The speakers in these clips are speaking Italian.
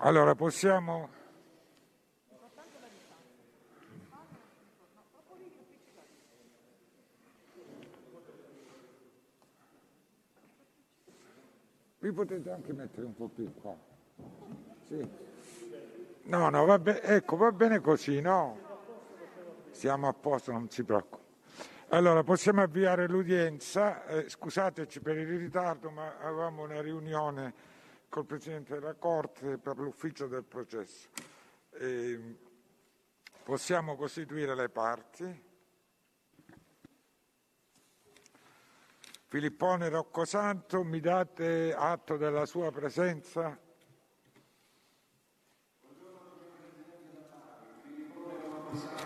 Allora possiamo... Vi potete anche mettere un po' più qua. Sì. No, no, va bene, ecco, va bene così, no? Siamo a posto, non si preoccupi. Allora, possiamo avviare l'udienza. Eh, scusateci per il ritardo, ma avevamo una riunione col Presidente della Corte per l'ufficio del processo. E ehm, possiamo costituire le parti. Filippone Roccosanto, mi date atto della sua presenza? Buongiorno, Presidente.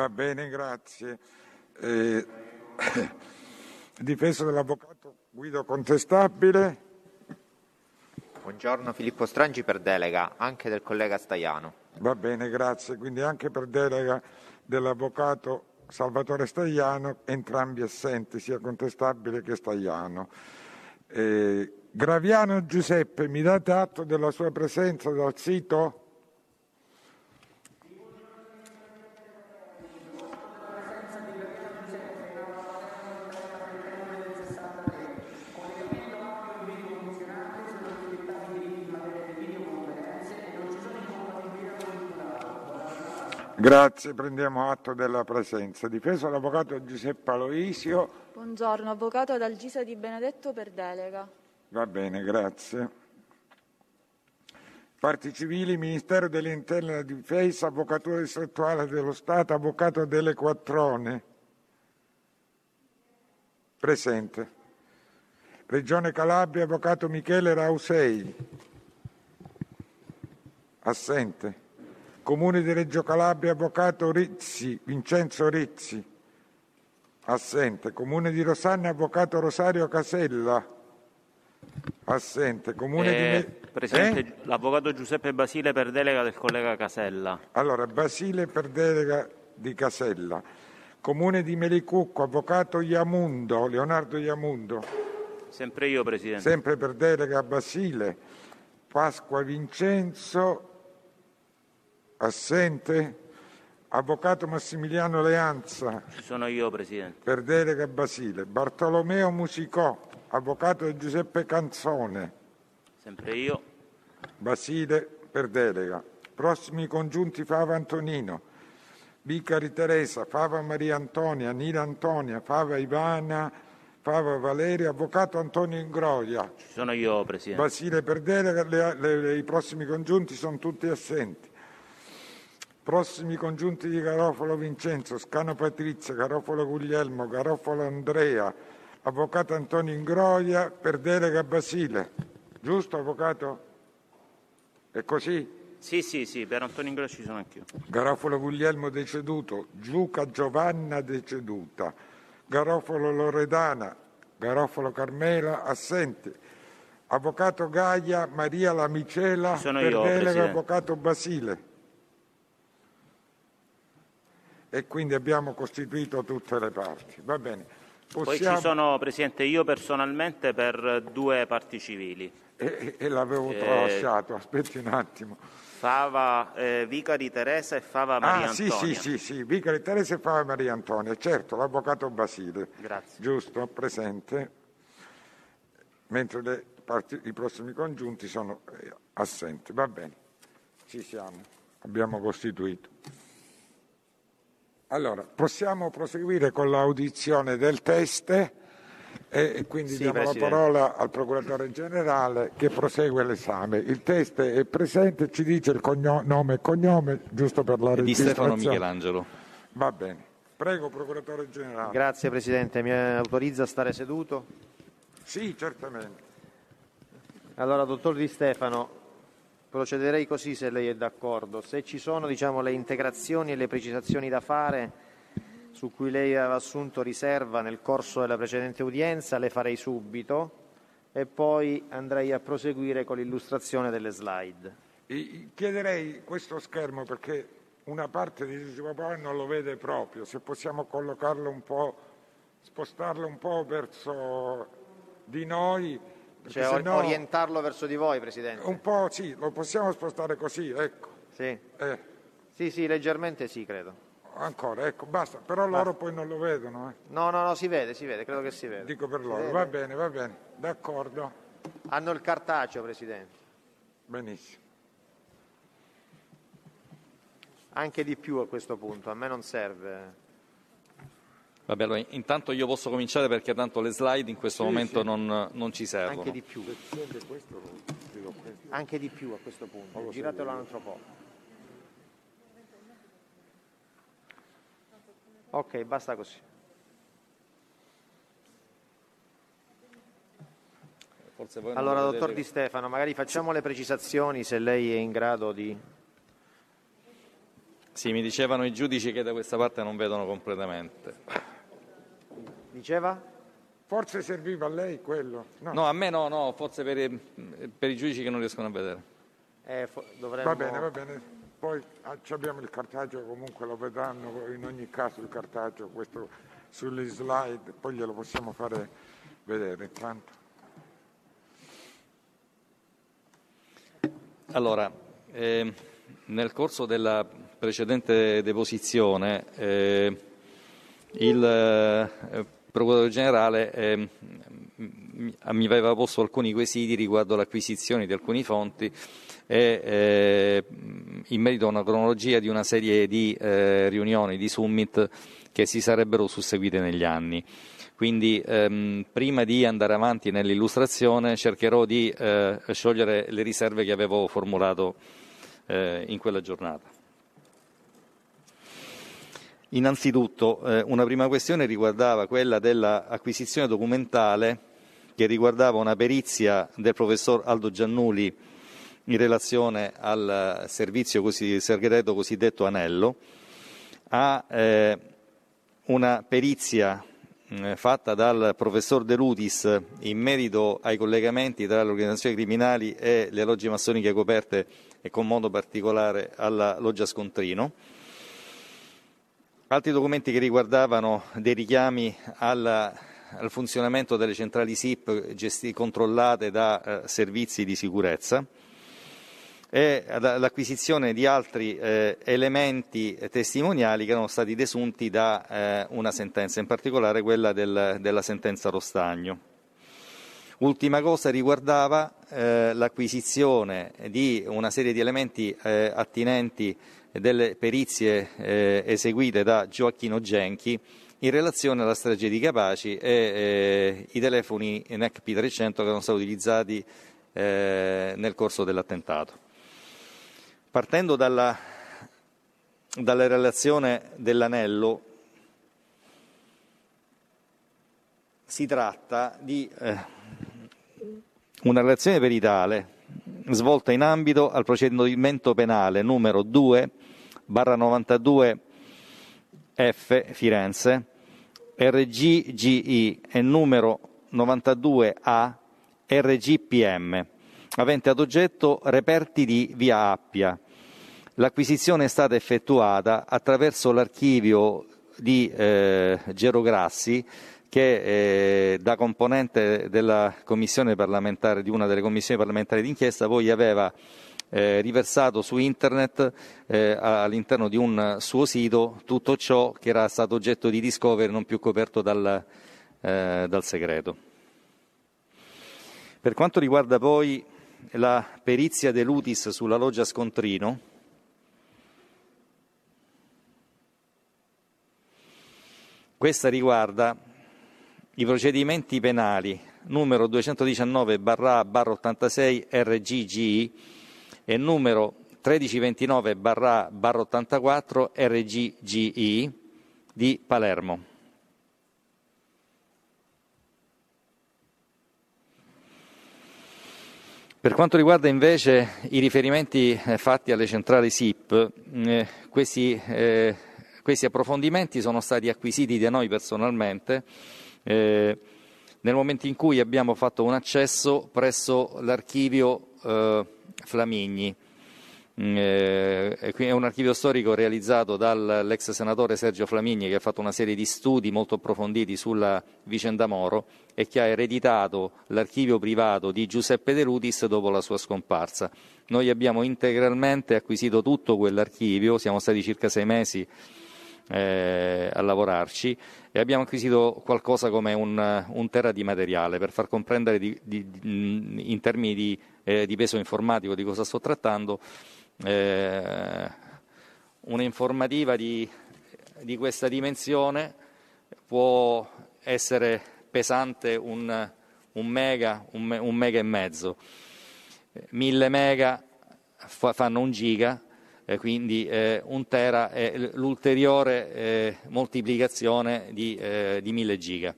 Va bene, grazie. Eh, difesa dell'avvocato Guido Contestabile. Buongiorno Filippo Strangi per delega, anche del collega Staiano. Va bene, grazie. Quindi anche per delega dell'avvocato Salvatore Stagliano, entrambi assenti, sia contestabile che Stagliano. Eh, Graviano Giuseppe, mi date atto della sua presenza dal sito? Grazie, prendiamo atto della presenza. Difeso l'avvocato Giuseppe Aloisio. Buongiorno, avvocato dal Gisa di Benedetto per delega. Va bene, grazie. Parti civili, Ministero dell'Interno e della Difesa, Avvocatura distrettuale dello Stato, Avvocato delle Quattrone. Presente. Regione Calabria, Avvocato Michele Rausei. Assente. Comune di Reggio Calabria, avvocato Rizzi, Vincenzo Rizzi, assente. Comune di Rosanna, avvocato Rosario Casella, assente. Comune eh, di... Presidente, eh? l'avvocato Giuseppe Basile per delega del collega Casella. Allora, Basile per delega di Casella. Comune di Melicucco, avvocato Iamundo, Leonardo Iamundo. Sempre io, Presidente. Sempre per delega Basile. Pasqua Vincenzo, Assente. Avvocato Massimiliano Leanza. Ci sono io, Presidente. Per delega Basile. Bartolomeo Musicò. Avvocato Giuseppe Canzone. Sempre io. Basile per delega. Prossimi congiunti Fava Antonino. Vicari Teresa, Fava Maria Antonia, Nina Antonia, Fava Ivana, Fava Valeria, Avvocato Antonio Ingroia. Ci sono io, Presidente. Basile per delega, le, le, le, i prossimi congiunti sono tutti assenti. Prossimi congiunti di Garofalo Vincenzo, Scano Patrizia, Garofalo Guglielmo, Garofalo Andrea, Avvocato Antonio Ingroia per delega Basile. Giusto, Avvocato? È così? Sì, sì, sì, per Antonio Ingroia ci sono anch'io. Garofalo Guglielmo deceduto, Giuca Giovanna deceduta, Garofalo Loredana, Garofalo Carmela assente, Avvocato Gaia Maria Lamicela sono per io, delega Presidente. Avvocato Basile e quindi abbiamo costituito tutte le parti. Va bene. Possiamo... Poi ci sono, Presidente, io personalmente per due parti civili. E, e l'avevo eh, tralasciato, aspetti un attimo. Fava eh, Vicari Teresa e Fava ah, Maria ah, Antonia. Sì, sì, sì, sì, Vicari Teresa e Fava Maria Antonia, certo, l'avvocato Basile. Grazie. Giusto, presente. Mentre parti, i prossimi congiunti sono eh, assenti. Va bene, ci siamo, abbiamo costituito. Allora, possiamo proseguire con l'audizione del test e quindi sì, diamo Presidente. la parola al procuratore generale che prosegue l'esame. Il test è presente, ci dice il cognome, nome e cognome, giusto per la registrazione. Di Stefano Michelangelo. Va bene. Prego, procuratore generale. Grazie Presidente, mi autorizza a stare seduto? Sì, certamente. Allora, dottor Di Stefano, Procederei così se lei è d'accordo. Se ci sono diciamo, le integrazioni e le precisazioni da fare su cui lei aveva assunto riserva nel corso della precedente udienza, le farei subito e poi andrei a proseguire con l'illustrazione delle slide. Chiederei questo schermo perché una parte di Giuseppe Papà non lo vede proprio, se possiamo collocarlo un po', spostarlo un po' verso di noi cioè or- no, orientarlo verso di voi, Presidente. Un po' sì, lo possiamo spostare così, ecco. Sì. Eh. Sì, sì, leggermente sì, credo. Ancora, ecco, basta. Però basta. loro poi non lo vedono. Eh. No, no, no, si vede, si vede, credo che si veda. Dico per si loro, vede. va bene, va bene, d'accordo. Hanno il cartaceo, Presidente. Benissimo. Anche di più a questo punto, a me non serve. Vabbè, allora, intanto io posso cominciare perché tanto le slide in questo sì, momento sì. Non, non, ci servono. Anche di più. Anche di più a questo punto. Giratelo un altro po'. Ok, basta così. allora, dottor vedere... Di Stefano, magari facciamo le precisazioni se lei è in grado di... Sì, mi dicevano i giudici che da questa parte non vedono completamente. Diceva? Forse serviva a lei quello. No, no a me no, no, forse per, per, i giudici che non riescono a vedere. Eh, dovremmo... Va bene, va bene. Poi ah, abbiamo il cartaggio, comunque lo vedranno in ogni caso il cartaggio, questo sulle slide, poi glielo possiamo fare vedere. Intanto. Allora, eh, nel corso della precedente deposizione eh, il eh, il procuratore generale eh, mi aveva posto alcuni quesiti riguardo l'acquisizione di alcune fonti e eh, in merito a una cronologia di una serie di eh, riunioni, di summit che si sarebbero susseguite negli anni. Quindi ehm, prima di andare avanti nell'illustrazione cercherò di eh, sciogliere le riserve che avevo formulato eh, in quella giornata. Innanzitutto eh, una prima questione riguardava quella dell'acquisizione documentale che riguardava una perizia del professor Aldo Giannuli in relazione al eh, servizio così, segreto cosiddetto anello, a eh, una perizia eh, fatta dal professor De Lutis in merito ai collegamenti tra le organizzazioni criminali e le logge massoniche coperte e con modo particolare alla loggia Scontrino Altri documenti che riguardavano dei richiami alla, al funzionamento delle centrali SIP gesti, controllate da eh, servizi di sicurezza e l'acquisizione di altri eh, elementi testimoniali che erano stati desunti da eh, una sentenza, in particolare quella del, della sentenza Rostagno. Ultima cosa riguardava eh, l'acquisizione di una serie di elementi eh, attinenti delle perizie eh, eseguite da Gioacchino Genchi in relazione alla strage di Capaci e eh, i telefoni NEC P300 che erano stati utilizzati eh, nel corso dell'attentato. Partendo dalla, dalla relazione dell'anello, si tratta di eh, una relazione peritale svolta in ambito al procedimento penale numero 2 barra 92 F Firenze, RGGI e numero 92 A RGPM, avente ad oggetto reperti di Via Appia. L'acquisizione è stata effettuata attraverso l'archivio di eh, Gero Grassi che eh, da componente della commissione parlamentare, di una delle commissioni parlamentari d'inchiesta, voi aveva eh, riversato su internet eh, all'interno di un suo sito tutto ciò che era stato oggetto di discovery non più coperto dal, eh, dal segreto. Per quanto riguarda poi la perizia dell'Utis sulla loggia Scontrino, Questa riguarda i procedimenti penali numero 219 barra 86 RGGI e numero 1329-84 RGGI di Palermo. Per quanto riguarda invece i riferimenti eh, fatti alle centrali SIP, mm, eh, questi, eh, questi, approfondimenti sono stati acquisiti da noi personalmente eh, nel momento in cui abbiamo fatto un accesso presso l'archivio eh, Flamigni. Mm, eh, è un archivio storico realizzato dall'ex senatore Sergio Flamigni che ha fatto una serie di studi molto approfonditi sulla vicenda Moro e che ha ereditato l'archivio privato di Giuseppe De Rutis dopo la sua scomparsa. Noi abbiamo integralmente acquisito tutto quell'archivio, siamo stati circa sei mesi eh, a lavorarci e abbiamo acquisito qualcosa come un, un tera di materiale per far comprendere di, di, di, in termini di, eh, peso informatico di cosa sto trattando, eh, un'informativa di, questa dimensione può essere pesante un, un mega, un, un mega e mezzo, mille mega fanno un giga, eh, quindi eh, un tera è l'ulteriore eh, moltiplicazione di, eh, di 1000 giga.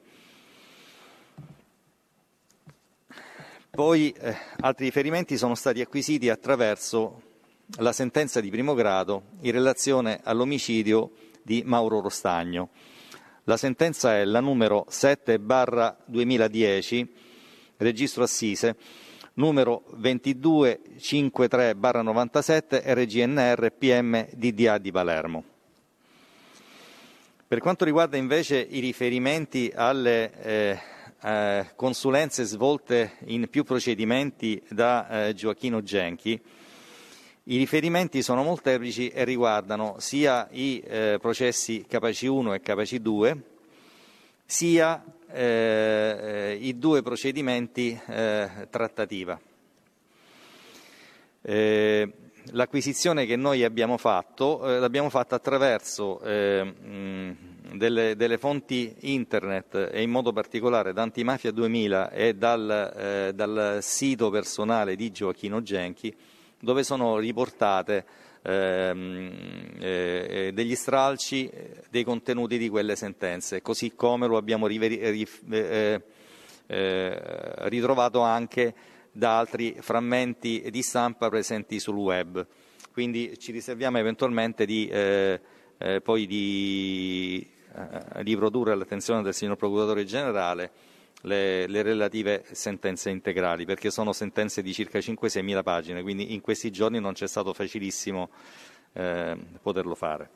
Poi eh, altri riferimenti sono stati acquisiti attraverso la sentenza di primo grado in relazione all'omicidio di Mauro Rostagno. La sentenza è la numero 7 barra 2010, registro assise, numero 2253-97 RGNR PM DDA di Palermo. Per quanto riguarda invece i riferimenti alle eh, eh, consulenze svolte in più procedimenti da eh, Gioacchino Genchi, i riferimenti sono molteplici e riguardano sia i eh, processi Capaci 1 e Capaci 2, sia eh, eh, i due procedimenti eh, trattativa. Eh, l'acquisizione che noi abbiamo fatto eh, l'abbiamo fatta attraverso eh, mh, delle, delle, fonti internet e in modo particolare da Antimafia 2000 e dal, dal sito personale di Gioacchino Genchi dove sono riportate ehm, eh, eh, degli stralci eh, dei contenuti di quelle sentenze, così come lo abbiamo eh, ritrovato anche da altri frammenti di stampa presenti sul web. Quindi ci riserviamo eventualmente di, eh, eh, poi di riprodurre all'attenzione del signor Procuratore Generale le, le, relative sentenze integrali, perché sono sentenze di circa 5-6 mila pagine, quindi in questi giorni non c'è stato facilissimo eh, poterlo fare.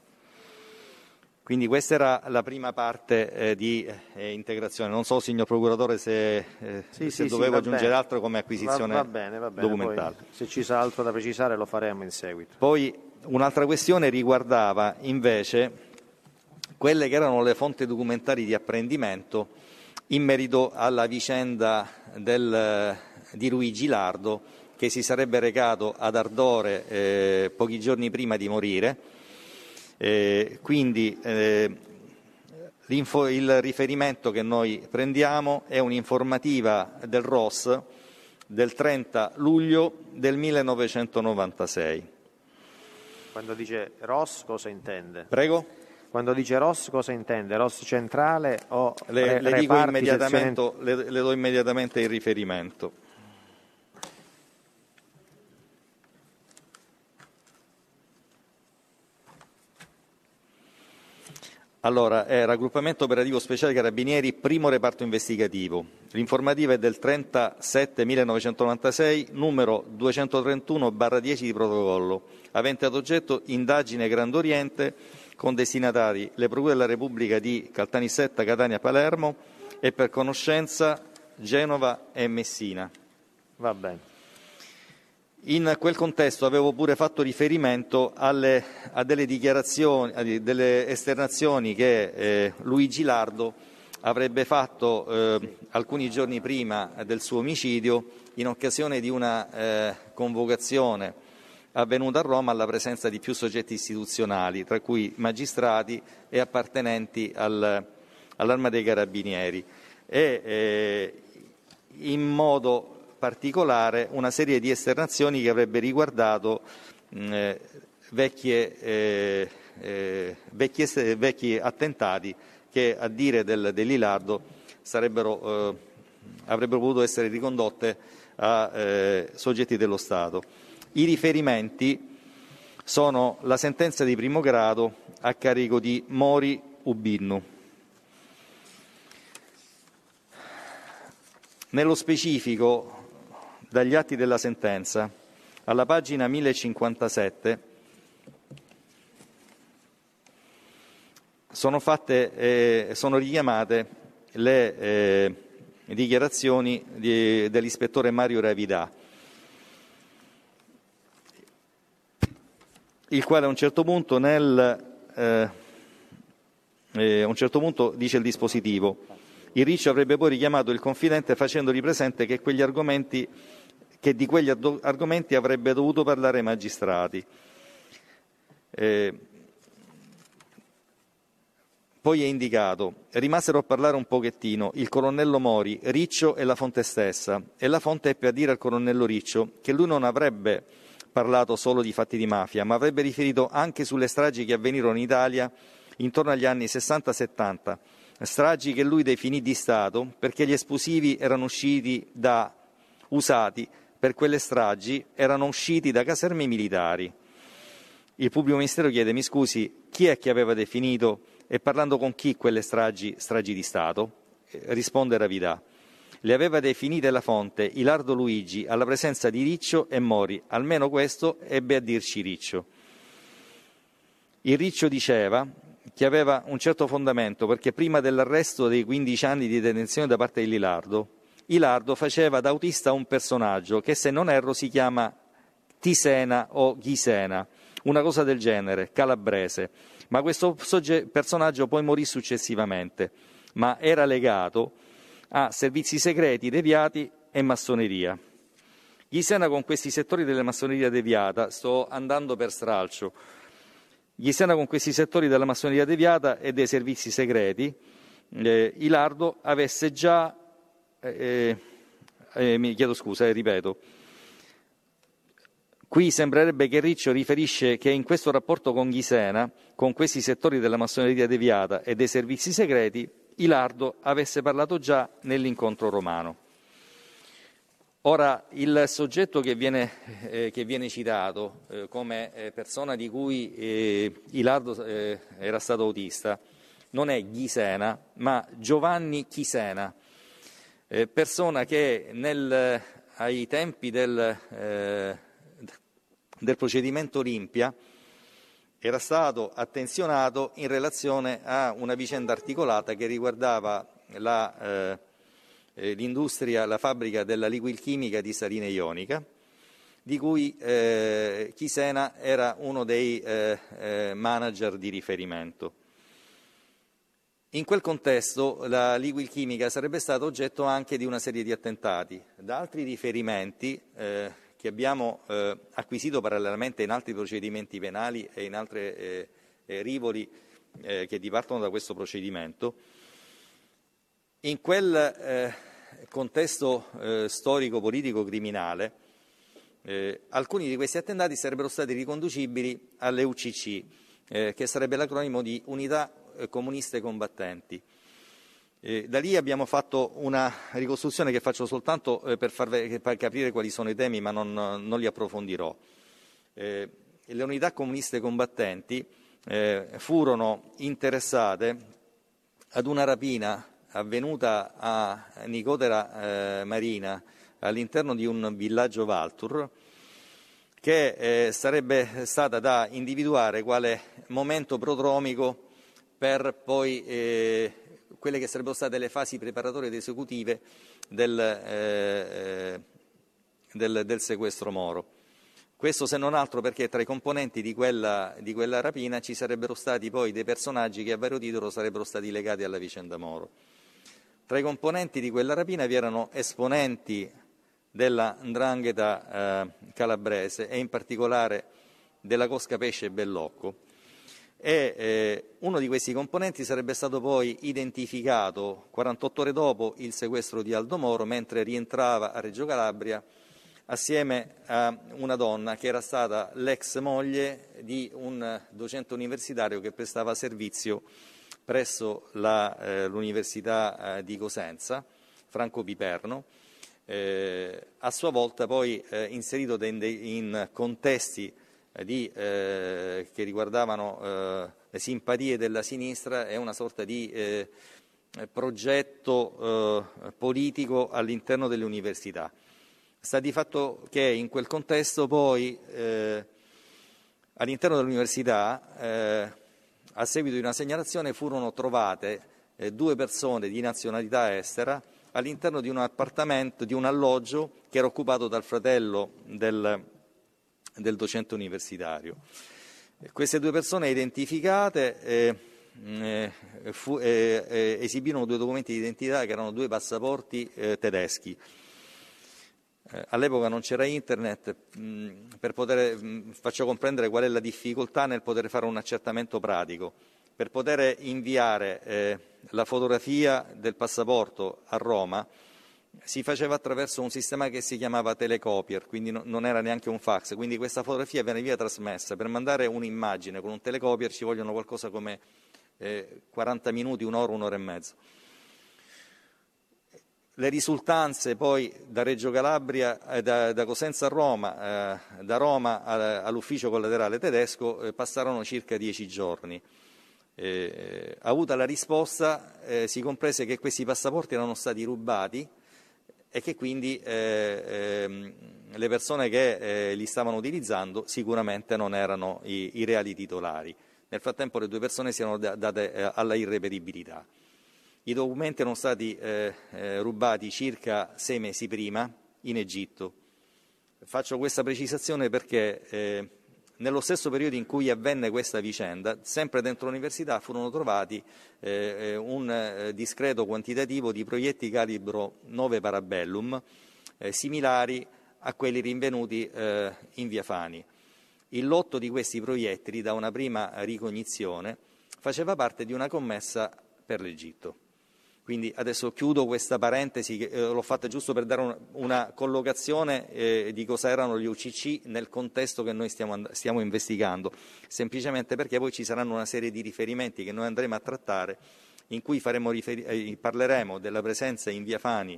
Quindi questa era la prima parte eh, di eh, integrazione. Non so, signor Procuratore, se, eh, sì, se sì, dovevo sì, aggiungere bene. altro come acquisizione va, va bene, va bene. documentale. Poi, se ci sarà altro da precisare lo faremo in seguito. Poi un'altra questione riguardava invece quelle che erano le fonti documentali di apprendimento in merito alla vicenda del, di Luigi Lardo che si sarebbe recato ad Ardore eh, pochi giorni prima di morire. Eh, quindi eh, il riferimento che noi prendiamo è un'informativa del ROS del 30 luglio del 1996. Quando dice ROS cosa intende? Prego. Quando dice ROS cosa intende? ROS centrale o le, le dico immediatamente, sezione... le, le do immediatamente il riferimento. Allora, eh, raggruppamento operativo speciale Carabinieri, primo reparto investigativo. L'informativa è del 37 1996, numero 231-10 di protocollo, avente ad oggetto indagine Grand Oriente con destinatari le procure della Repubblica di Caltanissetta, Catania, Palermo e per conoscenza Genova e Messina. Va bene. In quel contesto avevo pure fatto riferimento alle, a delle dichiarazioni, a delle esternazioni che eh, Luigi Lardo avrebbe fatto eh, alcuni giorni prima del suo omicidio in occasione di una eh, convocazione avvenuta a Roma alla presenza di più soggetti istituzionali, tra cui magistrati e appartenenti al, all'arma dei carabinieri e eh, in modo particolare una serie di esternazioni che avrebbe riguardato mh, eh, vecchie, eh, eh, vecchie, vecchi attentati che a dire del, dell'Ilardo eh, avrebbero potuto essere ricondotte a eh, soggetti dello Stato. I riferimenti sono la sentenza di primo grado a carico di Mori Ubinnu. Nello specifico, dagli atti della sentenza, alla pagina 1057, sono, fatte, eh, sono richiamate le eh, dichiarazioni di, dell'ispettore Mario Ravidà, il quale a un certo punto, nel, eh, eh, a un certo punto dice il dispositivo. Il Riccio avrebbe poi richiamato il confidente facendogli presente che, che di quegli argomenti avrebbe dovuto parlare ai magistrati. Eh, poi è indicato, rimasero a parlare un pochettino il colonnello Mori, Riccio e la fonte stessa, e la fonte ebbe a dire al colonnello Riccio che lui non avrebbe parlato solo di fatti di mafia, ma avrebbe riferito anche sulle stragi che avvenirono in Italia intorno agli anni 60-70, stragi che lui definì di Stato perché gli esplosivi erano usciti da, usati per quelle stragi erano usciti da caserme militari. Il pubblico ministero chiede, mi scusi, chi è che aveva definito e parlando con chi quelle stragi, stragi di Stato? Eh, risponde Ravidà. Le aveva definite la fonte Ilardo Luigi alla presenza di Riccio e Mori, almeno questo ebbe a dirci Riccio. Il Riccio diceva che aveva un certo fondamento perché prima dell'arresto dei 15 anni di detenzione da parte di Lilardo, Ilardo faceva da autista un personaggio che se non erro si chiama Tisena o Ghisena, una cosa del genere, calabrese, ma questo personaggio poi morì successivamente, ma era legato a servizi segreti deviati e massoneria. sena con questi settori della massoneria deviata, sto andando per stralcio, sena con questi settori della massoneria deviata e dei servizi segreti, eh, Ilardo avesse già, eh, eh, eh, mi chiedo scusa, eh, ripeto, Qui sembrerebbe che Riccio riferisce che in questo rapporto con Ghisena, con questi settori della massoneria deviata e dei servizi segreti, Ilardo avesse parlato già nell'incontro romano. Ora, il soggetto che viene, eh, che viene citato eh, come eh, persona di cui eh, Ilardo eh, era stato autista non è Ghisena, ma Giovanni Chisena, eh, persona che nel, ai tempi del, del procedimento Olimpia era stato attenzionato in relazione a una vicenda articolata che riguardava la, eh, eh l'industria, la fabbrica della liquilchimica di Sarina Ionica, di cui eh, Chisena era uno dei eh, eh manager di riferimento. In quel contesto la liquilchimica sarebbe stata oggetto anche di una serie di attentati. Da altri riferimenti, eh, che abbiamo eh, acquisito parallelamente in altri procedimenti penali e in altri eh, eh, rivoli eh, che dipartono da questo procedimento. In quel eh, contesto eh, storico-politico-criminale alcuni di questi attentati sarebbero stati riconducibili alle UCC, che sarebbe l'acronimo di Unità Comuniste Combattenti. Eh, da lì abbiamo fatto una ricostruzione che faccio soltanto eh, per, farve, per capire quali sono i temi, ma non, non li approfondirò. Eh, le unità comuniste combattenti eh, furono interessate ad una rapina avvenuta a Nicotera eh, Marina all'interno di un villaggio Valtur che eh, sarebbe stata da individuare quale momento prodromico per poi quelle che sarebbero state le fasi preparatorie ed esecutive del, eh, eh, del, del sequestro Moro. Questo se non altro perché tra i componenti di quella, di quella, rapina ci sarebbero stati poi dei personaggi che a vario titolo sarebbero stati legati alla vicenda Moro. Tra i componenti di quella rapina vi erano esponenti della ndrangheta eh, calabrese e in particolare della Cosca Pesce e Bellocco, e eh, uno di questi componenti sarebbe stato poi identificato 48 ore dopo il sequestro di Aldo Moro mentre rientrava a Reggio Calabria assieme a una donna che era stata l'ex moglie di un docente universitario che prestava servizio presso eh, l'Università eh, eh, di Cosenza, Franco Piperno, eh, a sua volta poi eh, inserito in, in contesti eh, di, eh, che riguardavano eh, le simpatie della sinistra è una sorta di eh, progetto eh, politico all'interno delle università. Sta di fatto che in quel contesto poi eh, all'interno dell'università, a seguito di una segnalazione, furono trovate due persone di nazionalità estera all'interno di un appartamento, di un alloggio che era occupato dal fratello del del docente universitario. Eh, queste due persone identificate eh, eh, fu, eh, eh, esibirono due documenti di identità che erano due passaporti eh, tedeschi. All'epoca non c'era internet, mh, per poter, mh, faccio comprendere qual è la difficoltà nel poter fare un accertamento pratico. Per poter inviare la fotografia del passaporto a Roma, si faceva attraverso un sistema che si chiamava telecopier, quindi no, non era neanche un fax, quindi questa fotografia viene via trasmessa. Per mandare un'immagine con un telecopier ci vogliono qualcosa come eh, 40 minuti, un'ora, un'ora e mezzo. Le risultanze poi da Reggio Calabria, eh, da, da, Cosenza a Roma, eh, da Roma a, all'ufficio collaterale tedesco eh, passarono circa 10 giorni. Eh, eh, avuta la risposta si comprese che questi passaporti erano stati rubati e che quindi eh, ehm, le persone che eh, li stavano utilizzando sicuramente non erano i, i, reali titolari. Nel frattempo le due persone si siano date eh, alla irreperibilità. I documenti erano stati eh, rubati circa sei mesi prima in Egitto. Faccio questa precisazione perché nello stesso periodo in cui avvenne questa vicenda, sempre dentro l'università furono trovati eh, eh un eh, discreto quantitativo di proiettili calibro 9 Parabellum, eh, similari a quelli rinvenuti eh, in via Fani. Il lotto di questi proiettili, da una prima ricognizione, faceva parte di una commessa per l'Egitto. Quindi adesso chiudo questa parentesi, eh, l'ho fatta giusto per dare un, una collocazione eh, di cosa erano gli UCC nel contesto che noi stiamo, and- stiamo, investigando, semplicemente perché poi ci saranno una serie di riferimenti che noi andremo a trattare, in cui riferi- eh, parleremo della presenza in via Fani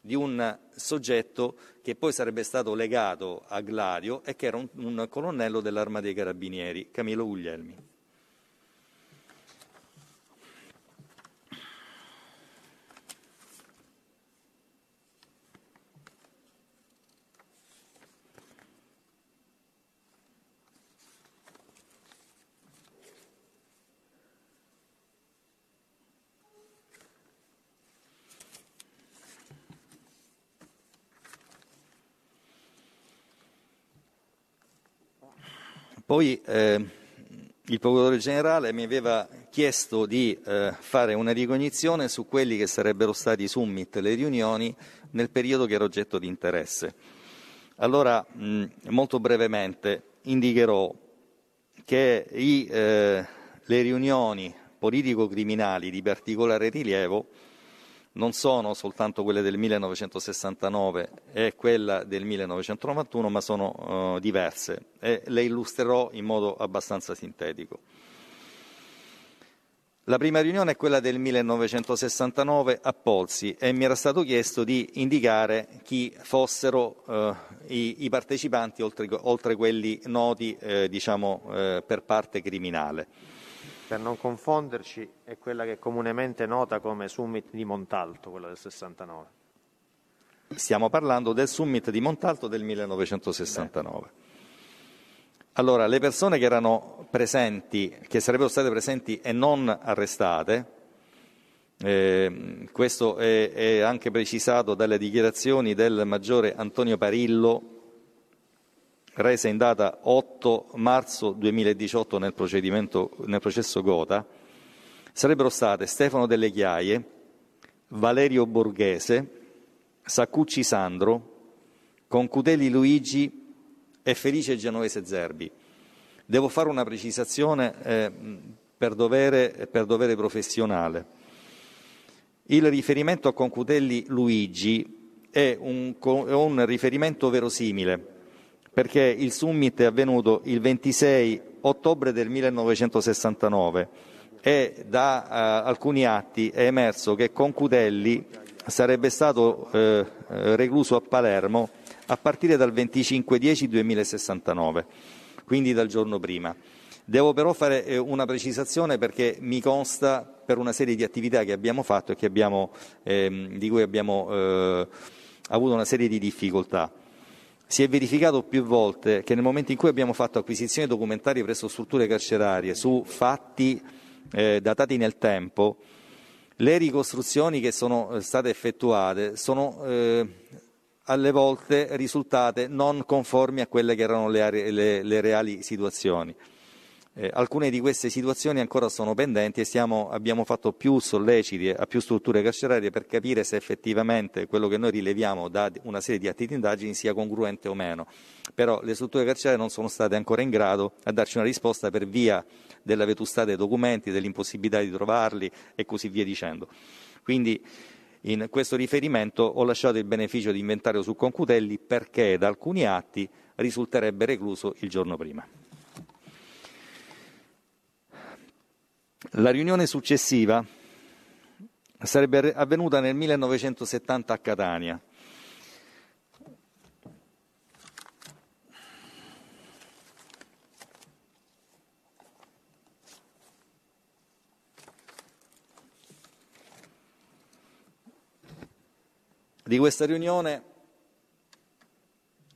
di un soggetto che poi sarebbe stato legato a Gladio e che era un, un colonnello dell'Arma dei Carabinieri, Camilo Guglielmi. Poi eh, il procuratore generale mi aveva chiesto di eh, fare una ricognizione su quelli che sarebbero stati i summit, le riunioni, nel periodo che era oggetto di interesse. Allora, mh, molto brevemente, indicherò che i, eh, le riunioni politico-criminali di particolare rilievo non sono soltanto quelle del 1969 e quella del 1991, ma sono eh, diverse e le illustrerò in modo abbastanza sintetico. La prima riunione è quella del 1969 a Polsi e mi era stato chiesto di indicare chi fossero eh, i, i, partecipanti oltre, oltre, quelli noti eh, diciamo, eh, per parte criminale per non confonderci, è quella che è comunemente nota come Summit di Montalto, quella del 69. Stiamo parlando del Summit di Montalto del 1969. Allora, le persone che erano presenti, che sarebbero state presenti e non arrestate, eh, questo è, è anche precisato dalle dichiarazioni del maggiore Antonio Parillo, resa in data 8 marzo 2018 nel, nel processo Gota, sarebbero state Stefano Delle Chiaie, Valerio Borghese, Saccucci Sandro, Concutelli Luigi e Felice Genovese Zerbi. Devo fare una precisazione eh, per, dovere, per dovere professionale. Il riferimento a Concutelli Luigi è un, è un riferimento verosimile perché il summit è avvenuto il 26 ottobre del 1969 e da eh, alcuni atti è emerso che Concutelli sarebbe stato eh, eh, recluso a Palermo a partire dal 25-10-2069, quindi dal giorno prima. Devo però fare eh, una precisazione perché mi consta per una serie di attività che abbiamo fatto e abbiamo, ehm, di cui abbiamo eh, avuto una serie di difficoltà. Si è verificato più volte che nel momento in cui abbiamo fatto acquisizioni documentari presso strutture carcerarie su fatti eh, datati nel tempo, le ricostruzioni che sono eh, state effettuate sono eh, alle volte risultate non conformi a quelle che erano le, le, le reali situazioni. Eh, alcune di queste situazioni ancora sono pendenti e siamo, abbiamo fatto più solleciti a più strutture carcerarie per capire se effettivamente quello che noi rileviamo da una serie di atti di indagini sia congruente o meno. Però le strutture carcerarie non sono state ancora in grado a darci una risposta per via della vetustà dei documenti, dell'impossibilità di trovarli e così via dicendo. Quindi in questo riferimento ho lasciato il beneficio di inventario su Concutelli perché da alcuni atti risulterebbe recluso il giorno prima. La riunione successiva sarebbe avvenuta nel 1970 a Catania. Di questa riunione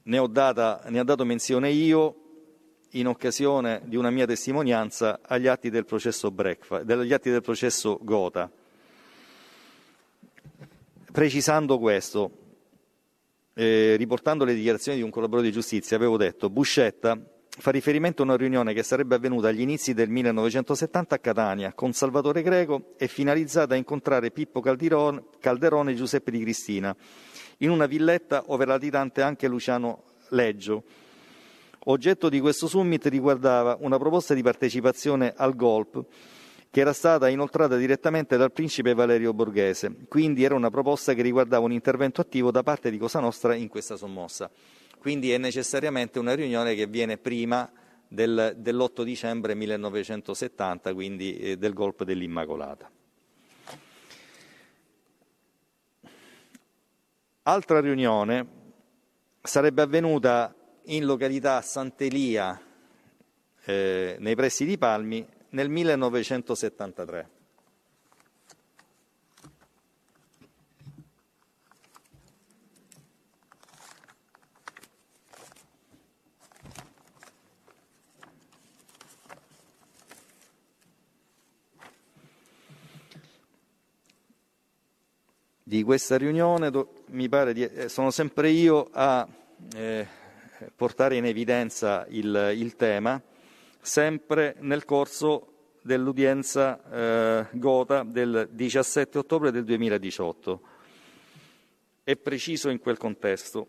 ne, ho, data, ne ho dato menzione io in occasione di una mia testimonianza agli atti del processo, Breakfast, atti del processo Gota. Precisando questo, eh, riportando le dichiarazioni di un collaboratore di giustizia, avevo detto Buscetta fa riferimento a una riunione che sarebbe avvenuta agli inizi del 1970 a Catania con Salvatore Greco e finalizzata a incontrare Pippo Calderone e Giuseppe Di Cristina in una villetta ove era latitante anche Luciano Leggio Oggetto di questo summit riguardava una proposta di partecipazione al GOLP che era stata inoltrata direttamente dal principe Valerio Borghese, quindi era una proposta che riguardava un intervento attivo da parte di Cosa Nostra in questa sommossa. Quindi è necessariamente una riunione che viene prima del, dell'8 dicembre 1970, quindi eh, del golpe dell'Immacolata. Altra riunione sarebbe avvenuta in località Sant'Elia, eh, nei pressi di Palmi, nel 1973. Di questa riunione mi pare di, eh, sono sempre io a eh, portare in evidenza il, il tema sempre nel corso dell'udienza eh, gota del 17 ottobre del 2018. È preciso in quel contesto.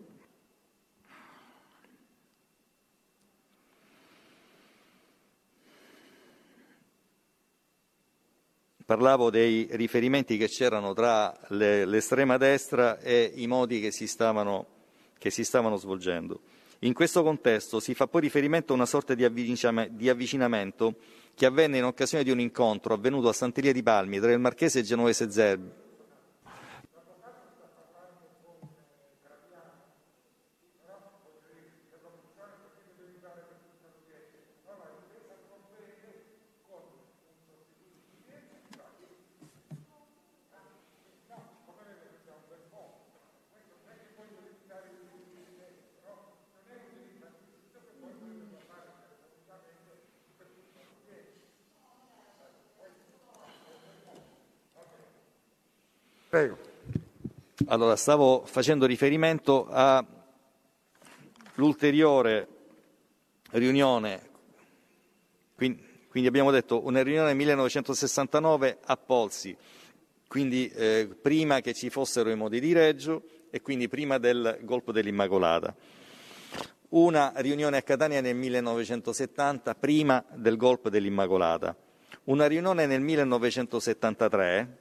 Parlavo dei riferimenti che c'erano tra le, l'estrema destra e i modi che si stavano, che si stavano svolgendo. In questo contesto si fa poi riferimento a una sorta di avvicinamento che avvenne in occasione di un incontro avvenuto a Santeria di Palmi tra il marchese genovese Zerbi, Prego. Allora, stavo facendo riferimento all'ulteriore riunione, quindi abbiamo detto una riunione 1969 a Polsi, quindi eh, prima che ci fossero i modi di Reggio e quindi prima del golpe dell'Immacolata. Una riunione a Catania nel 1970, prima del golpe dell'Immacolata. Una riunione nel 1973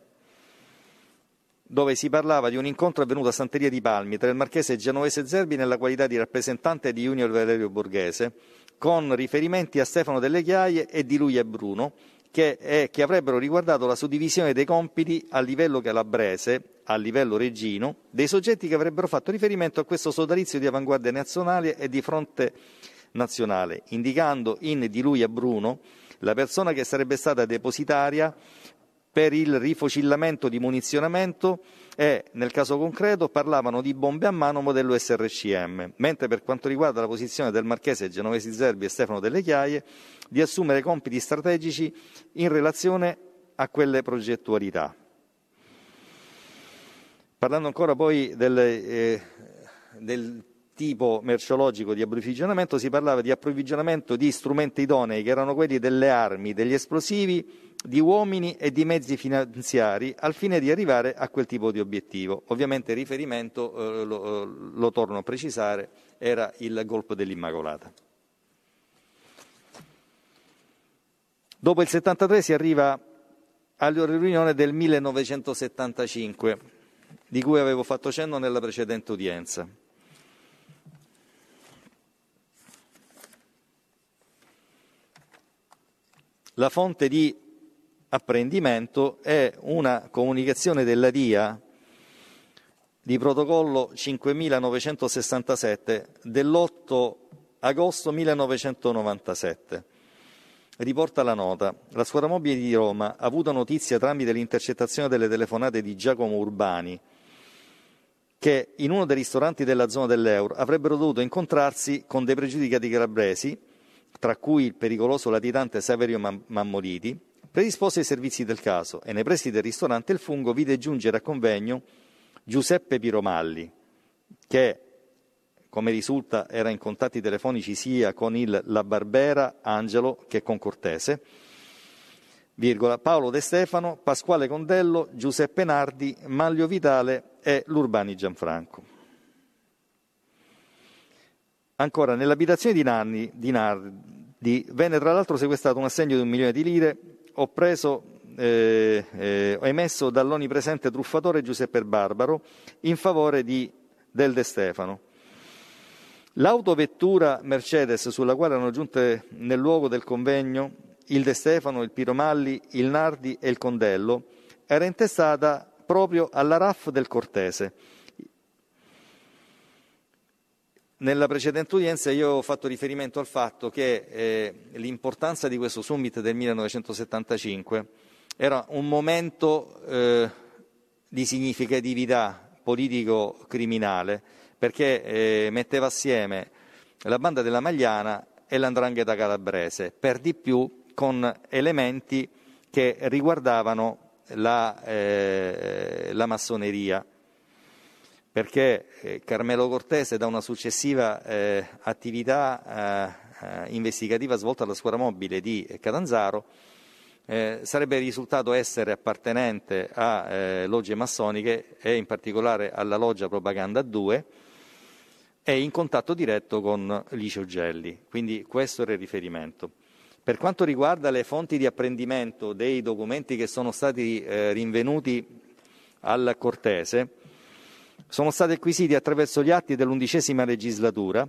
dove si parlava di un incontro avvenuto a Santeria di Palmi tra il marchese Genovese Zerbi nella qualità di rappresentante di Junior Valerio Borghese, con riferimenti a Stefano Delle Chiaie e di lui a Bruno, che, è, eh, che avrebbero riguardato la suddivisione dei compiti a livello calabrese, a livello regino, dei soggetti che avrebbero fatto riferimento a questo sodalizio di avanguardia nazionale e di fronte nazionale, indicando in di lui a Bruno la persona che sarebbe stata depositaria per il rifocillamento di munizionamento e, nel caso concreto, parlavano di bombe a mano modello SRCM, mentre per quanto riguarda la posizione del marchese Genovesi Zerbi e Stefano Delle Chiaie di assumere compiti strategici in relazione a quelle progettualità. Parlando ancora poi del, eh, del tipo merceologico di approvvigionamento si parlava di approvvigionamento di strumenti idonei che erano quelli delle armi, degli esplosivi, di uomini e di mezzi finanziari al fine di arrivare a quel tipo di obiettivo. Ovviamente il riferimento, eh, lo, eh, lo torno a precisare, era il golpe dell'Immacolata. Dopo il 73 si arriva alla riunione del 1975, di cui avevo fatto cenno nella precedente udienza. La fonte di apprendimento è una comunicazione della DIA di protocollo 5967 dell'8 agosto 1997. Riporta la nota. La scuola mobile di Roma ha avuto notizia tramite l'intercettazione delle telefonate di Giacomo Urbani che in uno dei ristoranti della zona dell'Euro avrebbero dovuto incontrarsi con dei pregiudicati calabresi tra cui il pericoloso latitante Saverio Mammoliti, predispose i servizi del caso e nei pressi del ristorante il fungo vide giungere a convegno Giuseppe Piromalli, che, come risulta, era in contatti telefonici sia con il La Barbera Angelo che con Cortese, virgola, Paolo De Stefano, Pasquale Condello, Giuseppe Nardi, Maglio Vitale e l'Urbani Gianfranco. Ancora, nell'abitazione di, Nanni, di Nardi venne tra l'altro sequestrato un assegno di un milione di lire, ho preso eh, eh, emesso dall'onipresente truffatore Giuseppe Barbaro in favore di Del De Stefano. L'autovettura Mercedes sulla quale erano giunte nel luogo del convegno il De Stefano, il Piromalli, il Nardi e il Condello era intestata proprio alla RAF del Cortese nella precedente udienza io ho fatto riferimento al fatto che eh, l'importanza di questo summit del 1975 era un momento eh, di significatività politico-criminale perché eh, metteva assieme la banda della Magliana e l'andrangheta calabrese, per di più con elementi che riguardavano la, eh, la massoneria perché eh, Carmelo Cortese da una successiva eh, attività eh, eh investigativa svolta alla scuola mobile di eh, Catanzaro eh, sarebbe risultato essere appartenente a logge massoniche e in particolare alla loggia Propaganda 2 e in contatto diretto con Licio Gelli, quindi questo era il riferimento. Per quanto riguarda le fonti di apprendimento dei documenti che sono stati rinvenuti al Cortese, sono stati acquisiti attraverso gli atti dell'undicesima legislatura,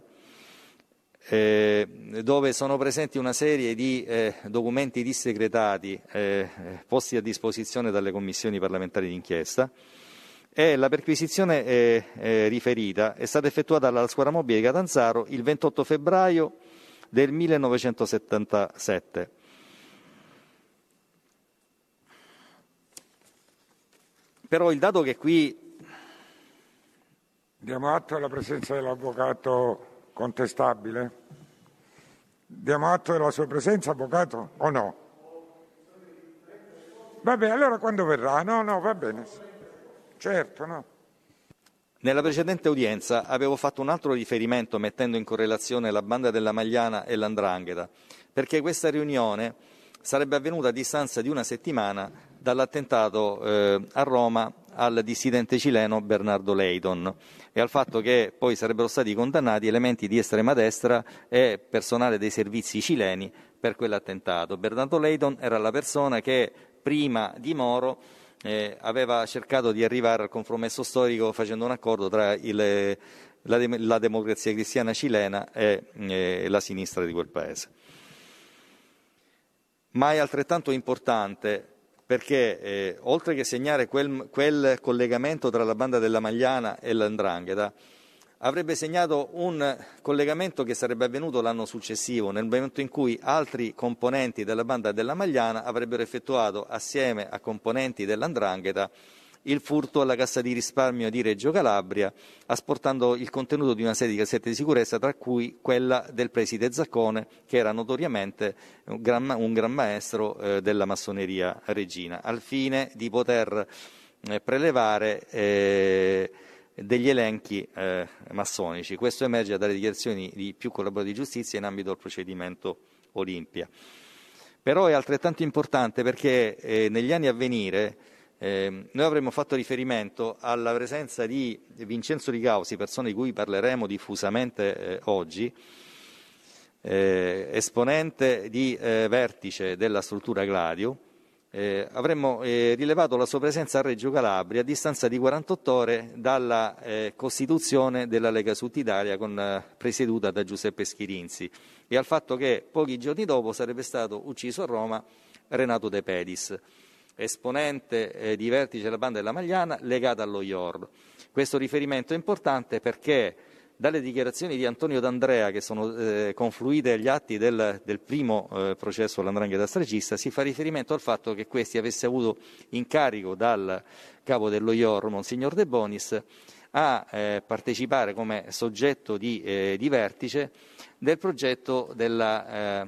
eh, dove sono presenti una serie di eh, documenti dissegretati eh, posti a disposizione dalle commissioni parlamentari d'inchiesta e la perquisizione eh, eh, riferita è stata effettuata dalla Scuola mobile di Catanzaro il 28 febbraio del 1977. Però il dato che qui Diamo atto della presenza dell'avvocato contestabile. Diamo atto della sua presenza, avvocato, o no? Va bene, allora quando verrà? No, no, va bene. Certo, no. Nella precedente udienza avevo fatto un altro riferimento mettendo in correlazione la banda della Magliana e l'Andrangheta, perché questa riunione sarebbe avvenuta a distanza di una settimana dall'attentato eh, a Roma al dissidente cileno Bernardo Leydon e al fatto che poi sarebbero stati condannati elementi di estrema destra e personale dei servizi cileni per quell'attentato. Bernardo Leydon era la persona che prima di Moro eh, aveva cercato di arrivare al compromesso storico facendo un accordo tra il, la, la, democrazia cristiana cilena e eh, la sinistra di quel paese. Ma è altrettanto importante perché eh, oltre che segnare quel, quel, collegamento tra la banda della Magliana e l'Andrangheta, avrebbe segnato un collegamento che sarebbe avvenuto l'anno successivo, nel momento in cui altri componenti della banda della Magliana avrebbero effettuato assieme a componenti dell'Andrangheta il furto alla Cassa di risparmio di Reggio Calabria, asportando il contenuto di una serie di cassette di sicurezza, tra cui quella del preside Zaccone, che era notoriamente un gran, un gran maestro eh, della massoneria regina, al fine di poter eh, prelevare eh, degli elenchi eh, massonici. Questo emerge dalle dichiarazioni di più collaboratori di giustizia in ambito del procedimento Olimpia. Però è altrettanto importante perché eh, negli anni a venire Ehm, noi avremmo fatto riferimento alla presenza di Vincenzo Ricausi, persona di cui parleremo diffusamente eh, oggi, eh, esponente di eh, vertice della struttura Gladio. Eh, avremmo eh, rilevato la sua presenza a Reggio Calabria a distanza di 48 ore dalla costituzione della Lega Sud Italia con, presieduta da Giuseppe Schirinzi e al fatto che pochi giorni dopo sarebbe stato ucciso a Roma Renato De Pedis esponente eh, di vertice della banda della Magliana legata allo IOR. Questo riferimento è importante perché dalle dichiarazioni di Antonio D'Andrea, che sono eh, confluite agli atti del, del primo eh, processo all'andrangheta stragista, si fa riferimento al fatto che questi avesse avuto incarico dal capo dello IOR, Monsignor De Bonis, a eh, partecipare come soggetto di, eh, di, vertice del progetto della eh,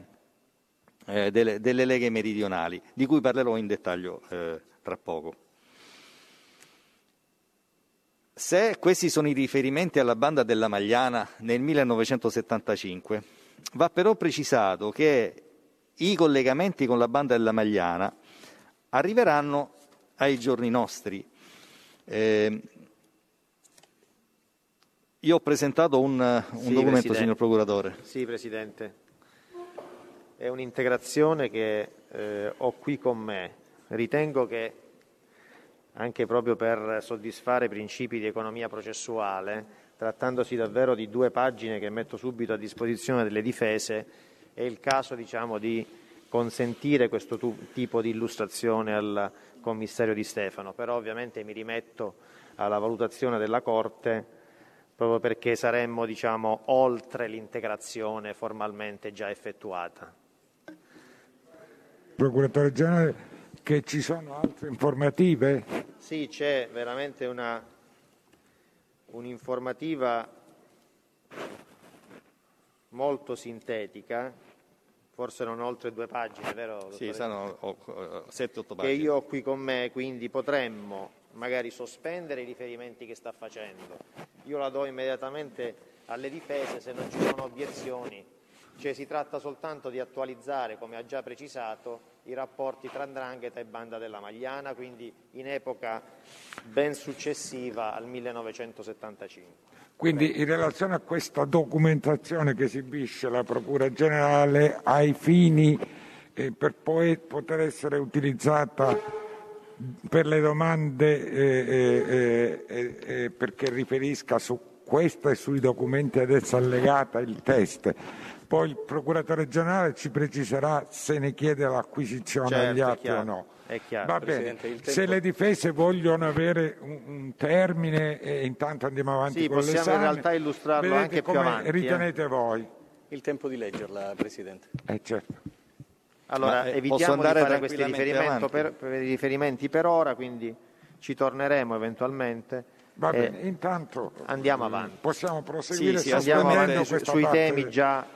eh, delle, delle, leghe meridionali, di cui parlerò in dettaglio eh, tra poco. Se questi sono i riferimenti alla banda della Magliana nel 1975, va però precisato che i collegamenti con la banda della Magliana arriveranno ai giorni nostri. Eh, io ho presentato un, un sì, documento, Presidente. signor Procuratore. Sì, Presidente è un'integrazione che eh, ho qui con me. Ritengo che anche proprio per soddisfare principi di economia processuale, trattandosi davvero di due pagine che metto subito a disposizione delle difese, è il caso diciamo, di consentire questo tu- tipo di illustrazione al commissario Di Stefano, però ovviamente mi rimetto alla valutazione della Corte proprio perché saremmo diciamo, oltre l'integrazione formalmente già effettuata procuratore generale, che ci sono altre informative? Sì, c'è veramente una, un'informativa molto sintetica, forse non oltre due pagine, vero? Sì, sono 7 otto pagine. Che io ho qui con me, quindi potremmo magari sospendere i riferimenti che sta facendo. Io la do immediatamente alle difese se non ci sono obiezioni cioè si tratta soltanto di attualizzare, come ha già precisato, i rapporti tra Ndrangheta e Banda della Magliana, quindi in epoca ben successiva al 1975. Quindi in relazione a questa documentazione che esibisce la Procura Generale ai fini eh, per poi poter essere utilizzata per le domande eh, eh, eh, eh, eh perché riferisca su questo e sui documenti ad essa allegata il test poi il procuratore generale ci preciserà se ne chiede l'acquisizione certo, atti o no. Chiaro, Va bene, tempo... se le difese vogliono avere un, un termine, e intanto andiamo avanti sì, con l'esame. Sì, possiamo in realtà illustrarlo Vedete anche più avanti. Eh. ritenete eh? voi. Il tempo di leggerla, Presidente. Eh, certo. Allora, Ma, eh, evitiamo di fare questi riferimenti per, per, riferimenti per ora, quindi ci torneremo eventualmente Va eh, bene, eh, intanto andiamo eh, avanti. Possiamo proseguire sì, sì, andiamo avanti su, sui temi già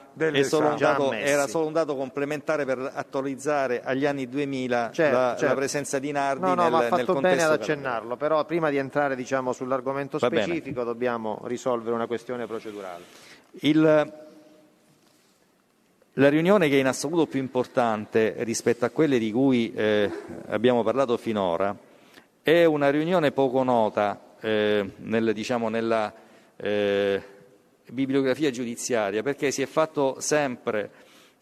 solo dato, era solo un dato complementare per attualizzare agli anni 2000 certo, la, certo. la, presenza di Nardi no, no, nel, ma ha fatto bene ad accennarlo, però prima di entrare diciamo, sull'argomento Va specifico bene. dobbiamo risolvere una questione procedurale. Il, la riunione che è in assoluto più importante rispetto a quelle di cui eh, abbiamo parlato finora è una riunione poco nota eh, nel, diciamo, nella eh, bibliografia giudiziaria, perché si è fatto sempre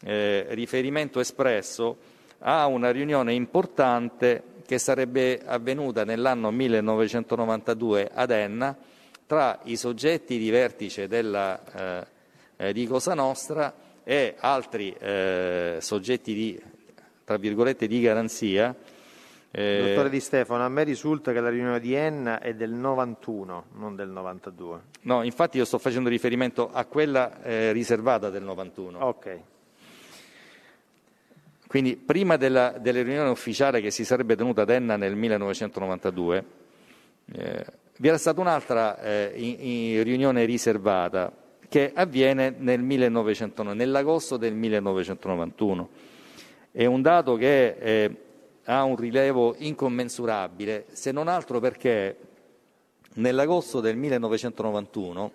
eh, riferimento espresso a una riunione importante che sarebbe avvenuta nell'anno 1992 ad Enna tra i soggetti di vertice della, eh, eh, di Cosa Nostra e altri eh, soggetti di, di garanzia eh... Dottore Di Stefano, a me risulta che la riunione di Enna è del 91, non del 92. No, infatti io sto facendo riferimento a quella eh, riservata del 91. Ok. Quindi prima della, della, riunione ufficiale che si sarebbe tenuta ad Enna nel 1992, eh, vi era stata un'altra in, eh, in riunione riservata che avviene nel 1900, nell'agosto del 1991. È un dato che eh, ha un rilevo incommensurabile, se non altro perché nell'agosto del 1991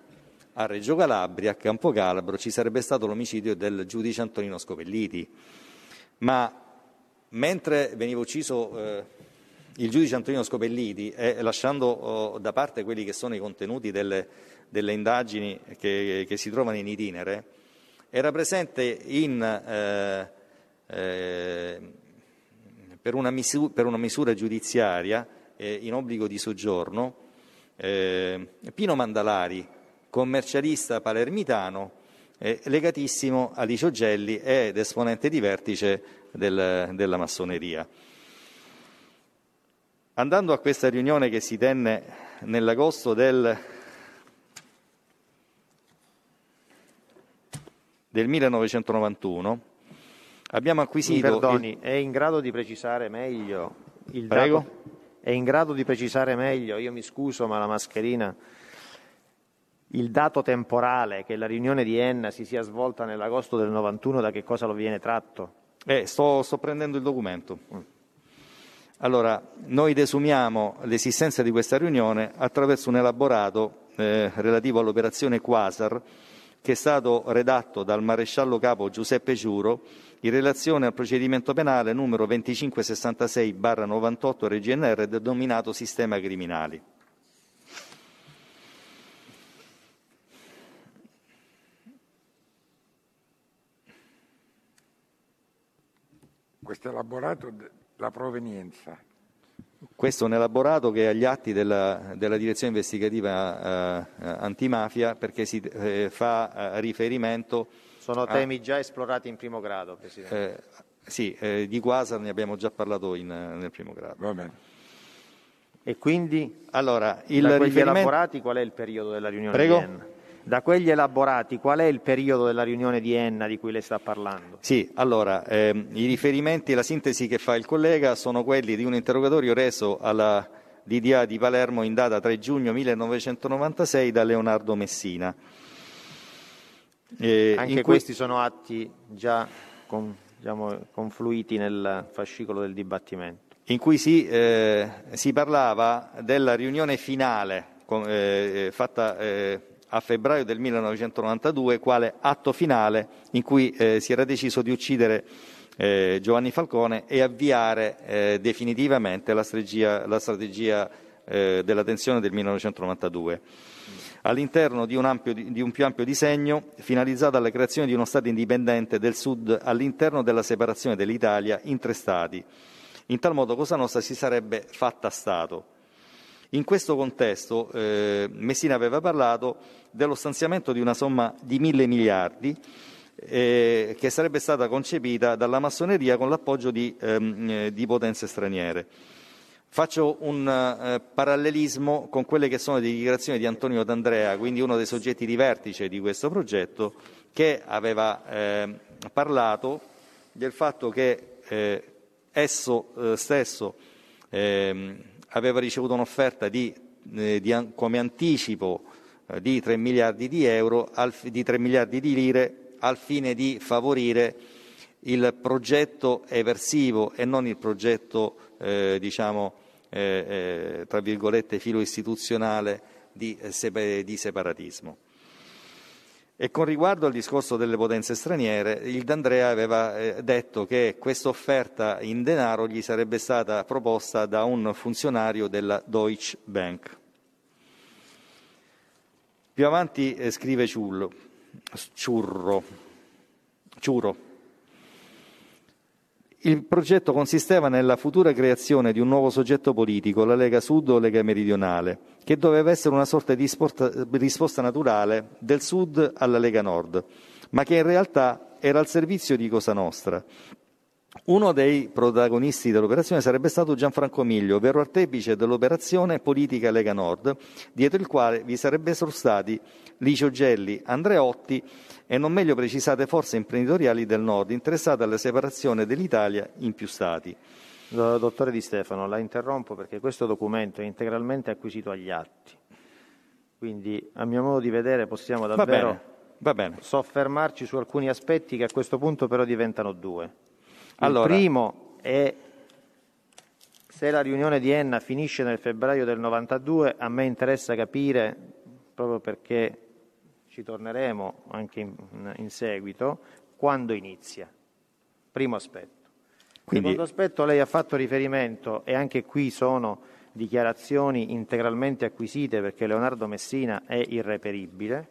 a Reggio Calabria, a Campo Calabro, ci sarebbe stato l'omicidio del giudice Antonino Scopelliti. Ma mentre veniva ucciso eh, il giudice Antonino Scopelliti, e eh, lasciando oh, da parte quelli che sono i contenuti delle, delle indagini che, che, si trovano in itinere, era presente in... Eh, eh per una, misura, per una misura giudiziaria eh, in obbligo di soggiorno eh, Pino Mandalari, commercialista palermitano eh, legatissimo a Licio Gelli ed esponente di vertice del, della massoneria. Andando a questa riunione che si tenne nell'agosto del, del 1991, Abbiamo acquisito... Mi perdoni, il... è in grado di precisare meglio il Prego. Dato? È in grado di precisare meglio, io mi scuso ma la mascherina il dato temporale che la riunione di Enna si sia svolta nell'agosto del 91 da che cosa lo viene tratto? Eh, sto, sto, prendendo il documento. Mm. Allora, noi desumiamo l'esistenza di questa riunione attraverso un elaborato eh, relativo all'operazione Quasar che è stato redatto dal maresciallo capo Giuseppe Giuro in relazione al procedimento penale numero 2566-98 RGNR denominato sistema criminali. Questo è elaborato la provenienza. Questo è un elaborato che è agli atti della, della direzione investigativa eh, eh antimafia perché si eh, fa eh, riferimento sono ah. temi già esplorati in primo grado, Presidente. Eh, sì, eh, di Quasar ne abbiamo già parlato in, nel primo grado. Va bene. E quindi, allora, da quelli riferimento... elaborati, qual è il periodo della riunione Prego? di Enna? Da quelli elaborati, qual è il periodo della riunione di Enna di cui lei sta parlando? Sì, allora, ehm, i riferimenti e la sintesi che fa il collega sono quelli di un interrogatorio reso alla DDA di Palermo in data 3 giugno 1996 da Leonardo Messina eh, Anche questi que- sono atti già con, diciamo, confluiti nel fascicolo del dibattimento. In cui si, eh, si parlava della riunione finale con, eh, eh fatta eh, a febbraio del 1992 quale atto finale in cui eh, si era deciso di uccidere Giovanni Falcone e avviare definitivamente la strategia, la strategia della tensione del 1992 all'interno di un, ampio, di un, più ampio disegno finalizzato alla creazione di uno Stato indipendente del Sud all'interno della separazione dell'Italia in tre Stati. In tal modo Cosa Nostra si sarebbe fatta Stato. In questo contesto eh, Messina aveva parlato dello stanziamento di una somma di mille miliardi eh, che sarebbe stata concepita dalla massoneria con l'appoggio di, ehm, eh, di potenze straniere. Faccio un eh, parallelismo con quelle che sono le dichiarazioni di Antonio D'Andrea, quindi uno dei soggetti di vertice di questo progetto, che aveva eh, parlato del fatto che eh, esso eh, stesso ehm, aveva ricevuto un'offerta di, eh, di, come anticipo eh, di 3 miliardi di, euro, di 3 miliardi di lire al fine di favorire il progetto eversivo e non il progetto eh, diciamo, eh, eh, tra virgolette, filo istituzionale di, eh, di separatismo. E con riguardo al discorso delle potenze straniere, il D'Andrea aveva eh, detto che questa offerta in denaro gli sarebbe stata proposta da un funzionario della Deutsche Bank. Più avanti eh, scrive Ciullo, Ciurro, Ciuro. Il progetto consisteva nella futura creazione di un nuovo soggetto politico, la Lega Sud o Lega Meridionale, che doveva essere una sorta di risposta naturale del Sud alla Lega Nord, ma che in realtà era al servizio di Cosa Nostra. Uno dei protagonisti dell'operazione sarebbe stato Gianfranco Miglio, vero artefice dell'operazione politica Lega Nord, dietro il quale vi sarebbero stati Licio Gelli, Andreotti e non meglio precisate forze imprenditoriali del Nord interessate alla separazione dell'Italia in più stati. Dottore Di Stefano, la interrompo perché questo documento è integralmente acquisito agli atti. Quindi, a mio modo di vedere, possiamo davvero va bene, va bene. soffermarci su alcuni aspetti che a questo punto però diventano due. Allora, Il primo è se la riunione di Enna finisce nel febbraio del 92, a me interessa capire, proprio perché ci torneremo anche in, in seguito, quando inizia. Primo aspetto. Quindi... Secondo aspetto, lei ha fatto riferimento, e anche qui sono dichiarazioni integralmente acquisite perché Leonardo Messina è irreperibile,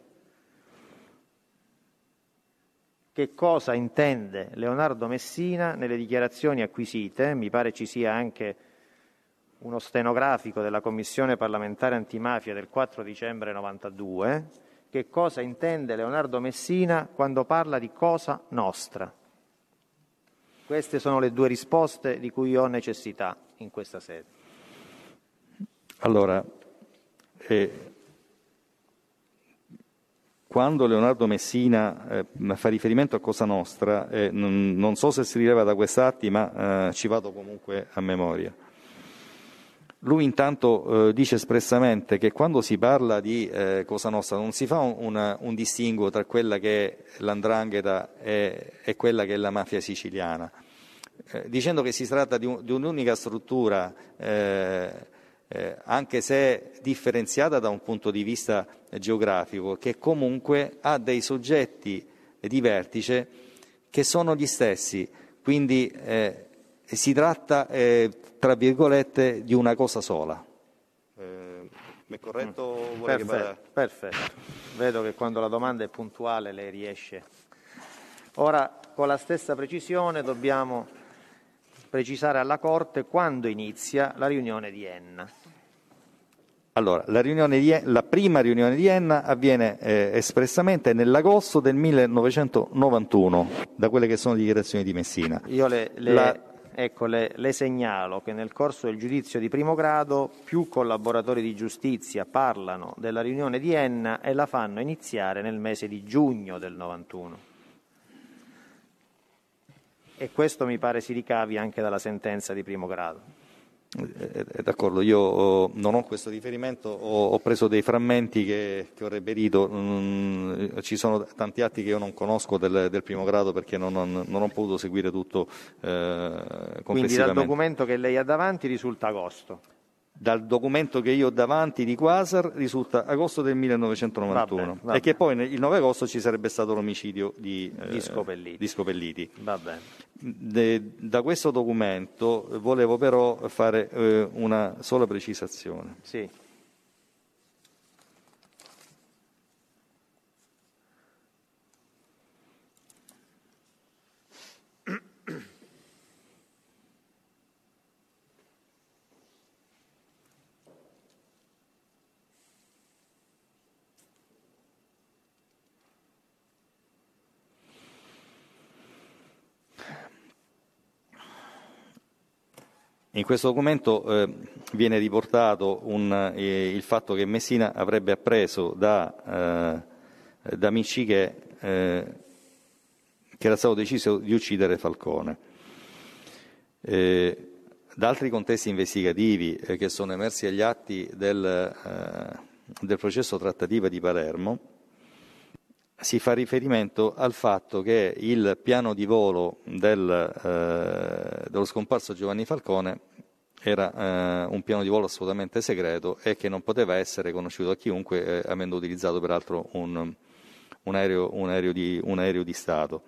che cosa intende Leonardo Messina nelle dichiarazioni acquisite, mi pare ci sia anche uno stenografico della Commissione parlamentare antimafia del 4 dicembre 92, che cosa intende Leonardo Messina quando parla di cosa nostra. Queste sono le due risposte di cui ho necessità in questa sede. Allora, eh, quando Leonardo Messina eh, fa riferimento a Cosa Nostra, eh, non, non, so se si rileva da quest'atti, ma eh, ci vado comunque a memoria. Lui intanto eh, dice espressamente che quando si parla di eh, Cosa Nostra non si fa un, una, un, distinguo tra quella che è l'andrangheta e, e quella che è la mafia siciliana, eh, dicendo che si tratta di, un, di un'unica struttura eh, anche se differenziata da un punto di vista geografico, che comunque ha dei soggetti di vertice che sono gli stessi, quindi eh, si tratta, eh, tra virgolette, di una cosa sola. Eh, è corretto? Mm. Perfetto, vada... perfetto, vedo che quando la domanda è puntuale lei riesce. Ora, con la stessa precisione, dobbiamo precisare alla Corte quando inizia la riunione di Enna. Allora, la, di, la prima riunione di Enna avviene eh, espressamente nell'agosto del 1991, da quelle che sono le dichiarazioni di Messina. Io le, le... La... Ecco, le, le, segnalo che nel corso del giudizio di primo grado più collaboratori di giustizia parlano della riunione di Enna e la fanno iniziare nel mese di giugno del 91. E questo mi pare si ricavi anche dalla sentenza di primo grado. Eh, eh, eh, d'accordo, io oh, non ho questo riferimento, ho preso dei frammenti che, che ho reperito, mm, ci sono tanti atti che io non conosco del, del primo grado perché non, non, non, ho potuto seguire tutto eh, Quindi dal documento che lei ha davanti risulta agosto dal documento che io ho davanti di Quasar risulta agosto del 1991 vabbè, vabbè. e che poi il 9 agosto ci sarebbe stato l'omicidio di, di Scopelliti. Eh, di Scopelliti. De, da questo documento volevo però fare eh, una sola precisazione. Sì. In questo documento eh, viene riportato un, eh, il fatto che Messina avrebbe appreso da, eh, da Micci che, eh, che, era stato deciso di uccidere Falcone. Eh, da altri contesti investigativi eh, che sono emersi agli atti del, del processo trattativa di Palermo, si fa riferimento al fatto che il piano di volo del, eh, dello scomparso Giovanni Falcone era eh, un piano di volo assolutamente segreto e che non poteva essere conosciuto a chiunque, eh, avendo utilizzato peraltro un, un, aereo, un, aereo, di, un aereo, di, Stato.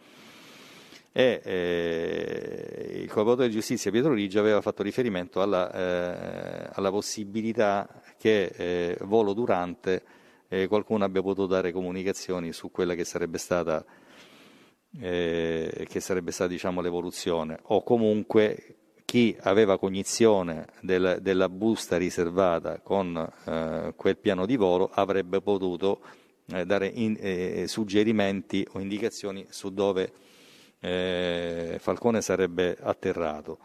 E, eh, il collaboratore di giustizia Pietro Riggi aveva fatto riferimento alla, eh, alla possibilità che eh, Volo Durante eh, qualcuno abbia potuto dare comunicazioni su quella che sarebbe stata, eh, che sarebbe stata diciamo, l'evoluzione, o comunque chi aveva cognizione del, della busta riservata con eh, quel piano di volo avrebbe potuto eh, dare in, eh, suggerimenti o indicazioni su dove eh, Falcone sarebbe atterrato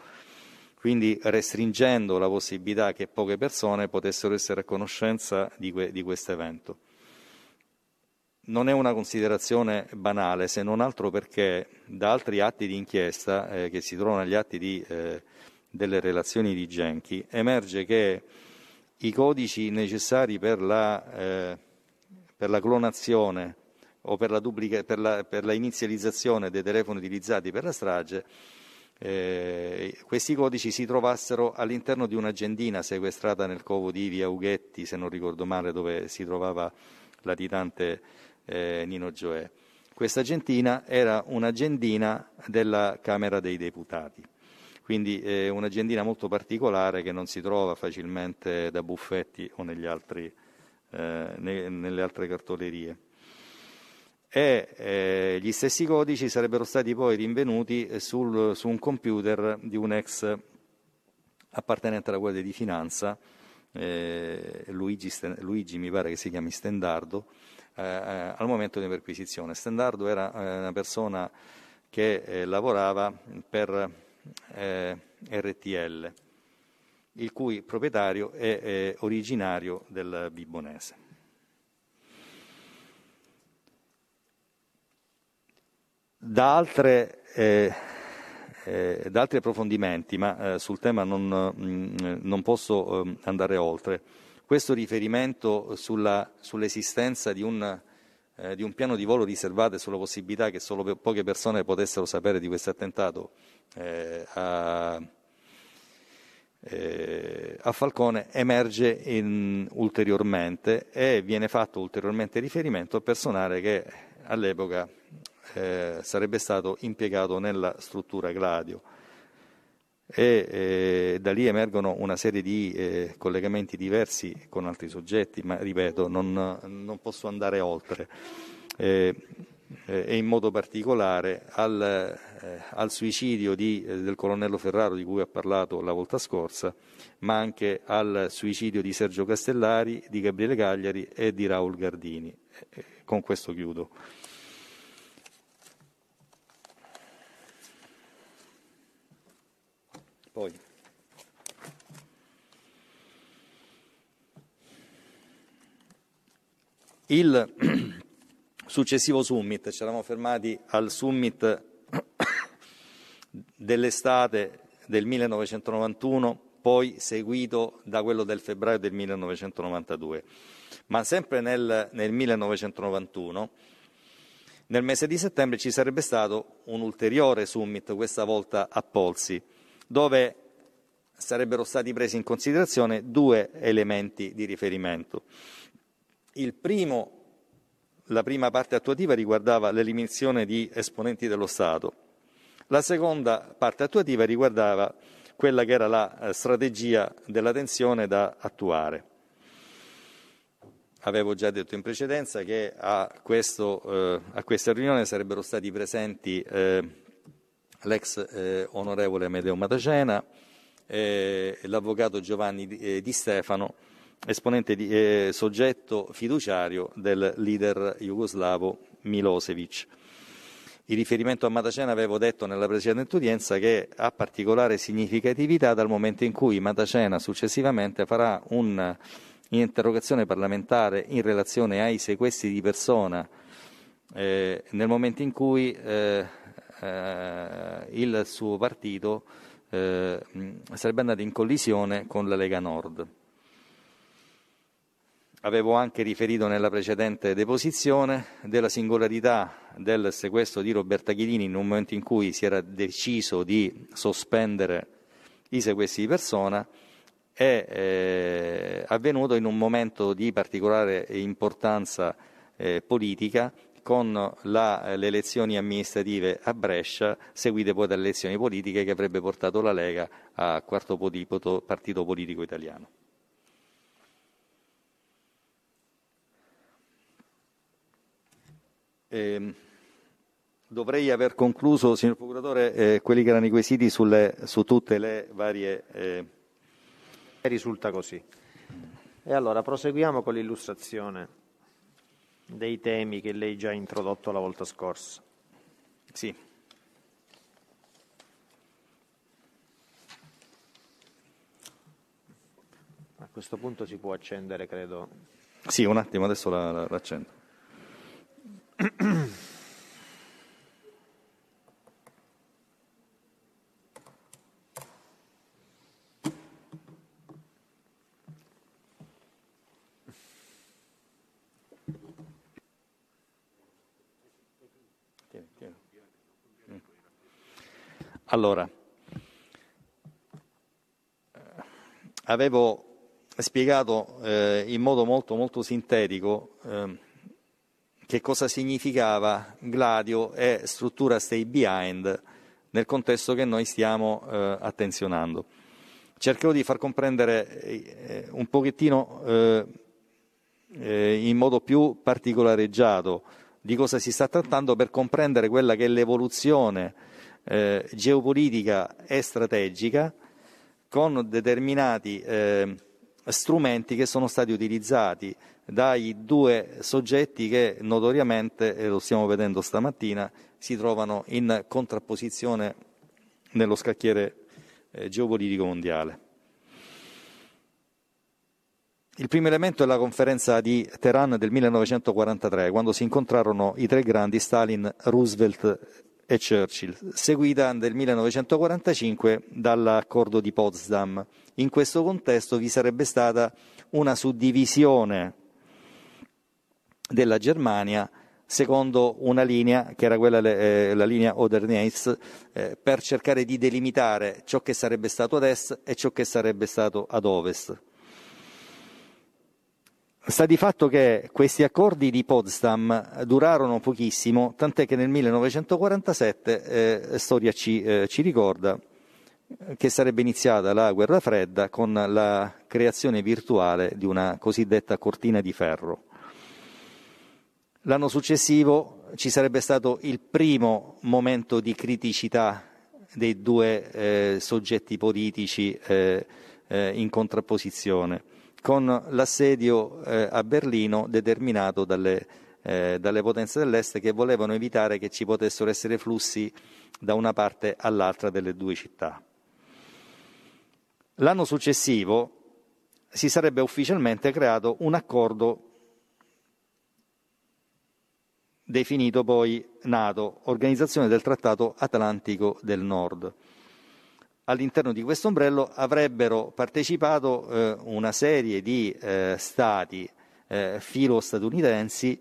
quindi restringendo la possibilità che poche persone potessero essere a conoscenza di, que- di questo evento. Non è una considerazione banale, se non altro perché da altri atti di inchiesta eh, che si trovano negli atti di, eh, delle relazioni di Genchi emerge che i codici necessari per la, eh, per la clonazione o per la, duplica- per, la, per la inizializzazione dei telefoni utilizzati per la strage eh, questi codici si trovassero all'interno di un'agendina sequestrata nel covo di via Ughetti, se non ricordo male, dove si trovava l'atitante eh, Nino Gioè. Questa agendina era un'agendina della Camera dei Deputati, quindi eh, un'agendina molto particolare che non si trova facilmente da buffetti o altri, eh, ne, nelle altre cartolerie e eh, gli stessi codici sarebbero stati poi rinvenuti sul, su un computer di un ex appartenente alla Guardia di Finanza, eh, Luigi, Luigi, mi pare che si chiami Stendardo, eh, eh al momento di perquisizione. Stendardo era eh, una persona che eh, lavorava per RTL, il cui proprietario è originario del Bibonese. Da, altre, eh, eh, da altri approfondimenti, ma eh, sul tema non, mh, mm, non posso ehm, andare oltre, questo riferimento sulla, sull'esistenza di un, eh, di un, piano di volo riservato e sulla possibilità che solo po- poche persone potessero sapere di questo attentato eh, a, eh, a Falcone emerge in, ulteriormente e viene fatto ulteriormente riferimento a personale che all'epoca eh, sarebbe stato impiegato nella struttura Gladio. E, eh, da lì emergono una serie di eh, collegamenti diversi con altri soggetti, ma ripeto, non, non posso andare oltre. Eh, eh, e in modo particolare al, eh, al suicidio di, del colonnello Ferraro di cui ho parlato la volta scorsa, ma anche al suicidio di Sergio Castellari, di Gabriele Cagliari e di Raul Gardini. con questo chiudo. Poi. Il successivo summit, ci eravamo fermati al summit dell'estate del 1991, poi seguito da quello del febbraio del 1992. Ma sempre nel, nel 1991, nel mese di settembre, ci sarebbe stato un ulteriore summit, questa volta a Polsi dove sarebbero stati presi in considerazione due elementi di riferimento. Primo, la prima parte attuativa riguardava l'eliminazione di esponenti dello Stato, la seconda parte attuativa riguardava quella che era la eh, strategia della tensione da attuare. Avevo già detto in precedenza che a, questo, eh, a questa riunione sarebbero stati presenti eh, l'ex eh, onorevole Medeo Matacena, eh, l'avvocato Giovanni Di, eh, di Stefano, esponente di eh, soggetto fiduciario del leader jugoslavo Milosevic. In riferimento a Matacena avevo detto nella precedente udienza che ha particolare significatività dal momento in cui Matacena successivamente farà un'interrogazione parlamentare in relazione ai sequestri di persona eh, nel momento in cui eh, eh, il suo partito eh, sarebbe andato in collisione con la Lega Nord. Avevo anche riferito nella precedente deposizione della singolarità del sequestro di Roberta Chirini in un momento in cui si era deciso di sospendere i sequestri di persona è eh, avvenuto in un momento di particolare importanza eh, politica con la, eh, le elezioni amministrative a Brescia, seguite poi dalle elezioni politiche che avrebbe portato la Lega a quarto partito politico italiano. Eh, dovrei aver concluso, signor Procuratore, eh, quelli che erano i quesiti sulle, su tutte le varie... Eh... Risulta così. E allora proseguiamo con l'illustrazione dei temi che lei già ha introdotto la volta scorsa. Sì. A questo punto si può accendere, credo. Sì, un attimo, adesso la, la, la accendo. Allora, avevo spiegato eh, in modo molto, molto sintetico eh, che cosa significava Gladio e struttura stay behind nel contesto che noi stiamo eh, attenzionando. Cercherò di far comprendere eh, un pochettino eh, eh, in modo più particolareggiato di cosa si sta trattando per comprendere quella che è l'evoluzione eh, geopolitica e strategica con determinati eh, strumenti che sono stati utilizzati dai due soggetti che notoriamente, e lo stiamo vedendo stamattina, si trovano in contrapposizione nello scacchiere eh, geopolitico mondiale. Il primo elemento è la conferenza di Teheran del 1943, quando si incontrarono i tre grandi Stalin, Roosevelt e Churchill, seguita nel 1945 dall'accordo di Potsdam. In questo contesto vi sarebbe stata una suddivisione della Germania secondo una linea che era quella, eh, la linea Oder-Neisse, eh, per cercare di delimitare ciò che sarebbe stato ad est e ciò che sarebbe stato ad ovest. Sta di fatto che questi accordi di Potsdam durarono pochissimo, tant'è che nel 1947, eh, storia ci, eh, ci ricorda, che sarebbe iniziata la guerra fredda con la creazione virtuale di una cosiddetta cortina di ferro. L'anno successivo ci sarebbe stato il primo momento di criticità dei due eh, soggetti politici eh, eh, in contrapposizione con l'assedio eh, a Berlino determinato dalle, eh, dalle, potenze dell'est che volevano evitare che ci potessero essere flussi da una parte all'altra delle due città. L'anno successivo si sarebbe ufficialmente creato un accordo definito poi NATO, Organizzazione del Trattato Atlantico del Nord all'interno di questo ombrello avrebbero partecipato eh, una serie di eh, stati eh, filo statunitensi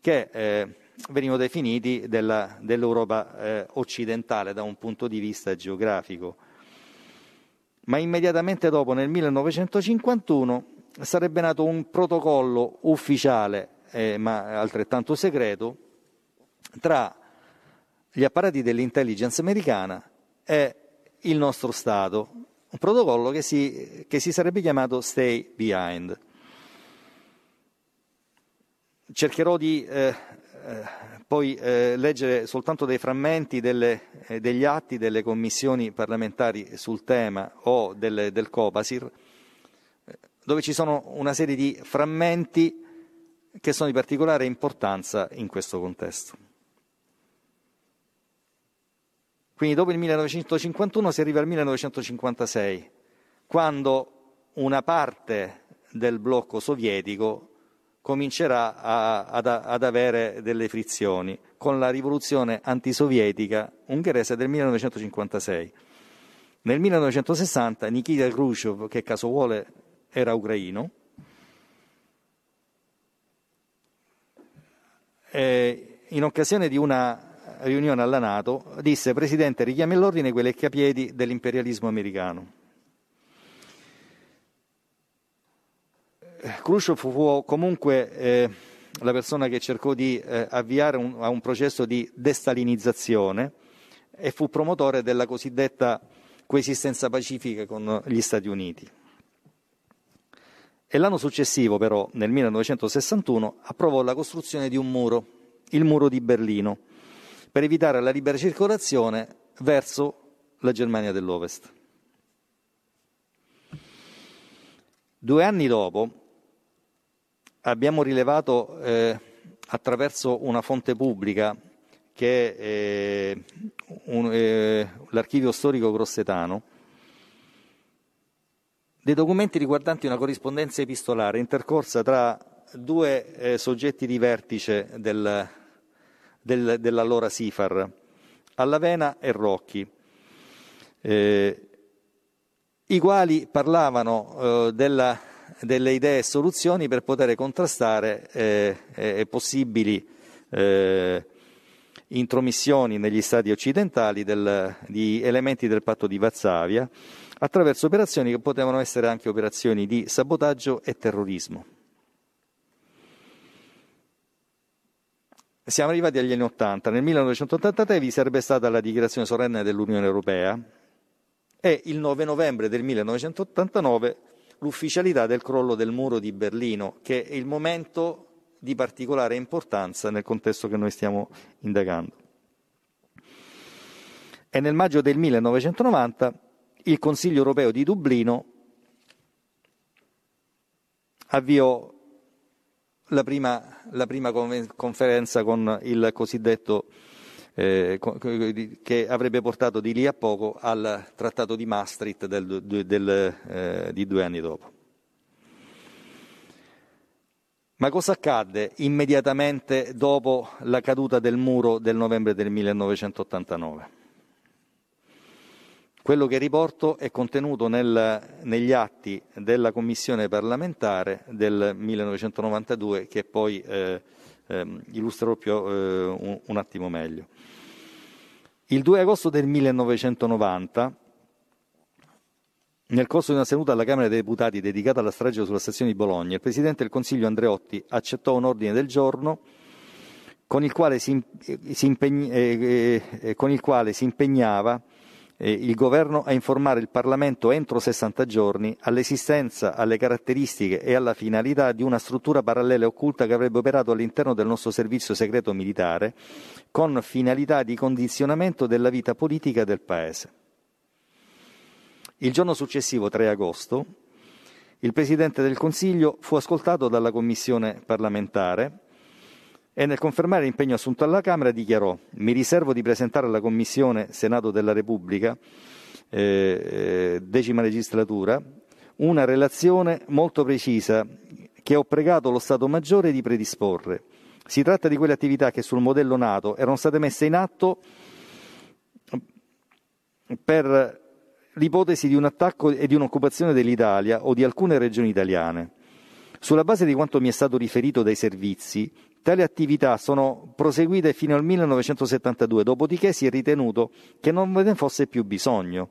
che eh, venivano definiti della, dell'Europa eh, occidentale da un punto di vista geografico. Ma immediatamente dopo, nel 1951, sarebbe nato un protocollo ufficiale, eh, ma altrettanto segreto, tra gli apparati dell'intelligence americana e il nostro Stato, un protocollo che si, che si sarebbe chiamato Stay Behind. Cercherò di eh, eh, poi eh, leggere soltanto dei frammenti delle, eh, degli atti delle commissioni parlamentari sul tema o del, del Copasir, eh, dove ci sono una serie di frammenti che sono di particolare importanza in questo contesto. Quindi dopo il 1951 si arriva al 1956, quando una parte del blocco sovietico comincerà a, ad, ad, avere delle frizioni con la rivoluzione antisovietica ungherese del 1956. Nel 1960 Nikita Khrushchev, che caso vuole era ucraino, in occasione di una riunione alla Nato, disse Presidente richiami all'ordine quei leccapiedi dell'imperialismo americano. Eh, Khrushchev fu comunque eh, la persona che cercò di eh, avviare un, a un processo di destalinizzazione e fu promotore della cosiddetta coesistenza pacifica con gli Stati Uniti. E l'anno successivo, però, nel 1961, approvò la costruzione di un muro, il muro di Berlino, per evitare la libera circolazione verso la Germania dell'Ovest. Due anni dopo abbiamo rilevato eh, attraverso una fonte pubblica che è eh, un, eh, l'archivio storico grossetano, dei documenti riguardanti una corrispondenza epistolare intercorsa tra due eh, soggetti di vertice del, del, dell'allora Sifar, Allavena e Rocchi, eh, i quali parlavano eh, della, delle idee e soluzioni per poter contrastare eh, possibili eh, intromissioni negli stati occidentali del, di elementi del patto di Varsavia attraverso operazioni che potevano essere anche operazioni di sabotaggio e terrorismo. Siamo arrivati agli anni Ottanta. Nel 1983 vi sarebbe stata la dichiarazione solenne dell'Unione Europea e il 9 novembre del 1989 l'ufficialità del crollo del muro di Berlino, che è il momento di particolare importanza nel contesto che noi stiamo indagando. E nel maggio del 1990 il Consiglio europeo di Dublino avviò la prima, la prima conferenza con il cosiddetto eh, che avrebbe portato di lì a poco al trattato di Maastricht del, del, eh, di due anni dopo. Ma cosa accadde immediatamente dopo la caduta del muro del novembre del 1989? Quello che riporto è contenuto nel, negli atti della Commissione parlamentare del 1992 che poi eh, eh, illustrerò più, eh, un, un attimo meglio. Il 2 agosto del 1990 nel corso di una seduta alla Camera dei Deputati dedicata alla strage sulla stazione di Bologna, il Presidente del Consiglio Andreotti accettò un ordine del giorno con il quale si, impegnava eh, il governo a informare il Parlamento entro 60 giorni all'esistenza, alle caratteristiche e alla finalità di una struttura parallela e occulta che avrebbe operato all'interno del nostro servizio segreto militare con finalità di condizionamento della vita politica del Paese. Il giorno successivo, 3 agosto, il Presidente del Consiglio fu ascoltato dalla Commissione parlamentare e nel confermare l'impegno assunto alla Camera dichiarò mi riservo di presentare alla Commissione Senato della Repubblica, eh, eh decima legislatura, una relazione molto precisa che ho pregato lo Stato Maggiore di predisporre. Si tratta di quelle attività che sul modello nato erano state messe in atto per l'ipotesi di un attacco e di un'occupazione dell'Italia o di alcune regioni italiane. Sulla base di quanto mi è stato riferito dai servizi, Tali attività sono proseguite fino al 1972, dopodiché si è ritenuto che non ve ne fosse più bisogno,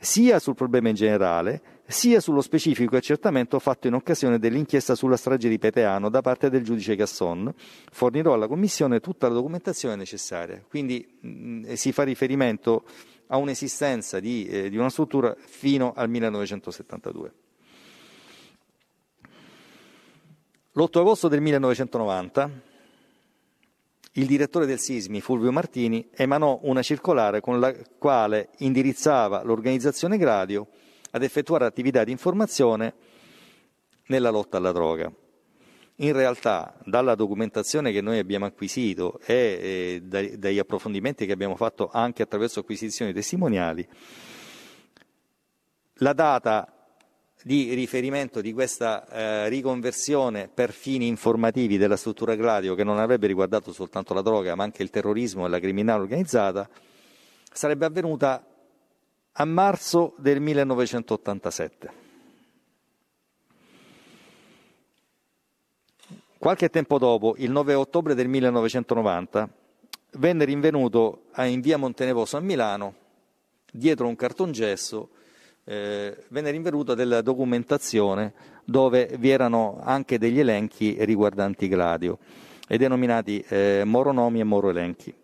sia sul problema in generale, sia sullo specifico accertamento fatto in occasione dell'inchiesta sulla strage di Peteano da parte del giudice Casson. Fornirò alla Commissione tutta la documentazione necessaria. Quindi mh, mm, eh, si fa riferimento a un'esistenza di, eh, di una struttura fino al 1972. L'8 agosto del 1990 il direttore del Sismi, Fulvio Martini, emanò una circolare con la quale indirizzava l'organizzazione Gradio ad effettuare attività di informazione nella lotta alla droga. In realtà, dalla documentazione che noi abbiamo acquisito e, e dai, dagli approfondimenti che abbiamo fatto anche attraverso acquisizioni testimoniali, la data di riferimento di questa eh, riconversione per fini informativi della struttura Gladio, che non avrebbe riguardato soltanto la droga, ma anche il terrorismo e la criminale organizzata, sarebbe avvenuta a marzo del 1987. Qualche tempo dopo, il 9 ottobre del 1990, venne rinvenuto in via Montenevoso a Milano, dietro un cartongesso, eh, venne rinvenuta della documentazione dove vi erano anche degli elenchi riguardanti Gladio e denominati eh, moronomi e moroelenchi.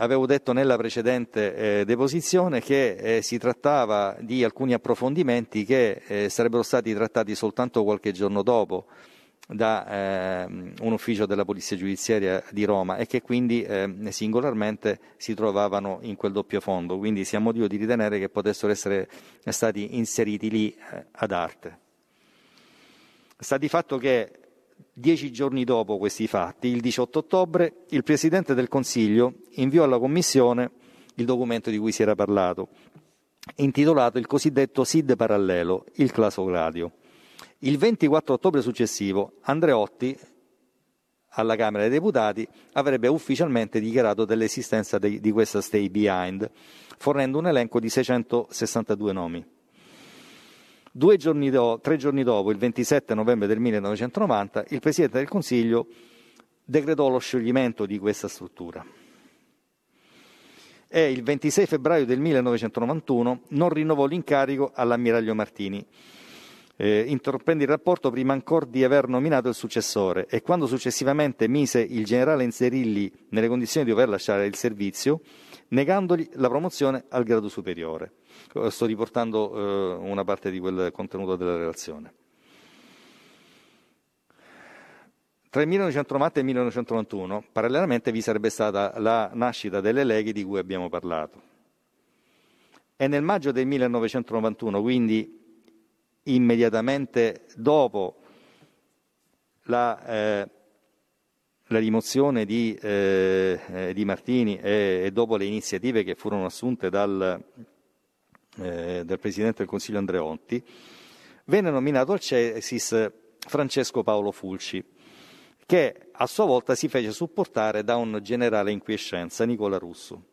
Avevo detto nella precedente eh, deposizione che eh, si trattava di alcuni approfondimenti che eh, sarebbero stati trattati soltanto qualche giorno dopo da eh, un ufficio della Polizia Giudiziaria di Roma e che quindi eh, singolarmente si trovavano in quel doppio fondo. Quindi si ha motivo di ritenere che potessero essere stati inseriti lì eh, ad arte. Sta di fatto che dieci giorni dopo questi fatti, il 18 ottobre, il Presidente del Consiglio inviò alla Commissione il documento di cui si era parlato, intitolato il cosiddetto SID parallelo, il Gladio. Il 24 ottobre successivo Andreotti alla Camera dei Deputati avrebbe ufficialmente dichiarato dell'esistenza di, di questa stay behind, fornendo un elenco di 662 nomi. Giorni do, tre giorni dopo, il 27 novembre del 1990, il Presidente del Consiglio decretò lo scioglimento di questa struttura. E il 26 febbraio del 1991 non rinnovò l'incarico all'ammiraglio Martini, eh, intorpendo il rapporto prima ancora di aver nominato il successore e quando successivamente mise il generale Inserilli nelle condizioni di dover lasciare il servizio, negandogli la promozione al grado superiore. Eh, sto riportando eh, una parte di quel contenuto della relazione. Tra il 1990 e il 1991, parallelamente, vi sarebbe stata la nascita delle leghe di cui abbiamo parlato. E nel maggio del 1991, quindi immediatamente dopo la, eh, la rimozione di, eh, eh, di Martini e, e, dopo le iniziative che furono assunte dal, eh, dal Presidente del Consiglio Andreotti, venne nominato al CESIS Francesco Paolo Fulci, che a sua volta si fece supportare da un generale in quiescenza, Nicola Russo.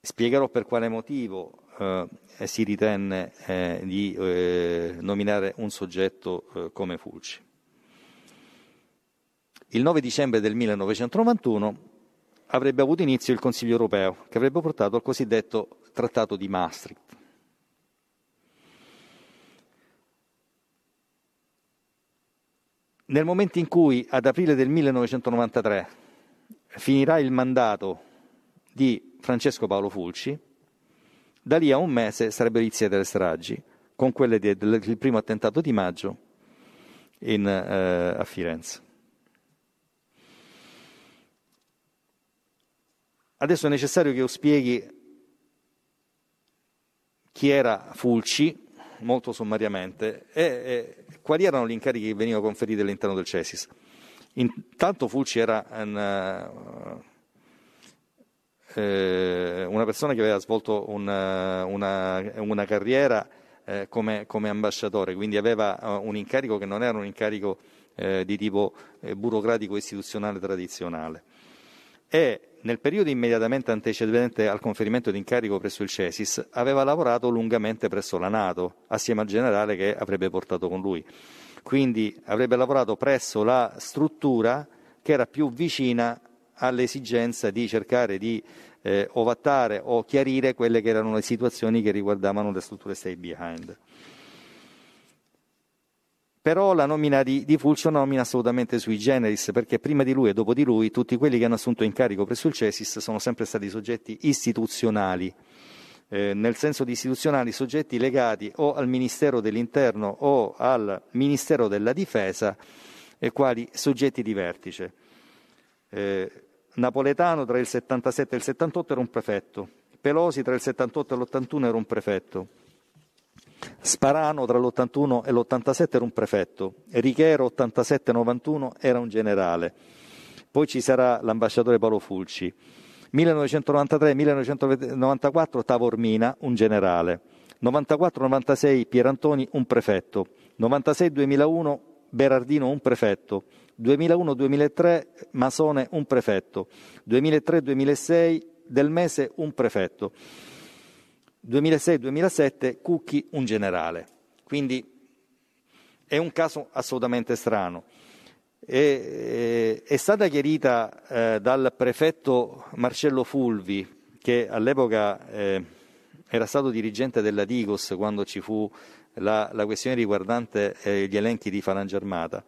Spiegherò per quale motivo eh, si ritenne eh, di eh, nominare un soggetto eh, come Fulci. Il 9 dicembre del 1991 avrebbe avuto inizio il Consiglio europeo, che avrebbe portato al cosiddetto Trattato di Maastricht. Nel momento in cui, ad aprile del 1993, finirà il mandato di Francesco Paolo Fulci, da lì a un mese sarebbero iniziate le stragi, con quelle del, del primo attentato di maggio in, eh, a Firenze. Adesso è necessario che io spieghi chi era Fulci, molto sommariamente, e, e quali erano gli incarichi che venivano conferiti all'interno del CESIS. Intanto Fulci era un eh, eh, una persona che aveva svolto una, eh, una, una carriera eh, come, come, ambasciatore, quindi aveva eh, un incarico che non era un incarico eh, di tipo eh, burocratico istituzionale tradizionale. E nel periodo immediatamente antecedente al conferimento di incarico presso il CESIS aveva lavorato lungamente presso la Nato, assieme al generale che avrebbe portato con lui. Quindi avrebbe lavorato presso la struttura che era più vicina all'esigenza di cercare di eh, ovattare o chiarire quelle che erano le situazioni che riguardavano le strutture stay behind. Però la nomina di, di Fulcio è una nomina assolutamente sui generis, perché prima di lui e dopo di lui tutti quelli che hanno assunto incarico presso il CESIS sono sempre stati soggetti istituzionali. Eh, nel senso di istituzionali soggetti legati o al Ministero dell'Interno o al Ministero della Difesa e quali soggetti di vertice. Eh, Napoletano tra il 77 e il 78 era un prefetto, Pelosi tra il 78 e l'81 era un prefetto, Sparano tra l'81 e l'87 era un prefetto, Richero 87-91 era un generale, poi ci sarà l'ambasciatore Paolo Fulci, 1993-1994 Tavormina un generale, 94-96 Pierantoni un prefetto, 96-2001 Berardino un prefetto, 2001-2003 Masone un prefetto, 2003-2006 Del Mese un prefetto, 2006-2007 Cucchi un generale. Quindi è un caso assolutamente strano. E, eh, è stata chiarita eh, dal prefetto Marcello Fulvi, che all'epoca eh, era stato dirigente della Digos quando ci fu la, la questione riguardante eh, gli elenchi di Falange Armata,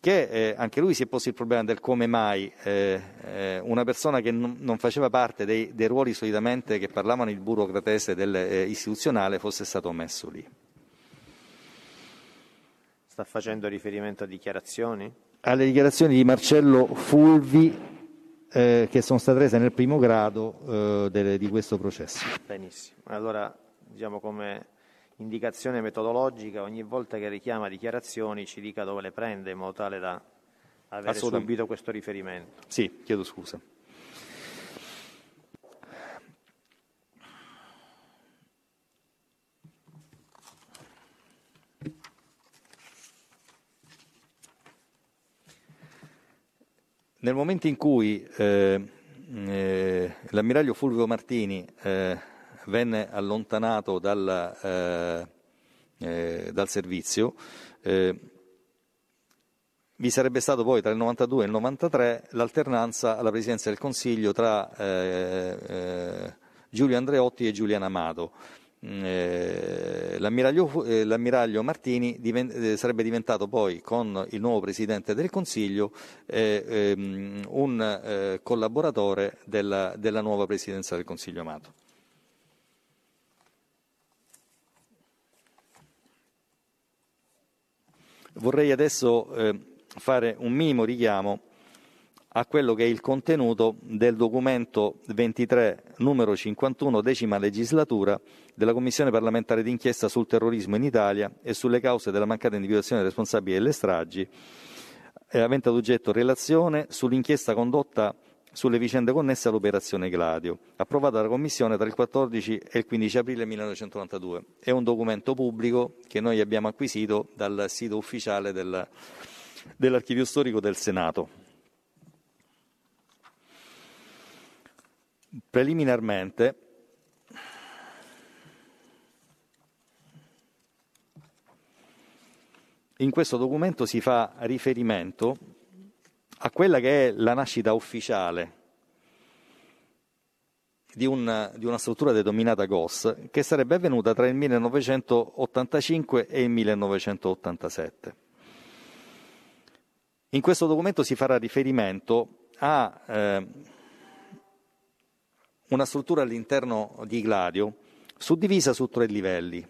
che eh, anche lui si è posto il problema del come mai eh, eh, una persona che non, non faceva parte dei, dei, ruoli solitamente che parlavano il burocratese del, eh, istituzionale fosse stato messo lì. Sta facendo riferimento a dichiarazioni? Alle dichiarazioni di Marcello Fulvi eh, che sono state rese nel primo grado eh, delle, di questo processo. Benissimo. Allora, diciamo come indicazione metodologica ogni volta che richiama dichiarazioni ci dica dove le prende in modo tale da avere subito questo riferimento. Sì, chiedo scusa. Nel momento in cui eh, eh, l'ammiraglio Fulvio Martini eh, venne allontanato dal, eh, eh, dal servizio. Eh, vi sarebbe stato poi tra il 92 e il 93 l'alternanza alla presidenza del Consiglio tra eh, eh, Giulio Andreotti e Giuliano Amato. Mm, eh, l'ammiraglio, l'ammiraglio, Martini divent, sarebbe diventato poi con il nuovo Presidente del Consiglio eh, ehm, un eh, collaboratore della, della nuova Presidenza del Consiglio Amato. Vorrei adesso eh, fare un minimo richiamo a quello che è il contenuto del documento 23 numero 51 decima legislatura della Commissione parlamentare d'inchiesta sul terrorismo in Italia e sulle cause della mancata individuazione dei responsabili delle stragi, eh, avente ad oggetto relazione sull'inchiesta condotta sulle vicende connesse all'operazione Gladio, approvata dalla Commissione tra il 14 e il 15 aprile 1992. È un documento pubblico che noi abbiamo acquisito dal sito ufficiale del, dell'archivio storico del Senato. Preliminarmente, in questo documento si fa riferimento a quella che è la nascita ufficiale di, un, di una struttura denominata GOS che sarebbe avvenuta tra il 1985 e il 1987. In questo documento si farà riferimento a eh, una struttura all'interno di Gladio suddivisa su tre livelli,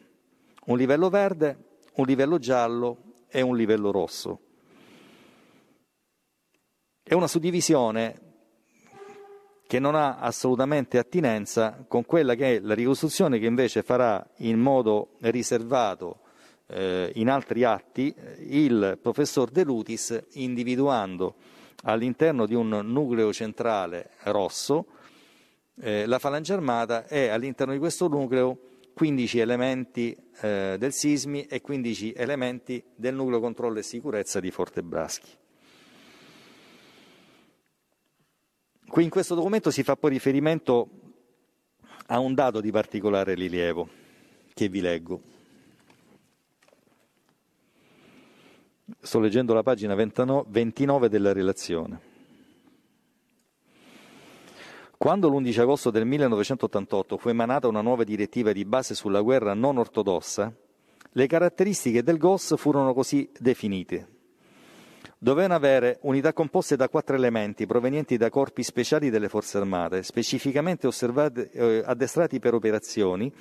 un livello verde, un livello giallo e un livello rosso. È una suddivisione che non ha assolutamente attinenza con quella che è la ricostruzione che invece farà in modo riservato eh, in altri atti il professor De Lutis individuando all'interno di un nucleo centrale rosso eh, la falange armata e all'interno di questo nucleo 15 elementi eh, del sismi e 15 elementi del nucleo controllo e sicurezza di Fortebraschi. Qui in questo documento si fa poi riferimento a un dato di particolare rilievo che vi leggo. Sto leggendo la pagina 29 della relazione. Quando l'11 agosto del 1988 fu emanata una nuova direttiva di base sulla guerra non ortodossa, le caratteristiche del GOS furono così definite dovevano avere unità composte da quattro elementi provenienti da corpi speciali delle forze armate, specificamente eh, addestrati per operazioni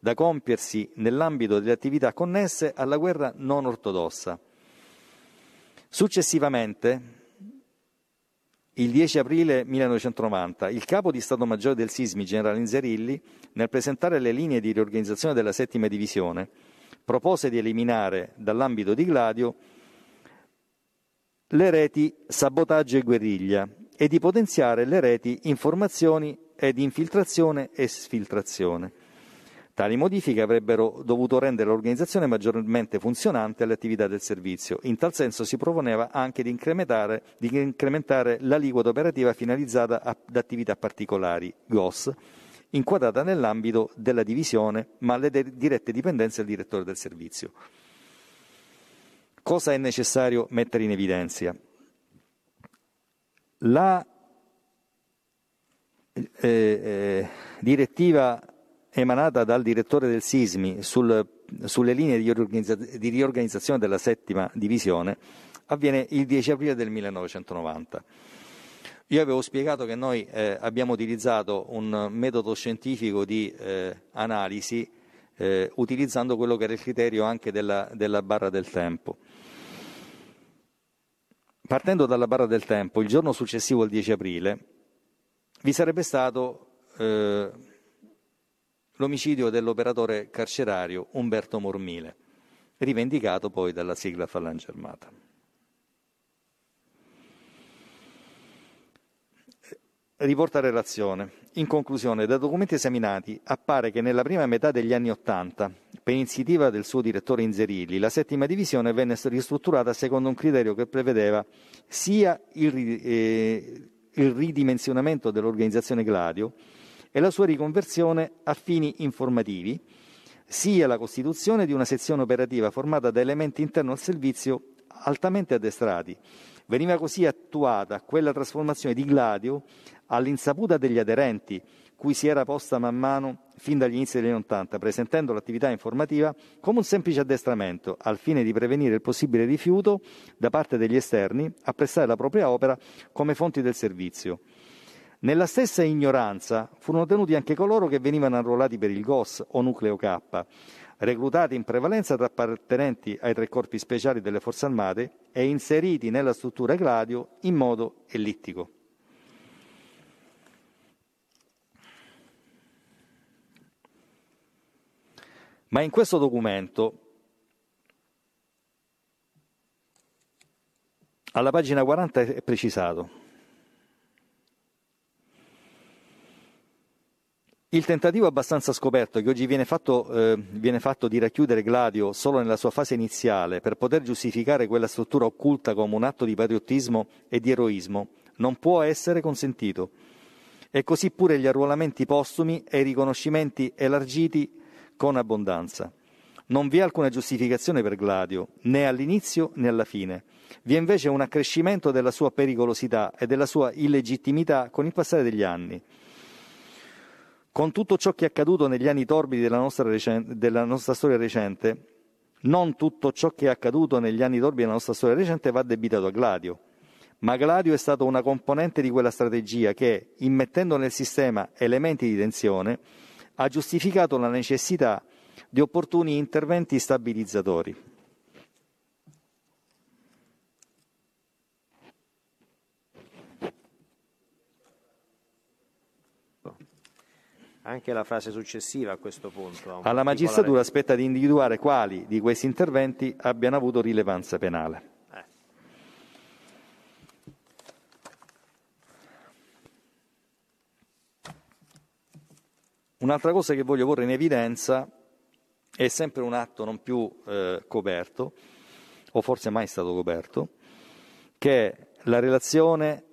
da compiersi nell'ambito delle attività connesse alla guerra non ortodossa. Successivamente, il 10 aprile 1990, il capo di Stato Maggiore del Sismi, generale Inzerilli, nel presentare le linee di riorganizzazione della settima divisione, propose di eliminare dall'ambito di Gladio le reti sabotaggio e guerriglia e di potenziare le reti informazioni ed infiltrazione e sfiltrazione. Tali modifiche avrebbero dovuto rendere l'organizzazione maggiormente funzionante alle attività del servizio. In tal senso si proponeva anche di incrementare, di incrementare l'aliquota operativa finalizzata ad attività particolari, GOS, inquadrata nell'ambito della divisione, ma alle dirette dipendenze del direttore del servizio cosa è necessario mettere in evidenza? La eh, eh, direttiva emanata dal direttore del Sismi sul, sulle linee di, riorganizza, di riorganizzazione della settima divisione avviene il 10 aprile del 1990. Io avevo spiegato che noi eh, abbiamo utilizzato un metodo scientifico di eh, analisi eh, utilizzando quello che era il criterio anche della, della barra del tempo. Partendo dalla barra del tempo, il giorno successivo al 10 aprile, vi sarebbe stato eh, l'omicidio dell'operatore carcerario Umberto Mormile, rivendicato poi dalla sigla Falange Armata. Riporta relazione. In conclusione, da documenti esaminati appare che nella prima metà degli anni Ottanta, per iniziativa del suo direttore Inzerilli, la settima divisione venne ristrutturata secondo un criterio che prevedeva sia il, eh, il ridimensionamento dell'organizzazione Gladio e la sua riconversione a fini informativi, sia la costituzione di una sezione operativa formata da elementi interno al servizio altamente addestrati, Veniva così attuata quella trasformazione di Gladio all'insaputa degli aderenti, cui si era posta man mano fin dagli inizi degli anni Ottanta, presentando l'attività informativa come un semplice addestramento, al fine di prevenire il possibile rifiuto da parte degli esterni a prestare la propria opera come fonti del servizio. Nella stessa ignoranza furono tenuti anche coloro che venivano arruolati per il GOS o Nucleo K, reclutati in prevalenza da appartenenti ai tre corpi speciali delle Forze Armate e inseriti nella struttura Gladio in modo ellittico. Ma in questo documento, alla pagina 40 è precisato Il tentativo abbastanza scoperto che oggi viene fatto, eh, viene fatto, di racchiudere Gladio solo nella sua fase iniziale per poter giustificare quella struttura occulta come un atto di patriottismo e di eroismo non può essere consentito. E così pure gli arruolamenti postumi e i riconoscimenti elargiti con abbondanza. Non vi è alcuna giustificazione per Gladio, né all'inizio né alla fine. Vi è invece un accrescimento della sua pericolosità e della sua illegittimità con il passare degli anni. Con tutto ciò che è accaduto negli anni torbidi della nostra, recente, della nostra storia recente, non tutto ciò che è accaduto negli anni torbidi della nostra storia recente va debitato a Gladio, ma Gladio è stato una componente di quella strategia che, immettendo nel sistema elementi di tensione, ha giustificato la necessità di opportuni interventi stabilizzatori. anche la frase successiva a questo punto. Alla magistratura aspetta di individuare quali di questi interventi abbiano avuto rilevanza penale. Eh. Un'altra cosa che voglio porre in evidenza è sempre un atto non più eh, coperto, o forse mai stato coperto, che è la relazione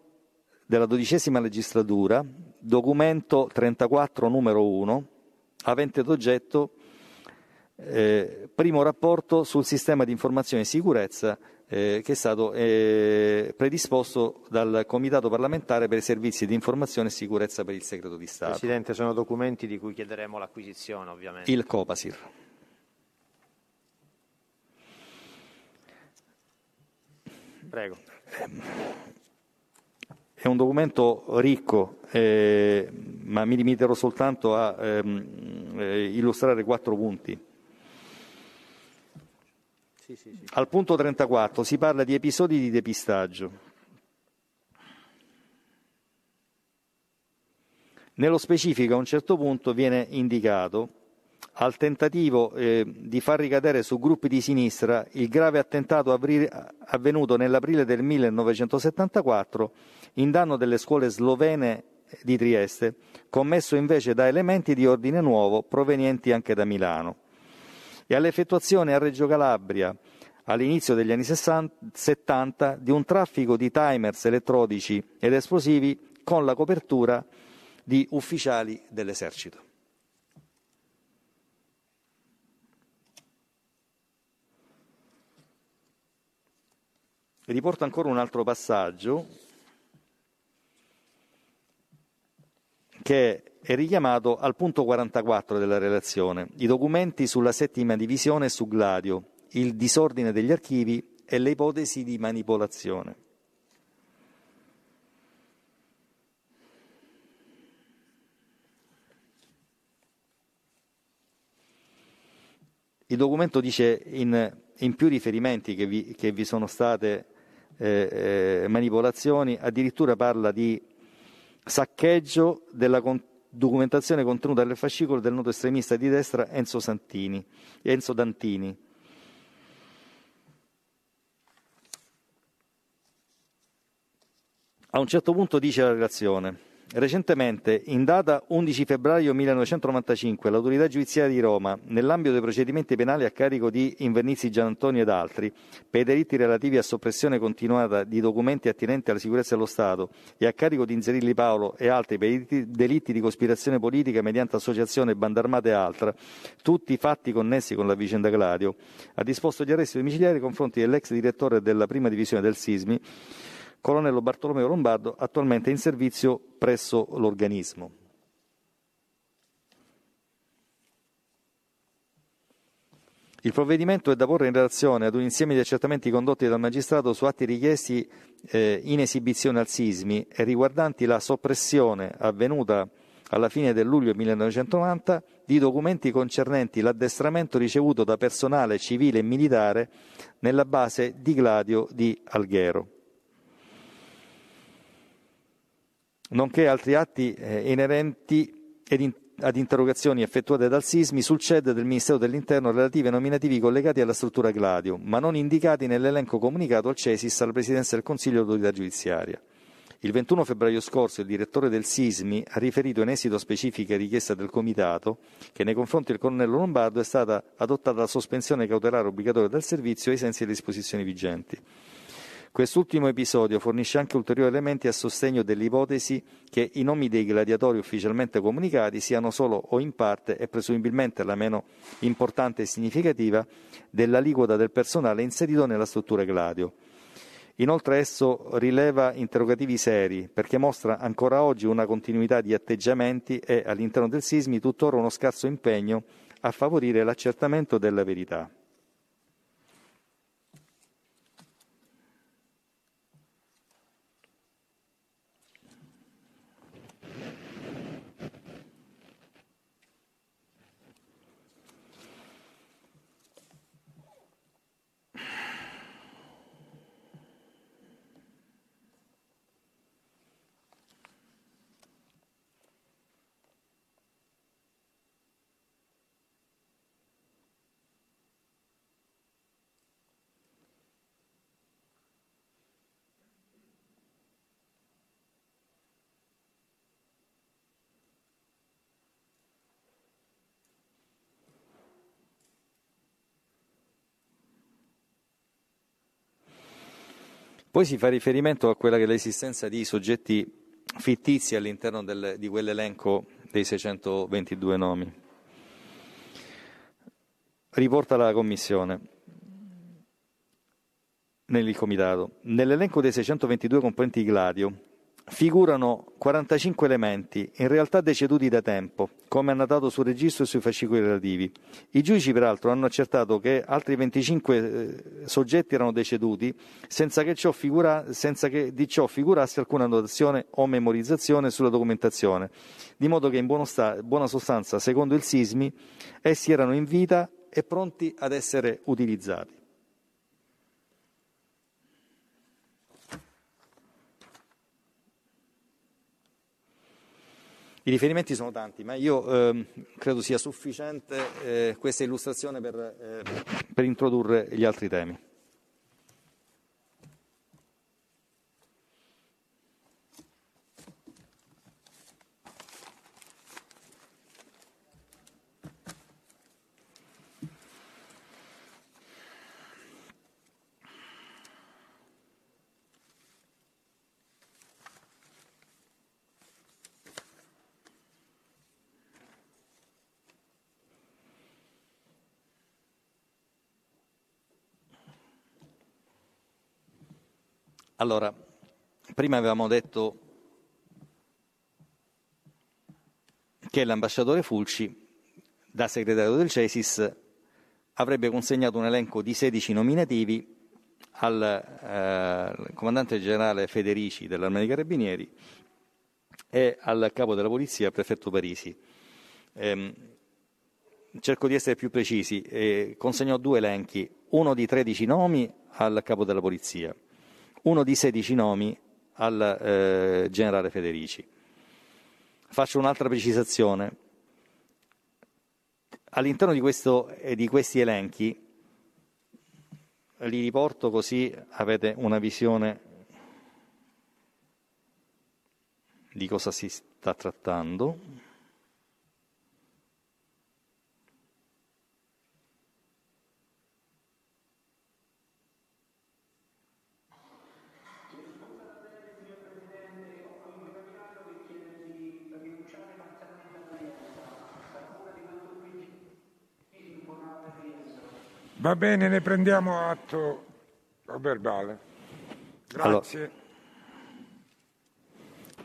della dodicesima legislatura documento 34 numero 1, avente d'oggetto eh, primo rapporto sul sistema di informazione e sicurezza eh, che è stato eh, predisposto dal Comitato parlamentare per i servizi di informazione e sicurezza per il segreto di Stato. Presidente, sono documenti di cui chiederemo l'acquisizione ovviamente. Il Copasir. Prego. Ehm, è un documento ricco, eh, ma mi limiterò soltanto a ehm, eh, illustrare quattro punti. Sì, sì, sì. Al punto 34 si parla di episodi di depistaggio. Nello specifico a un certo punto viene indicato al tentativo eh, di far ricadere su gruppi di sinistra il grave attentato avvenuto nell'aprile del 1974 in danno delle scuole slovene di Trieste, commesso invece da elementi di ordine nuovo provenienti anche da Milano, e all'effettuazione a Reggio Calabria all'inizio degli anni 60, 70 di un traffico di timers elettrodici ed esplosivi con la copertura di ufficiali dell'esercito. Riporto ancora un altro passaggio che è richiamato al punto 44 della relazione, i documenti sulla settima divisione su Gladio, il disordine degli archivi e le ipotesi di manipolazione. Il documento dice in, in più riferimenti che vi, che vi sono state eh, eh manipolazioni, addirittura parla di saccheggio della documentazione contenuta nel fascicolo del noto estremista di destra Enzo, Santini, Enzo Dantini. A un certo punto dice la relazione, Recentemente, in data 11 febbraio 1995, l'autorità giudiziaria di Roma, nell'ambito dei procedimenti penali a carico di Invernizzi Gianantoni ed altri, per i delitti relativi a soppressione continuata di documenti attinenti alla sicurezza dello Stato e a carico di Inzerilli Paolo e altri per i delitti di cospirazione politica mediante associazione, banda armata e altra, tutti fatti connessi con la vicenda Gladio, ha disposto gli arresti domiciliari nei confronti dell'ex direttore della prima divisione del Sismi colonnello Bartolomeo Lombardo, attualmente in servizio presso l'organismo. Il provvedimento è da porre in relazione ad un insieme di accertamenti condotti dal magistrato su atti richiesti eh, in esibizione al Sismi e riguardanti la soppressione avvenuta alla fine del luglio 1990 di documenti concernenti l'addestramento ricevuto da personale civile e militare nella base di Gladio di Alghero. nonché altri atti eh, inerenti in, ad interrogazioni effettuate dal Sismi sul CED del Ministero dell'Interno relative ai nominativi collegati alla struttura Gladio, ma non indicati nell'elenco comunicato al CESIS alla Presidenza del Consiglio d'autorità Giudiziaria. Il 21 febbraio scorso il direttore del Sismi ha riferito in esito a specifiche richieste del Comitato che nei confronti del colonnello Lombardo è stata adottata la sospensione cautelare obbligatoria dal servizio ai sensi delle disposizioni vigenti. Quest'ultimo episodio fornisce anche ulteriori elementi a sostegno dell'ipotesi che i nomi dei gladiatori ufficialmente comunicati siano solo o in parte e presumibilmente la meno importante e significativa dell'aliquota del personale inserito nella struttura gladio. Inoltre esso rileva interrogativi seri perché mostra ancora oggi una continuità di atteggiamenti e all'interno del sismi tuttora uno scarso impegno a favorire l'accertamento della verità. Poi si fa riferimento a quella che è l'esistenza di soggetti fittizi all'interno del, di quell'elenco dei 622 nomi. Riporta la Commissione nel Comitato. Nell'elenco dei 622 componenti di Gladio figurano 45 elementi, in realtà deceduti da tempo, come annotato sul registro e sui fascicoli relativi. I giudici, peraltro, hanno accertato che altri 25 eh, soggetti erano deceduti senza che, ciò figura, senza che di ciò figurasse alcuna annotazione o memorizzazione sulla documentazione, di modo che in sta, buona sostanza, secondo il Sismi, essi erano in vita e pronti ad essere utilizzati. I riferimenti sono tanti, ma io ehm, credo sia sufficiente eh, questa illustrazione per, eh, per introdurre gli altri temi. Allora, prima avevamo detto che l'ambasciatore Fulci, da segretario del CESIS, avrebbe consegnato un elenco di 16 nominativi al, eh, comandante generale Federici dell'Arma dei Carabinieri e al capo della polizia, prefetto Parisi. Eh, cerco di essere più precisi, eh, consegnò due elenchi, uno di 13 nomi al capo della polizia uno di 16 nomi al eh, generale Federici. Faccio un'altra precisazione. All'interno di, questo, eh, di questi elenchi, li riporto così avete una visione di cosa si sta trattando. Va bene, ne prendiamo atto a verbale. Grazie. Allora,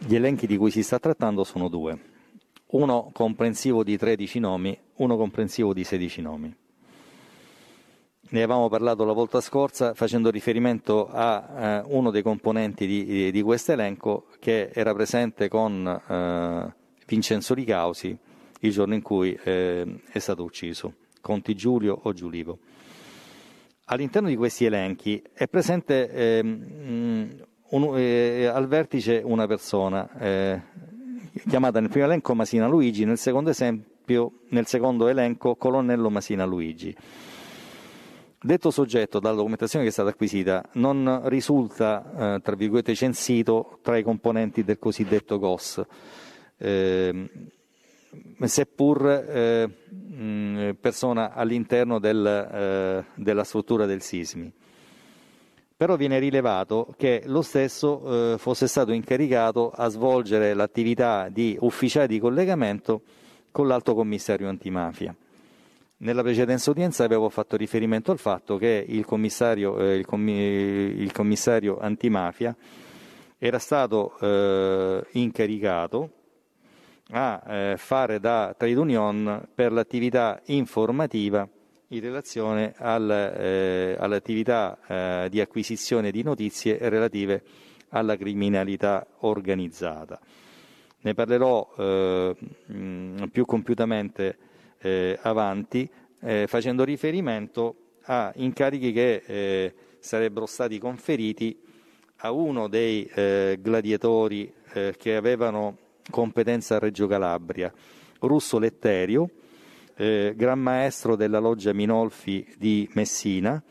gli elenchi di cui si sta trattando sono due, uno comprensivo di 13 nomi, uno comprensivo di 16 nomi. Ne avevamo parlato la volta scorsa facendo riferimento a eh, uno dei componenti di, di, di questo elenco che era presente con eh, Vincenzo Ricausi il giorno in cui eh, è stato ucciso, Conti Giulio o Giulivo. All'interno di questi elenchi è presente eh, un, eh, al vertice una persona eh, chiamata nel primo elenco Masina Luigi, nel secondo, esempio, nel secondo elenco colonnello Masina Luigi. Detto soggetto, dalla documentazione che è stata acquisita, non risulta, eh, tra virgolette, censito tra i componenti del cosiddetto GOS. Eh, seppur eh, mh, persona all'interno del, eh, della struttura del sismi. Però viene rilevato che lo stesso eh, fosse stato incaricato a svolgere l'attività di ufficiale di collegamento con l'Alto Commissario Antimafia. Nella precedenza udienza avevo fatto riferimento al fatto che il commissario, eh, il commi, il commissario antimafia era stato eh, incaricato a eh, fare da trade union per l'attività informativa in relazione al, eh, all'attività eh, di acquisizione di notizie relative alla criminalità organizzata. Ne parlerò mh, eh, mm, più compiutamente eh, avanti eh, facendo riferimento a incarichi che sarebbero stati conferiti a uno dei gladiatori che avevano competenza a Reggio Calabria. Russo Letterio, eh, gran maestro della loggia Minolfi di Messina,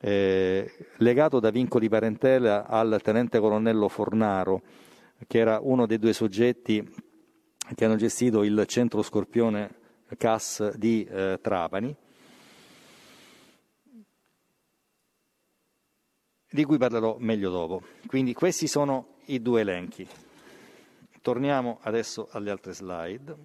eh, legato da vincoli parentela al tenente colonnello Fornaro, che era uno dei due soggetti che hanno gestito il centro Scorpione CAS di eh, Trapani. di cui parlerò meglio dopo. Quindi questi sono i due elenchi. Torniamo adesso alle altre slide.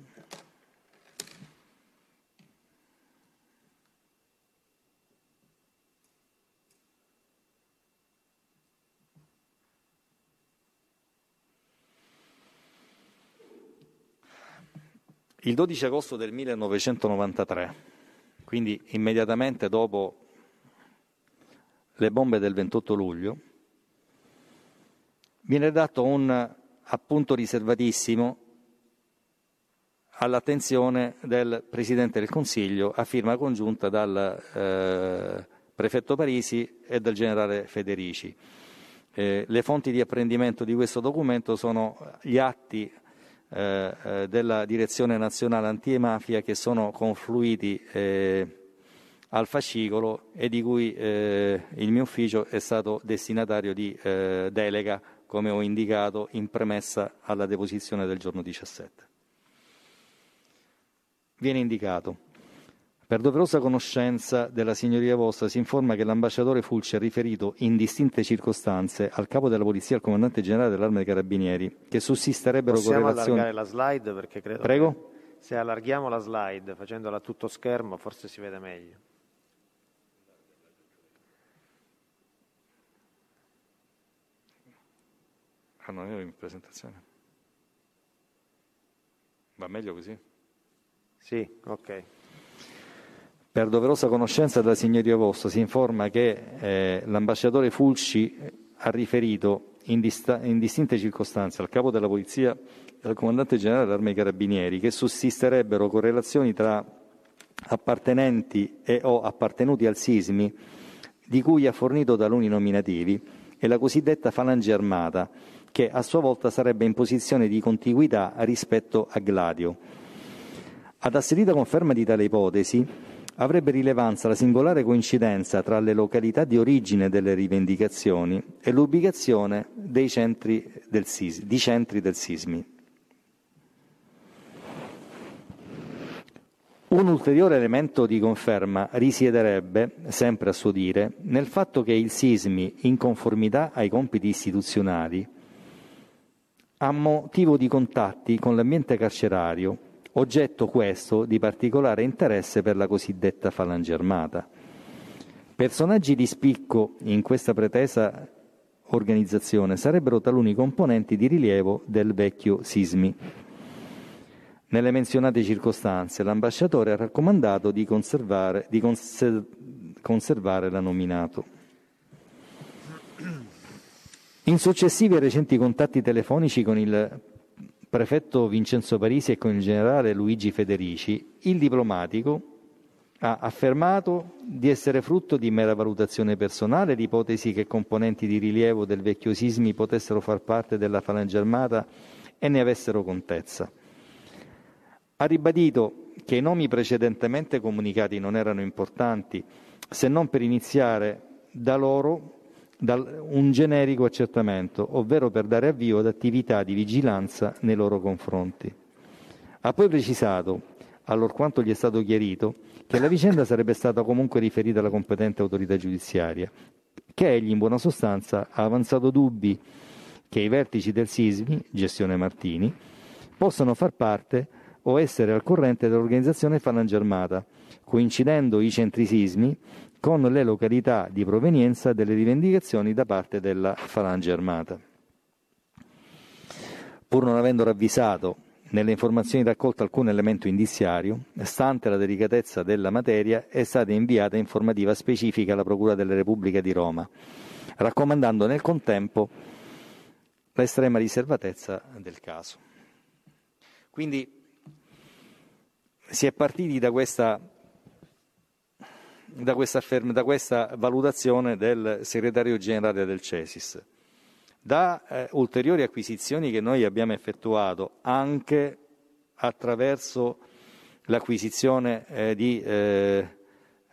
Il 12 agosto del 1993, quindi immediatamente dopo le bombe del 28 luglio, viene dato un appunto riservatissimo all'attenzione del Presidente del Consiglio a firma congiunta dal eh, Prefetto Parisi e dal Generale Federici. Eh, le fonti di apprendimento di questo documento sono gli atti eh, eh della Direzione Nazionale Antimafia che sono confluiti eh, al fascicolo e di cui eh, il mio ufficio è stato destinatario di delega come ho indicato in premessa alla deposizione del giorno 17. Viene indicato. Per doverosa conoscenza della Signoria Vostra si informa che l'ambasciatore Fulci ha riferito in distinte circostanze al capo della polizia e al comandante generale dell'arma dei carabinieri che sussisterebbero Possiamo correlazioni... Possiamo allargare la slide perché credo... Prego? Che se allarghiamo la slide facendola a tutto schermo forse si vede meglio. a noi in presentazione. Va meglio così? Sì, ok. Per doverosa conoscenza della Signoria Vostra si informa che eh, l'ambasciatore Fulci eh, ha riferito in, dista- in distinte circostanze al capo della Polizia e al comandante generale dell'Arma dei Carabinieri che sussisterebbero correlazioni tra appartenenti e o appartenuti al sismi di cui ha fornito taluni nominativi e la cosiddetta falange armata che a sua volta sarebbe in posizione di contiguità rispetto a Gladio. Ad asserita conferma di tale ipotesi, avrebbe rilevanza la singolare coincidenza tra le località di origine delle rivendicazioni e l'ubicazione dei centri del sismi, di centri del sismi. Un ulteriore elemento di conferma risiederebbe, sempre a suo dire, nel fatto che il sismi, in conformità ai compiti istituzionali, a motivo di contatti con l'ambiente carcerario, oggetto questo di particolare interesse per la cosiddetta falange armata. Personaggi di spicco in questa pretesa organizzazione sarebbero taluni componenti di rilievo del vecchio Sismi. Nelle menzionate circostanze l'ambasciatore ha raccomandato di conservare, di conser- conservare l'anonimato. In successivi e recenti contatti telefonici con il prefetto Vincenzo Parisi e con il generale Luigi Federici, il diplomatico ha affermato di essere frutto di mera valutazione personale l'ipotesi che componenti di rilievo del vecchio sismi potessero far parte della falange armata e ne avessero contezza. Ha ribadito che i nomi precedentemente comunicati non erano importanti se non per iniziare da loro dal, un generico accertamento, ovvero per dare avvio ad attività di vigilanza nei loro confronti. Ha poi precisato, allorquanto gli è stato chiarito, che la vicenda sarebbe stata comunque riferita alla competente autorità giudiziaria, che egli in buona sostanza ha avanzato dubbi che i vertici del Sismi, gestione Martini, possano far parte o essere al corrente dell'organizzazione Falange Armata, coincidendo i centri sismi con le località di provenienza delle rivendicazioni da parte della Falange Armata. Pur non avendo ravvisato nelle informazioni raccolte alcun elemento indiziario, stante la delicatezza della materia, è stata inviata informativa specifica alla Procura della Repubblica di Roma, raccomandando nel contempo l'estrema riservatezza del caso. Quindi si è partiti da questa da questa, ferma, da questa valutazione del segretario generale del Cesis. Da eh, ulteriori acquisizioni che noi abbiamo effettuato anche attraverso l'acquisizione eh, di eh,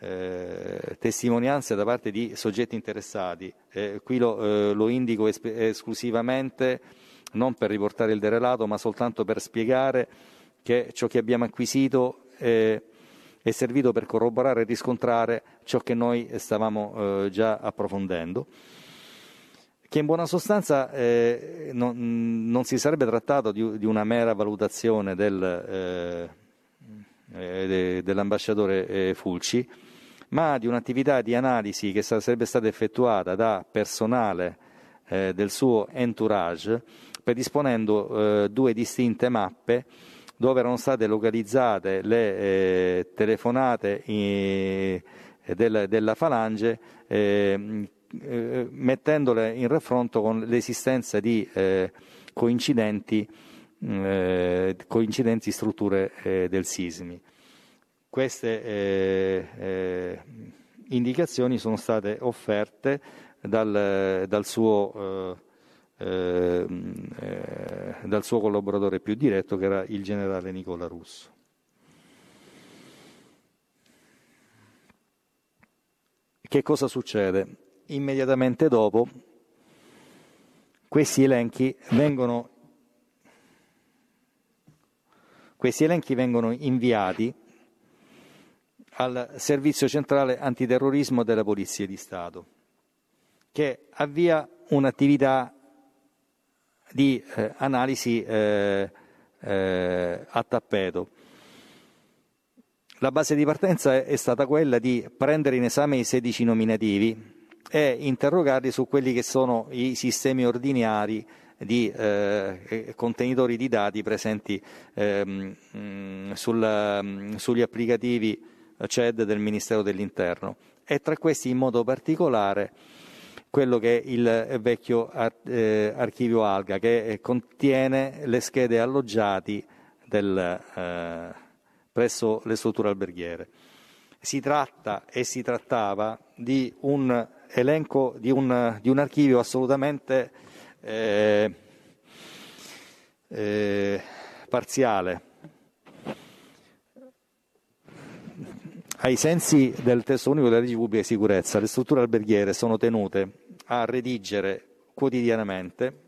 eh, testimonianze da parte di soggetti interessati. Eh, qui lo, eh, lo indico es- esclusivamente non per riportare il derelato, ma soltanto per spiegare che ciò che abbiamo acquisito eh, è servito per corroborare e riscontrare ciò che noi stavamo eh, già approfondendo che in buona sostanza eh, non, non, si sarebbe trattato di, di una mera valutazione del, eh, eh, de, dell'ambasciatore eh, Fulci, ma di un'attività di analisi che sarebbe stata effettuata da personale eh, del suo entourage, predisponendo eh, due distinte mappe dove erano state localizzate le eh, telefonate in, del, della Falange eh, eh, mettendole in raffronto con l'esistenza di eh, coincidenti, eh, coincidenti, strutture del sismi. Queste indicazioni sono state offerte dal, dal suo Ehm, eh, dal suo collaboratore più diretto che era il generale Nicola Russo. Che cosa succede? Immediatamente dopo questi elenchi vengono, questi elenchi vengono inviati al Servizio Centrale Antiterrorismo della Polizia di Stato, che avvia un'attività di eh, analisi eh, eh, a tappeto. La base di partenza è stata quella di prendere in esame i 16 nominativi e interrogarli su quelli che sono i sistemi ordinari di eh, contenitori di dati presenti eh, sul, mm, sugli applicativi eh, CED del Ministero dell'Interno e tra questi in modo particolare quello che è il vecchio eh, archivio Alga, che eh, contiene le schede alloggiati del, eh, presso le strutture alberghiere. Si tratta e si trattava di un elenco, di un, di un archivio assolutamente eh, eh, parziale. Ai sensi del testo unico della legge pubblica di sicurezza, le strutture alberghiere sono tenute a redigere quotidianamente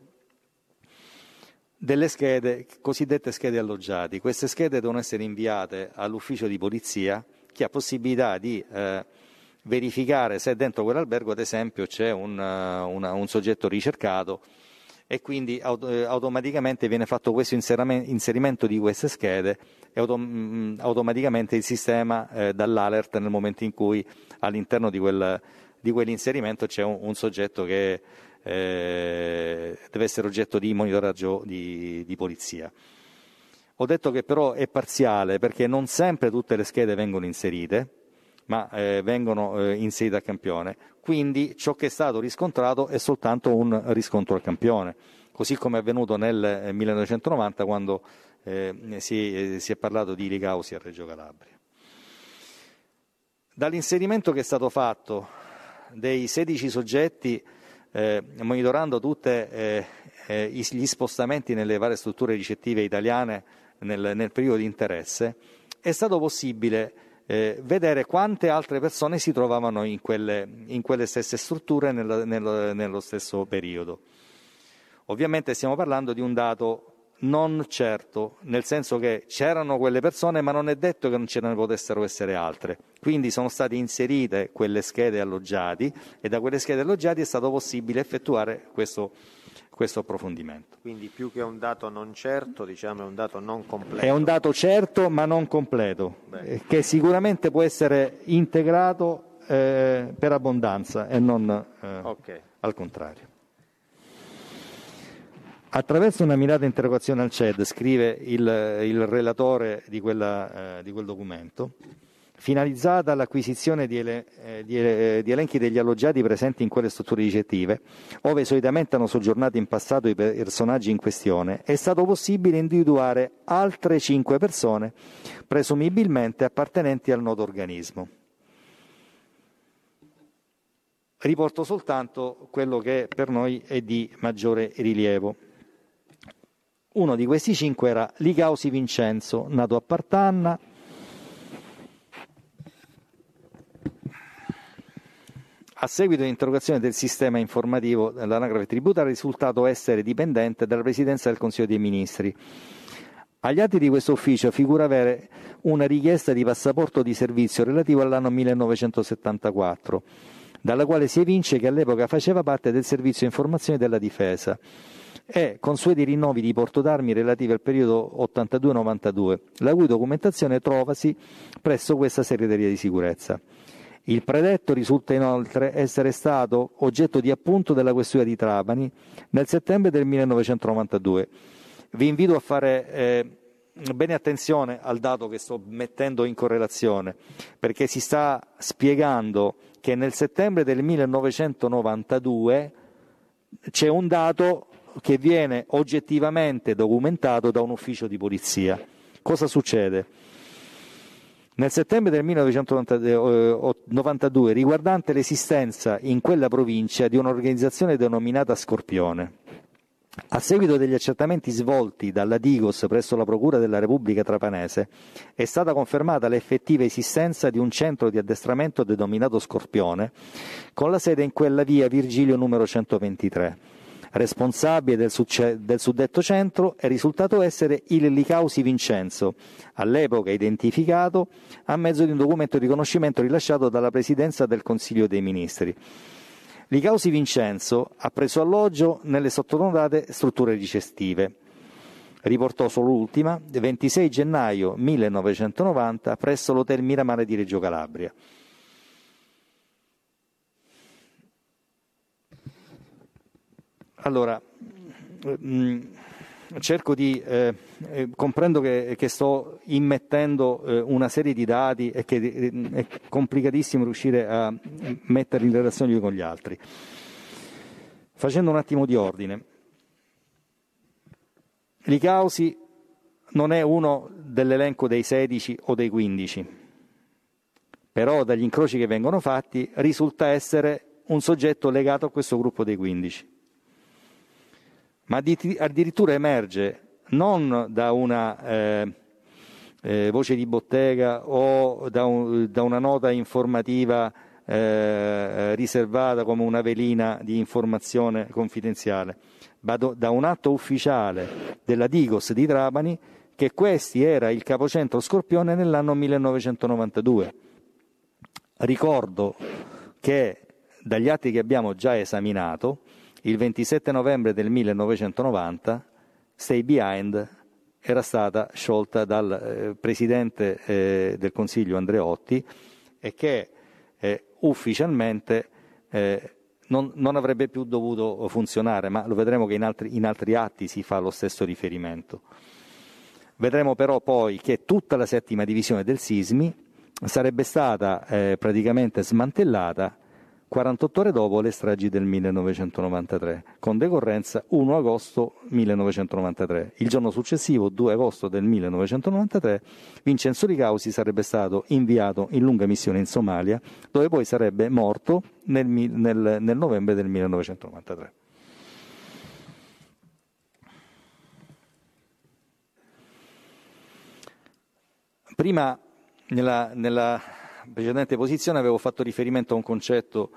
delle schede, cosiddette schede alloggiati. Queste schede devono essere inviate all'ufficio di polizia che ha possibilità di eh, verificare se dentro quell'albergo, ad esempio, c'è un, eh, una, un soggetto ricercato e quindi eh, automaticamente viene fatto questo inserimento di queste schede e mm, mm, automaticamente il sistema eh, dà l'alert nel momento in cui all'interno di quel di quell'inserimento c'è un, un soggetto che eh, deve essere oggetto di monitoraggio di, di polizia. Ho detto che però è parziale perché non sempre tutte le schede vengono inserite, ma eh, vengono eh, inserite a campione. Quindi ciò che è stato riscontrato è soltanto un riscontro a campione, così come è avvenuto nel 1990 eh, quando eh, si, eh, si, è parlato di Ligausi a Reggio Calabria. Dall'inserimento che è stato fatto dei 16 soggetti, eh, monitorando tutti eh, eh, gli spostamenti nelle varie strutture ricettive italiane nel, nel periodo di interesse, è stato possibile eh, vedere quante altre persone si trovavano in quelle, in quelle stesse strutture nel, nel, nello stesso periodo. Ovviamente stiamo parlando di un dato non certo, nel senso che c'erano quelle persone, ma non è detto che non ce ne potessero essere altre. Quindi sono state inserite quelle schede alloggiati e da quelle schede alloggiati è stato possibile effettuare questo, questo approfondimento. Quindi più che un dato non certo, diciamo è un dato non completo. È un dato certo ma non completo, Beh. Eh, che sicuramente può essere integrato eh, per abbondanza e non eh, okay. al contrario. Attraverso una mirata interrogazione al CED, scrive il, il relatore di, quella, eh, di, quel documento, finalizzata all'acquisizione di, ele, eh, di, ele, eh, di, elenchi degli alloggiati presenti in quelle strutture ricettive, ove solitamente hanno soggiornato in passato i personaggi in questione, è stato possibile individuare altre cinque persone, presumibilmente appartenenti al noto organismo. Riporto soltanto quello che per noi è di maggiore rilievo. Uno di questi cinque era Ligausi Vincenzo, nato a Partanna. A seguito di interrogazione del sistema informativo dell'anagrafe tributaria, risultato essere dipendente dalla Presidenza del Consiglio dei Ministri. Agli atti di questo ufficio figura avere una richiesta di passaporto di servizio relativo all'anno 1974, dalla quale si evince che all'epoca faceva parte del servizio Informazione della difesa e consueti rinnovi di porto d'armi relativi al periodo 82-92, la cui documentazione trovasi presso questa segreteria di sicurezza. Il predetto risulta inoltre essere stato oggetto di appunto della questura di Trapani nel settembre del 1992. Vi invito a fare eh, bene attenzione al dato che sto mettendo in correlazione, perché si sta spiegando che nel settembre del 1992 c'è un dato che viene oggettivamente documentato da un ufficio di polizia. Cosa succede? Nel settembre del 1992, eh, riguardante l'esistenza in quella provincia di un'organizzazione denominata Scorpione, a seguito degli accertamenti svolti dalla Digos presso la Procura della Repubblica Trapanese, è stata confermata l'effettiva esistenza di un centro di addestramento denominato Scorpione, con la sede in quella via Virgilio numero 123 responsabile del, succe- del suddetto centro, è risultato essere il Licausi Vincenzo, all'epoca identificato a mezzo di un documento di riconoscimento rilasciato dalla Presidenza del Consiglio dei Ministri. Licausi Vincenzo ha preso alloggio nelle sottonotate strutture ricestive. Riportò solo l'ultima, 26 gennaio 1990, presso l'Hotel Miramare di Reggio Calabria. Allora, mm, mm, cerco di, eh, eh, comprendo che, che, sto immettendo eh, una serie di dati e che eh, è complicatissimo riuscire a metterli in relazione gli uni con gli altri. Facendo un attimo di ordine, l'ICAUSI non è uno dell'elenco dei 16 o dei 15, però dagli incroci che vengono fatti risulta essere un soggetto legato a questo gruppo dei 15 ma addirittura emerge non da una eh, eh, voce di bottega o da, un, da una nota informativa eh, eh, riservata come una velina di informazione confidenziale, ma do, da un atto ufficiale della Digos di Trapani che questi era il capocentro Scorpione nell'anno 1992. Ricordo che dagli atti che abbiamo già esaminato, il 27 novembre del 1990 Stay Behind era stata sciolta dal eh, presidente eh, del Consiglio Andreotti e che eh, ufficialmente eh, non, non, avrebbe più dovuto funzionare, ma lo vedremo che in altri, in altri atti si fa lo stesso riferimento. Vedremo però poi che tutta la settima divisione del Sismi sarebbe stata eh, praticamente smantellata 48 ore dopo le stragi del 1993, con decorrenza 1 agosto 1993. Il giorno successivo, 2 agosto del 1993, Vincenzo Ricausi sarebbe stato inviato in lunga missione in Somalia, dove poi sarebbe morto nel, nel, nel novembre del 1993. Prima nella, nella precedente posizione avevo fatto riferimento a un concetto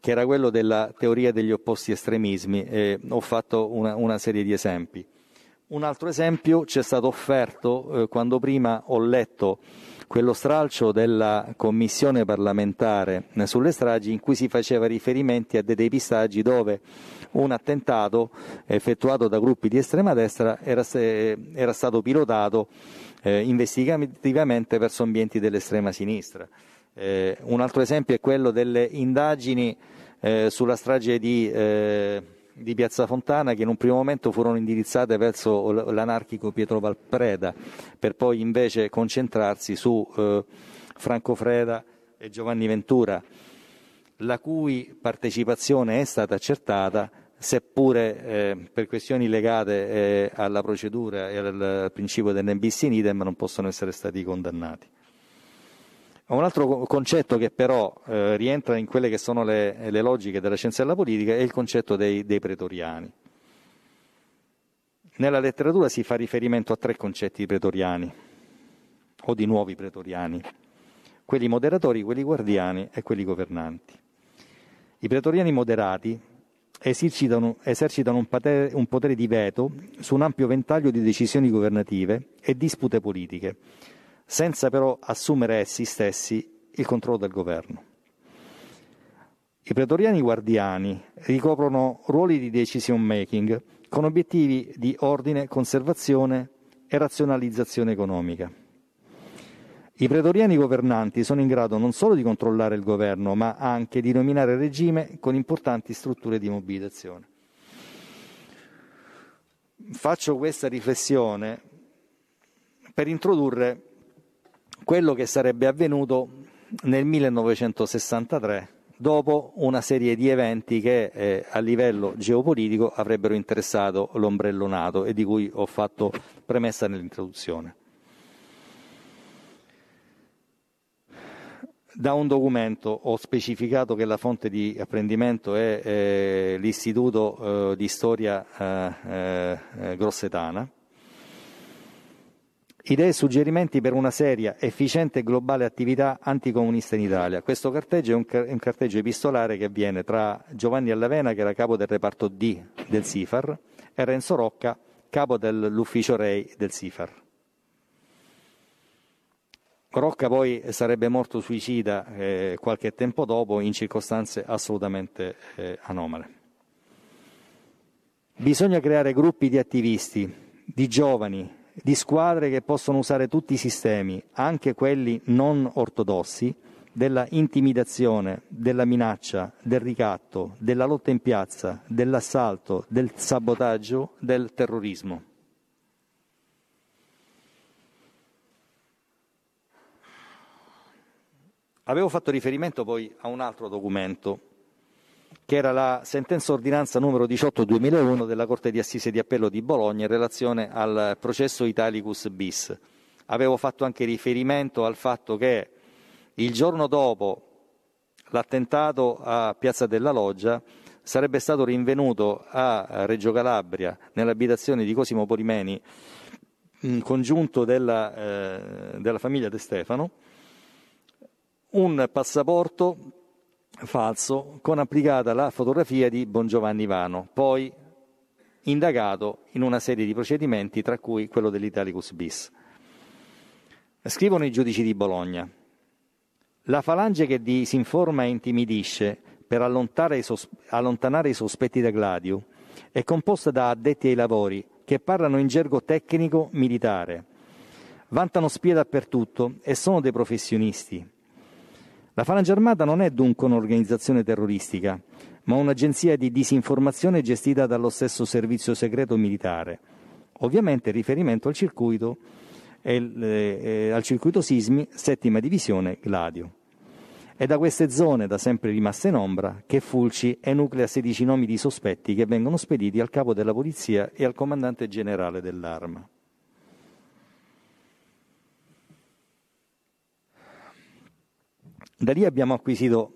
che era quello della teoria degli opposti estremismi e ho fatto una, una serie di esempi. Un altro esempio ci è stato offerto eh, quando prima ho letto quello stralcio della commissione parlamentare sulle stragi in cui si faceva riferimento a dei depistaggi dove un attentato effettuato da gruppi di estrema destra era, era stato pilotato eh, investigativamente verso ambienti dell'estrema sinistra. Eh, un altro esempio è quello delle indagini eh, sulla strage di, eh, di, Piazza Fontana che in un primo momento furono indirizzate verso l'anarchico Pietro Valpreda per poi invece concentrarsi su eh, Franco Freda e Giovanni Ventura, la cui partecipazione è stata accertata seppure eh, per questioni legate eh, alla procedura e al principio del non in idem non possono essere stati condannati. Un altro concetto che però eh, rientra in quelle che sono le, le, logiche della scienza della politica è il concetto dei, dei pretoriani. Nella letteratura si fa riferimento a tre concetti di pretoriani o di nuovi pretoriani, quelli moderatori, quelli guardiani e quelli governanti. I pretoriani moderati esercitano, esercitano un, patere, un potere di veto su un ampio ventaglio di decisioni governative e dispute politiche senza però assumere essi stessi il controllo del governo. I pretoriani guardiani ricoprono ruoli di decision making con obiettivi di ordine, conservazione e razionalizzazione economica. I pretoriani governanti sono in grado non solo di controllare il governo, ma anche di nominare il regime con importanti strutture di mobilitazione. Faccio questa riflessione per introdurre quello che sarebbe avvenuto nel 1963 dopo una serie di eventi che eh, a livello geopolitico avrebbero interessato l'ombrello NATO e di cui ho fatto premessa nell'introduzione. Da un documento ho specificato che la fonte di apprendimento è eh, l'Istituto eh, di Storia eh, eh, Grossetana Idee e suggerimenti per una seria, efficiente e globale attività anticomunista in Italia. Questo carteggio è un, car- un carteggio epistolare che avviene tra Giovanni Allavena, che era capo del reparto D del SIFAR, e Renzo Rocca, capo dell'ufficio REI del SIFAR. Rocca poi sarebbe morto suicida eh, qualche tempo dopo in circostanze assolutamente eh, anomale. Bisogna creare gruppi di attivisti, di giovani, di squadre che possono usare tutti i sistemi, anche quelli non ortodossi, della intimidazione, della minaccia, del ricatto, della lotta in piazza, dell'assalto, del sabotaggio, del terrorismo. Avevo fatto riferimento poi a un altro documento che era la sentenza ordinanza numero 18-2001 della Corte di Assise di Appello di Bologna in relazione al processo Italicus bis. Avevo fatto anche riferimento al fatto che il giorno dopo l'attentato a Piazza della Loggia sarebbe stato rinvenuto a Reggio Calabria, nell'abitazione di Cosimo Polimeni, congiunto della, eh, della famiglia De Stefano, un passaporto falso con applicata la fotografia di Bongiovanni Vano, poi indagato in una serie di procedimenti, tra cui quello dell'Italicus bis. Scrivono i giudici di Bologna. La falange che disinforma e intimidisce per i sos- allontanare i sospetti da Gladio è composta da addetti ai lavori che parlano in gergo tecnico militare, vantano spie dappertutto e sono dei professionisti la Falange Armata non è dunque un'organizzazione terroristica, ma un'agenzia di disinformazione gestita dallo stesso servizio segreto militare. Ovviamente riferimento al circuito, eh, eh, al circuito sismi settima divisione Gladio. È da queste zone, da sempre rimaste in ombra, che Fulci enuclea 16 nomi di sospetti che vengono spediti al capo della polizia e al comandante generale dell'arma. Da lì abbiamo acquisito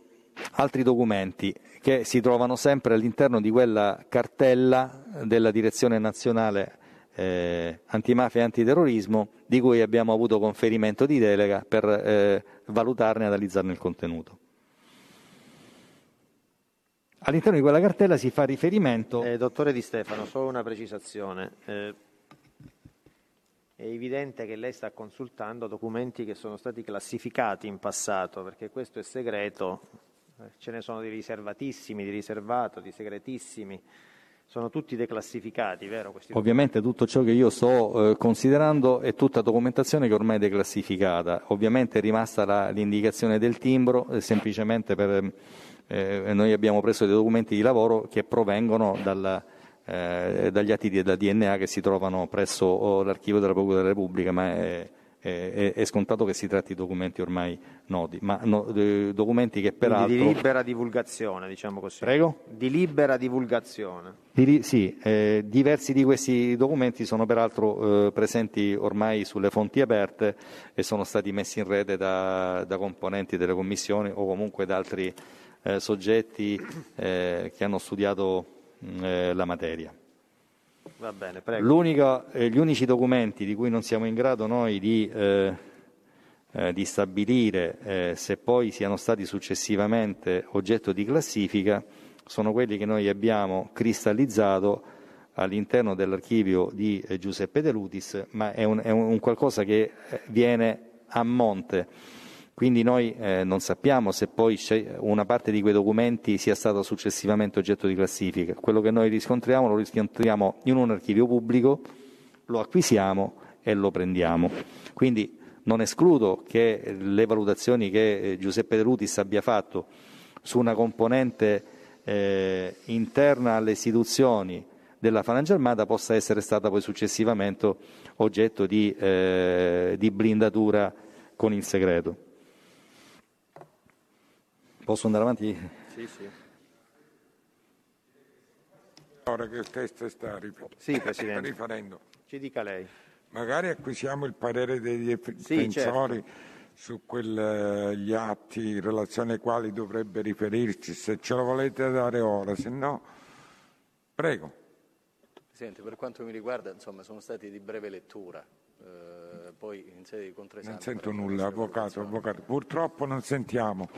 altri documenti che si trovano sempre all'interno di quella cartella della Direzione Nazionale eh, Antimafia e Antiterrorismo di cui abbiamo avuto conferimento di delega per eh, valutarne e analizzarne il contenuto. All'interno di quella cartella si fa riferimento. Eh, dottore Di Stefano, solo una precisazione. Eh, è evidente che lei sta consultando documenti che sono stati classificati in passato, perché questo è segreto, ce ne sono di riservatissimi, di riservato, di segretissimi. Sono tutti declassificati, vero? Questi Ovviamente tutto ciò che io sto eh, considerando è tutta documentazione che ormai è declassificata. Ovviamente è rimasta la, l'indicazione del timbro, eh, semplicemente per... Eh, eh noi abbiamo preso dei documenti di lavoro che provengono dalla eh, dagli atti di, DNA che si trovano presso l'archivio della Procura della Repubblica, ma è, è, è, scontato che si tratti di documenti ormai noti, ma no, documenti che peraltro... Quindi di libera divulgazione, diciamo così. Prego? Di libera divulgazione. Di, sì, eh, diversi di questi documenti sono peraltro eh, presenti ormai sulle fonti aperte e sono stati messi in rete da, da componenti delle commissioni o comunque da altri eh, soggetti eh, che hanno studiato Mm, eh, la materia. Bene, eh, gli unici documenti di cui non siamo in grado noi di, eh, eh di stabilire eh, se poi siano stati successivamente oggetto di classifica sono quelli che noi abbiamo cristallizzato all'interno dell'archivio di Giuseppe De Lutis, ma è un, è un qualcosa che viene a monte quindi noi eh, non sappiamo se poi una parte di quei documenti sia stata successivamente oggetto di classifica. Quello che noi riscontriamo lo riscontriamo in un archivio pubblico, lo acquisiamo e lo prendiamo. Quindi non escludo che le valutazioni che eh, Giuseppe De Rutis abbia fatto su una componente eh, interna alle istituzioni della Falange Armata possa essere stata poi successivamente oggetto di, eh, di blindatura con il segreto. Posso andare avanti? Sì, sì. Ora che il testo sta, rip- sì, riferendo. Ci dica lei. Magari acquisiamo il parere degli difensori sì, certo. su quegli eh, atti in relazione ai quali dovrebbe riferirci, se ce lo volete dare ora, se no... Prego. Presidente, per quanto mi riguarda, insomma, sono stati di breve lettura. Eh, poi in sede di contresano... Non sento nulla, avvocato, avvocato. Purtroppo non sentiamo.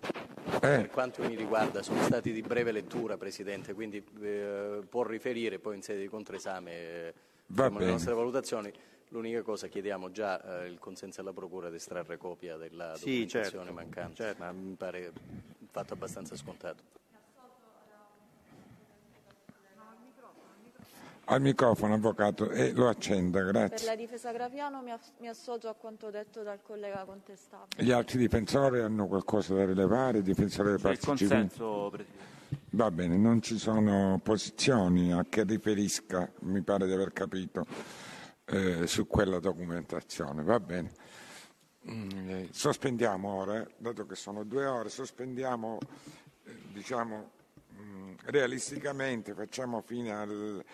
Eh. Per quanto mi riguarda sono stati di breve lettura, Presidente, quindi eh, può riferire poi in sede di controesame eh, le nostre valutazioni. L'unica cosa chiediamo già eh, il consenso alla Procura di estrarre copia della sì, certo, documentazione certo, mancante, certo. ma mm, mi pare fatto abbastanza scontato. al microfono, Avvocato, e lo accenda, grazie. Per la difesa Graviano mi, associo a quanto detto dal collega contestato. Gli altri difensori hanno qualcosa da rilevare? il Difensore del Partito consenso, Presidente. Va bene, non ci sono posizioni a che riferisca, mi pare di aver capito, eh, su quella documentazione. Va bene. Mm, sospendiamo ora, eh, dato che sono due ore, sospendiamo, eh, diciamo, mh, mm, realisticamente, facciamo fino al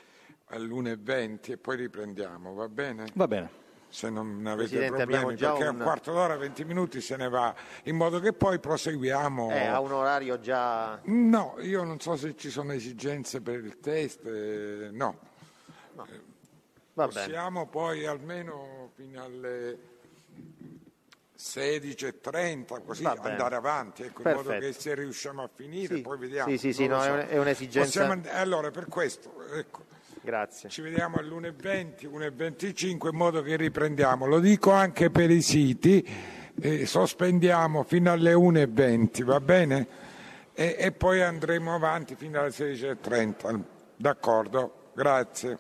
all'1.20 e poi riprendiamo, va bene? Va bene se non avete Presidente, problemi, perché un... un quarto d'ora, 20 minuti se ne va, in modo che poi proseguiamo. Eh, a un orario già... No, io non so se ci sono esigenze per il test, eh, no. no. Va Possiamo bene. poi almeno fino alle 16.30 così Va andare bene. avanti, ecco, in modo che se riusciamo a finire sì. poi vediamo. Sì, sì, sì, no, so. è un'esigenza. Possiamo... Allora, per questo, ecco, Grazie. Ci vediamo alle 1.20, 1.25 in modo che riprendiamo. Lo dico anche per i siti, eh, sospendiamo fino alle 1.20, va bene? E, e poi andremo avanti fino alle 16.30. D'accordo, grazie.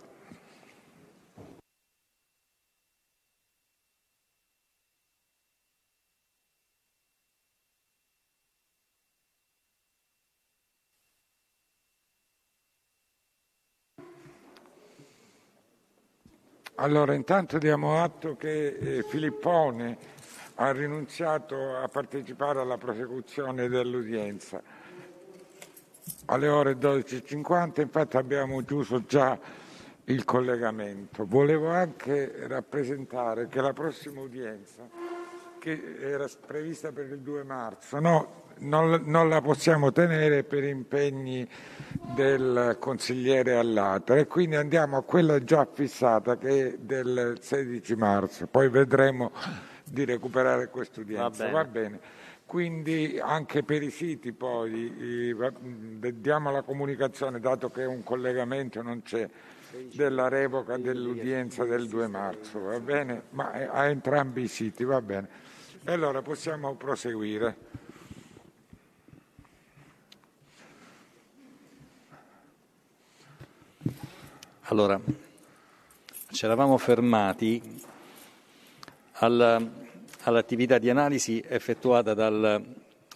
Allora, intanto diamo atto che eh, Filippone ha rinunciato a partecipare alla prosecuzione dell'udienza. Alle ore 12.50 infatti abbiamo chiuso già il collegamento. Volevo anche rappresentare che la prossima udienza, che era prevista per il 2 marzo, no, non, non, la possiamo tenere per impegni del consigliere all'altra e quindi andiamo a quella già fissata che è del 16 marzo, poi vedremo di recuperare quest'udienza. Va bene. Va bene. Quindi anche per i siti poi diamo la comunicazione, dato che un collegamento non c'è, della revoca dell'udienza del 2 marzo, va bene? Ma eh, a entrambi i siti, va bene. E allora possiamo proseguire. Allora, ci eravamo fermati alla, all'attività di analisi effettuata dal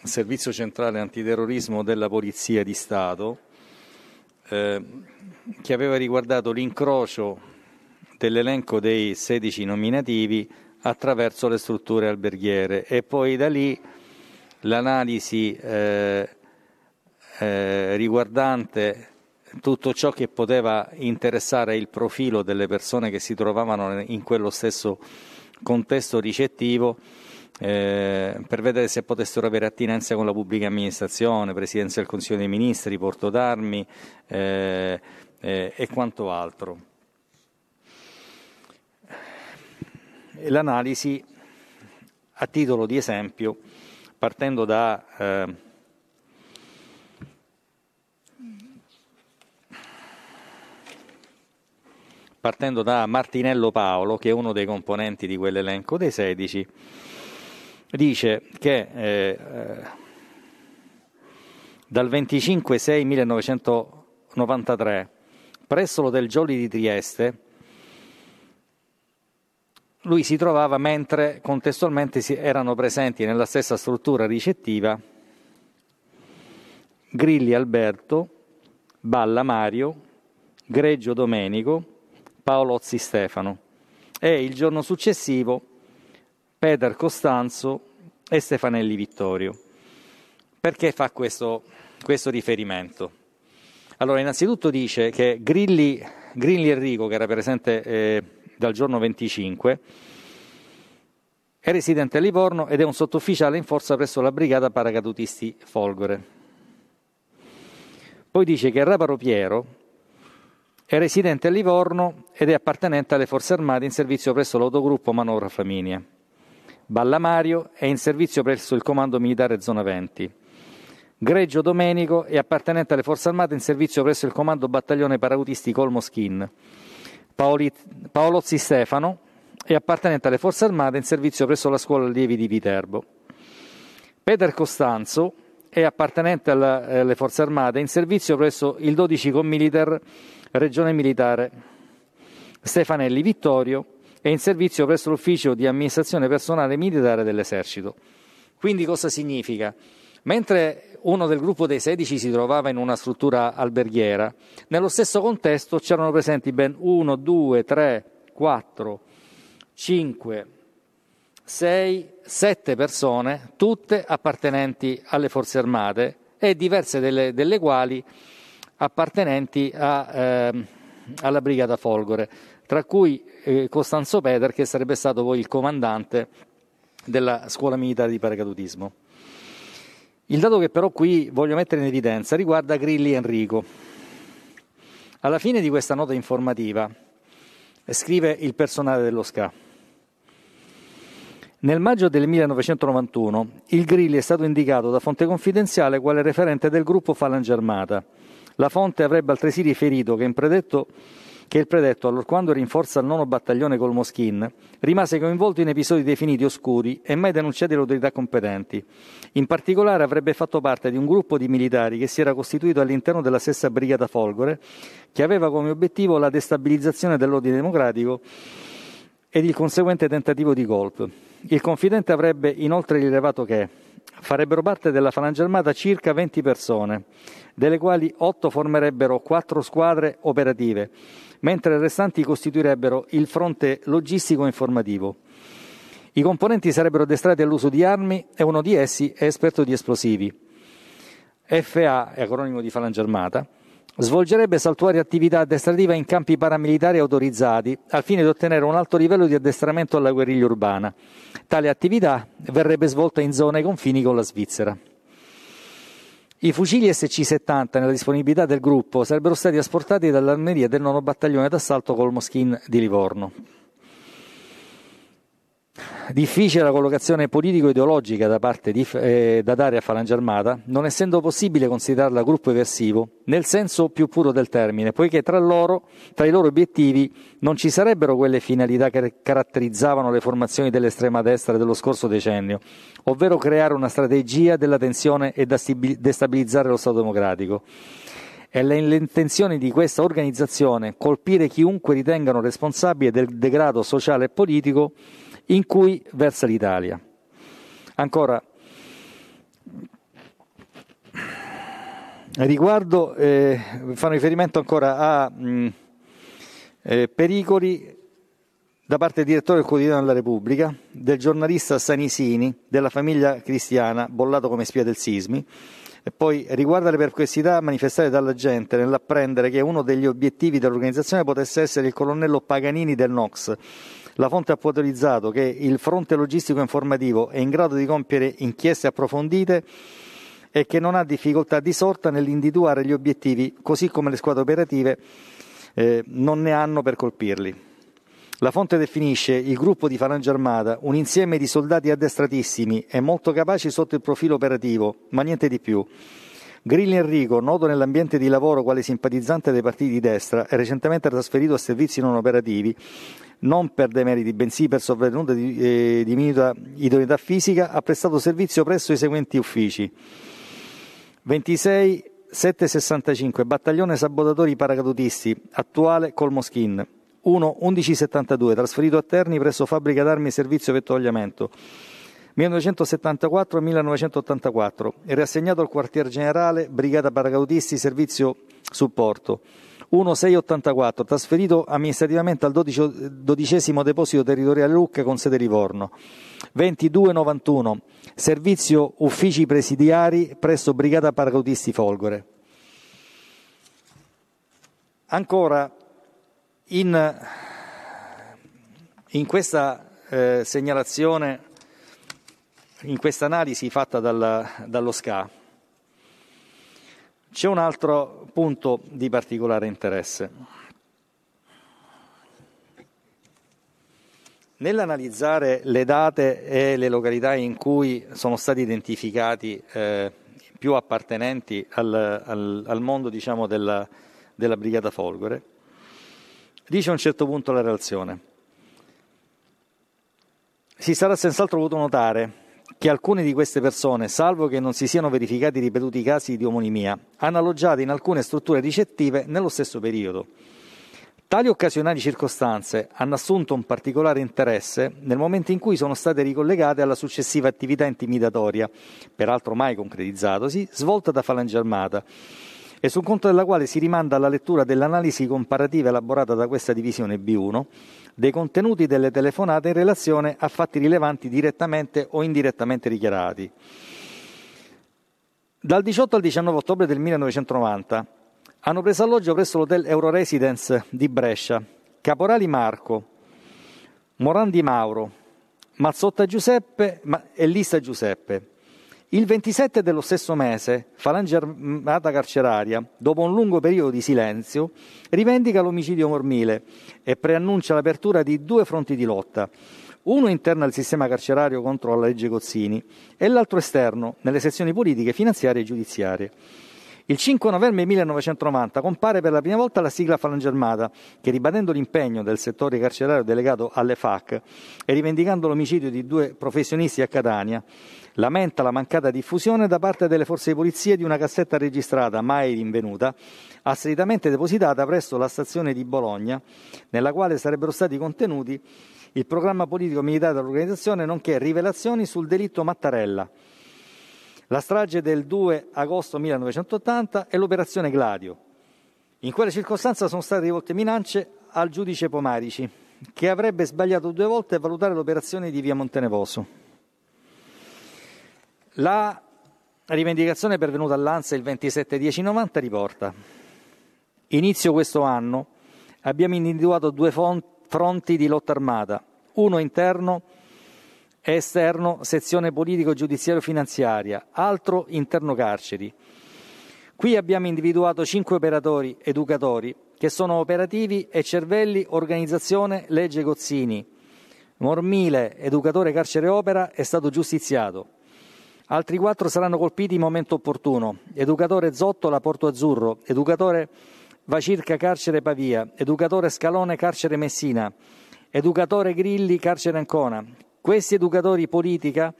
Servizio Centrale Antiterrorismo della Polizia di Stato, eh, che aveva riguardato l'incrocio dell'elenco dei 16 nominativi attraverso le strutture alberghiere e poi da lì l'analisi eh, eh, riguardante tutto ciò che poteva interessare il profilo delle persone che si trovavano in quello stesso contesto ricettivo eh, per vedere se potessero avere attinenza con la pubblica amministrazione, Presidenza del Consiglio dei Ministri, Porto d'Armi eh, eh, e quanto altro. L'analisi a titolo di esempio, partendo da eh, partendo da Martinello Paolo, che è uno dei componenti di quell'elenco dei 16, dice che eh, dal 25 6 1993 presso l'Hotel Jolly di Trieste lui si trovava mentre contestualmente erano presenti nella stessa struttura ricettiva Grilli Alberto, Balla Mario, Greggio Domenico, Paolozzi Stefano e il giorno successivo Peter Costanzo e Stefanelli Vittorio. Perché fa questo, questo riferimento? Allora, innanzitutto dice che Grilli, Grilli Enrico, che era presente eh, dal giorno 25, è residente a Livorno ed è un sottufficiale in forza presso la brigata paracadutisti Folgore. Poi dice che Raparo Piero è residente a Livorno ed è appartenente alle Forze Armate in servizio presso l'autogruppo Manovra Flaminia. Ballamario è in servizio presso il Comando Militare Zona 20. Greggio Domenico è appartenente alle Forze Armate in servizio presso il Comando Battaglione Parautisti Colmo Skin. Paoli, Paolozzi Stefano è appartenente alle Forze Armate in servizio presso la Scuola Allievi di Viterbo. Peter Costanzo è appartenente alla, alle Forze Armate in servizio presso il 12 Commiliter Regione Militare Stefanelli Vittorio è in servizio presso l'Ufficio di Amministrazione Personale Militare dell'Esercito. Quindi cosa significa? Mentre uno del gruppo dei 16 si trovava in una struttura alberghiera, nello stesso contesto c'erano presenti ben 1, 2, 3, 4, 5, 6, 7 persone, tutte appartenenti alle forze armate e diverse delle, delle quali appartenenti a, ehm, alla Brigata Folgore, tra cui eh, Costanzo Peder, che sarebbe stato poi il comandante della scuola militare di paracadutismo. Il dato che però qui voglio mettere in evidenza riguarda Grilli e Enrico. Alla fine di questa nota informativa scrive il personale dello SCA. Nel maggio del 1991 il Grilli è stato indicato da fonte confidenziale quale referente del gruppo Falange Armata la fonte avrebbe altresì riferito che, in predetto, che il predetto, allorquando rinforza il nono battaglione col Moschin, rimase coinvolto in episodi definiti oscuri e mai denunciati alle autorità competenti. In particolare avrebbe fatto parte di un gruppo di militari che si era costituito all'interno della stessa Brigata Folgore, che aveva come obiettivo la destabilizzazione dell'ordine democratico ed il conseguente tentativo di golpe. Il confidente avrebbe inoltre rilevato che farebbero parte della Falange Armata circa 20 persone, delle quali 8 formerebbero 4 squadre operative, mentre i restanti costituirebbero il fronte logistico-informativo. I componenti sarebbero addestrati all'uso di armi e uno di essi è esperto di esplosivi. FA, è acronimo di Falange Armata, svolgerebbe saltuarie attività addestrativa in campi paramilitari autorizzati al fine di ottenere un alto livello di addestramento alla guerriglia urbana. Tale attività verrebbe svolta in zone ai confini con la Svizzera. I fucili SC-70 nella disponibilità del gruppo sarebbero stati asportati dall'armeria del 9 battaglione d'assalto Colmoschin di Livorno. Difficile la collocazione politico-ideologica da, parte di, eh, da dare a Falange Armata, non essendo possibile considerarla gruppo eversivo nel senso più puro del termine, poiché tra, loro, tra i loro obiettivi non ci sarebbero quelle finalità che caratterizzavano le formazioni dell'estrema destra dello scorso decennio, ovvero creare una strategia della tensione e destabilizzare lo Stato democratico. È l'intenzione di questa organizzazione colpire chiunque ritengano responsabile del degrado sociale e politico in cui versa l'Italia. Ancora, riguardo, eh, fanno riferimento ancora a mh, mm, eh, pericoli da parte del direttore del quotidiano della Repubblica, del giornalista Sanisini, della famiglia cristiana, bollato come spia del sismi, e poi riguarda le perplessità manifestate dalla gente nell'apprendere che uno degli obiettivi dell'organizzazione potesse essere il colonnello Paganini del NOX, la fonte ha poterizzato che il fronte logistico informativo è in grado di compiere inchieste approfondite e che non ha difficoltà di sorta nell'individuare gli obiettivi, così come le squadre operative eh, non ne hanno per colpirli. La fonte definisce il gruppo di Falange Armata un insieme di soldati addestratissimi e molto capaci sotto il profilo operativo, ma niente di più Grilli Enrico, noto nell'ambiente di lavoro quale simpatizzante dei partiti di destra, è recentemente trasferito a servizi non operativi, non per demeriti, bensì per sovvenuta di, eh, diminuita idoneità fisica, ha prestato servizio presso i seguenti uffici. 26 765 Battaglione Sabotatori Paracadutisti, attuale Colmoskin. 1 1172 trasferito a Terni presso Fabbrica d'Armi e Servizio Vettogliamento. 1974-1984 e riassegnato al quartier generale Brigata Paracaudisti Servizio Supporto. 1684, trasferito amministrativamente al 12, deposito territoriale Lucca con sede Livorno. 2291, servizio uffici presidiari presso Brigata Paracaudisti Folgore. Ancora, in, in questa eh, segnalazione in questa analisi fatta dal, dallo SCA, c'è un altro punto di particolare interesse. Nell'analizzare le date e le località in cui sono stati identificati eh, più appartenenti al, al, al mondo diciamo, della, della Brigata Folgore, dice a un certo punto la relazione. Si sarà senz'altro voluto notare che alcune di queste persone, salvo che non si siano verificati ripetuti casi di omonimia, hanno alloggiato in alcune strutture ricettive nello stesso periodo. Tali occasionali circostanze hanno assunto un particolare interesse nel momento in cui sono state ricollegate alla successiva attività intimidatoria, peraltro mai concretizzatosi, svolta da Falange Armata e sul conto della quale si rimanda alla lettura dell'analisi comparativa elaborata da questa divisione B1 dei contenuti delle telefonate in relazione a fatti rilevanti direttamente o indirettamente dichiarati. Dal 18 al 19 ottobre del 1990 hanno preso alloggio presso l'hotel Euro Residence di Brescia Caporali Marco, Morandi Mauro, Mazzotta Giuseppe e Lissa Giuseppe il 27 dello stesso mese, Falange Armata Carceraria, dopo un lungo periodo di silenzio, rivendica l'omicidio Mormile e preannuncia l'apertura di due fronti di lotta, uno interno al sistema carcerario contro la legge Cozzini e l'altro esterno nelle sezioni politiche, finanziarie e giudiziarie. Il 5 novembre 1990 compare per la prima volta la sigla Falange Armata, che ribadendo l'impegno del settore carcerario delegato alle FAC e rivendicando l'omicidio di due professionisti a Catania, lamenta la mancata diffusione da parte delle forze di polizia di una cassetta registrata, mai rinvenuta, assolutamente depositata presso la stazione di Bologna, nella quale sarebbero stati contenuti il programma politico militare dell'organizzazione, nonché rivelazioni sul delitto Mattarella, la strage del 2 agosto 1980 e l'operazione Gladio. In quella circostanza sono state rivolte minacce al giudice Pomarici, che avrebbe sbagliato due volte a valutare l'operazione di via Montenevoso. La rivendicazione pervenuta all'Ansa il 27-10-90 riporta Inizio questo anno abbiamo individuato due fronti di lotta armata, uno interno e esterno sezione politico-giudiziario-finanziaria, altro interno carceri. Qui abbiamo individuato cinque operatori educatori che sono operativi e cervelli organizzazione legge Gozzini. Mormile, educatore carcere opera, è stato giustiziato. Altri quattro saranno colpiti in momento opportuno. Educatore Zottola Porto Azzurro, educatore Vacirca Carcere Pavia, educatore Scalone Carcere Messina, educatore Grilli Carcere Ancona. Questi educatori politica,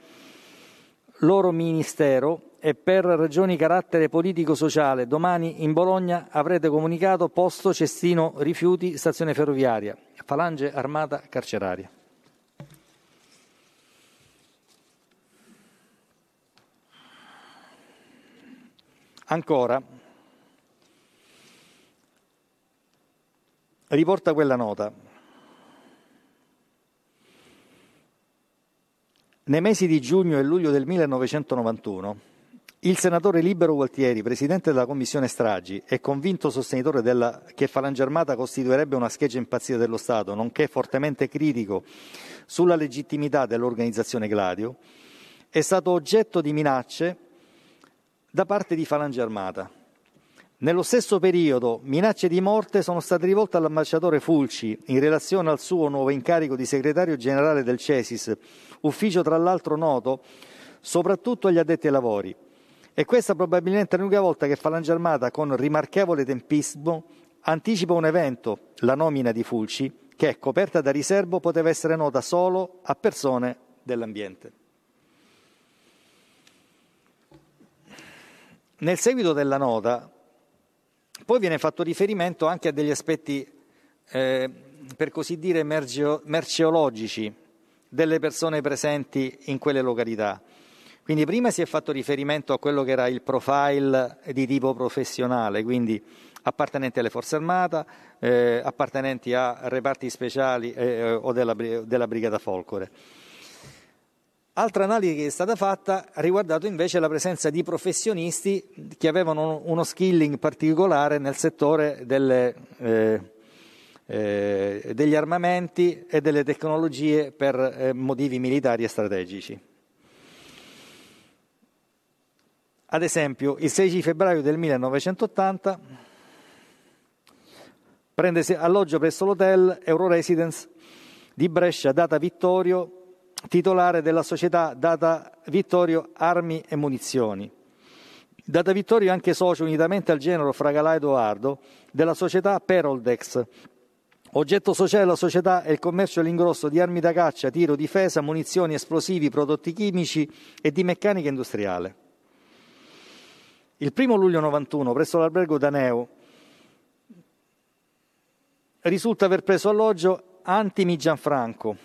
loro ministero e per ragioni di carattere politico-sociale, domani in Bologna avrete comunicato posto Cestino Rifiuti, stazione ferroviaria, falange armata carceraria. Ancora, riporta quella nota. Nei mesi di giugno e luglio del 1991, il senatore Libero Gualtieri, presidente della commissione stragi e convinto sostenitore della, che Falange Armata costituirebbe una scheggia impazzita dello Stato, nonché fortemente critico sulla legittimità dell'organizzazione Gladio, è stato oggetto di minacce da parte di Falange Armata. Nello stesso periodo minacce di morte sono state rivolte all'ambasciatore Fulci in relazione al suo nuovo incarico di segretario generale del CESIS, ufficio tra l'altro noto soprattutto agli addetti ai lavori. E questa probabilmente è l'unica volta che Falange Armata, con rimarchevole tempismo, anticipa un evento, la nomina di Fulci, che, coperta da riservo, poteva essere nota solo a persone dell'ambiente. Nel seguito della nota poi viene fatto riferimento anche a degli aspetti, eh, per così dire, mergeo- merceologici delle persone presenti in quelle località. Quindi prima si è fatto riferimento a quello che era il profile di tipo professionale, quindi appartenenti alle forze armate, eh, appartenenti a reparti speciali eh, eh o della, della Brigata Folcore. Altra analisi che è stata fatta ha riguardato invece la presenza di professionisti che avevano uno skilling particolare nel settore delle, eh, eh, degli armamenti e delle tecnologie per eh, motivi militari e strategici. Ad esempio, il 16 febbraio del 1980 prende alloggio presso l'hotel Euro Residence di Brescia, data Vittorio, titolare della società Data Vittorio Armi e Munizioni. Data Vittorio è anche socio, unitamente al genero Fragalà Edoardo, della società Peroldex. Oggetto sociale della società è il commercio e l'ingrosso di armi da caccia, tiro, difesa, munizioni, esplosivi, prodotti chimici e di meccanica industriale. Il 1 luglio 91, presso l'albergo Daneo, risulta aver preso alloggio Antimi Gianfranco,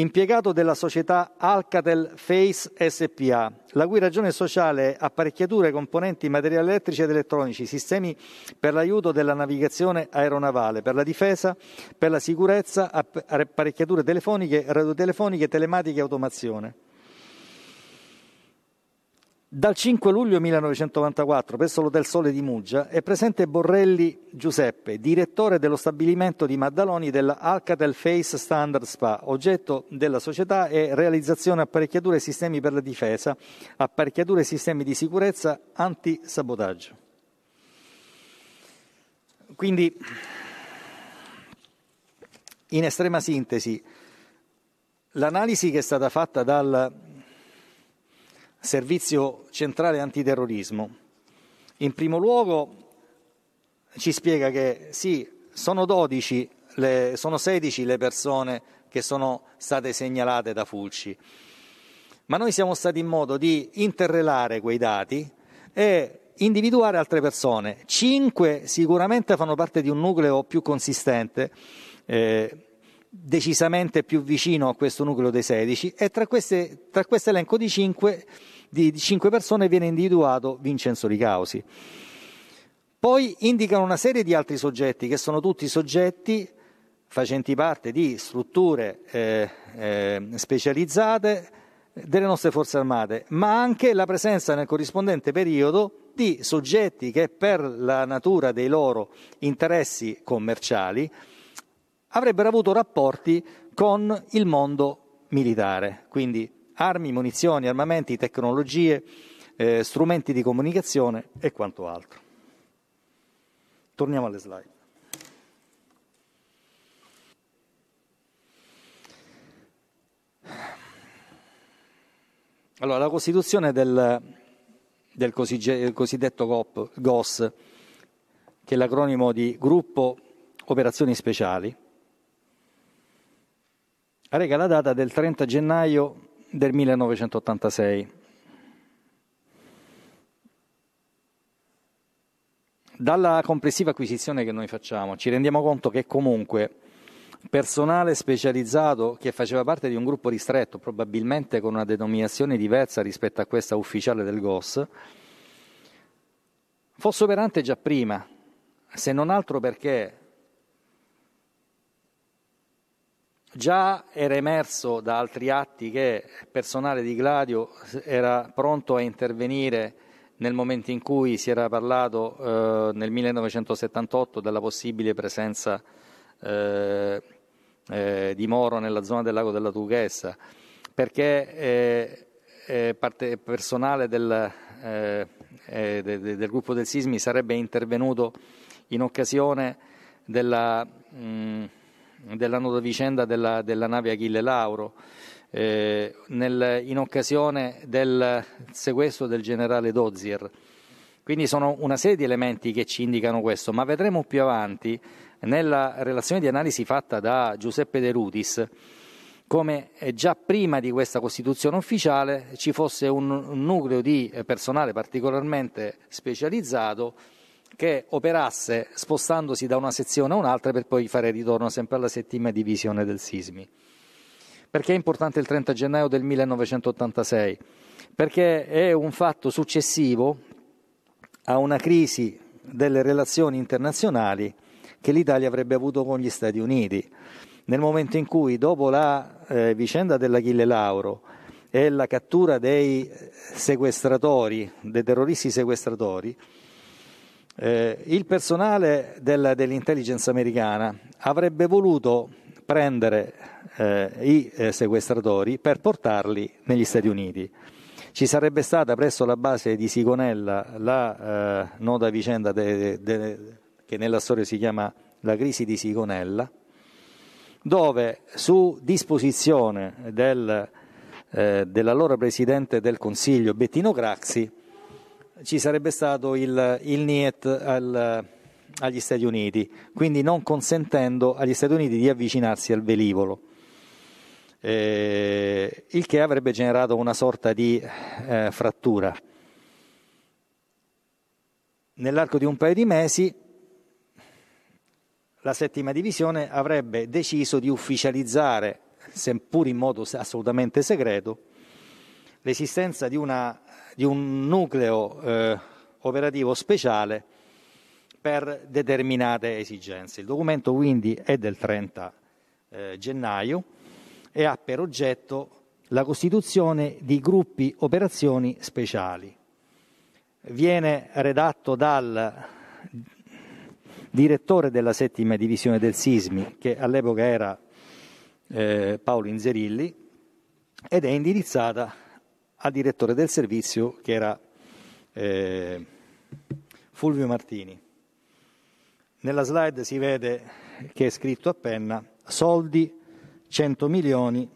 impiegato della società Alcatel Face SPA, la cui ragione sociale è apparecchiature, componenti, materiali elettrici ed elettronici, sistemi per l'aiuto della navigazione aeronavale, per la difesa, per la sicurezza, apparecchiature telefoniche, radiotelefoniche, telematiche e automazione. Dal 5 luglio 1994 presso l'Hotel Sole di Muggia è presente Borrelli Giuseppe, direttore dello stabilimento di Maddaloni della Alcatel Face Standard Spa, oggetto della società è realizzazione apparecchiature e sistemi per la difesa, apparecchiature e sistemi di sicurezza anti-sabotaggio. Quindi, in estrema sintesi, l'analisi che è stata fatta dal Servizio Centrale Antiterrorismo. In primo luogo ci spiega che sì, sono, 12, le, sono 16 le persone che sono state segnalate da Fulci, ma noi siamo stati in modo di interrelare quei dati e individuare altre persone. Cinque sicuramente fanno parte di un nucleo più consistente, eh, decisamente più vicino a questo nucleo dei 16, e tra, tra questo elenco di cinque di, di 5 persone viene individuato Vincenzo Ricausi. Poi indicano una serie di altri soggetti che sono tutti soggetti facenti parte di strutture eh, eh, specializzate delle nostre forze armate, ma anche la presenza nel corrispondente periodo di soggetti che per la natura dei loro interessi commerciali avrebbero avuto rapporti con il mondo militare, quindi armi, munizioni, armamenti, tecnologie, eh, strumenti di comunicazione e quanto altro. Torniamo alle slide. Allora, la costituzione del, del cosiddetto GOP, GOS, che è l'acronimo di Gruppo Operazioni Speciali, rega la data del 30 gennaio del 1986. Dalla complessiva acquisizione che noi facciamo ci rendiamo conto che comunque personale specializzato che faceva parte di un gruppo ristretto, probabilmente con una denominazione diversa rispetto a questa ufficiale del GOS, fosse operante già prima, se non altro perché Già era emerso da altri atti che il personale di Gladio era pronto a intervenire nel momento in cui si era parlato eh, nel 1978 della possibile presenza eh, eh, di Moro nella zona del lago della Turchessa, perché eh, eh, parte personale del, eh, de, de, del, gruppo del Sismi sarebbe intervenuto in occasione della... Mh, mm, dell'annoda vicenda della, della nave Achille Lauro. Eh, nel, in occasione del sequestro del generale Dozier. Quindi sono una serie di elementi che ci indicano questo, ma vedremo più avanti nella relazione di analisi fatta da Giuseppe De Rutis come eh, già prima di questa Costituzione ufficiale ci fosse un, un nucleo di eh, personale particolarmente specializzato che operasse spostandosi da una sezione a un'altra per poi fare ritorno sempre alla settima divisione del Sismi. Perché è importante il 30 gennaio del 1986? Perché è un fatto successivo a una crisi delle relazioni internazionali che l'Italia avrebbe avuto con gli Stati Uniti. Nel momento in cui, dopo la eh, vicenda dell'Achille Lauro e la cattura dei sequestratori, dei terroristi sequestratori, eh, il personale del, dell'intelligence americana avrebbe voluto prendere eh, i eh, sequestratori per portarli negli Stati Uniti. Ci sarebbe stata presso la base di Sigonella la eh, nota vicenda de, de, de, che nella storia si chiama la crisi di Sigonella, dove su disposizione del, eh, dell'allora Presidente del Consiglio Bettino Craxi ci sarebbe stato il, il NIET al, agli Stati Uniti, quindi non consentendo agli Stati Uniti di avvicinarsi al velivolo, eh, il che avrebbe generato una sorta di eh, frattura. Nell'arco di un paio di mesi la settima divisione avrebbe deciso di ufficializzare, seppur in modo assolutamente segreto, l'esistenza di una di un nucleo eh, operativo speciale per determinate esigenze. Il documento quindi è del 30 eh, gennaio e ha per oggetto la costituzione di gruppi operazioni speciali. Viene redatto dal direttore della settima divisione del Sismi, che all'epoca era eh, Paolo Inzerilli, ed è indirizzata al direttore del servizio che era eh, Fulvio Martini. Nella slide si vede che è scritto a penna soldi 100 milioni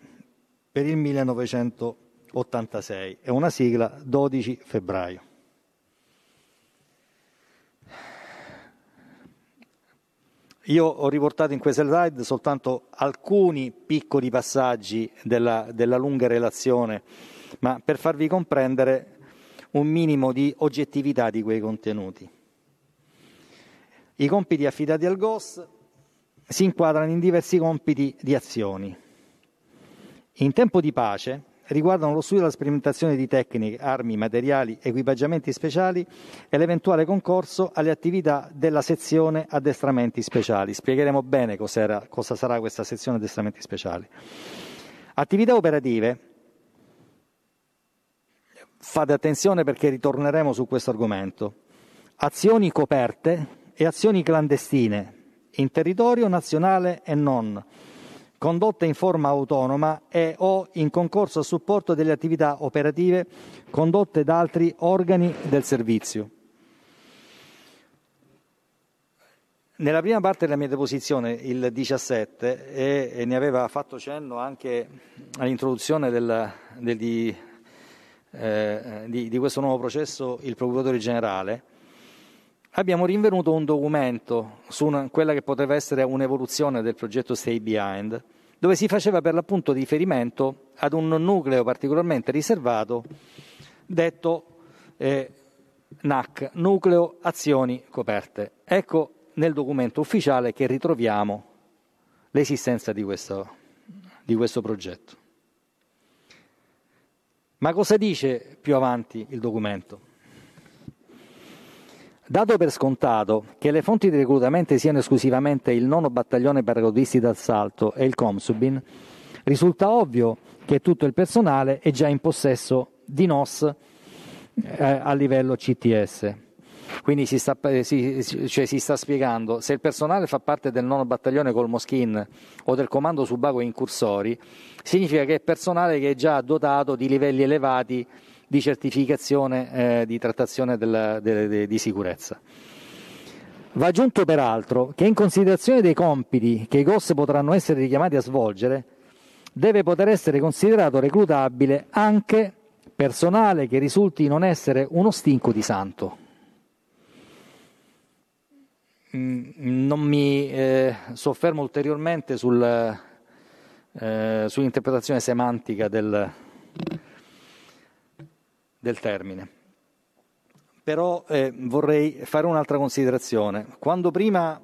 per il 1986 è una sigla 12 febbraio. Io ho riportato in questa slide soltanto alcuni piccoli passaggi della, della lunga relazione ma per farvi comprendere un minimo di oggettività di quei contenuti. I compiti affidati al GOS si inquadrano in diversi compiti di azioni. In tempo di pace riguardano lo studio e la sperimentazione di tecniche, armi, materiali, equipaggiamenti speciali e l'eventuale concorso alle attività della sezione addestramenti speciali. Spiegheremo bene cosa sarà questa sezione addestramenti speciali. Attività operative Fate attenzione perché ritorneremo su questo argomento. Azioni coperte e azioni clandestine in territorio nazionale e non, condotte in forma autonoma e o in concorso a supporto delle attività operative condotte da altri organi del servizio. Nella prima parte della mia deposizione, il 17, e, e ne aveva fatto cenno anche all'introduzione del, del, eh, eh, di, di, questo nuovo processo il procuratore generale, abbiamo rinvenuto un documento su una, quella che poteva essere un'evoluzione del progetto Stay Behind, dove si faceva per l'appunto riferimento ad un nucleo particolarmente riservato detto eh, NAC, Nucleo Azioni Coperte. Ecco nel documento ufficiale che ritroviamo l'esistenza di questo, di questo progetto. Ma cosa dice più avanti il documento? Dato per scontato che le fonti di reclutamento siano esclusivamente il nono battaglione paracadutisti d'assalto e il Comsubin, risulta ovvio che tutto il personale è già in possesso di NOS eh, a livello CTS quindi si sta, eh, si, cioè si sta, spiegando se il personale fa parte del nono battaglione col Moschin o del comando Subago Incursori, significa che è personale che è già dotato di livelli elevati di certificazione eh, di trattazione della, de, de, di sicurezza. Va aggiunto peraltro che in considerazione dei compiti che i COS potranno essere richiamati a svolgere, deve poter essere considerato reclutabile anche personale che risulti non essere uno stinco di santo. Mm, non mi eh, soffermo ulteriormente sul, eh, sull'interpretazione semantica del, del termine. Però eh, vorrei fare un'altra considerazione. Quando prima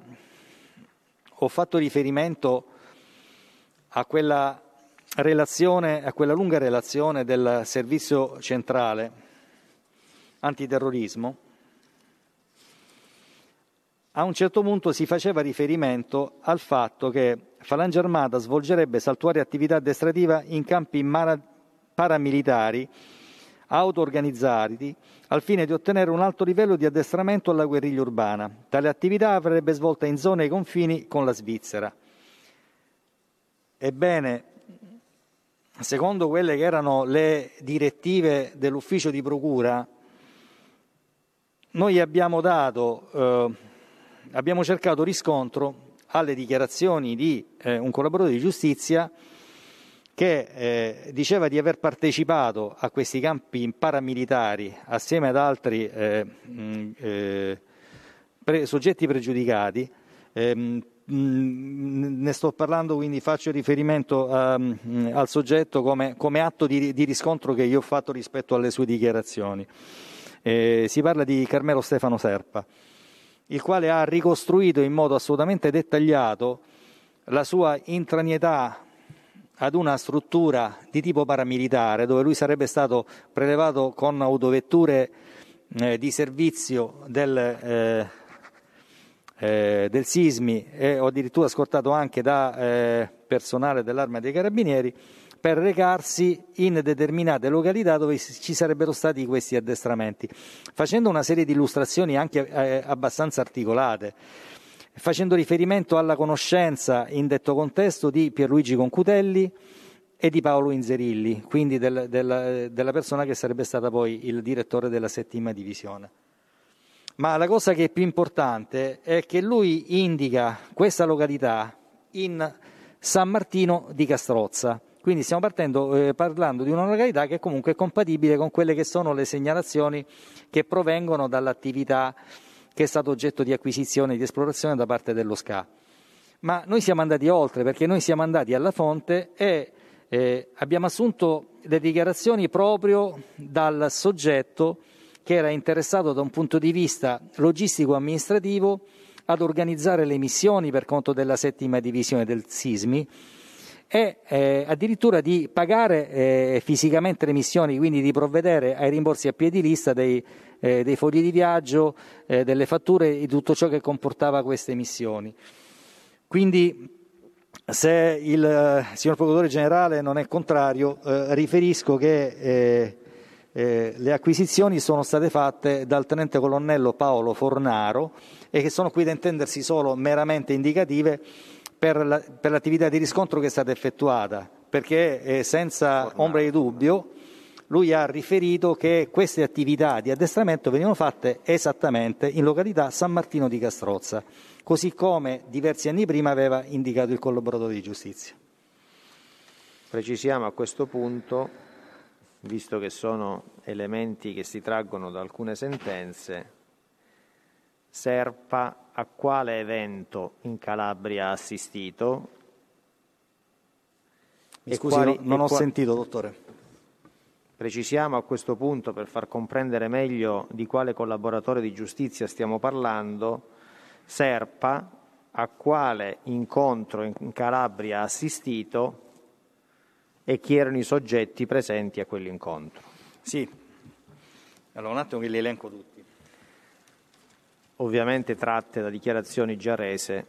ho fatto riferimento a quella, relazione, a quella lunga relazione del servizio centrale antiterrorismo, a un certo punto si faceva riferimento al fatto che Falange Armata svolgerebbe saltuaria attività addestrativa in campi mara- paramilitari auto-organizzati al fine di ottenere un alto livello di addestramento alla guerriglia urbana. Tale attività avrebbe svolta in zone ai confini con la Svizzera. Ebbene, secondo quelle che erano le direttive dell'ufficio di procura, noi abbiamo dato eh, abbiamo cercato riscontro alle dichiarazioni di eh, un collaboratore di giustizia che eh, diceva di aver partecipato a questi campi paramilitari assieme ad altri eh, mh, eh, pre- soggetti pregiudicati. Ehm, mh, ne sto parlando, quindi faccio riferimento a, mh, al soggetto come, come atto di, di, riscontro che io ho fatto rispetto alle sue dichiarazioni. Eh, si parla di Carmelo Stefano Serpa il quale ha ricostruito in modo assolutamente dettagliato la sua intranietà ad una struttura di tipo paramilitare dove lui sarebbe stato prelevato con autovetture eh, di servizio del, eh, eh, del Sismi e addirittura scortato anche da eh, personale dell'arma dei carabinieri per recarsi in determinate località dove ci sarebbero stati questi addestramenti, facendo una serie di illustrazioni anche eh, abbastanza articolate facendo riferimento alla conoscenza in detto contesto di Pierluigi Concutelli e di Paolo Inzerilli, quindi del, del, della persona che sarebbe stata poi il direttore della settima divisione. Ma la cosa che è più importante è che lui indica questa località in San Martino di Castrozza, quindi stiamo partendo, eh, parlando di una legalità che comunque è compatibile con quelle che sono le segnalazioni che provengono dall'attività che è stata oggetto di acquisizione e di esplorazione da parte dello SCA. Ma noi siamo andati oltre perché noi siamo andati alla fonte e eh, abbiamo assunto le dichiarazioni proprio dal soggetto che era interessato da un punto di vista logistico-amministrativo ad organizzare le missioni per conto della settima divisione del SISMI e eh, addirittura di pagare eh, fisicamente le missioni, quindi di provvedere ai rimborsi a piedi lista dei, eh, dei fogli di viaggio, eh, delle fatture di tutto ciò che comportava queste missioni. Quindi se il eh, signor Procuratore Generale non è contrario, eh, riferisco che le acquisizioni sono state fatte dal tenente colonnello Paolo Fornaro e che sono qui da intendersi solo meramente indicative per, la, per l'attività di riscontro che è stata effettuata, perché eh, senza ombra di dubbio lui ha riferito che queste attività di addestramento venivano fatte esattamente in località San Martino di Castrozza, così come diversi anni prima aveva indicato il collaboratore di giustizia. Precisiamo a questo punto, visto che sono elementi che si traggono da alcune sentenze, Serpa a quale evento in Calabria ha assistito. Mi e scusi, quali, non ho quali... sentito, dottore. Precisiamo a questo punto, per far comprendere meglio di quale collaboratore di giustizia stiamo parlando, Serpa a quale incontro in Calabria ha assistito e chi erano i soggetti presenti a quell'incontro. Sì, allora un attimo che li elenco tutti ovviamente tratte da dichiarazioni già rese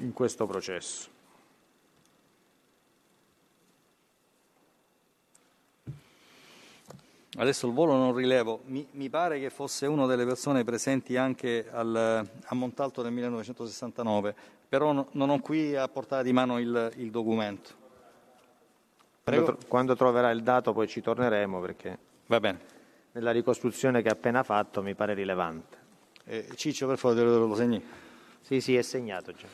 in questo processo. Adesso il volo non rilevo, mi, mi pare che fosse una delle persone presenti anche al, a Montalto nel 1969, però no, non ho qui a portata di mano il, il documento. Quando, quando troverà il dato poi ci torneremo perché Va bene. nella ricostruzione che ha appena fatto mi pare rilevante. Eh, Ciccio, per favore, lo segni. Sì, sì, è segnato già.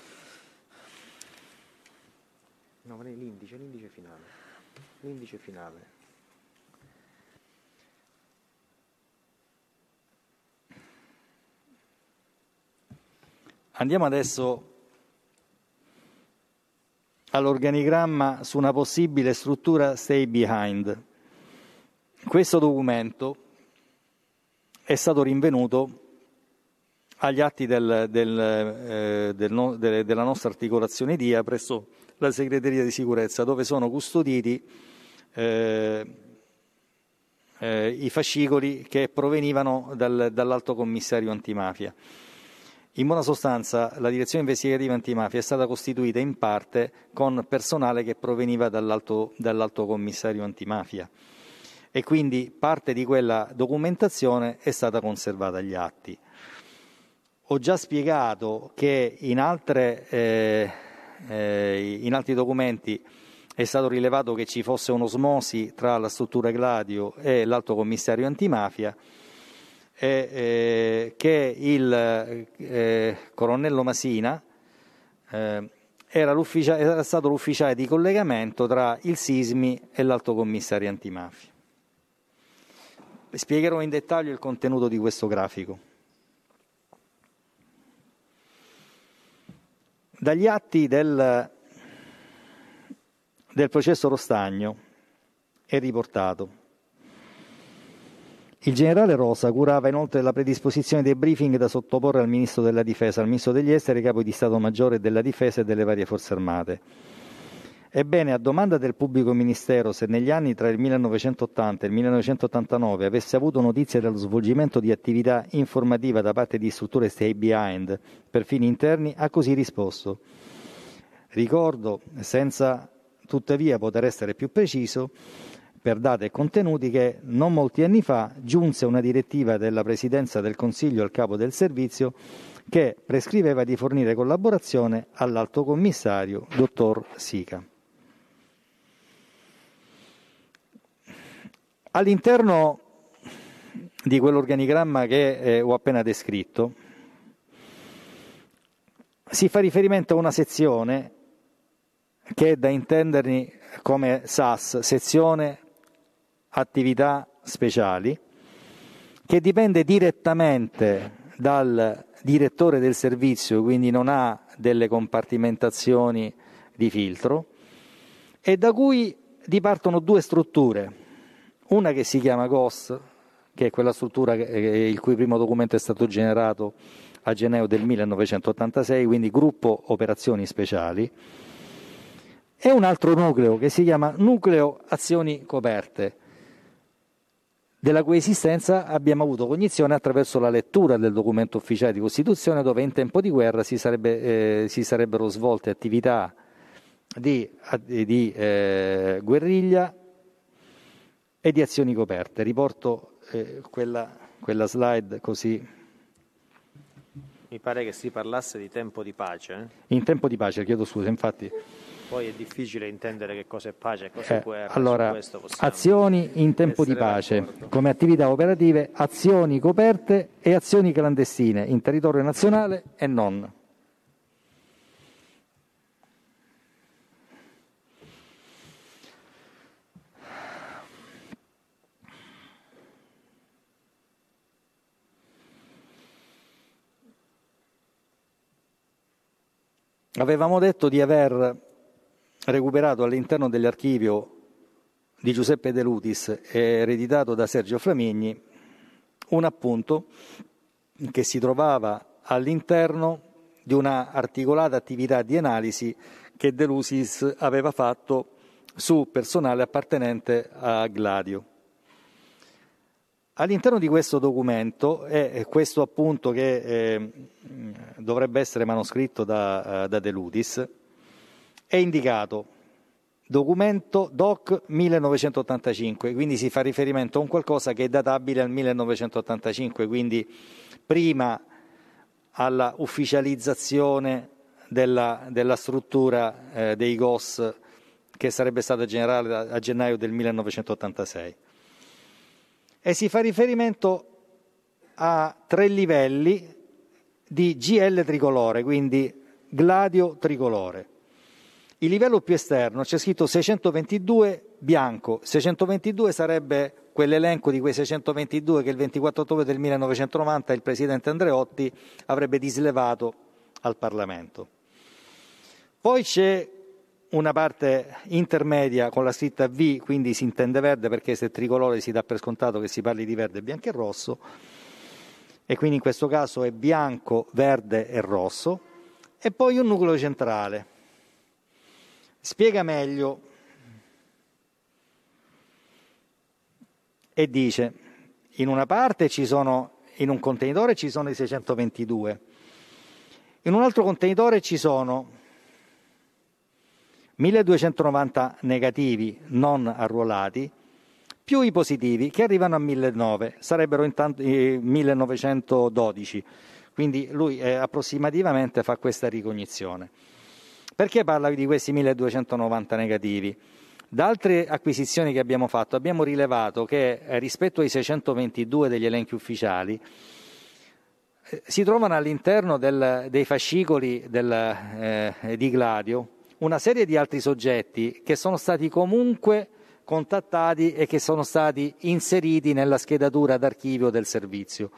No, l'indice, l'indice finale. L'indice finale. Andiamo adesso all'organigramma su una possibile struttura stay behind. Questo documento è stato rinvenuto agli atti del, del, eh, del no, de, della nostra articolazione DIA presso la segreteria di sicurezza dove sono custoditi eh, eh, i fascicoli che provenivano dal, dall'alto commissario antimafia. In buona sostanza la direzione investigativa antimafia è stata costituita in parte con personale che proveniva dall'alto, dall'alto commissario antimafia e quindi parte di quella documentazione è stata conservata agli atti. Ho già spiegato che in, altre, eh, eh, in altri documenti è stato rilevato che ci fosse un'osmosi tra la struttura Gladio e l'alto commissario antimafia e eh, che il eh, colonnello Masina eh, era, era, stato l'ufficiale di collegamento tra il Sismi e l'alto commissario antimafia. Spiegherò in dettaglio il contenuto di questo grafico. Dagli atti del, del processo Rostagno è riportato. Il generale Rosa curava inoltre la predisposizione dei briefing da sottoporre al ministro della difesa, al ministro degli esteri, capo di Stato Maggiore della difesa e delle varie forze armate. Ebbene, a domanda del pubblico ministero se negli anni tra il 1980 e il 1989 avesse avuto notizie dello svolgimento di attività informativa da parte di strutture stay behind per fini interni, ha così risposto. Ricordo, senza tuttavia poter essere più preciso, per date e contenuti che non molti anni fa giunse una direttiva della Presidenza del Consiglio al capo del servizio che prescriveva di fornire collaborazione all'Alto Commissario, dottor Sica. All'interno di quell'organigramma che eh, ho appena descritto si fa riferimento a una sezione che è da intendermi come SAS, sezione attività speciali, che dipende direttamente dal direttore del servizio, quindi non ha delle compartimentazioni di filtro, e da cui dipartono due strutture una che si chiama GOS, che è quella struttura eh, che, il cui primo documento è stato generato a gennaio del 1986, quindi Gruppo Operazioni Speciali, e un altro nucleo che si chiama Nucleo Azioni Coperte, della cui esistenza abbiamo avuto cognizione attraverso la lettura del documento ufficiale di Costituzione, dove in tempo di guerra si, sarebbe, eh, si sarebbero svolte attività di, eh, di eh, guerriglia e di azioni coperte. Riporto eh, quella, quella slide così mi pare che si parlasse di tempo di pace. Eh? In tempo di pace, chiedo scusa, infatti. Poi è difficile intendere che cosa è pace e cosa eh, è guerra. Allora, azioni in tempo di pace, d'accordo. come attività operative, azioni coperte e azioni clandestine in territorio nazionale e non. Avevamo detto di aver recuperato all'interno dell'archivio di Giuseppe De Lutis, ereditato da Sergio Flamigni, un appunto che si trovava all'interno di una articolata attività di analisi che De Lusis aveva fatto su personale appartenente a Gladio. All'interno di questo documento, è questo appunto che eh, dovrebbe essere manoscritto da, eh, da Deludis, è indicato documento DOC 1985, quindi si fa riferimento a un qualcosa che è databile al 1985, quindi prima alla ufficializzazione della, della struttura eh, dei GOS che sarebbe stata generale a gennaio del 1986 e si fa riferimento a tre livelli di GL tricolore, quindi gladio tricolore. Il livello più esterno c'è scritto 622 bianco, 622 sarebbe quell'elenco di quei 622 che il 24 ottobre del 1990 il presidente Andreotti avrebbe dislevato al Parlamento. Poi c'è una parte intermedia con la scritta V, quindi si intende verde perché se è tricolore si dà per scontato che si parli di verde, bianco e rosso, e quindi in questo caso è bianco, verde e rosso, e poi un nucleo centrale. Spiega meglio e dice in una parte ci sono, in un contenitore ci sono i 622, in un altro contenitore ci sono 1290 negativi non arruolati più i positivi che arrivano a 1.900, sarebbero intanto eh, 1912. Quindi lui eh, approssimativamente fa questa ricognizione. Perché parla di questi 1290 negativi? Da altre acquisizioni che abbiamo fatto abbiamo rilevato che eh, rispetto ai 622 degli elenchi ufficiali eh, si trovano all'interno del, dei fascicoli del, eh, di Gladio una serie di altri soggetti che sono stati comunque contattati e che sono stati inseriti nella schedatura d'archivio del servizio.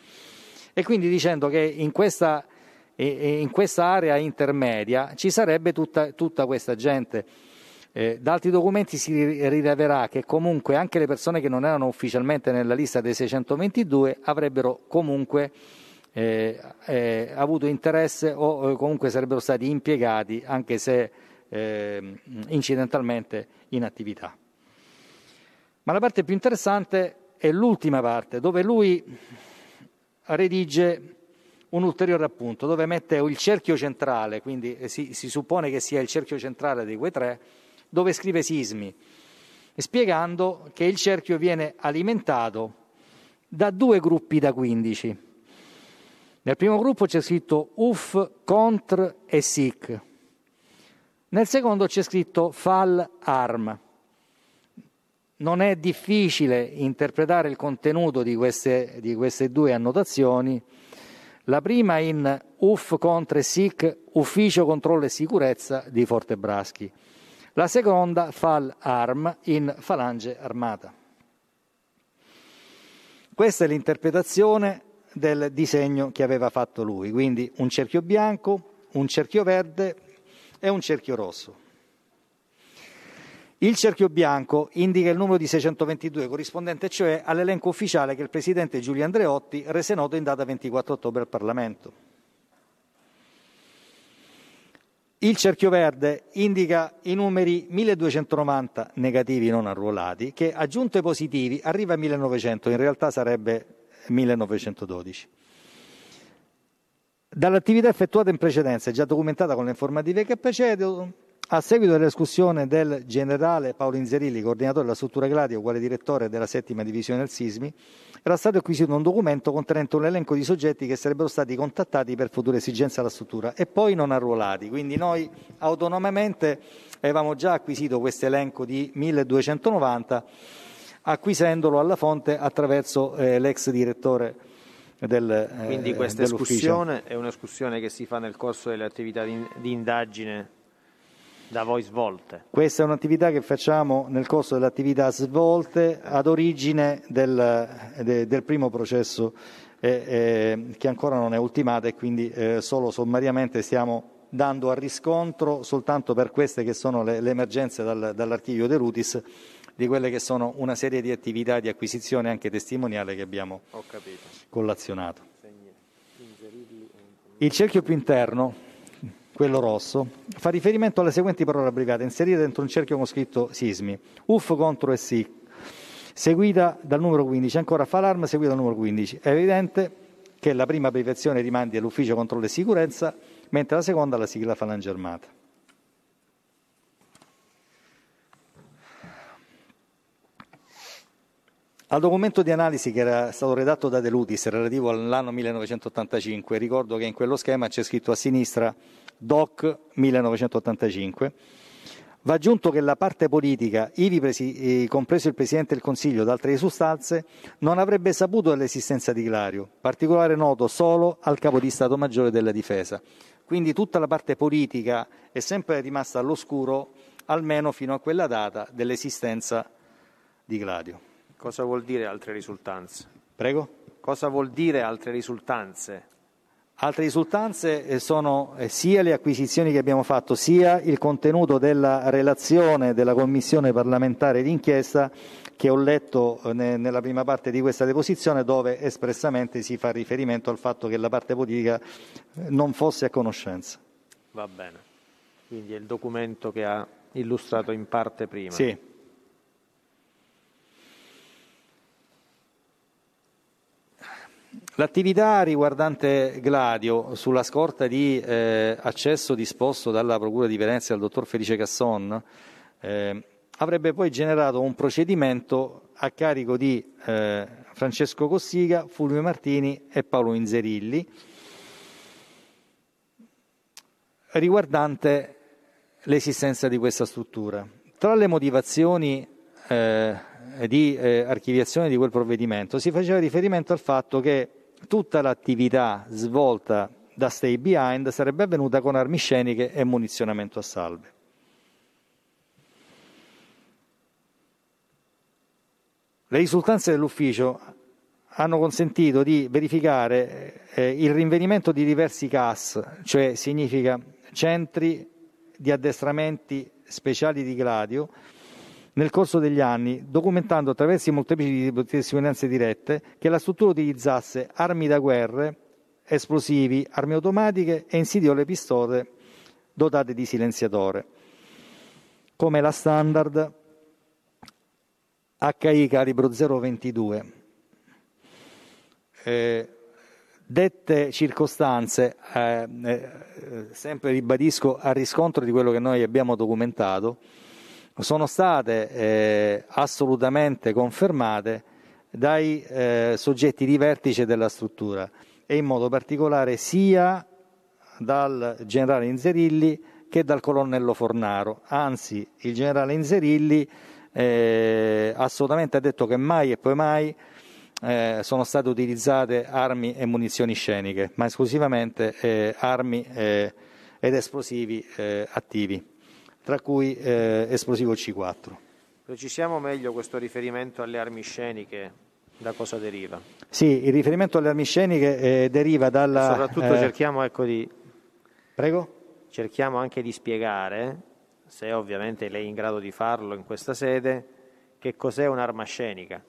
E quindi dicendo che in questa, in questa area intermedia ci sarebbe tutta, tutta questa gente. Eh, da altri documenti si rileverà che comunque anche le persone che non erano ufficialmente nella lista dei 622 avrebbero comunque eh, eh, avuto interesse o eh, comunque sarebbero stati impiegati anche se eh, incidentalmente in attività. Ma la parte più interessante è l'ultima parte, dove lui redige un ulteriore appunto, dove mette il cerchio centrale, quindi eh, si, si suppone che sia il cerchio centrale di quei tre, dove scrive sismi, spiegando che il cerchio viene alimentato da due gruppi da 15. Nel primo gruppo c'è scritto UF, CONTR e SIC. Nel secondo c'è scritto Fall arm. Non è difficile interpretare il contenuto di queste, di queste due annotazioni. La prima in UF contre SIC, Ufficio Controllo e Sicurezza di Fortebraschi. La seconda Fall arm in Falange Armata. Questa è l'interpretazione del disegno che aveva fatto lui, quindi un cerchio bianco, un cerchio verde è un cerchio rosso. Il cerchio bianco indica il numero di 622, corrispondente cioè all'elenco ufficiale che il Presidente Giulio Andreotti rese noto in data 24 ottobre al Parlamento. Il cerchio verde indica i numeri 1290 negativi non arruolati, che aggiunto ai positivi arriva a 1900, in realtà sarebbe 1912. Dall'attività effettuata in precedenza, e già documentata con le informative che precedono, a seguito dell'escussione del generale Paolo Inzerilli, coordinatore della struttura Gladio, uguale direttore della settima divisione del Sismi, era stato acquisito un documento contenente un elenco di soggetti che sarebbero stati contattati per future esigenze alla struttura e poi non arruolati. Quindi noi autonomamente avevamo già acquisito questo elenco di 1290, acquisendolo alla fonte attraverso eh, l'ex direttore del, eh, Quindi questa escursione è un'escursione che si fa nel corso delle attività di, indagine da voi svolte? Questa è un'attività che facciamo nel corso delle attività svolte ad origine del, del primo processo eh, eh, che ancora non è ultimata e quindi eh, solo sommariamente stiamo dando a riscontro soltanto per queste che sono le, le emergenze dal, dall'archivio dell'UTIS di quelle che sono una serie di attività di acquisizione anche testimoniale che abbiamo collazionato. Il cerchio più interno, quello rosso, fa riferimento alle seguenti parole abbreviate inserite dentro un cerchio con scritto sismi, UF contro e seguita dal numero 15, ancora Falarm seguita dal numero 15. È evidente che la prima abbreviazione rimandi all'Ufficio Controllo e Sicurezza, mentre la seconda alla sigla Falange Armata. Al documento di analisi che era stato redatto da De Lutis relativo all'anno 1985, ricordo che in quello schema c'è scritto a sinistra DOC 1985, va aggiunto che la parte politica, ivi presi, eh, compreso il Presidente del Consiglio ed altre sostanze, non avrebbe saputo dell'esistenza di Ilario, particolare noto solo al Capo di Stato Maggiore della Difesa. Quindi tutta la parte politica è sempre rimasta all'oscuro, almeno fino a quella data, dell'esistenza di Gladio. Cosa vuol dire altre risultanze? Prego? Cosa vuol dire altre risultanze? Altre risultanze eh, sono eh, sia le acquisizioni che abbiamo fatto, sia il contenuto della relazione della Commissione parlamentare d'inchiesta che ho letto eh, nella prima parte di questa deposizione dove espressamente si fa riferimento al fatto che la parte politica non fosse a conoscenza. Va bene, quindi è il documento che ha illustrato in parte prima. Sì. L'attività riguardante Gladio, sulla scorta di eh, accesso disposto dalla Procura di Venezia al dottor Felice Casson, eh, avrebbe poi generato un procedimento a carico di eh, Francesco Cossiga, Fulvio Martini e Paolo Inzerilli, riguardante l'esistenza di questa struttura. Tra le motivazioni eh, di eh, archiviazione di quel provvedimento si faceva riferimento al fatto che tutta l'attività svolta da Stay Behind sarebbe avvenuta con armi sceniche e munizionamento a salve. Le risultanze dell'ufficio hanno consentito di verificare eh, il rinvenimento di diversi CAS, cioè significa centri di addestramenti speciali di Gladio, nel corso degli anni, documentando attraverso i molteplici testimonianze dirette che la struttura utilizzasse armi da guerra, esplosivi, armi automatiche e insidiole pistole dotate di silenziatore, come la standard HI calibro 022. Eh, dette circostanze, eh, eh, sempre ribadisco, a riscontro di quello che noi abbiamo documentato, sono state eh, assolutamente confermate dai eh, soggetti di vertice della struttura e in modo particolare sia dal generale Inzerilli che dal colonnello Fornaro. Anzi, il generale Inzerilli eh, assolutamente ha detto che mai e poi mai eh, sono state utilizzate armi e munizioni sceniche, ma esclusivamente eh, armi eh, ed esplosivi eh, attivi tra cui eh, esplosivo C4. Precisiamo meglio questo riferimento alle armi sceniche, da cosa deriva? Sì, il riferimento alle armi sceniche eh, deriva dalla... E soprattutto eh... cerchiamo ecco di... Prego? Cerchiamo anche di spiegare, se ovviamente lei è in grado di farlo in questa sede, che cos'è un'arma scenica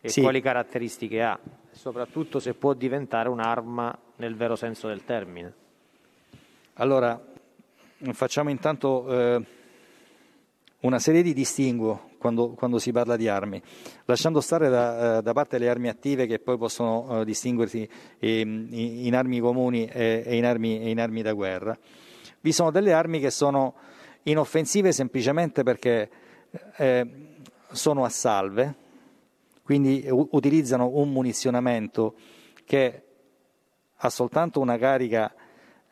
e sì. quali caratteristiche ha, soprattutto se può diventare un'arma nel vero senso del termine. Allora, facciamo intanto eh, una serie di distinguo quando, quando, si parla di armi, lasciando stare da, eh, da parte le armi attive che poi possono eh, distinguersi mm, in, in, armi comuni e, e, in armi, e in armi da guerra. Vi sono delle armi che sono inoffensive semplicemente perché eh, sono a salve, quindi u- utilizzano un munizionamento che ha soltanto una carica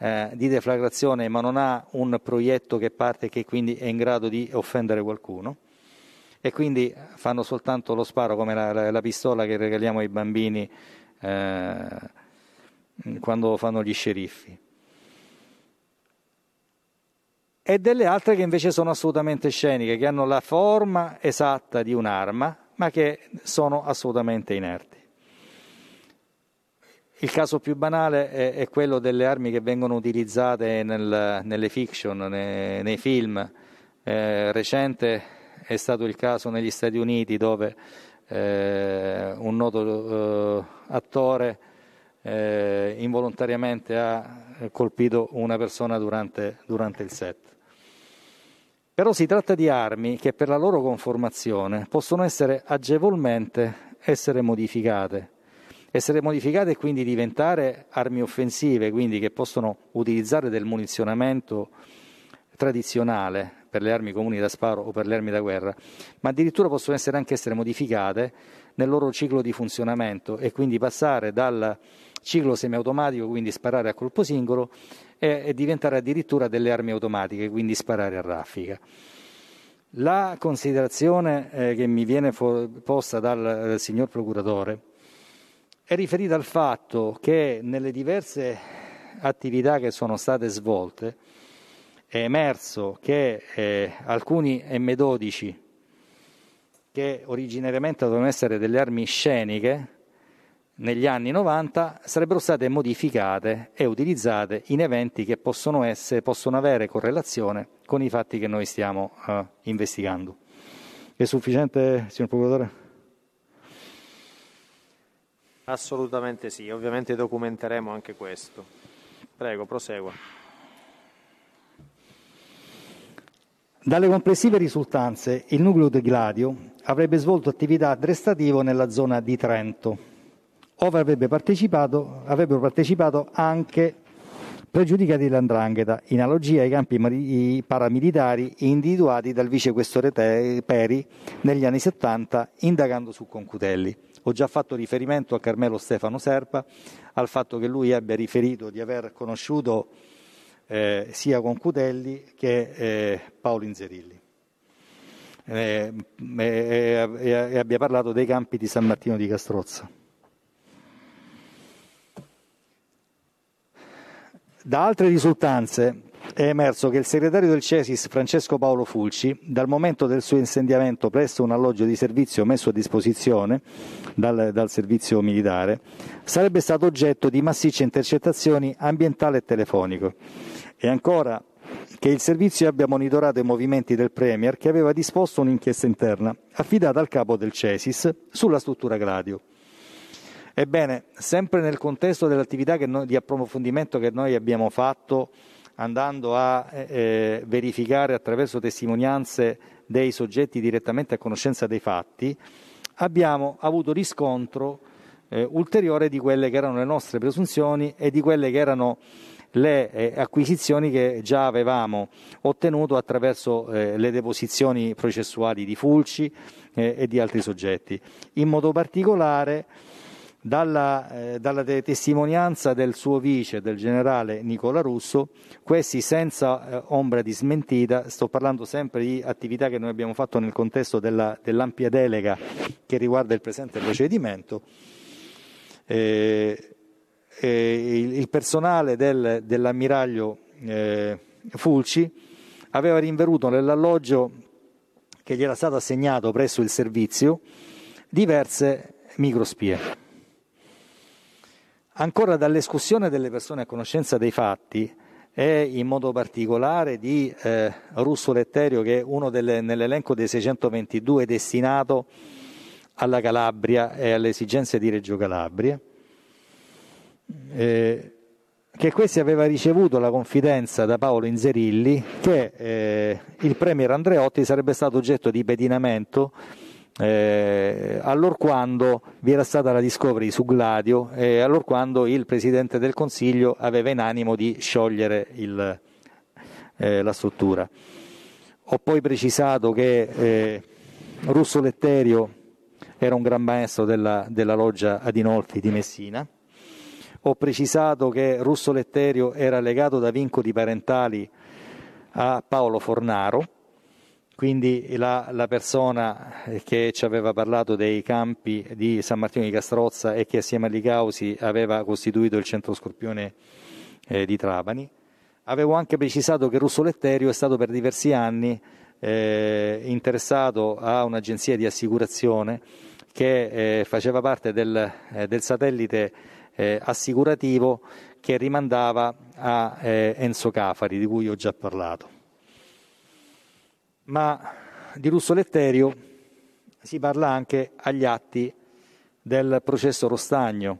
eh, di deflagrazione ma non ha un proietto che parte e che quindi è in grado di offendere qualcuno e quindi fanno soltanto lo sparo come la, la, la pistola che regaliamo ai bambini eh, quando fanno gli sceriffi. E delle altre che invece sono assolutamente sceniche, che hanno la forma esatta di un'arma, ma che sono assolutamente inerti. Il caso più banale è, è quello delle armi che vengono utilizzate nel, nelle fiction, nei, nei film. Eh, recente è stato il caso negli Stati Uniti dove eh, un noto eh, attore eh, involontariamente ha colpito una persona durante, durante il set. Però si tratta di armi che per la loro conformazione possono essere agevolmente essere modificate essere modificate e quindi diventare armi offensive, quindi che possono utilizzare del munizionamento tradizionale per le armi comuni da sparo o per le armi da guerra, ma addirittura possono essere anche essere modificate nel loro ciclo di funzionamento e quindi passare dal ciclo semiautomatico, quindi sparare a colpo singolo, e, e diventare addirittura delle armi automatiche, quindi sparare a raffica. La considerazione eh, che mi viene for- posta dal, dal eh, signor procuratore è riferita al fatto che nelle diverse attività che sono state svolte è emerso che eh, alcuni M12 che originariamente dovevano essere delle armi sceniche negli anni 90 sarebbero state modificate e utilizzate in eventi che possono, essere, possono avere correlazione con i fatti che noi stiamo eh, investigando. È sufficiente, signor Procuratore? Assolutamente sì, ovviamente documenteremo anche questo. Prego, prosegua. Dalle complessive risultanze, il nucleo di Gladio avrebbe svolto attività addestrativa nella zona di Trento, ove avrebbe partecipato, avrebbero partecipato anche pregiudicati dell'andrangheta, in analogia ai campi paramilitari individuati dal vicequestore Peri negli anni 70 indagando su Concutelli. Ho già fatto riferimento a Carmelo Stefano Serpa, al fatto che lui abbia riferito di aver conosciuto eh, sia Concutelli che eh, Paolo Inzerilli e eh, mm, eh, eh, abbia parlato dei campi di San Martino di Castrozza. Da altre risultanze è emerso che il segretario del Cesis Francesco Paolo Fulci, dal momento del suo insediamento presso un alloggio di servizio messo a disposizione, dal, dal servizio militare, sarebbe stato oggetto di massicce intercettazioni ambientali e telefoniche. E ancora che il servizio abbia monitorato i movimenti del Premier che aveva disposto un'inchiesta interna affidata al capo del CESIS sulla struttura Gladio. Ebbene, sempre nel contesto dell'attività noi, di approfondimento che noi abbiamo fatto andando a eh, eh, verificare attraverso testimonianze dei soggetti direttamente a conoscenza dei fatti, abbiamo avuto riscontro eh, ulteriore di quelle che erano le nostre presunzioni e di quelle che erano le eh, acquisizioni che già avevamo ottenuto attraverso eh, le deposizioni processuali di Fulci eh, e di altri soggetti. In modo particolare dalla, eh, dalla, testimonianza del suo vice, del generale Nicola Russo, questi senza eh, ombra di smentita, sto parlando sempre di attività che noi abbiamo fatto nel contesto della, dell'ampia delega che riguarda il presente procedimento, eh, eh il, il, personale del, dell'ammiraglio eh, Fulci aveva rinvenuto nell'alloggio che gli era stato assegnato presso il servizio diverse microspie. Ancora dall'escussione delle persone a conoscenza dei fatti e in modo particolare di eh, Russo Letterio che è uno delle, nell'elenco dei 622 destinato alla Calabria e alle esigenze di Reggio Calabria, eh, che questi aveva ricevuto la confidenza da Paolo Inzerilli che eh, il Premier Andreotti sarebbe stato oggetto di pedinamento eh, allorquando vi era stata la discovery su Gladio e allora quando il Presidente del Consiglio aveva in animo di sciogliere il, eh, la struttura. Ho poi precisato che eh, Russo Letterio era un gran maestro della, della loggia Adinolfi di Messina. Ho precisato che Russo Letterio era legato da vincoli parentali a Paolo Fornaro quindi la, la, persona che ci aveva parlato dei campi di San Martino di Castrozza e che assieme a Ligausi aveva costituito il centro scorpione eh, di Trapani, avevo anche precisato che Russo Letterio è stato per diversi anni eh, interessato a un'agenzia di assicurazione che eh, faceva parte del, eh, del satellite eh, assicurativo che rimandava a eh, Enzo Cafari, di cui ho già parlato ma di Russo Letterio si parla anche agli atti del processo Rostagno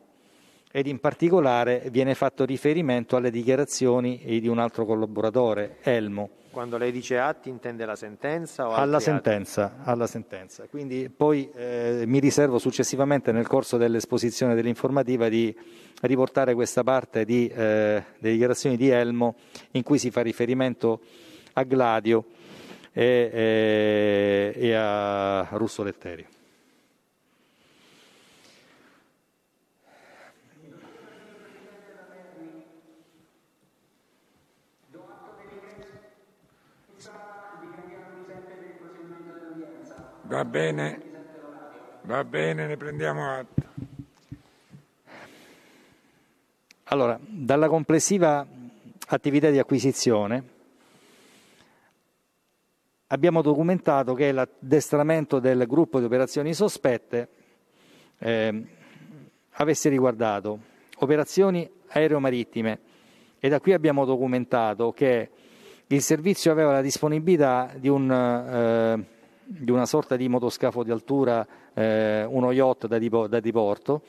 ed in particolare viene fatto riferimento alle dichiarazioni di un altro collaboratore, Elmo. Quando lei dice atti intende la sentenza? O alla, sentenza, alla sentenza. Quindi poi eh, mi riservo successivamente nel corso dell'esposizione dell'informativa di riportare questa parte di, eh, delle dichiarazioni di Elmo in cui si fa riferimento a Gladio e, e, e a Russo Letteri. Va bene, va bene, ne prendiamo atto. Allora, dalla complessiva attività di acquisizione abbiamo documentato che l'addestramento del gruppo di operazioni sospette eh, avesse riguardato operazioni aeromarittime e da qui abbiamo documentato che il servizio aveva la disponibilità di, un, eh, di una sorta di motoscafo di altura, eh, uno yacht da, dipo- da diporto,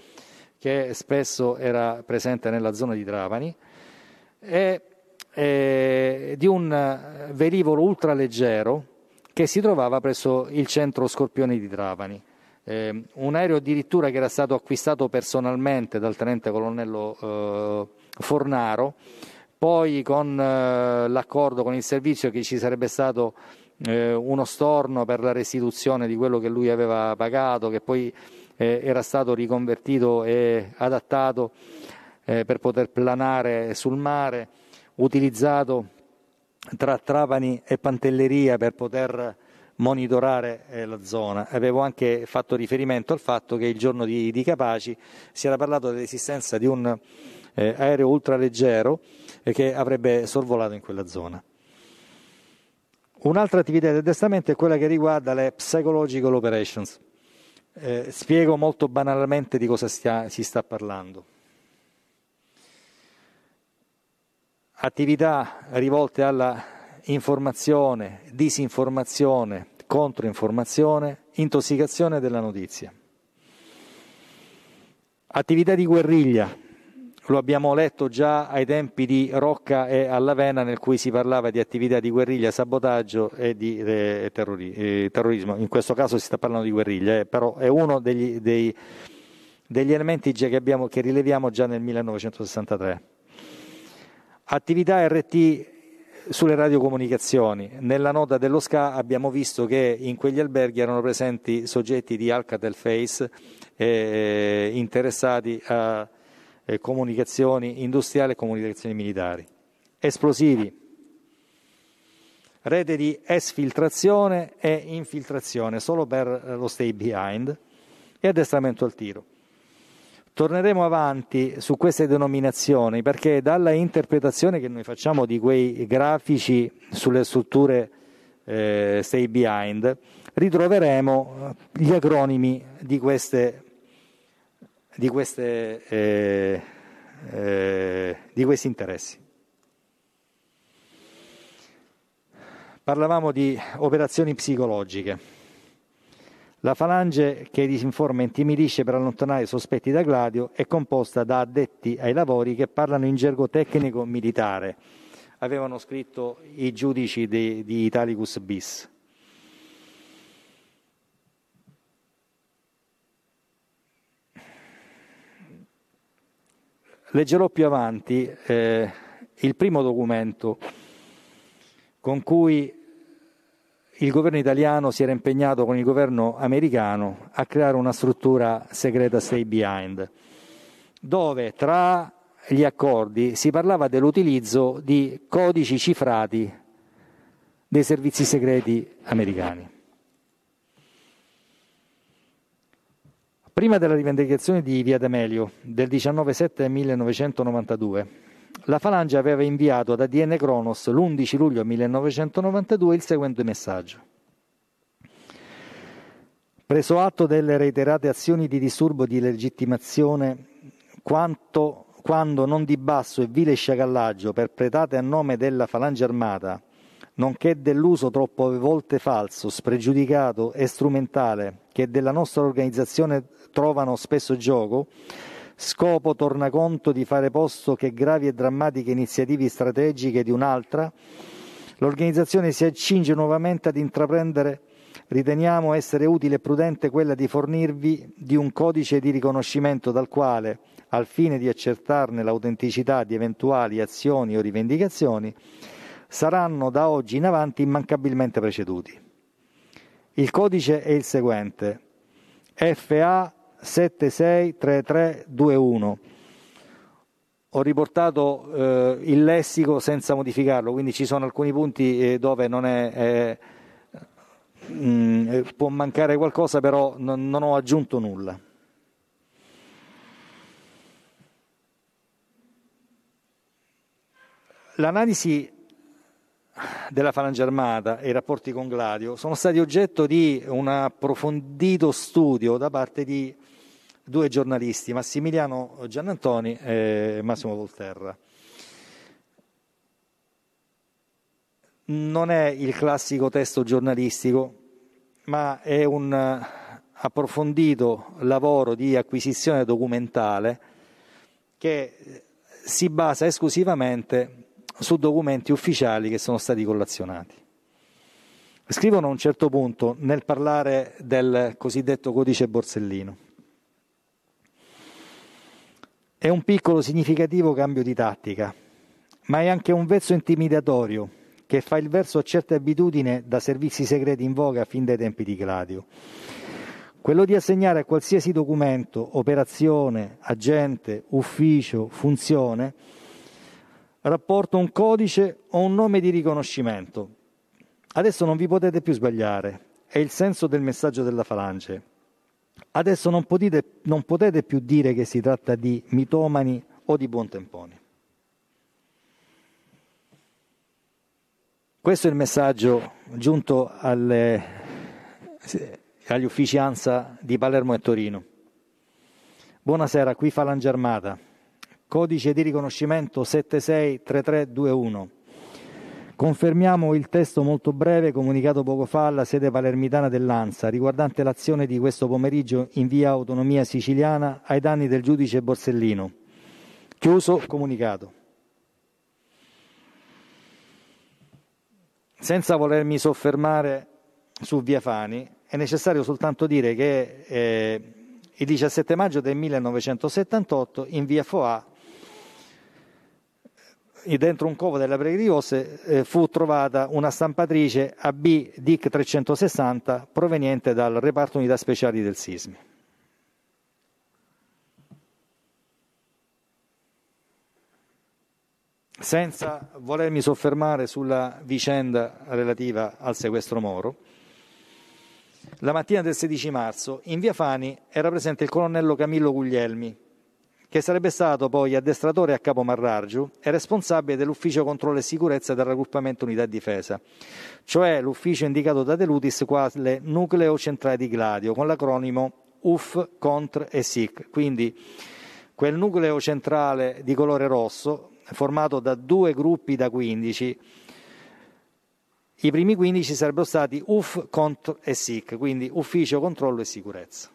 che spesso era presente nella zona di Trapani, e eh, di un eh, velivolo ultraleggero che si trovava presso il centro Scorpioni di Trapani. Eh, un aereo addirittura che era stato acquistato personalmente dal tenente colonnello eh, Fornaro, poi con eh, l'accordo con il servizio che ci sarebbe stato eh, uno storno per la restituzione di quello che lui aveva pagato, che poi eh, era stato riconvertito e adattato eh, per poter planare sul mare, utilizzato tra Trapani e Pantelleria per poter monitorare eh, la zona. Avevo anche fatto riferimento al fatto che il giorno di, di Capaci si era parlato dell'esistenza di un eh, aereo ultraleggero eh, che avrebbe sorvolato in quella zona. Un'altra attività di addestramento è quella che riguarda le psychological operations. Eh, spiego molto banalmente di cosa stia, si sta parlando. attività rivolte alla informazione, disinformazione, controinformazione, intossicazione della notizia. Attività di guerriglia, lo abbiamo letto già ai tempi di Rocca e Allavena nel cui si parlava di attività di guerriglia, sabotaggio e di eh, terrori, eh, terrorismo. In questo caso si sta parlando di guerriglia, eh, però è uno degli, dei, degli elementi che, abbiamo, che rileviamo già nel 1963. Attività RT sulle radiocomunicazioni. Nella nota dello SCA abbiamo visto che in quegli alberghi erano presenti soggetti di Alcatel Face eh, eh, interessati a eh, comunicazioni industriali e comunicazioni militari. Esplosivi, rete di esfiltrazione e infiltrazione solo per eh, lo stay behind e addestramento al tiro. Torneremo avanti su queste denominazioni perché dalla interpretazione che noi facciamo di quei grafici sulle strutture eh, stay behind ritroveremo eh, gli acronimi di queste, di queste eh, eh, di questi interessi. Parlavamo di operazioni psicologiche. La falange che disinforma e intimidisce per allontanare i sospetti da Gladio è composta da addetti ai lavori che parlano in gergo tecnico militare, avevano scritto i giudici di, di Italicus bis. Leggerò più avanti eh, il primo documento con cui il governo italiano si era impegnato con il governo americano a creare una struttura segreta stay behind, dove tra gli accordi si parlava dell'utilizzo di codici cifrati dei servizi segreti americani. Prima della rivendicazione di Via D'Amelio del 19 1992 la Falange aveva inviato ad ADN Cronos l'11 luglio 1992 il seguente messaggio. Preso atto delle reiterate azioni di disturbo di legittimazione, quanto, quando non di basso e vile sciagallaggio perpetrate a nome della Falange armata, nonché dell'uso troppo volte falso, spregiudicato e strumentale che della nostra organizzazione trovano spesso gioco, scopo tornaconto di fare posto che gravi e drammatiche iniziative strategiche di un'altra, l'organizzazione si accinge nuovamente ad intraprendere riteniamo essere utile e prudente quella di fornirvi di un codice di riconoscimento dal quale, al fine di accertarne l'autenticità di eventuali azioni o rivendicazioni, saranno da oggi in avanti immancabilmente preceduti. Il codice è il seguente: FA 763321. Ho riportato eh, il lessico senza modificarlo, quindi ci sono alcuni punti eh, dove è, mh, mm, eh, può mancare qualcosa, però non, non ho aggiunto nulla. L'analisi della Falange Armata e i rapporti con Gladio sono stati oggetto di un approfondito studio da parte di due giornalisti, Massimiliano Giannantoni e Massimo Volterra. Non è il classico testo giornalistico, ma è un eh, approfondito lavoro di acquisizione documentale che eh, si basa esclusivamente su documenti ufficiali che sono stati collazionati. Scrivono a un certo punto nel parlare del cosiddetto codice borsellino. È un piccolo significativo cambio di tattica, ma è anche un verso intimidatorio che fa il verso a certe abitudini da servizi segreti in voga fin dai tempi di Gladio. Quello di assegnare a qualsiasi documento, operazione, agente, ufficio, funzione, rapporto un codice o un nome di riconoscimento. Adesso non vi potete più sbagliare, è il senso del messaggio della falange. Adesso non potete, non potete più dire che si tratta di mitomani o di buontemponi. Questo è il messaggio giunto alle, agli uffici ANSA di Palermo e Torino. Buonasera, qui Falange Armata. Codice di riconoscimento 763321. Confermiamo il testo molto breve comunicato poco fa alla sede palermitana dell'ANSA riguardante l'azione di questo pomeriggio in via Autonomia Siciliana ai danni del giudice Borsellino. Chiuso comunicato. Senza volermi soffermare su Via Fani, è necessario soltanto dire che eh, il 17 maggio del 1978 in via Foà dentro un covo della Brevi di Osse eh, fu trovata una stampatrice AB DIC 360 proveniente dal reparto unità speciali del Sismi. Senza volermi soffermare sulla vicenda relativa al sequestro Moro, la mattina del 16 marzo in via Fani era presente il colonnello Camillo Guglielmi, che sarebbe stato poi addestratore a Capo Marrargiu e responsabile dell'ufficio controllo e sicurezza del raggruppamento Unità Difesa, cioè l'ufficio indicato da Delutis quale nucleo centrale di Gladio, con l'acronimo UF, CONTR e SIC. Quindi quel nucleo centrale di colore rosso, formato da due gruppi da 15, i primi 15 sarebbero stati UF, CONTR e SIC, quindi Ufficio Controllo e Sicurezza.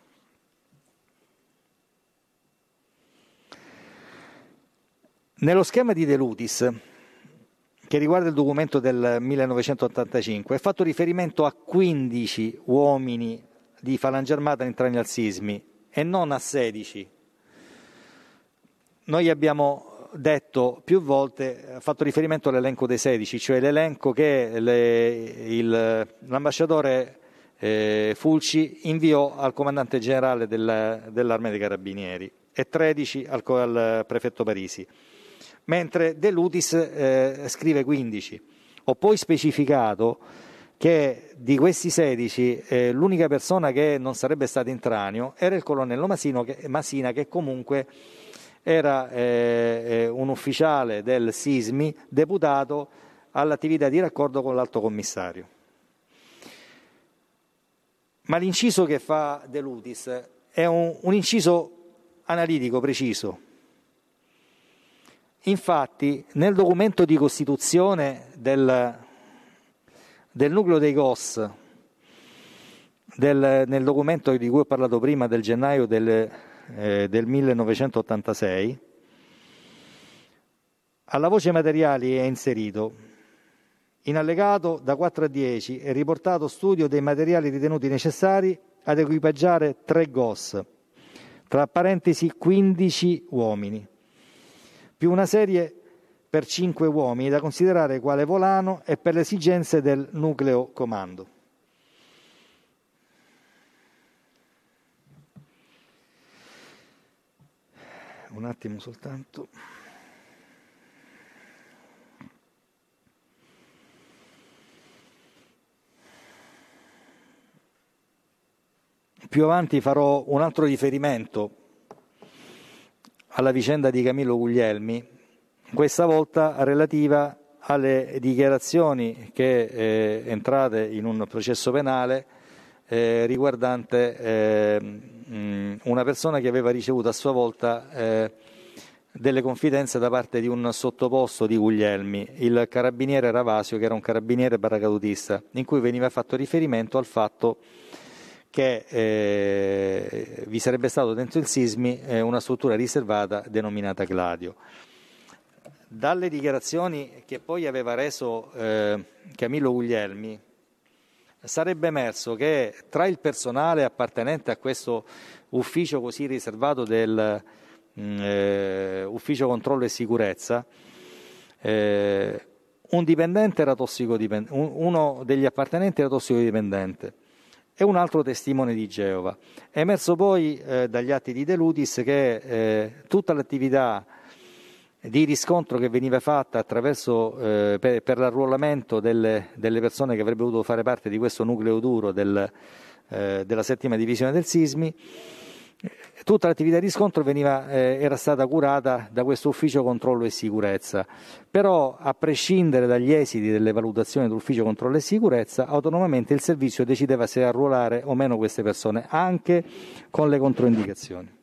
Nello schema di De Ludis, che riguarda il documento del 1985, è fatto riferimento a 15 uomini di Falange Armata entranti al sismi e non a 16. Noi abbiamo detto più volte, ha fatto riferimento all'elenco dei 16, cioè l'elenco che le, il, l'ambasciatore eh, Fulci inviò al comandante generale del, dell'Arma dei Carabinieri e 13 al, al prefetto Parisi mentre De Lutis eh, scrive 15. Ho poi specificato che di questi 16 eh, l'unica persona che non sarebbe stata in tranio era il colonnello Masino, che, Masina che comunque era eh, eh, un ufficiale del Sismi deputato all'attività di raccordo con l'alto commissario. Ma l'inciso che fa De Lutis è un, un inciso analitico preciso, Infatti, nel documento di costituzione del, del nucleo dei GOS, del, nel documento di cui ho parlato prima del gennaio del, eh, del 1986, alla voce materiali è inserito in allegato da 4 a 10 è riportato studio dei materiali ritenuti necessari ad equipaggiare tre GOS, tra parentesi 15 uomini più una serie per cinque uomini da considerare quale volano e per le esigenze del nucleo comando. Un attimo soltanto. Più avanti farò un altro riferimento alla vicenda di Camillo Guglielmi, questa volta relativa alle dichiarazioni che eh, entrate in un processo penale eh, riguardante eh, una persona che aveva ricevuto a sua volta eh, delle confidenze da parte di un sottoposto di Guglielmi, il carabiniere Ravasio, che era un carabiniere paracadutista, in cui veniva fatto riferimento al fatto che che eh, vi sarebbe stato dentro il Sismi eh, una struttura riservata denominata Gladio. Dalle dichiarazioni che poi aveva reso eh, Camillo Guglielmi sarebbe emerso che tra il personale appartenente a questo ufficio così riservato del mm, eh, ufficio controllo e sicurezza eh, un dipendente era tossicodipendente, uno degli appartenenti era tossicodipendente e un altro testimone di Geova. È emerso poi eh, dagli atti di Deludis che eh, tutta l'attività di riscontro che veniva fatta attraverso, eh, per, per, l'arruolamento delle, delle, persone che avrebbero dovuto fare parte di questo nucleo duro del, eh, della settima divisione del Sismi Tutta l'attività di scontro veniva, eh, era stata curata da questo ufficio controllo e sicurezza, però a prescindere dagli esiti delle valutazioni dell'ufficio controllo e sicurezza, autonomamente il servizio decideva se arruolare o meno queste persone, anche con le controindicazioni.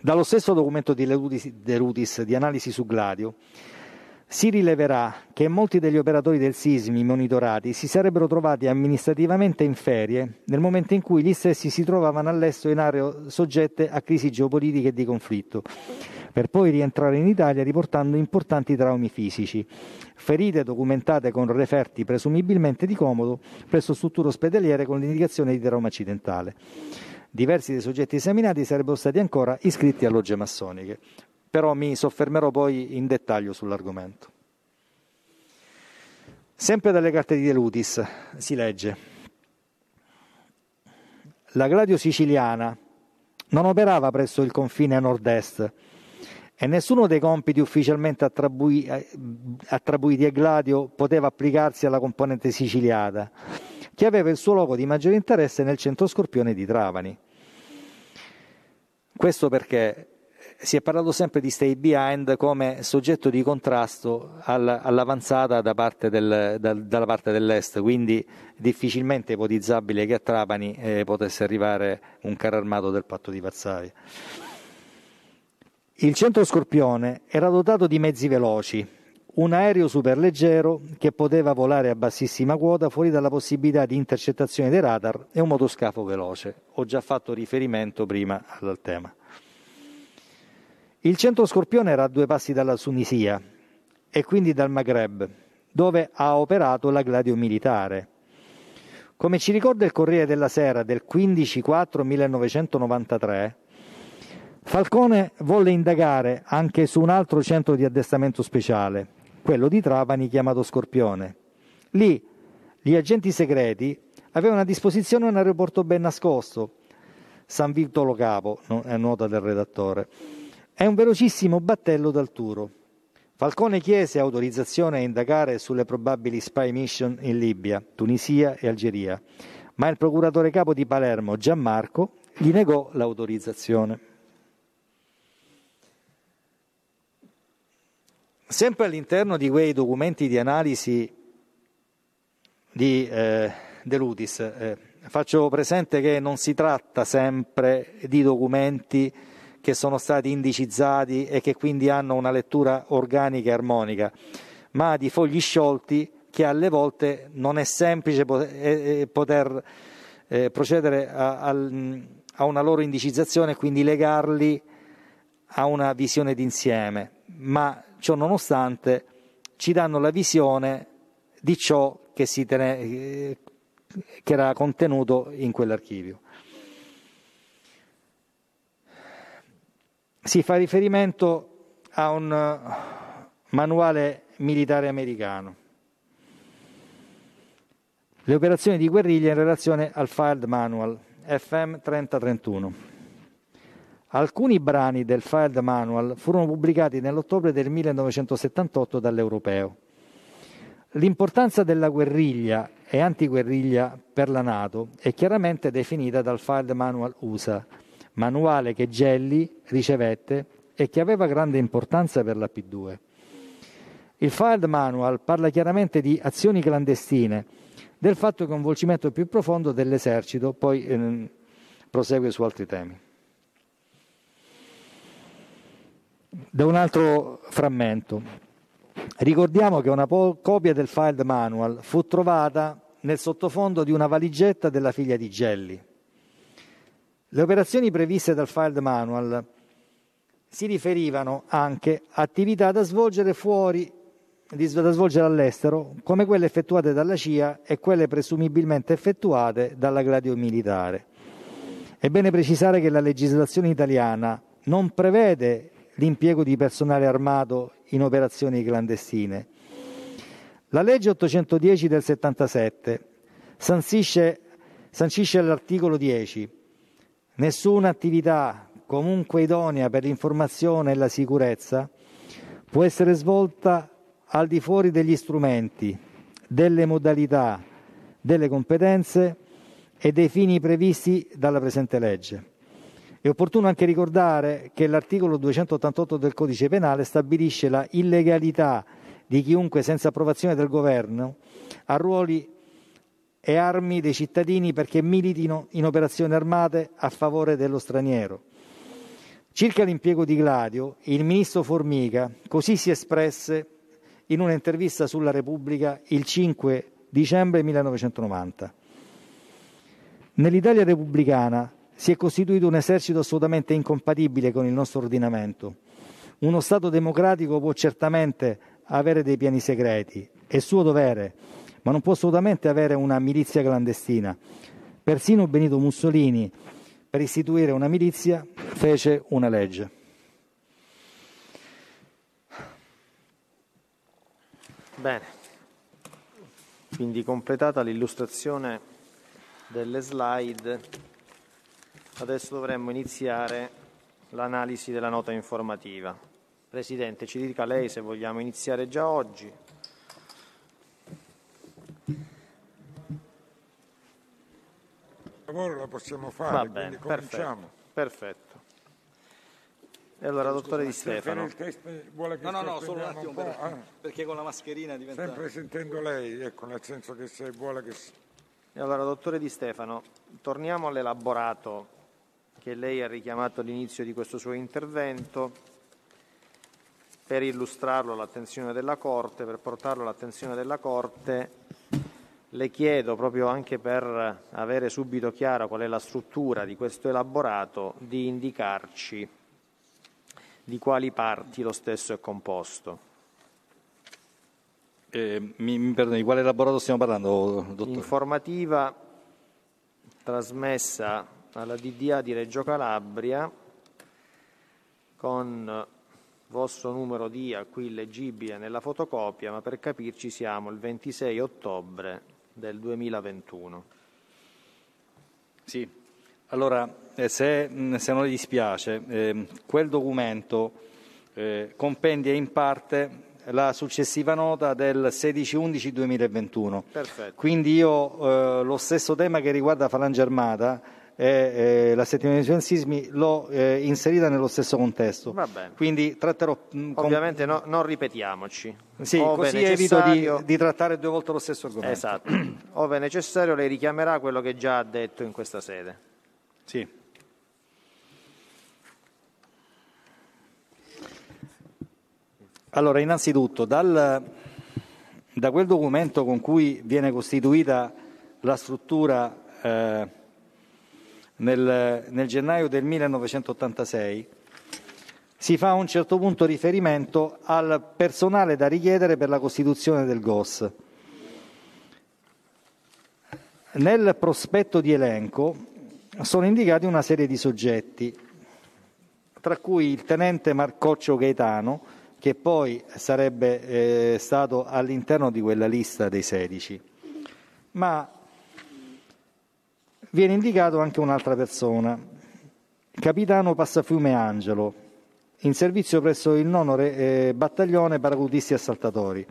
Dallo stesso documento di Lerutis di analisi su Gladio si rileverà che molti degli operatori del sismi monitorati si sarebbero trovati amministrativamente in ferie nel momento in cui gli stessi si trovavano all'estero in aree soggette a crisi geopolitiche e di conflitto, per poi rientrare in Italia riportando importanti traumi fisici, ferite documentate con referti presumibilmente di comodo presso strutture ospedaliere con l'indicazione di trauma accidentale. Diversi dei soggetti esaminati sarebbero stati ancora iscritti a logge massoniche però mi soffermerò poi in dettaglio sull'argomento. Sempre dalle carte di Delutis si legge La Gladio siciliana non operava presso il confine nord-est e nessuno dei compiti ufficialmente attribui, attribuiti a Gladio poteva applicarsi alla componente siciliana, che aveva il suo luogo di maggiore interesse nel centro scorpione di Travani. Questo perché si è parlato sempre di stay behind come soggetto di contrasto all'avanzata da parte del, da, dalla parte dell'est, quindi difficilmente ipotizzabile che a Trapani eh, potesse arrivare un carro armato del patto di Varsavia. Il centro Scorpione era dotato di mezzi veloci, un aereo superleggero che poteva volare a bassissima quota fuori dalla possibilità di intercettazione dei radar e un motoscafo veloce. Ho già fatto riferimento prima al tema. Il centro Scorpione era a due passi dalla Tunisia e quindi dal Maghreb, dove ha operato la Gladio militare. Come ci ricorda il Corriere della Sera del 15-4-1993, Falcone volle indagare anche su un altro centro di addestramento speciale, quello di Trapani chiamato Scorpione. Lì gli agenti segreti avevano a disposizione un aeroporto ben nascosto, San Vito Capo, è nota del redattore è un velocissimo battello d'alturo. Falcone chiese autorizzazione a indagare sulle probabili spy mission in Libia, Tunisia e Algeria, ma il procuratore capo di Palermo, Gianmarco, gli negò l'autorizzazione. Sempre all'interno di quei documenti di analisi di eh, Delutis, eh, faccio presente che non si tratta sempre di documenti che sono stati indicizzati e che quindi hanno una lettura organica e armonica, ma di fogli sciolti che alle volte non è semplice eh, eh, poter eh, procedere a una loro indicizzazione e quindi legarli a una visione d'insieme, ma ciò nonostante ci danno la visione di ciò che, tene, che era contenuto in quell'archivio. si fa riferimento a un eh, manuale militare americano. Le operazioni di guerriglia in relazione al Field Manual FM 3031. Alcuni brani del Field Manual furono pubblicati nell'ottobre del 1978 dall'Europeo. L'importanza della guerriglia e antiguerriglia per la Nato è chiaramente definita dal Field Manual USA manuale che Gelli ricevette e che aveva grande importanza per la P2. Il Fired Manual parla chiaramente di azioni clandestine, del fatto che un volgimento più profondo dell'esercito, poi eh, prosegue su altri temi. Da un altro frammento. Ricordiamo che una po- copia del Fired Manual fu trovata nel sottofondo di una valigetta della figlia di Gelli. Le operazioni previste dal Filed Manual si riferivano anche a attività da svolgere fuori, da svolgere all'estero, come quelle effettuate dalla CIA e quelle presumibilmente effettuate dalla Gladio Militare. È bene precisare che la legislazione italiana non prevede l'impiego di personale armato in operazioni clandestine. La legge 810 del 77 sancisce, sancisce l'articolo 10 Nessuna attività, comunque idonea per l'informazione e la sicurezza, può essere svolta al di fuori degli strumenti, delle modalità, delle competenze e dei fini previsti dalla presente legge. È opportuno anche ricordare che l'articolo 288 del codice penale stabilisce la illegalità di chiunque senza approvazione del governo a ruoli e armi dei cittadini perché militino in operazioni armate a favore dello straniero. Circa l'impiego di Gladio, il ministro Formica così si espresse in un'intervista sulla Repubblica il 5 dicembre 1990. Nell'Italia repubblicana si è costituito un esercito assolutamente incompatibile con il nostro ordinamento. Uno Stato democratico può certamente avere dei piani segreti, è suo dovere, ma non può assolutamente avere una milizia clandestina. Persino Benito Mussolini, per istituire una milizia, fece una legge. Bene, quindi completata l'illustrazione delle slide, adesso dovremmo iniziare l'analisi della nota informativa. Presidente, ci dica lei se vogliamo iniziare già oggi lavoro la possiamo fare, Va bene, quindi cominciamo. Perfetto. perfetto. E allora, dottore Di Stefano. Test, vuole che no, no, no, solo un attimo, un per, ah. perché con la mascherina diventa... Sempre sentendo lei, ecco, nel senso che se vuole che... E allora, dottore Di Stefano, torniamo all'elaborato che lei ha richiamato all'inizio di questo suo intervento per illustrarlo all'attenzione della Corte, per portarlo all'attenzione della Corte le chiedo, proprio anche per avere subito chiaro qual è la struttura di questo elaborato, di indicarci di quali parti lo stesso è composto. Eh, mi, mi perdoni, di quale elaborato stiamo parlando, dottore? Informativa trasmessa alla DDA di Reggio Calabria con vostro numero DIA qui leggibile nella fotocopia, ma per capirci siamo il 26 ottobre del 2021. Sì, allora eh, se, mm, se non le dispiace, eh, quel documento eh, compendia in parte la successiva nota del 16-11-2021. Quindi io eh, lo stesso tema che riguarda Falange Armata eh, la settimana di sismi l'ho eh, inserita nello stesso contesto. Quindi tratterò. Mh, Ovviamente con... no, non ripetiamoci. Sì, Ove così necessario... evito di, di, trattare due volte lo stesso argomento. Esatto. Ove necessario, lei richiamerà quello che già ha detto in questa sede. Sì. Allora, innanzitutto, dal, da quel documento con cui viene costituita la struttura eh, nel, nel gennaio del 1986, si fa a un certo punto riferimento al personale da richiedere per la costituzione del GOS. Nel prospetto di elenco sono indicati una serie di soggetti, tra cui il tenente Marcoccio Gaetano, che poi sarebbe eh, stato all'interno di quella lista dei 16. Ma viene indicato anche un'altra persona, capitano Passafiume Angelo, in servizio presso il 9 eh, Battaglione Paracutisti Assaltatori,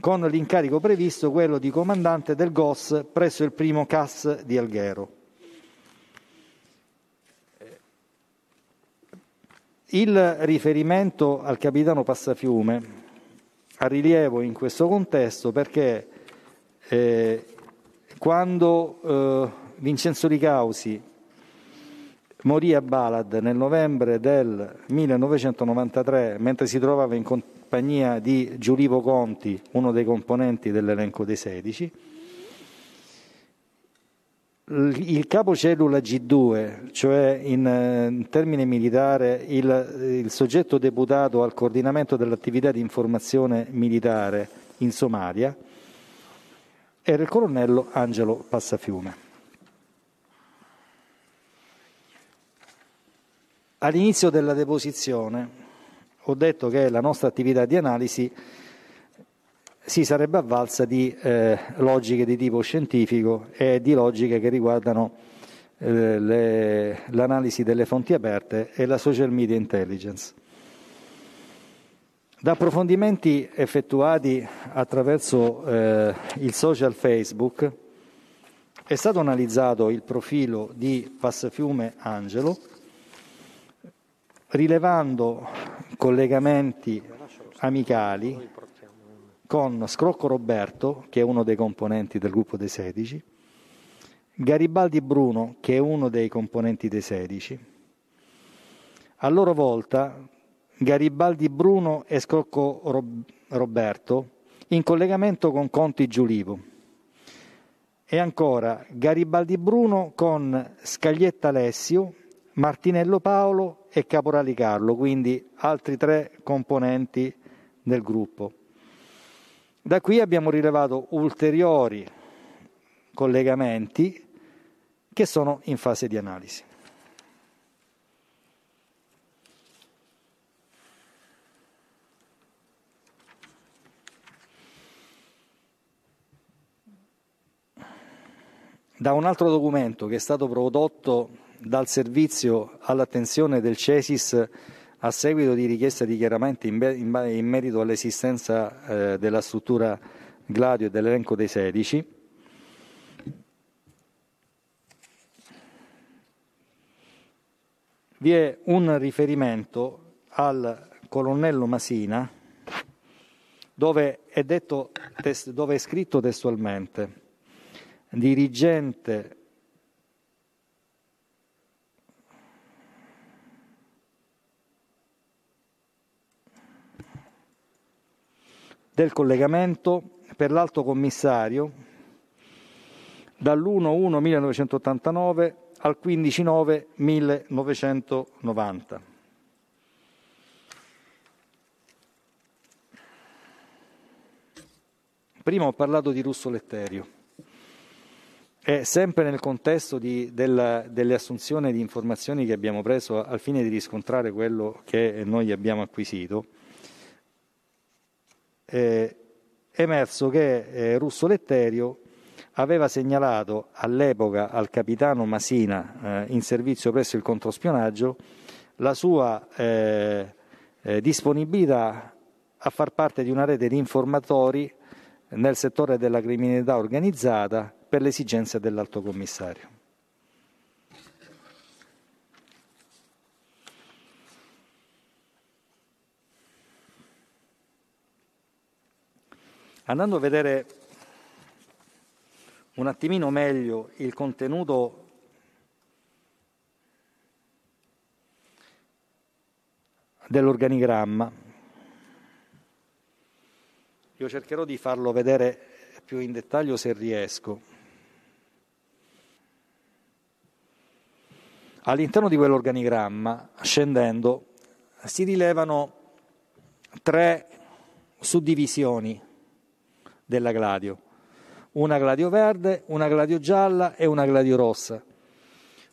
con l'incarico previsto quello di comandante del GOS presso il primo CAS di Alghero. Il riferimento al capitano Passafiume ha rilievo in questo contesto perché eh, quando eh, Vincenzo Ricausi morì a Balad nel novembre del 1993 mentre si trovava in compagnia di Giulivo Conti, uno dei componenti dell'elenco dei 16. Il capo cellula G2, cioè in eh, termine militare il, il soggetto deputato al coordinamento dell'attività di informazione militare in Somalia, era il colonnello Angelo Passafiume. All'inizio della deposizione ho detto che la nostra attività di analisi si sarebbe avvalsa di eh, logiche di tipo scientifico e di logiche che riguardano eh, le, l'analisi delle fonti aperte e la social media intelligence. Da approfondimenti effettuati attraverso eh, il social Facebook è stato analizzato il profilo di Passafiume Angelo rilevando collegamenti amicali con Scrocco Roberto, che è uno dei componenti del gruppo dei 16, Garibaldi Bruno, che è uno dei componenti dei 16. A loro volta, Garibaldi Bruno e Scrocco Roberto in collegamento con Conti Giulivo. E ancora Garibaldi Bruno con Scaglietta Alessio, Martinello Paolo e Caporali Carlo, quindi altri tre componenti del gruppo. Da qui abbiamo rilevato ulteriori collegamenti che sono in fase di analisi. Da un altro documento che è stato prodotto dal servizio all'attenzione del CESIS a seguito di richiesta di chiaramenti in, in, in merito all'esistenza eh, della struttura Gladio e dell'elenco dei 16. Vi è un riferimento al colonnello Masina dove è, detto, dove è scritto testualmente dirigente del collegamento per l'Alto Commissario dall'1-1-1989 al 15-9-1990. Prima ho parlato di Russo Letterio. È sempre nel contesto di, della, delle assunzioni di informazioni che abbiamo preso al fine di riscontrare quello che noi abbiamo acquisito, eh, emerso che eh, Russo Letterio aveva segnalato all'epoca al capitano Masina eh, in servizio presso il controspionaggio la sua eh, eh, disponibilità a far parte di una rete di informatori nel settore della criminalità organizzata per le esigenze dell'alto commissario. Andando a vedere un attimino meglio il contenuto dell'organigramma, io cercherò di farlo vedere più in dettaglio se riesco. All'interno di quell'organigramma, scendendo, si rilevano tre suddivisioni della gladio. Una gladio verde, una gladio gialla e una gladio rossa.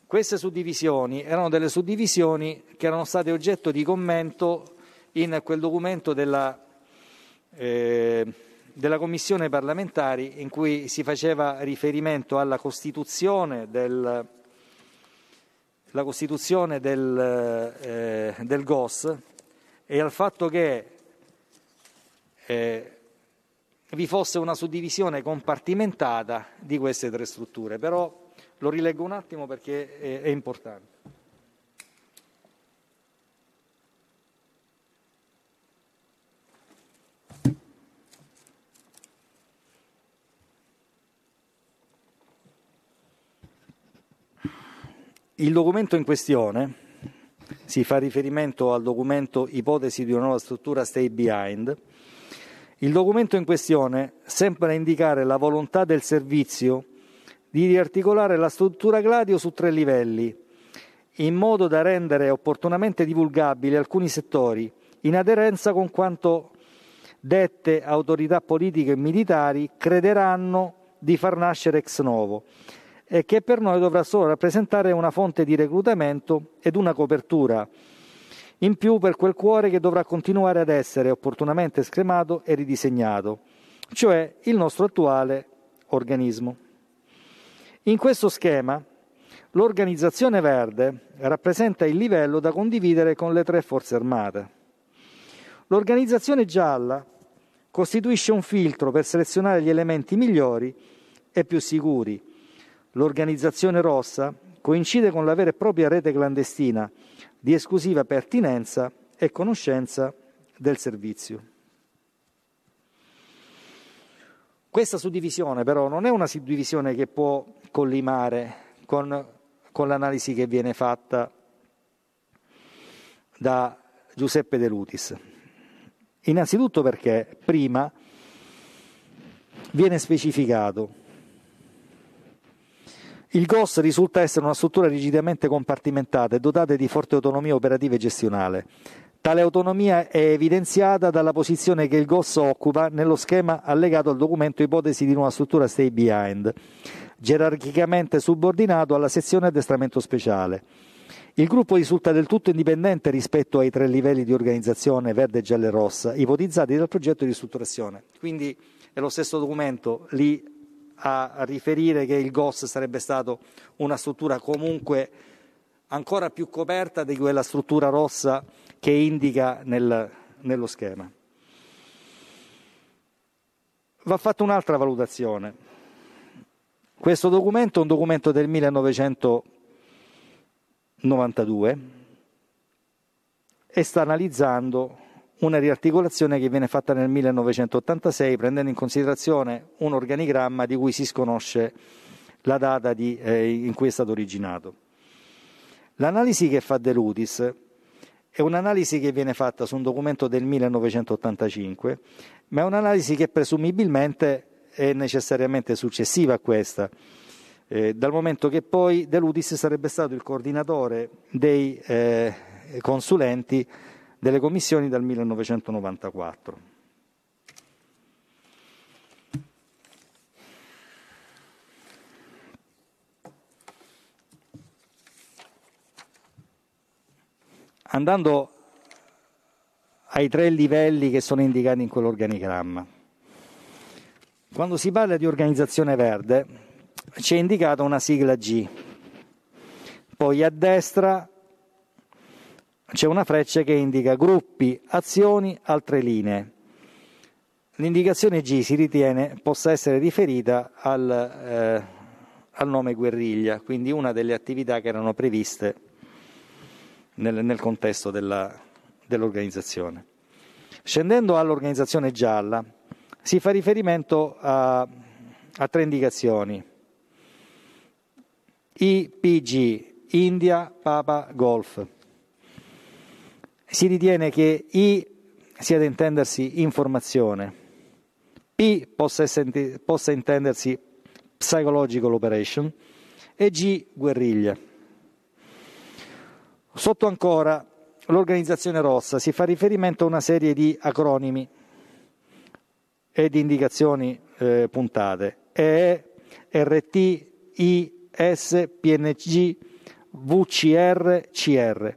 Queste suddivisioni erano delle suddivisioni che erano state oggetto di commento in quel documento della, eh, della Commissione parlamentari in cui si faceva riferimento alla Costituzione del, la Costituzione del, eh, del GOS e al fatto che eh, vi fosse una suddivisione compartimentata di queste tre strutture, però lo rileggo un attimo perché è, è importante. Il documento in questione si fa riferimento al documento Ipotesi di una nuova struttura Stay Behind, il documento in questione sembra indicare la volontà del servizio di riarticolare la struttura Gladio su tre livelli, in modo da rendere opportunamente divulgabili alcuni settori, in aderenza con quanto dette autorità politiche e militari crederanno di far nascere ex novo e che per noi dovrà solo rappresentare una fonte di reclutamento ed una copertura in più per quel cuore che dovrà continuare ad essere opportunamente scremato e ridisegnato, cioè il nostro attuale organismo. In questo schema, l'organizzazione verde rappresenta il livello da condividere con le tre forze armate. L'organizzazione gialla costituisce un filtro per selezionare gli elementi migliori e più sicuri. L'organizzazione rossa coincide con la vera e propria rete clandestina, di esclusiva pertinenza e conoscenza del servizio. Questa suddivisione però non è una suddivisione che può collimare con, con l'analisi che viene fatta da Giuseppe De Lutis. Innanzitutto perché prima viene specificato il GOS risulta essere una struttura rigidamente compartimentata e dotata di forte autonomia operativa e gestionale. Tale autonomia è evidenziata dalla posizione che il GOS occupa nello schema allegato al documento ipotesi di una struttura stay behind, gerarchicamente subordinato alla sezione addestramento speciale. Il gruppo risulta del tutto indipendente rispetto ai tre livelli di organizzazione verde, giallo e rossa ipotizzati dal progetto di ristrutturazione. Quindi è lo stesso documento, lì a riferire che il GOS sarebbe stato una struttura comunque ancora più coperta di quella struttura rossa che indica nel, nello schema. Va fatta un'altra valutazione. Questo documento è un documento del 1992 e sta analizzando una riarticolazione che viene fatta nel 1986 prendendo in considerazione un organigramma di cui si sconosce la data di, eh, in cui è stato originato. L'analisi che fa De Lutis è un'analisi che viene fatta su un documento del 1985, ma è un'analisi che presumibilmente è necessariamente successiva a questa, eh, dal momento che poi De Lutis sarebbe stato il coordinatore dei eh, consulenti delle commissioni dal 1994. Andando ai tre livelli che sono indicati in quell'organigramma. Quando si parla di organizzazione verde c'è indicata una sigla G, poi a destra c'è una freccia che indica gruppi, azioni, altre linee. L'indicazione G si ritiene possa essere riferita al, eh, al nome guerriglia, quindi una delle attività che erano previste nel, nel contesto della, dell'organizzazione. Scendendo all'organizzazione gialla, si fa riferimento a, a tre indicazioni. IPG, India, Papa, Golf si ritiene che I sia da intendersi informazione, P possa, essere, possa intendersi psychological operation e G guerriglia. Sotto ancora l'organizzazione rossa si fa riferimento a una serie di acronimi e di indicazioni eh, puntate EE, RT, I, S, PNG, VCR, CR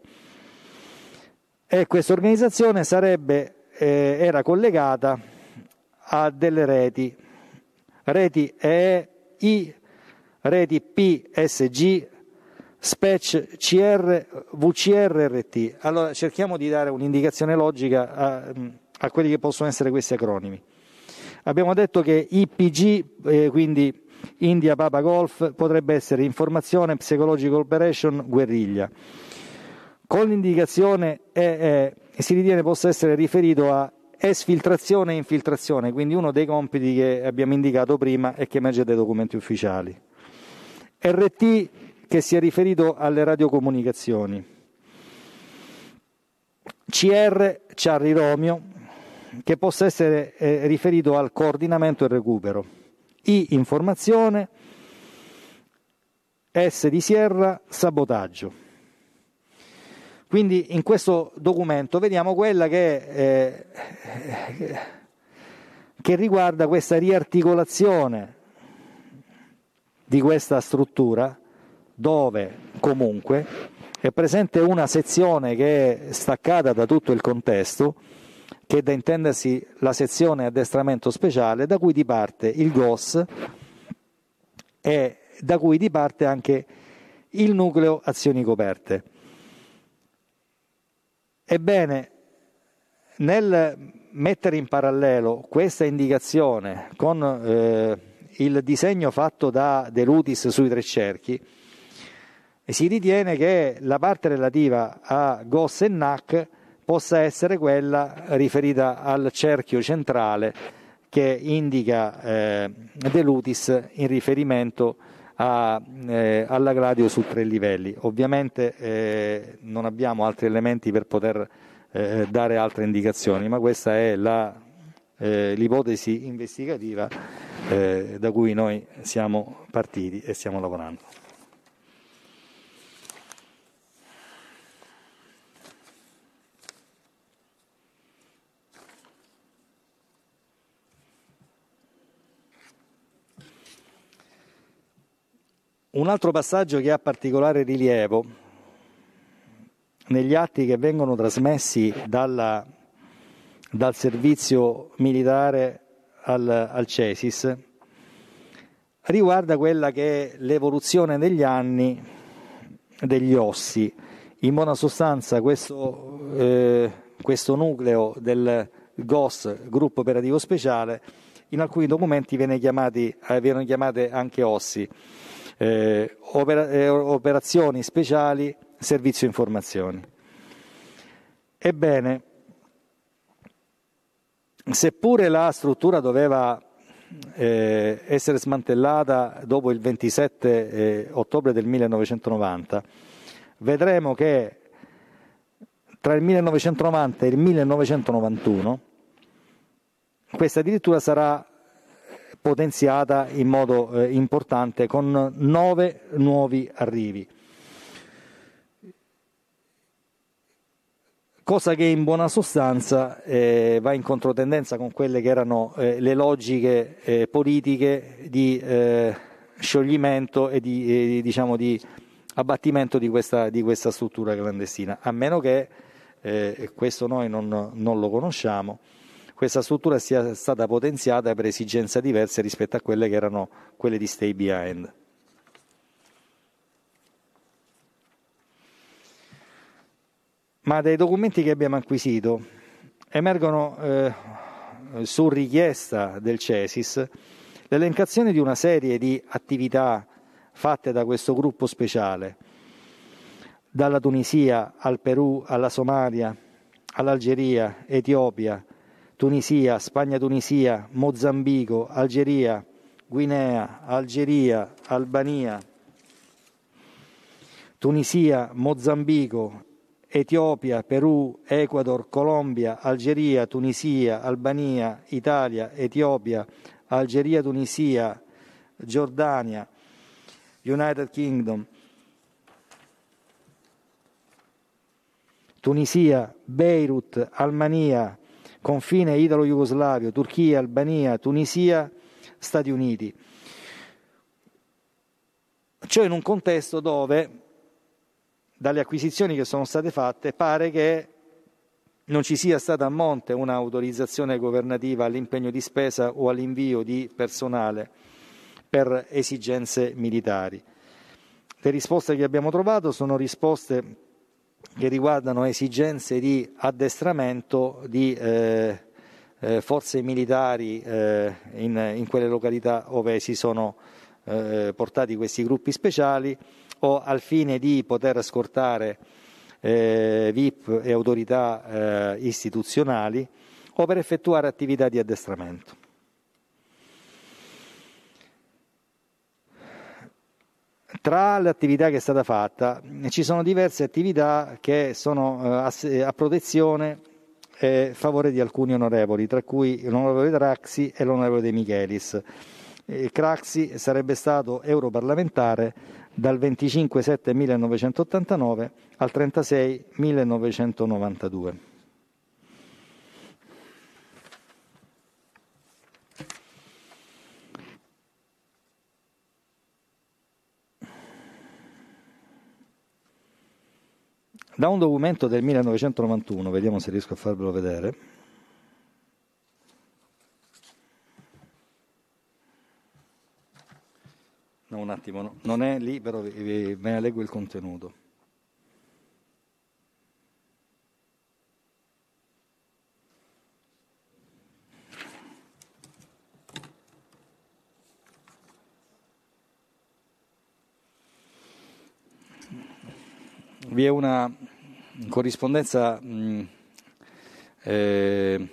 e questa organizzazione sarebbe, eh, era collegata a delle reti, reti EI, reti PSG, SPECH, CR, VCRRT. Allora cerchiamo di dare un'indicazione logica a, a quelli che possono essere questi acronimi. Abbiamo detto che IPG, eh, quindi India Papa Golf, potrebbe essere informazione, psychological operation, guerriglia con l'indicazione eh, si ritiene possa essere riferito a esfiltrazione e infiltrazione, quindi uno dei compiti che abbiamo indicato prima e che emerge dai documenti ufficiali. RT che si è riferito alle radiocomunicazioni. CR Charlie Romeo che possa essere eh, riferito al coordinamento e recupero. I informazione S di Sierra sabotaggio. Quindi in questo documento vediamo quella che, eh, che riguarda questa riarticolazione di questa struttura dove comunque è presente una sezione che è staccata da tutto il contesto, che è da intendersi la sezione addestramento speciale, da cui diparte il GOS e da cui diparte anche il nucleo azioni coperte. Ebbene, nel mettere in parallelo questa indicazione con eh, il disegno fatto da De Lutis sui tre cerchi, si ritiene che la parte relativa a Goss e Nac possa essere quella riferita al cerchio centrale che indica eh, De Lutis in riferimento a a, eh, alla Gladio su tre livelli. Ovviamente eh, non abbiamo altri elementi per poter eh, dare altre indicazioni, ma questa è la, eh, l'ipotesi investigativa eh, da cui noi siamo partiti e stiamo lavorando. Un altro passaggio che ha particolare rilievo negli atti che vengono trasmessi dalla, dal servizio militare al, al CESIS riguarda quella che è l'evoluzione negli anni degli ossi. In buona sostanza questo, eh, questo nucleo del GOS, gruppo operativo speciale, in alcuni documenti viene chiamati, eh, vengono chiamate anche ossi. Eh, eh, operazioni speciali, servizio informazioni. Ebbene, seppure la struttura doveva eh, essere smantellata dopo il 27 eh, ottobre del 1990, vedremo che tra il 1990 e il 1991 questa addirittura sarà potenziata in modo eh, importante con nove nuovi arrivi. Cosa che in buona sostanza eh, va in controtendenza con quelle che erano eh, le logiche eh, politiche di eh, scioglimento e eh, di, diciamo di abbattimento di questa, di questa, struttura clandestina, a meno che questo noi non, non lo conosciamo questa struttura sia stata potenziata per esigenze diverse rispetto a quelle che erano quelle di Stay Behind. Ma dai documenti che abbiamo acquisito emergono eh, su richiesta del CESIS l'elencazione di una serie di attività fatte da questo gruppo speciale, dalla Tunisia al Perù, alla Somalia, all'Algeria, Etiopia, Tunisia, Spagna-Tunisia, Mozambico, Algeria, Guinea, Algeria, Albania, Tunisia, Mozambico, Etiopia, Perù, Ecuador, Colombia, Algeria, Tunisia, Albania, Italia, Etiopia, Algeria, Tunisia, Giordania, United Kingdom, Tunisia, Beirut, Almania, confine italo-jugoslavio, Turchia, Albania, Tunisia, Stati Uniti. Cioè in un contesto dove, dalle acquisizioni che sono state fatte, pare che non ci sia stata a monte un'autorizzazione governativa all'impegno di spesa o all'invio di personale per esigenze militari. Le risposte che abbiamo trovato sono risposte che riguardano esigenze di addestramento di eh, eh, forze militari eh, in, in, quelle località dove si sono eh, portati questi gruppi speciali o al fine di poter scortare eh, VIP e autorità eh, istituzionali o per effettuare attività di addestramento. Tra l'attività che è stata fatta ci sono diverse attività che sono eh, eh, a, protezione e favore di alcuni onorevoli, tra cui l'onorevole Traxi e l'onorevole De Michelis. Eh, Craxi sarebbe stato europarlamentare dal 25 settembre 1989 al 36 1992. da un documento del 1991, vediamo se riesco a farvelo vedere. No, un attimo, no. non è lì, però ve ne leggo il contenuto. vi è una corrispondenza mh, mm, eh,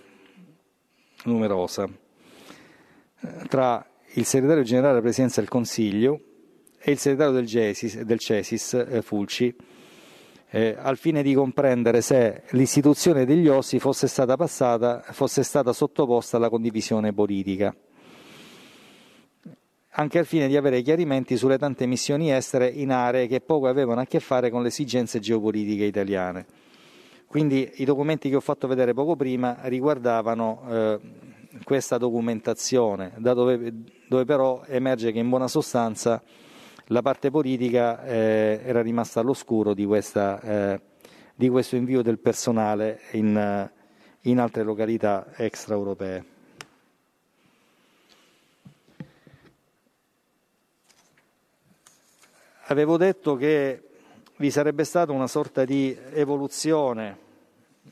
numerosa eh, tra il segretario generale della Presidenza del Consiglio e il segretario del, GESIS, del CESIS, eh, Fulci, eh, al fine di comprendere se l'istituzione degli ossi fosse stata, passata, fosse stata sottoposta alla condivisione politica anche al fine di avere chiarimenti sulle tante missioni estere in aree che poco avevano a che fare con le esigenze geopolitiche italiane. Quindi i documenti che ho fatto vedere poco prima riguardavano eh, questa documentazione, da dove, dove, però emerge che in buona sostanza la parte politica eh, era rimasta all'oscuro di, questa, eh, di, questo invio del personale in, in altre località extraeuropee. avevo detto che vi sarebbe stata una sorta di evoluzione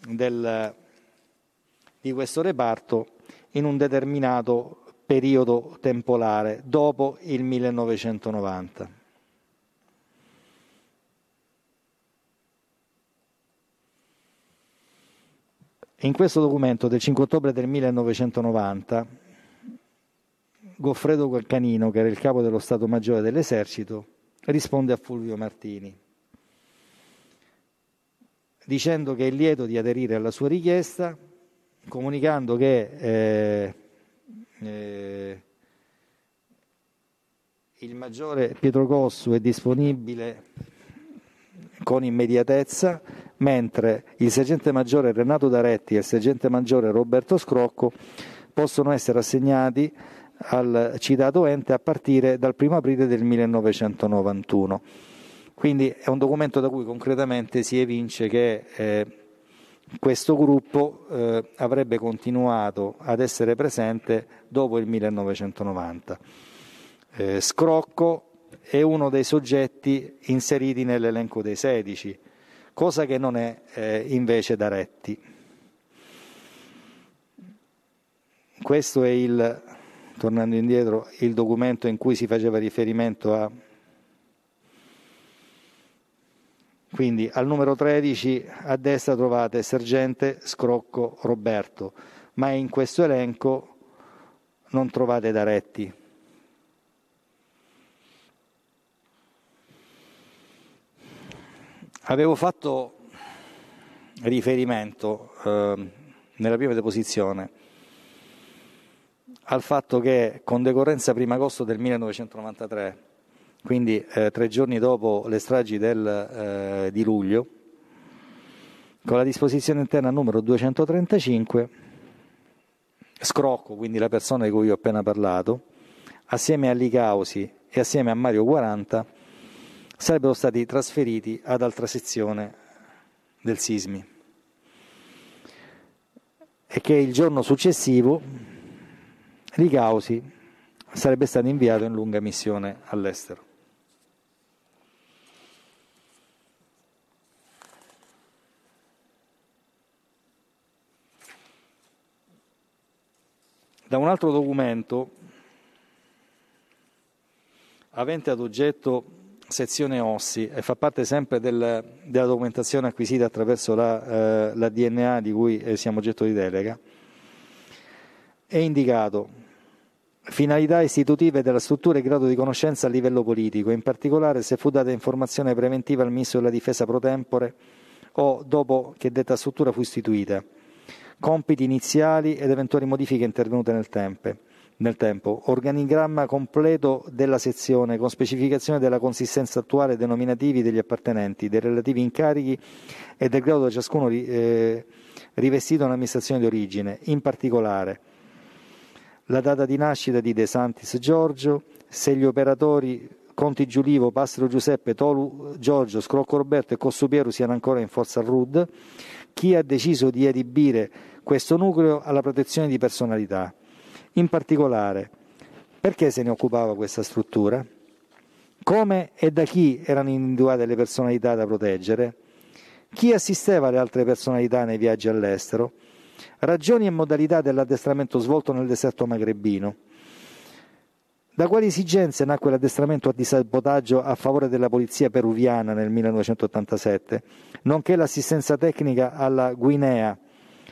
del, di questo reparto in un determinato periodo temporale dopo il 1990. In questo documento del 5 ottobre del 1990, Goffredo Calcanino, che era il capo dello Stato Maggiore dell'Esercito, risponde a Fulvio Martini, dicendo che è lieto di aderire alla sua richiesta, comunicando che eh, eh, il maggiore Pietro Cossu è disponibile con immediatezza, mentre il sergente maggiore Renato Daretti e il sergente maggiore Roberto Scrocco possono essere assegnati al citato ente a partire dal 1 aprile del 1991. Quindi è un documento da cui concretamente si evince che eh, questo gruppo eh, avrebbe continuato ad essere presente dopo il 1990. Eh, Scrocco è uno dei soggetti inseriti nell'elenco dei 16, cosa che non è eh, invece da Retti. Questo è il tornando indietro, il documento in cui si faceva riferimento a... Quindi al numero 13 a destra trovate Sergente Scrocco Roberto, ma in questo elenco non trovate Daretti. Avevo fatto riferimento eh, nella prima deposizione al fatto che con decorrenza 1 agosto del 1993, quindi eh, tre giorni dopo le stragi del, eh, di luglio, con la disposizione interna numero 235, Scrocco, quindi la persona di cui ho appena parlato, assieme a Licausi e assieme a Mario 40, sarebbero stati trasferiti ad altra sezione del Sismi. E che il giorno successivo, Ricausi sarebbe stato inviato in lunga missione all'estero. Da un altro documento avente ad oggetto sezione ossi e fa parte sempre del, della documentazione acquisita attraverso la, eh, la DNA di cui eh, siamo oggetto di delega, è indicato finalità istitutive della struttura e grado di conoscenza a livello politico, in particolare se fu data informazione preventiva al Ministro della Difesa pro tempore o dopo che detta struttura fu istituita, compiti iniziali ed eventuali modifiche intervenute nel tempo, nel tempo organigramma completo della sezione con specificazione della consistenza attuale denominativi degli appartenenti, dei relativi incarichi e del grado da ciascuno eh, rivestito nell'amministrazione di origine, in particolare la data di nascita di De Santis Giorgio, se gli operatori Conti Giulivo, Passero Giuseppe, Tolu Giorgio, Scrocco Roberto e Cossupiero siano ancora in forza al RUD, chi ha deciso di adibire questo nucleo alla protezione di personalità. In particolare, perché se ne occupava questa struttura? Come e da chi erano individuate le personalità da proteggere? Chi assisteva le altre personalità nei viaggi all'estero? ragioni e modalità dell'addestramento svolto nel deserto magrebino. Da quali esigenze nacque l'addestramento di sabotaggio a favore della polizia peruviana nel 1987, nonché l'assistenza tecnica alla Guinea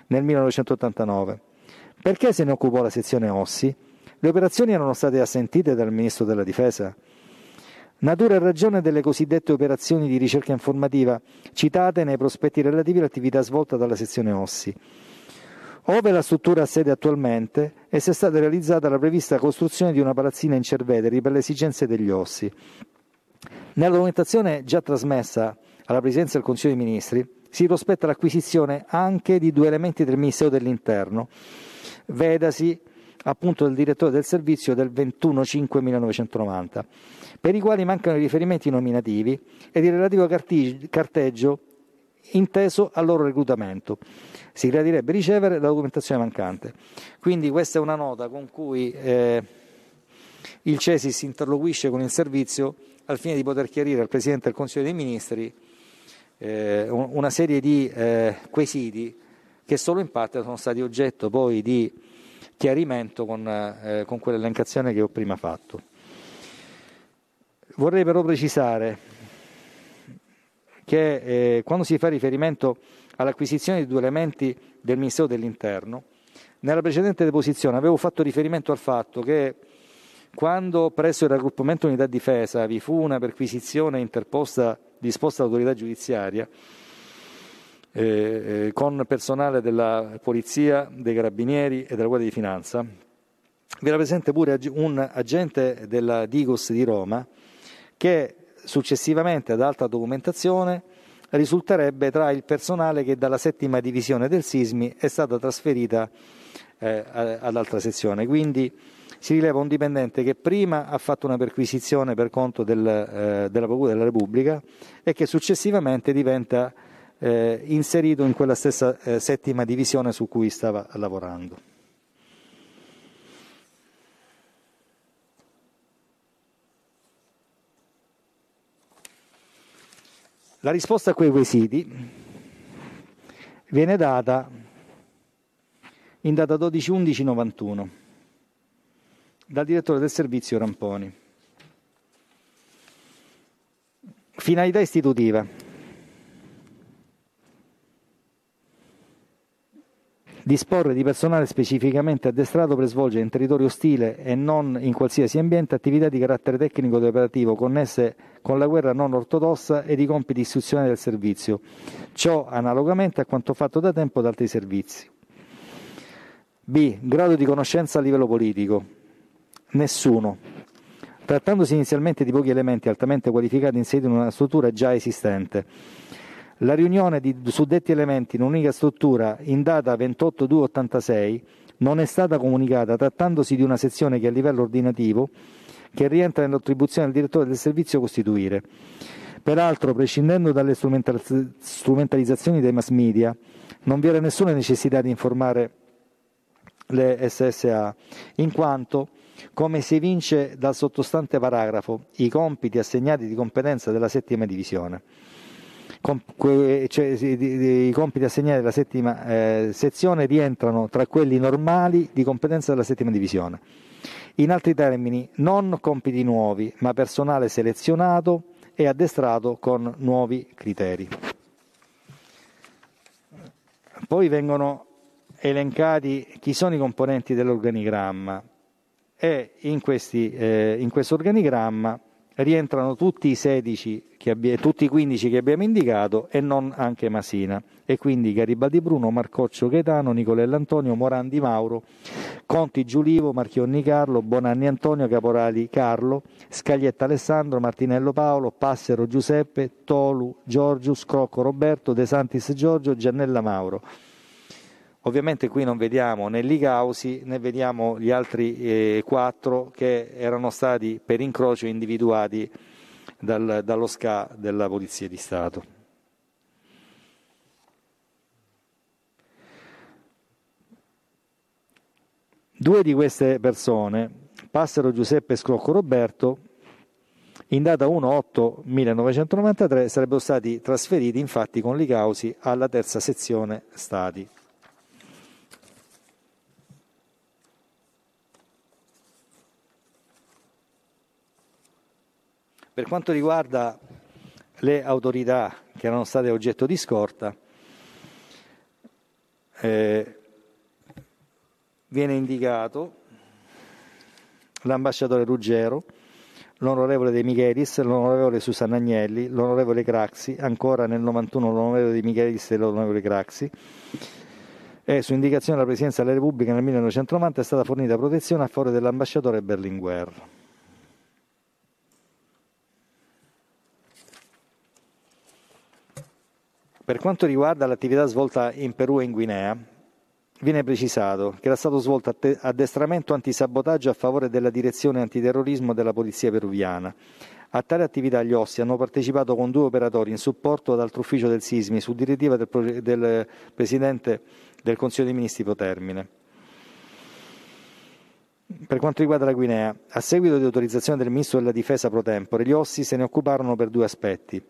nel 1989? Perché se ne occupò la sezione Ossi? Le operazioni erano state assentite dal Ministro della Difesa? Natura e ragione delle cosiddette operazioni di ricerca informativa citate nei prospetti relativi all'attività svolta dalla sezione Ossi. Ove la struttura ha sede attualmente e è stata realizzata la prevista costruzione di una palazzina in Cerveteri per le esigenze degli ossi. Nella documentazione già trasmessa alla Presidenza del Consiglio dei Ministri si prospetta l'acquisizione anche di due elementi del Ministero dell'Interno, vedasi appunto del direttore del servizio del 21-5-1990, per i quali mancano i riferimenti nominativi ed il relativo carteggio inteso al loro reclutamento si gradirebbe ricevere la documentazione mancante. Quindi questa è una nota con cui eh, il CESI si interloquisce con il servizio al fine di poter chiarire al Presidente del Consiglio dei Ministri eh, una serie di eh, quesiti che solo in parte sono stati oggetto poi di chiarimento con, eh, con quell'elencazione che ho prima fatto. Vorrei però precisare che eh, quando si fa riferimento all'acquisizione di due elementi del Ministero dell'Interno, nella precedente deposizione avevo fatto riferimento al fatto che quando presso il raggruppamento Unità Difesa vi fu una perquisizione interposta disposta dall'autorità giudiziaria eh, eh, con personale della Polizia, dei Carabinieri e della Guardia di Finanza, vi era presente pure un agente della Digos di Roma che successivamente ad alta documentazione risulterebbe tra il personale che dalla settima divisione del Sismi è stata trasferita eh, all'altra sezione. Quindi si rileva un dipendente che prima ha fatto una perquisizione per conto del, eh, della Procura della Repubblica e che successivamente diventa eh, inserito in quella stessa eh, settima divisione su cui stava lavorando. La risposta a quei quesiti viene data in data 12-11-91 dal direttore del servizio Ramponi. Finalità istitutiva. disporre di personale specificamente addestrato per svolgere in territorio ostile e non in qualsiasi ambiente attività di carattere tecnico ed operativo connesse con la guerra non ortodossa ed i compiti istituzionali del servizio, ciò analogamente a quanto fatto da tempo da altri servizi. B. Grado di conoscenza a livello politico. Nessuno. Trattandosi inizialmente di pochi elementi altamente qualificati inseriti in una struttura già esistente, la riunione di suddetti elementi in un'unica struttura in data 28.2.86 non è stata comunicata, trattandosi di una sezione che a livello ordinativo che rientra nell'attribuzione del direttore del servizio costituire. Peraltro, prescindendo dalle strumentalizzazioni dei mass media, non vi era nessuna necessità di informare le SSA, in quanto, come si evince dal sottostante paragrafo, i compiti assegnati di competenza della settima divisione cioè, i compiti assegnati alla settima eh, sezione rientrano tra quelli normali di competenza della settima divisione. In altri termini, non compiti nuovi, ma personale selezionato e addestrato con nuovi criteri. Poi vengono elencati chi sono i componenti dell'organigramma e in, questi, eh, in questo organigramma rientrano tutti i, 16 abbia, tutti i 15 che abbiamo indicato e non anche Masina. E quindi Garibaldi Bruno, Marcoccio Gaetano, Nicolello Antonio, Morandi Mauro, Conti Giulivo, Marchionni Carlo, Bonanni Antonio, Caporali Carlo, Scaglietta Alessandro, Martinello Paolo, Passero Giuseppe, Tolu Giorgio, Scrocco Roberto, De Santis Giorgio, Giannella Mauro. Ovviamente qui non vediamo né Ligausi né vediamo gli altri eh, quattro che erano stati per incrocio individuati dal, dallo SCA della Polizia di Stato. Due di queste persone, Passero Giuseppe e Scrocco Roberto, in data 1-8-1993 sarebbero stati trasferiti infatti con Ligausi alla terza sezione Stati. Per quanto riguarda le autorità che erano state oggetto di scorta, eh, viene indicato l'ambasciatore Ruggero, l'onorevole De Michelis, l'onorevole Susanna Agnelli, l'onorevole Craxi, ancora nel 91 l'onorevole De Michelis e l'onorevole Craxi. E su indicazione della Presidenza della Repubblica nel 1990 è stata fornita protezione a favore dell'ambasciatore Berlinguer. Per quanto riguarda l'attività svolta in Perù e in Guinea, viene precisato che era stato svolto addestramento antisabotaggio a favore della direzione antiterrorismo della polizia peruviana. A tale attività gli OSSI hanno partecipato con due operatori in supporto ad altro ufficio del Sismi su direttiva del, del Presidente del Consiglio dei Ministri Potermine. Per quanto riguarda la Guinea, a seguito di autorizzazione del Ministro della Difesa pro tempore, gli OSSI se ne occuparono per due aspetti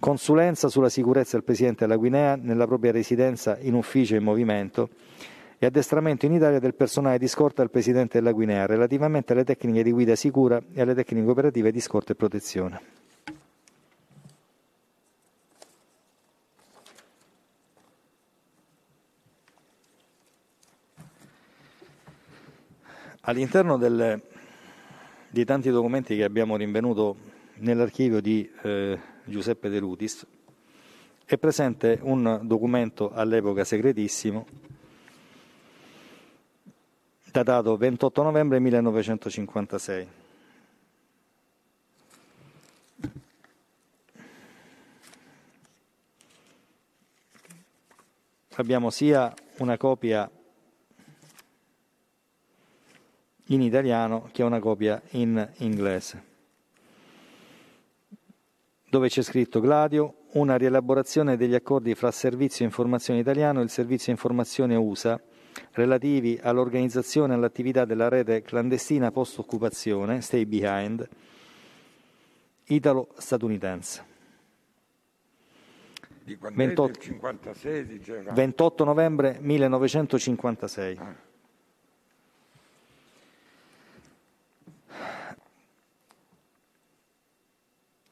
consulenza sulla sicurezza del Presidente della Guinea nella propria residenza in ufficio e in movimento e addestramento in Italia del personale di scorta del Presidente della Guinea relativamente alle tecniche di guida sicura e alle tecniche operative di scorta e protezione. All'interno delle, dei tanti documenti che abbiamo rinvenuto nell'archivio di eh, Giuseppe De Lutis è presente un documento all'epoca segretissimo datato 28 novembre 1956. Abbiamo sia una copia in italiano che una copia in inglese dove c'è scritto Gladio, una rielaborazione degli accordi fra Servizio Informazione Italiano e il Servizio Informazione USA relativi all'organizzazione e all'attività della rete clandestina post-occupazione, Stay Behind, italo-statunitense. 28, 56, 28 novembre 1956. Ah.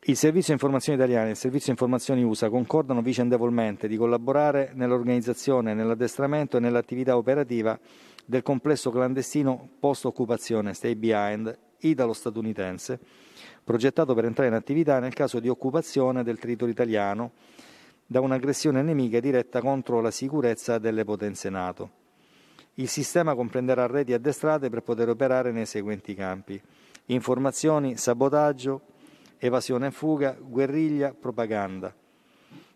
Il Servizio Informazioni Italiane e il Servizio Informazioni USA concordano vicendevolmente di collaborare nell'organizzazione, nell'addestramento e nell'attività operativa del complesso clandestino post-occupazione Stay Behind italo-statunitense, progettato per entrare in attività nel caso di occupazione del territorio italiano da un'aggressione nemica diretta contro la sicurezza delle potenze NATO. Il sistema comprenderà reti addestrate per poter operare nei seguenti campi: informazioni, sabotaggio, evasione e fuga, guerriglia, propaganda.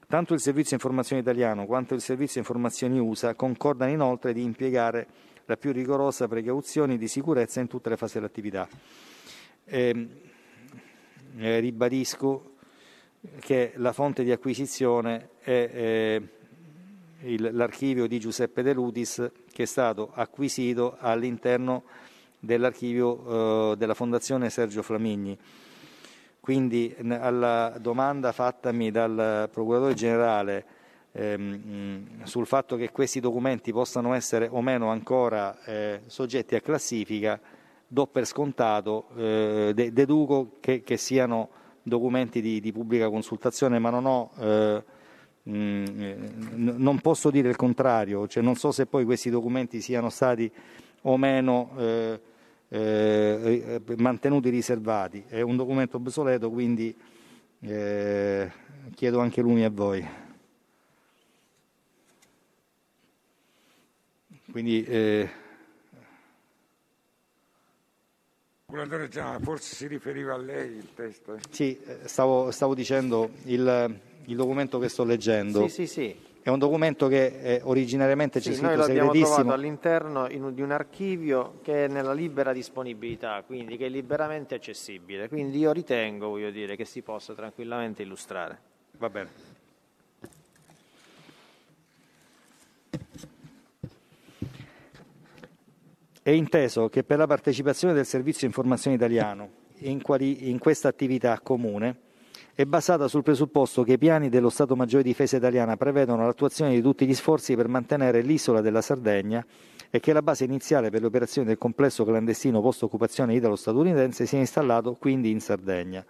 Tanto il Servizio Informazione Italiano quanto il Servizio Informazioni USA concordano inoltre di impiegare la più rigorosa precauzione di sicurezza in tutte le fasi dell'attività. Eh, eh, ribadisco che la fonte di acquisizione è eh, il, l'archivio di Giuseppe De Ludis che è stato acquisito all'interno dell'archivio eh, della Fondazione Sergio Flamigni. Quindi alla domanda fattami dal procuratore generale ehm, sul fatto che questi documenti possano essere o meno ancora eh, soggetti a classifica, do per scontato, eh, de- deduco che, che, siano documenti di, di, pubblica consultazione, ma non, ho, eh, mh, non posso dire il contrario, cioè non so se poi questi documenti siano stati o meno eh, eh, eh, mantenuti riservati. È un documento obsoleto, quindi eh, chiedo anche lumi a voi. Quindi, eh... Procuratore Generale, forse si riferiva a lei il testo. Sì, eh, stavo, stavo dicendo il, il, documento che sto leggendo. Sì, sì, sì. È un documento che eh, originariamente sì, c'è scritto segretissimo. Noi l'abbiamo trovato all'interno un, di un archivio che è nella libera disponibilità, quindi che è liberamente accessibile. Quindi io ritengo, voglio dire, che si possa tranquillamente illustrare. Va bene. È inteso che per la partecipazione del Servizio Informazione Italiano in, quali, in questa attività comune è basata sul presupposto che i piani dello Stato Maggiore Difesa italiana prevedono l'attuazione di tutti gli sforzi per mantenere l'isola della Sardegna e che la base iniziale per le operazioni del complesso clandestino post-occupazione italo-statunitense sia installato quindi in Sardegna.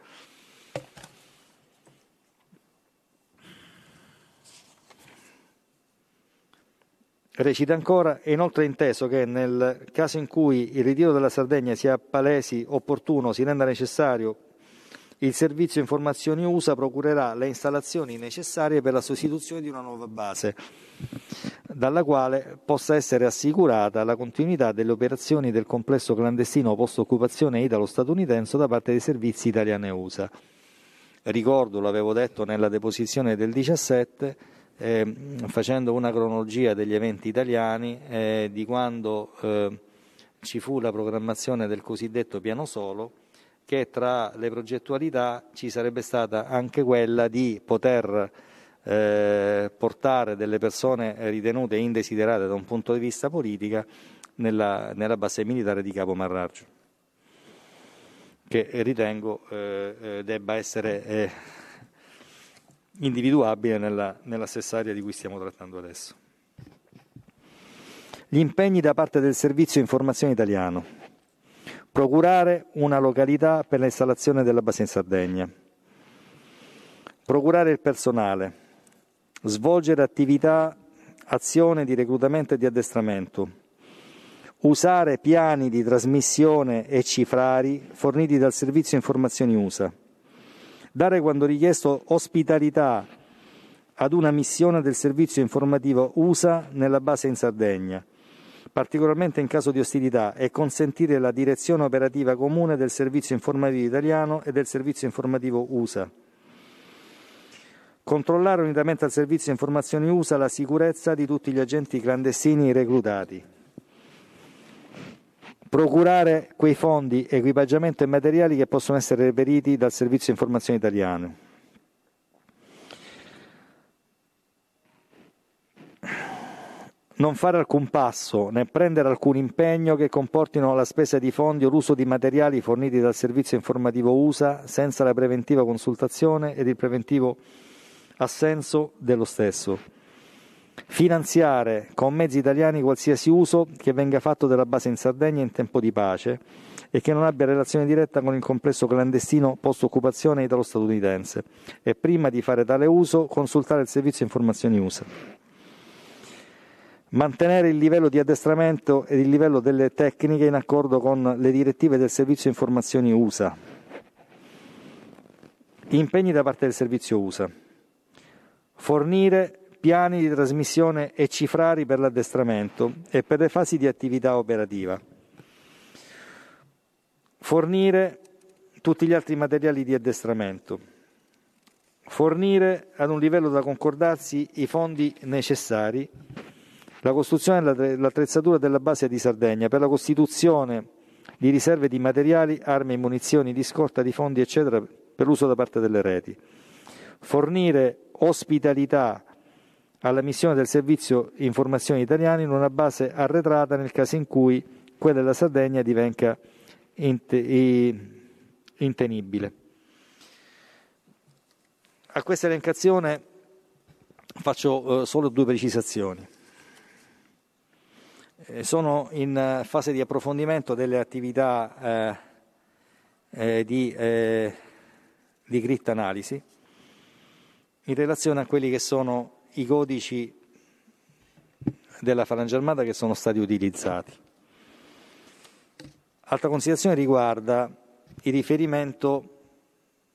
Recita ancora, è inoltre inteso che nel caso in cui il ritiro della Sardegna sia palesi, opportuno, si renda necessario il servizio informazioni USA procurerà le installazioni necessarie per la sostituzione di una nuova base, dalla quale possa essere assicurata la continuità delle operazioni del complesso clandestino post-occupazione italo-statunitense da parte dei servizi italiani e USA. Ricordo, l'avevo detto nella deposizione del 17, eh, facendo una cronologia degli eventi italiani eh, di quando eh, ci fu la programmazione del cosiddetto piano solo, che tra le progettualità ci sarebbe stata anche quella di poter eh, portare delle persone ritenute indesiderate da un punto di vista politica nella, nella base militare di Capo Marraggio, che ritengo eh, eh, debba essere eh, individuabile nella, nella stessa area di cui stiamo trattando adesso. Gli impegni da parte del Servizio Informazione Italiano. Procurare una località per l'installazione della base in Sardegna. Procurare il personale. Svolgere attività, azione di reclutamento e di addestramento. Usare piani di trasmissione e cifrari forniti dal servizio informazioni USA. Dare quando richiesto ospitalità ad una missione del servizio informativo USA nella base in Sardegna particolarmente in caso di ostilità, e consentire la direzione operativa comune del servizio informativo italiano e del servizio informativo USA. Controllare unitamente al servizio informazioni USA la sicurezza di tutti gli agenti clandestini reclutati. Procurare quei fondi, equipaggiamento e materiali che possono essere reperiti dal servizio informazioni italiano non fare alcun passo né prendere alcun impegno che comportino la spesa di fondi o l'uso di materiali forniti dal servizio informativo USA senza la preventiva consultazione ed il preventivo assenso dello stesso. Finanziare con mezzi italiani qualsiasi uso che venga fatto della base in Sardegna in tempo di pace e che non abbia relazione diretta con il complesso clandestino post-occupazione italo-statunitense e prima di fare tale uso consultare il servizio informazioni USA mantenere il livello di addestramento ed il livello delle tecniche in accordo con le direttive del servizio informazioni USA. Impegni da parte del servizio USA. Fornire piani di trasmissione e cifrari per l'addestramento e per le fasi di attività operativa. Fornire tutti gli altri materiali di addestramento. Fornire ad un livello da concordarsi i fondi necessari la costruzione e l'attrezzatura della base di Sardegna per la costituzione di riserve di materiali, armi e munizioni di scorta, di fondi, eccetera, per l'uso da parte delle reti. Fornire ospitalità alla missione del servizio informazioni italiani in una base arretrata nel caso in cui quella della Sardegna divenga intenibile. A questa elencazione faccio eh, solo due precisazioni. Eh, sono in eh, fase di approfondimento delle attività eh, eh di, eh, di grid analisi in relazione a quelli che sono i codici della Falange Armata che sono stati utilizzati. Altra considerazione riguarda il riferimento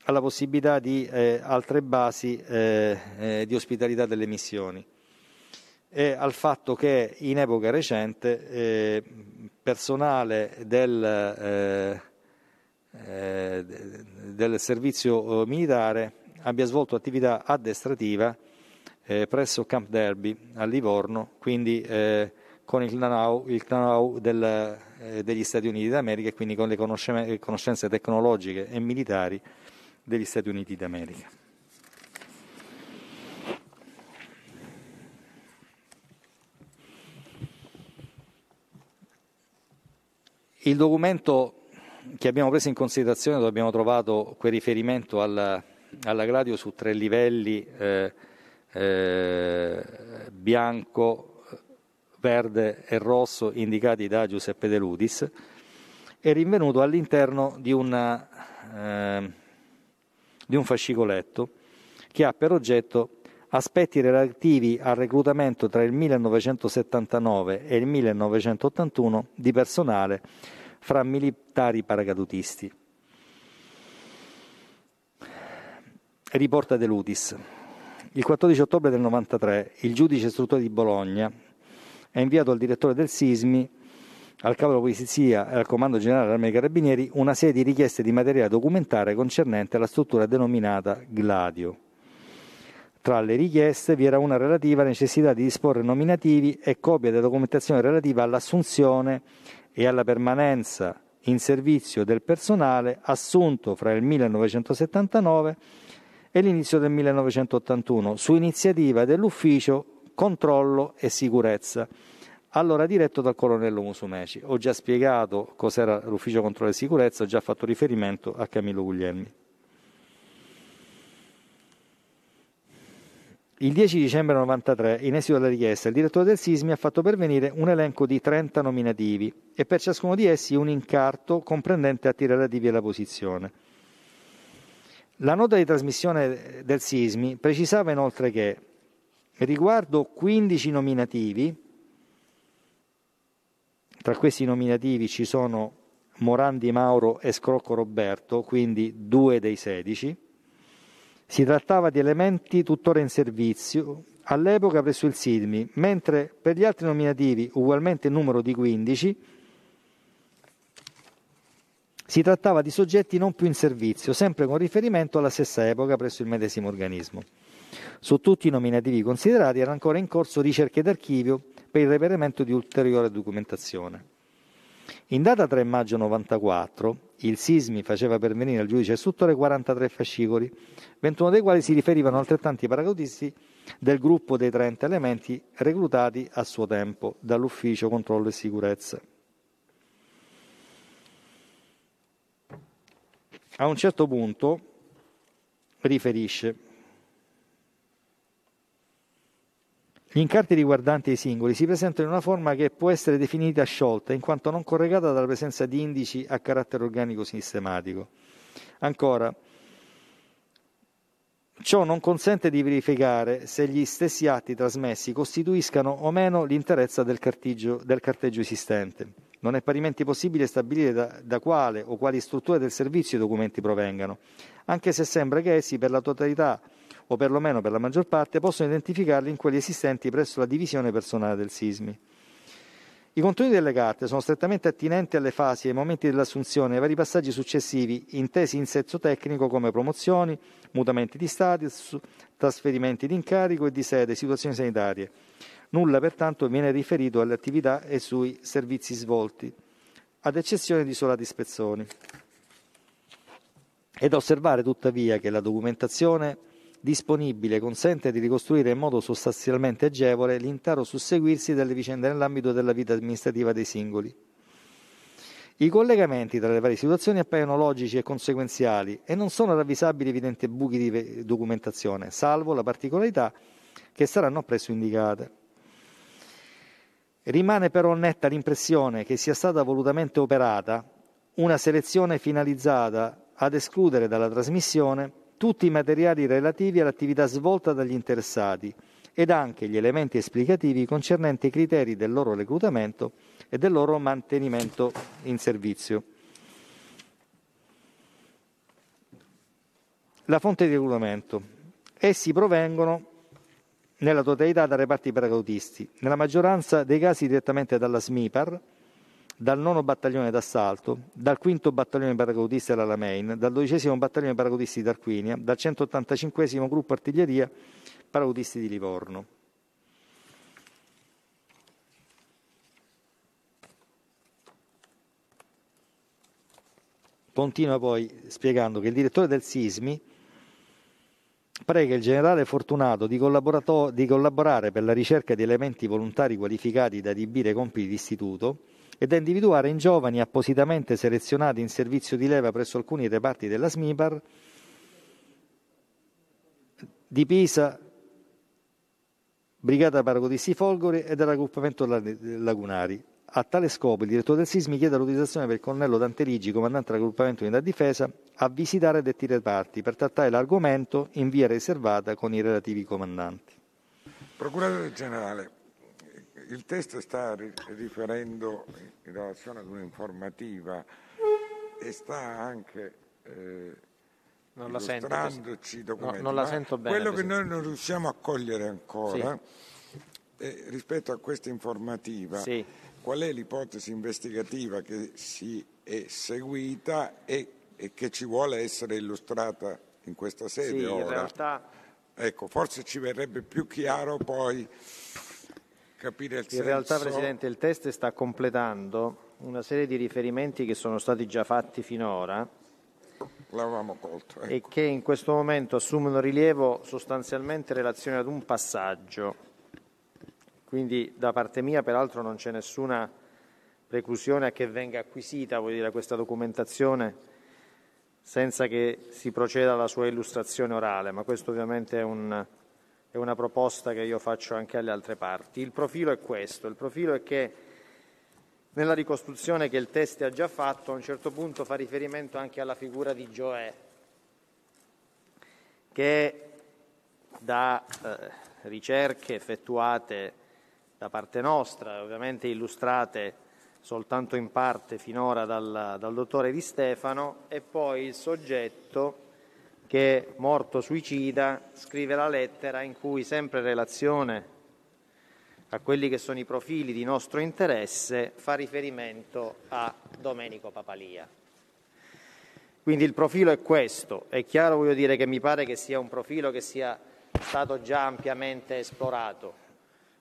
alla possibilità di eh, altre basi eh, eh, di ospitalità delle missioni e al fatto che in epoca recente eh, personale del, eh, eh, del servizio eh, militare abbia svolto attività addestrativa eh, presso Camp Derby a Livorno, quindi eh, con il know-how, del, degli Stati Uniti d'America e quindi con le conoscenze tecnologiche e militari degli Stati Uniti d'America. Il documento che abbiamo preso in considerazione dove abbiamo trovato quel riferimento alla, alla Gladio su tre livelli eh, eh, bianco, verde e rosso indicati da Giuseppe De Ludis è rinvenuto all'interno di, una, eh, di un fascicoletto che ha per oggetto aspetti relativi al reclutamento tra il 1979 e il 1981 di personale fra militari paracadutisti. Riporta De Ludis. Il 14 ottobre del 93 il giudice istruttore di Bologna ha inviato al direttore del Sismi, al capo della Polizia e al Comando Generale dell'Arma dei Carabinieri una serie di richieste di materiale documentare concernente la struttura denominata Gladio. Tra le richieste vi era una relativa alla necessità di disporre nominativi e copia della documentazione relativa all'assunzione e alla permanenza in servizio del personale assunto fra il 1979 e l'inizio del 1981 su iniziativa dell'Ufficio Controllo e Sicurezza, allora diretto dal colonnello Musumeci. Ho già spiegato cos'era l'Ufficio Controllo e Sicurezza, ho già fatto riferimento a Camillo Guglielmi. Il 10 dicembre 1993, in esito alla richiesta, il direttore del Sismi ha fatto pervenire un elenco di 30 nominativi e per ciascuno di essi un incarto comprendente atti relativi alla posizione. La nota di trasmissione del Sismi precisava inoltre che riguardo 15 nominativi, tra questi nominativi ci sono Morandi Mauro e Scrocco Roberto, quindi due dei 16, si trattava di elementi tuttora in servizio all'epoca presso il SIDMI, mentre per gli altri nominativi, ugualmente numero di 15, si trattava di soggetti non più in servizio, sempre con riferimento alla stessa epoca presso il medesimo organismo. Su tutti i nominativi considerati era ancora in corso ricerche d'archivio per il reperimento di ulteriore documentazione. In data 3 maggio 1994, il Sismi faceva pervenire al giudice istruttore 43 fascicoli, 21 dei quali si riferivano altrettanti paracadutisti del gruppo dei 30 elementi reclutati a suo tempo dall'ufficio controllo e sicurezza. A un certo punto riferisce Gli incarti riguardanti i singoli si presentano in una forma che può essere definita sciolta, in quanto non corregata dalla presenza di indici a carattere organico sistematico. Ancora, ciò non consente di verificare se gli stessi atti trasmessi costituiscano o meno l'interezza del, del carteggio, esistente. Non è parimenti possibile stabilire da, da quale o quali strutture del servizio i documenti provengano, anche se sembra che essi per la totalità o perlomeno per la maggior parte, possono identificarli in quelli esistenti presso la divisione personale del SISMI. I contenuti delle carte sono strettamente attinenti alle fasi e ai momenti dell'assunzione e ai vari passaggi successivi, intesi in senso tecnico come promozioni, mutamenti di status, trasferimenti di incarico e di sede, situazioni sanitarie. Nulla pertanto viene riferito alle attività e sui servizi svolti, ad eccezione di isolati spezzoni. È da osservare tuttavia che la documentazione disponibile consente di ricostruire in modo sostanzialmente agevole l'intero susseguirsi delle vicende nell'ambito della vita amministrativa dei singoli. I collegamenti tra le varie situazioni appaiono logici e conseguenziali e non sono ravvisabili evidenti buchi di documentazione, salvo la particolarità che saranno appresso indicate. Rimane però netta l'impressione che sia stata volutamente operata una selezione finalizzata ad escludere dalla trasmissione tutti i materiali relativi all'attività svolta dagli interessati ed anche gli elementi esplicativi concernenti i criteri del loro reclutamento e del loro mantenimento in servizio. La fonte di regolamento. Essi provengono nella totalità da reparti precautisti, nella maggioranza dei casi direttamente dalla SMIPAR, dal 9 battaglione d'assalto, dal 5 battaglione paracadutisti Lamein, dal 12 battaglione paracadutisti Tarquinia, dal 185 gruppo artiglieria paracadutisti di Livorno. Continua poi spiegando che il direttore del Sismi prega il generale Fortunato di, di collaborare per la ricerca di elementi volontari qualificati da adibire compiti d'istituto e da individuare in giovani appositamente selezionati in servizio di leva presso alcuni reparti della SMIPAR di Pisa, Brigata Paragodissi Folgore e del raggruppamento Lagunari. A tale scopo il direttore del Sismi chiede l'autorizzazione per il colonnello Danterigi, comandante del raggruppamento Unità Difesa, a visitare detti reparti per trattare l'argomento in via riservata con i relativi comandanti. Procuratore generale, il testo sta riferendo in relazione ad un'informativa e sta anche eh, non la sento, documenti. No, non la sento bene. Quello che noi non riusciamo a cogliere ancora sì. eh, rispetto a questa informativa, sì. qual è l'ipotesi investigativa che si è seguita e, e che ci vuole essere illustrata in questa sede sì, ora? In realtà... Ecco, forse ci verrebbe più chiaro poi capire il senso. In realtà, Presidente, il test sta completando una serie di riferimenti che sono stati già fatti finora. Colto, ecco. E che in questo momento assumono rilievo sostanzialmente in relazione ad un passaggio. Quindi da parte mia, peraltro, non c'è nessuna preclusione a che venga acquisita dire, questa documentazione senza che si proceda alla sua illustrazione orale, ma questo ovviamente è un è una proposta che io faccio anche alle altre parti. Il profilo è questo, il profilo è che nella ricostruzione che il test ha già fatto a un certo punto fa riferimento anche alla figura di Gioè, che da eh, ricerche effettuate da parte nostra, ovviamente illustrate soltanto in parte finora dal, dal dottore Di Stefano, è poi il soggetto che morto suicida scrive la lettera in cui, sempre in relazione a quelli che sono i profili di nostro interesse, fa riferimento a Domenico Papalia. Quindi il profilo è questo, è chiaro, voglio dire che mi pare che sia un profilo che sia stato già ampiamente esplorato,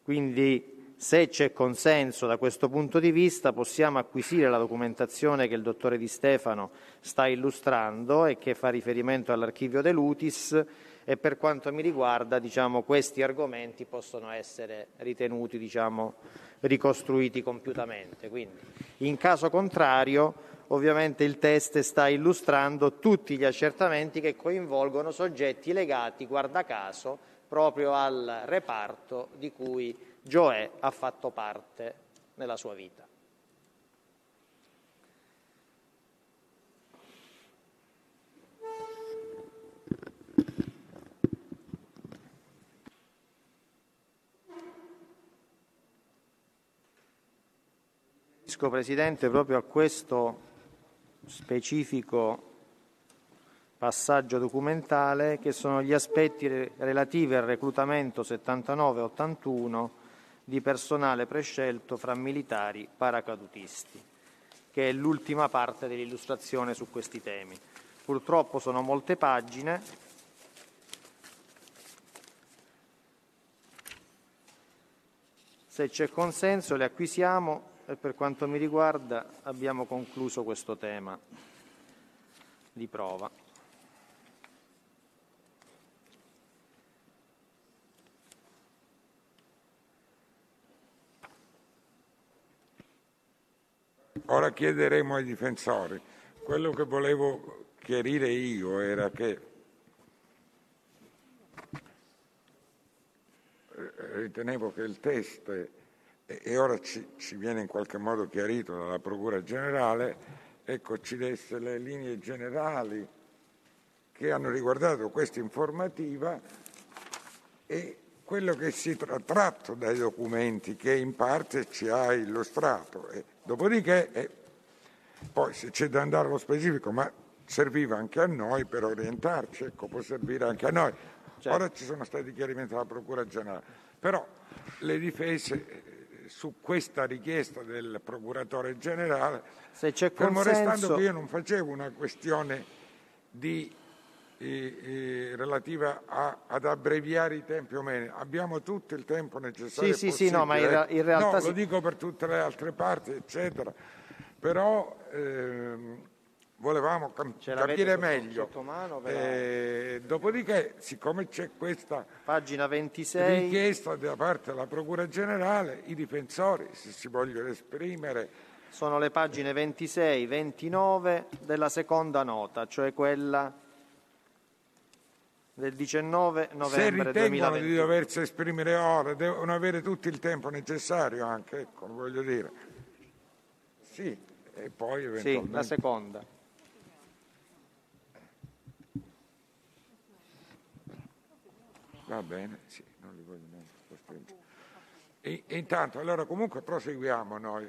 quindi se c'è consenso da questo punto di vista possiamo acquisire la documentazione che il dottore Di Stefano sta illustrando e che fa riferimento all'archivio dell'UTIS e per quanto mi riguarda diciamo, questi argomenti possono essere ritenuti diciamo, ricostruiti compiutamente. Quindi, in caso contrario ovviamente il test sta illustrando tutti gli accertamenti che coinvolgono soggetti legati, guarda caso, proprio al reparto di cui Gioè ha fatto parte nella sua vita. Presidente proprio a questo specifico passaggio documentale che sono gli aspetti relativi al reclutamento 79-81 di personale prescelto fra militari paracadutisti, che è l'ultima parte dell'illustrazione su questi temi. Purtroppo sono molte pagine, Se c'è consenso le acquisiamo e per quanto mi riguarda abbiamo concluso questo tema di prova. Ora chiederemo ai difensori. Quello che volevo chiarire io era che eh, ritenevo che il testo, e ora ci, ci viene in qualche modo chiarito dalla Procura Generale, ecco, ci desse le linee generali che hanno riguardato questa informativa e quello che si è tratto dai documenti che in parte ci ha illustrato. E dopodiché, eh, poi se c'è da andare allo specifico, ma serviva anche a noi per orientarci, ecco, può servire anche a noi. Certo. Ora ci sono stati chiarimenti dalla Procura Generale, però le difese eh, su questa richiesta del Procuratore Generale, se c'è consenso... fermo restando che io non facevo una questione di eh, relativa a, ad abbreviare i tempi o meno. Abbiamo tutto il tempo necessario. Sì, sì, sì, no, ma in, ra- in realtà... Eh? No, si... lo dico per tutte le altre parti, eccetera. Però ehm, volevamo cam- capire meglio. Mano, però... eh, dopodiché, siccome c'è questa 26... richiesta da parte della Procura Generale, i difensori, se si vogliono esprimere, sono le pagine 26-29 della seconda nota, cioè quella del 19 novembre 2020. Se ritengono di doversi esprimere ora, devono avere tutto il tempo necessario anche, ecco, voglio dire. Sì, e poi eventualmente... Sì, la seconda. Va bene, sì, non li voglio neanche costringere. e intanto, allora comunque proseguiamo noi.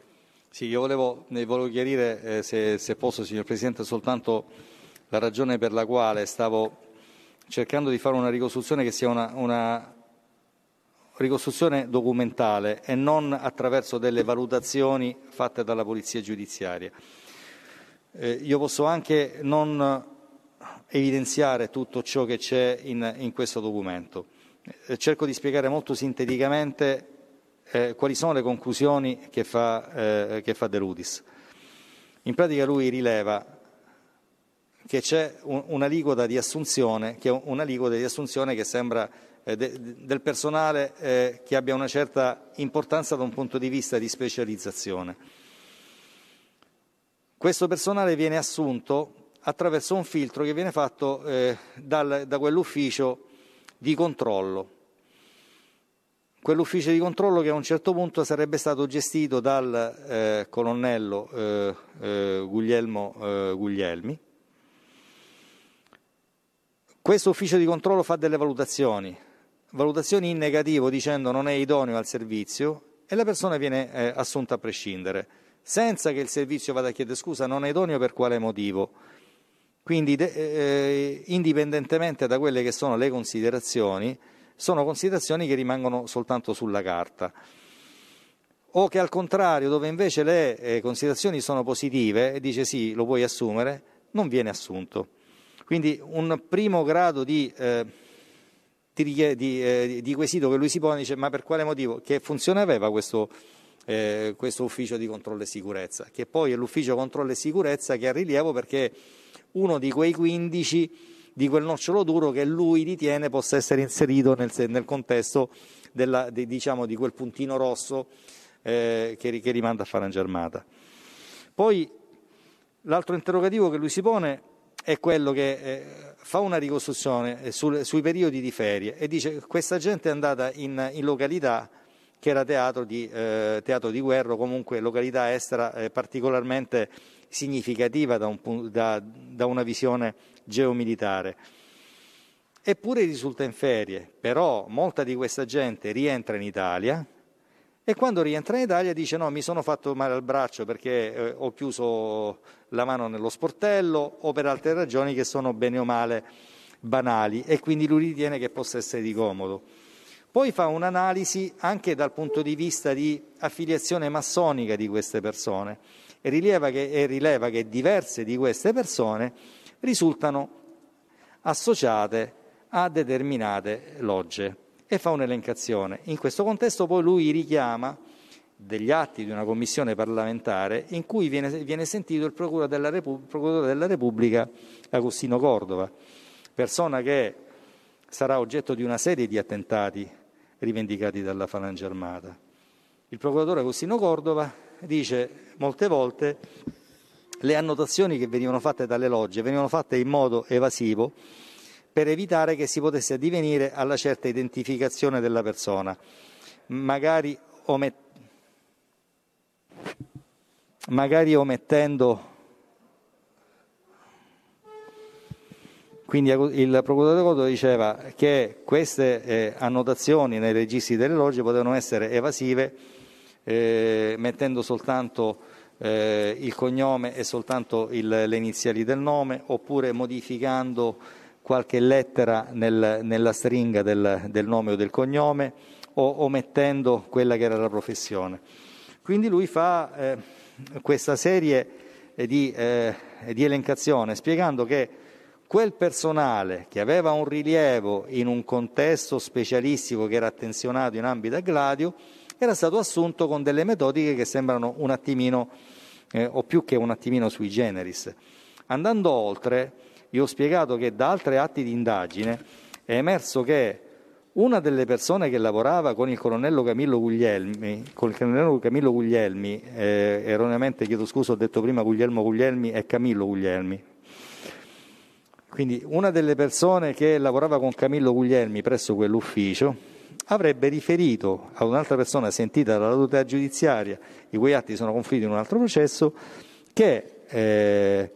Sì, io volevo, volevo chiarire, eh, se, se posso, signor Presidente, soltanto la ragione per la quale stavo cercando di fare una ricostruzione che sia una, una ricostruzione documentale e non attraverso delle valutazioni fatte dalla polizia giudiziaria. Eh, io posso anche non evidenziare tutto ciò che c'è in, in, questo documento. Eh, cerco di spiegare molto sinteticamente eh, quali sono le conclusioni che fa, eh, che fa De Rudis. In pratica lui rileva che c'è un, una di assunzione che, di assunzione che sembra eh, de, del personale eh, che abbia una certa importanza da un punto di vista di specializzazione. Questo personale viene assunto attraverso un filtro che viene fatto eh, dal, da quell'ufficio di controllo. Quell'ufficio di controllo che a un certo punto sarebbe stato gestito dal eh, colonnello eh, eh Guglielmo eh, Guglielmi, questo ufficio di controllo fa delle valutazioni, valutazioni in negativo dicendo non è idoneo al servizio e la persona viene eh, assunta a prescindere, senza che il servizio vada a chiedere scusa non è idoneo per quale motivo. Quindi eh, eh, indipendentemente da quelle che sono le considerazioni, sono considerazioni che rimangono soltanto sulla carta o che al contrario, dove invece le eh, considerazioni sono positive e dice sì, lo puoi assumere, non viene assunto. Quindi un primo grado di, eh, di, eh, di, di, quesito che lui si pone dice ma per quale motivo? Che funzione aveva questo, eh, questo ufficio di controllo e sicurezza? Che poi è l'ufficio controllo e sicurezza che ha rilievo perché uno di quei 15 di quel nocciolo duro che lui ritiene possa essere inserito nel, nel contesto della, di, diciamo, di, quel puntino rosso eh, che, che, rimanda a Farangiarmata. Poi l'altro interrogativo che lui si pone è quello che eh, fa una ricostruzione eh, sul, sui periodi di ferie e dice che questa gente è andata in, in località che era teatro di, eh, teatro di guerra o comunque località estera eh, particolarmente significativa da, un, da, da una visione geomilitare. Eppure risulta in ferie, però molta di questa gente rientra in Italia, e quando rientra in Italia dice no, mi sono fatto male al braccio perché eh, ho chiuso la mano nello sportello o per altre ragioni che sono bene o male banali e quindi lui ritiene che possa essere di comodo. Poi fa un'analisi anche dal punto di vista di affiliazione massonica di queste persone e rileva che, e rileva che diverse di queste persone risultano associate a determinate logge e fa un'elencazione. In questo contesto poi lui richiama degli atti di una commissione parlamentare in cui viene, viene sentito il procuratore della, Repub- procuratore della Repubblica Agostino Cordova, persona che sarà oggetto di una serie di attentati rivendicati dalla Falange Armata. Il procuratore Agostino Cordova dice molte volte le annotazioni che venivano fatte dalle logge venivano fatte in modo evasivo per evitare che si potesse addivenire alla certa identificazione della persona, magari, omet magari omettendo Quindi il procuratore Cotto diceva che queste eh, annotazioni nei registri delle logge potevano essere evasive eh, mettendo soltanto eh, il cognome e soltanto il, le iniziali del nome oppure modificando qualche lettera nel, nella stringa del, del, nome o del cognome o omettendo quella che era la professione. Quindi lui fa eh, questa serie eh, di, eh, di elencazione spiegando che quel personale che aveva un rilievo in un contesto specialistico che era attenzionato in ambito a Gladio era stato assunto con delle metodiche che sembrano un attimino eh, o più che un attimino sui generis. Andando oltre, io ho spiegato che da altri atti di indagine è emerso che una delle persone che lavorava con il colonnello Camillo Guglielmi, con colonnello Camillo Guglielmi, eh, erroneamente chiedo scusa, ho detto prima Guglielmo Guglielmi e Camillo Guglielmi. Quindi una delle persone che lavorava con Camillo Guglielmi presso quell'ufficio avrebbe riferito a un'altra persona sentita dall'autorità giudiziaria, i cui atti sono conflitti in un altro processo, che eh,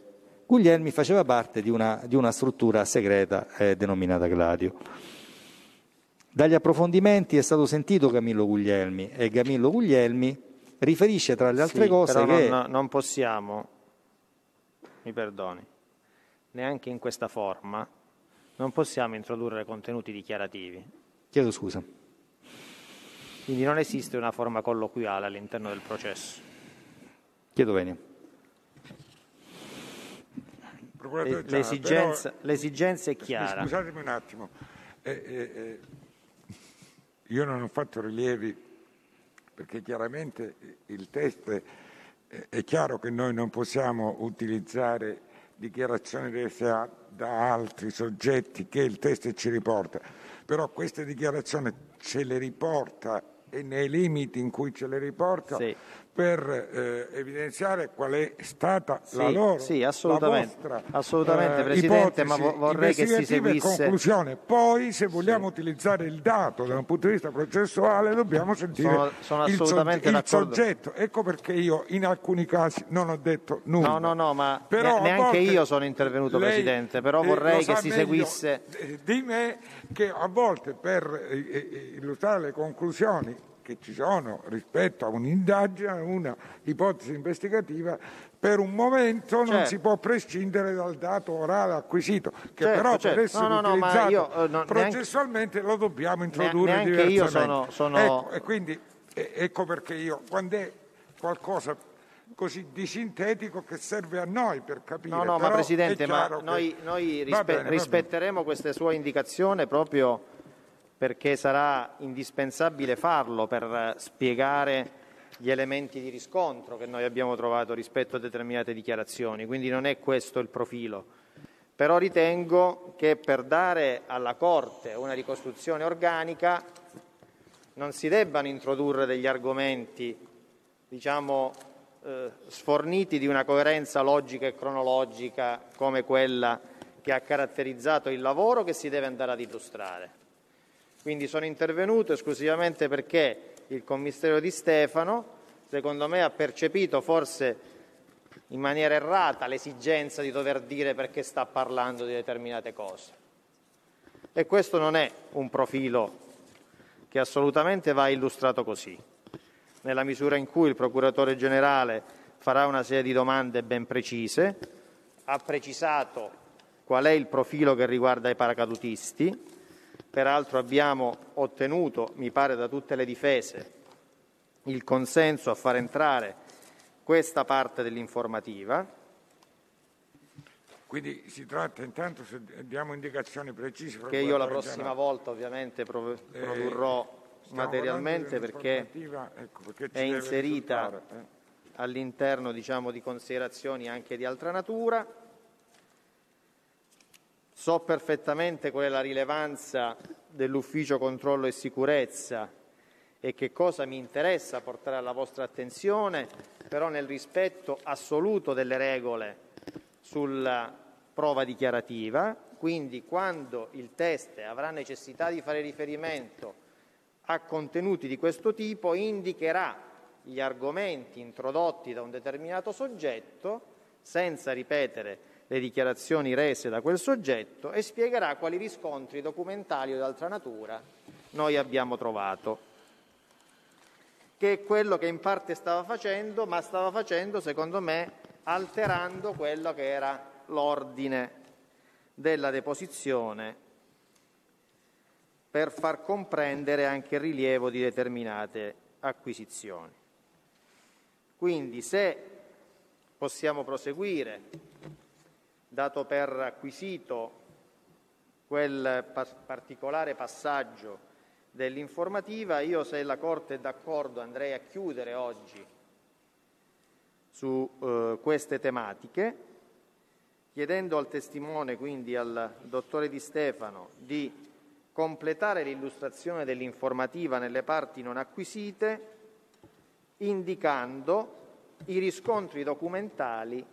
Guglielmi faceva parte di una, di una struttura segreta eh, denominata Gladio. Dagli approfondimenti è stato sentito Camillo Guglielmi e Camillo Guglielmi riferisce tra le altre sì, cose che... Non, non possiamo, mi perdoni, neanche in questa forma, non possiamo introdurre contenuti dichiarativi. Chiedo scusa. Quindi non esiste una forma colloquiale all'interno del processo. Chiedo venia. Procuratore eh, l'esigenza, però, l'esigenza è chiara. Scusatemi un attimo, eh, eh, eh, io non ho fatto rilievi perché chiaramente il test è chiaro che noi non possiamo utilizzare dichiarazioni rese da altri soggetti che il test ci riporta, però queste dichiarazioni ce le riporta e nei limiti in cui ce le riporta sì per eh, evidenziare qual è stata sì, la loro sì, assolutamente, vostra, assolutamente eh, Presidente, ma vorrei che si seguisse conclusione. Poi se vogliamo sì. utilizzare il dato da un punto di vista processuale dobbiamo sentire sono, sono il, il, soggetto. Ecco perché io in alcuni casi non ho detto nulla. No, no, no, ma però neanche io sono intervenuto Presidente, però eh, vorrei che si meglio, seguisse di me che a volte per eh, eh, illustrare le conclusioni che ci sono rispetto a un'indagine, una ipotesi investigativa, per un momento certo. non si può prescindere dal dato orale acquisito, che certo, però certo. per essere no, no, utilizzato io, eh, no, processualmente neanche, lo dobbiamo introdurre diversamente. Sono, sono... Ecco, e quindi, ecco perché io, quando è qualcosa così di sintetico che serve a noi per capire. No, no, Però ma Presidente, ma noi, che... noi rispe- bene, rispetteremo questa sua indicazione proprio perché sarà indispensabile farlo per spiegare gli elementi di riscontro che noi abbiamo trovato rispetto a determinate dichiarazioni, quindi non è questo il profilo. Però ritengo che per dare alla Corte una ricostruzione organica non si debbano introdurre degli argomenti, diciamo, eh, sforniti di una coerenza logica e cronologica come quella che ha caratterizzato il lavoro che si deve andare ad illustrare. Quindi sono intervenuto esclusivamente perché il commissario di Stefano, secondo me, ha percepito forse in maniera errata l'esigenza di dover dire perché sta parlando di determinate cose. E questo non è un profilo che assolutamente va illustrato così nella misura in cui il procuratore generale farà una serie di domande ben precise, ha precisato qual è il profilo che riguarda i paracadutisti, peraltro abbiamo ottenuto, mi pare da tutte le difese, il consenso a far entrare questa parte dell'informativa. Quindi si tratta intanto se diamo indicazioni precise. Che io la prossima generale. volta ovviamente eh, produrrò materialmente perché ecco, è inserita eh. all'interno diciamo, di considerazioni anche di altra natura. So perfettamente qual è la rilevanza dell'ufficio controllo e sicurezza e che cosa mi interessa portare alla vostra attenzione, però nel rispetto assoluto delle regole sulla prova dichiarativa, quindi quando il test avrà necessità di fare riferimento a contenuti di questo tipo indicherà gli argomenti introdotti da un determinato soggetto, senza ripetere le dichiarazioni rese da quel soggetto, e spiegherà quali riscontri documentali o d'altra natura noi abbiamo trovato. Che è quello che in parte stava facendo, ma stava facendo, secondo me, alterando quello che era l'ordine della deposizione per far comprendere anche il rilievo di determinate acquisizioni. Quindi se possiamo proseguire, dato per acquisito quel particolare passaggio dell'informativa, io se la Corte è d'accordo andrei a chiudere oggi su eh, queste tematiche, chiedendo al testimone, quindi al dottore Di Stefano, di completare l'illustrazione dell'informativa nelle parti non acquisite indicando i riscontri documentali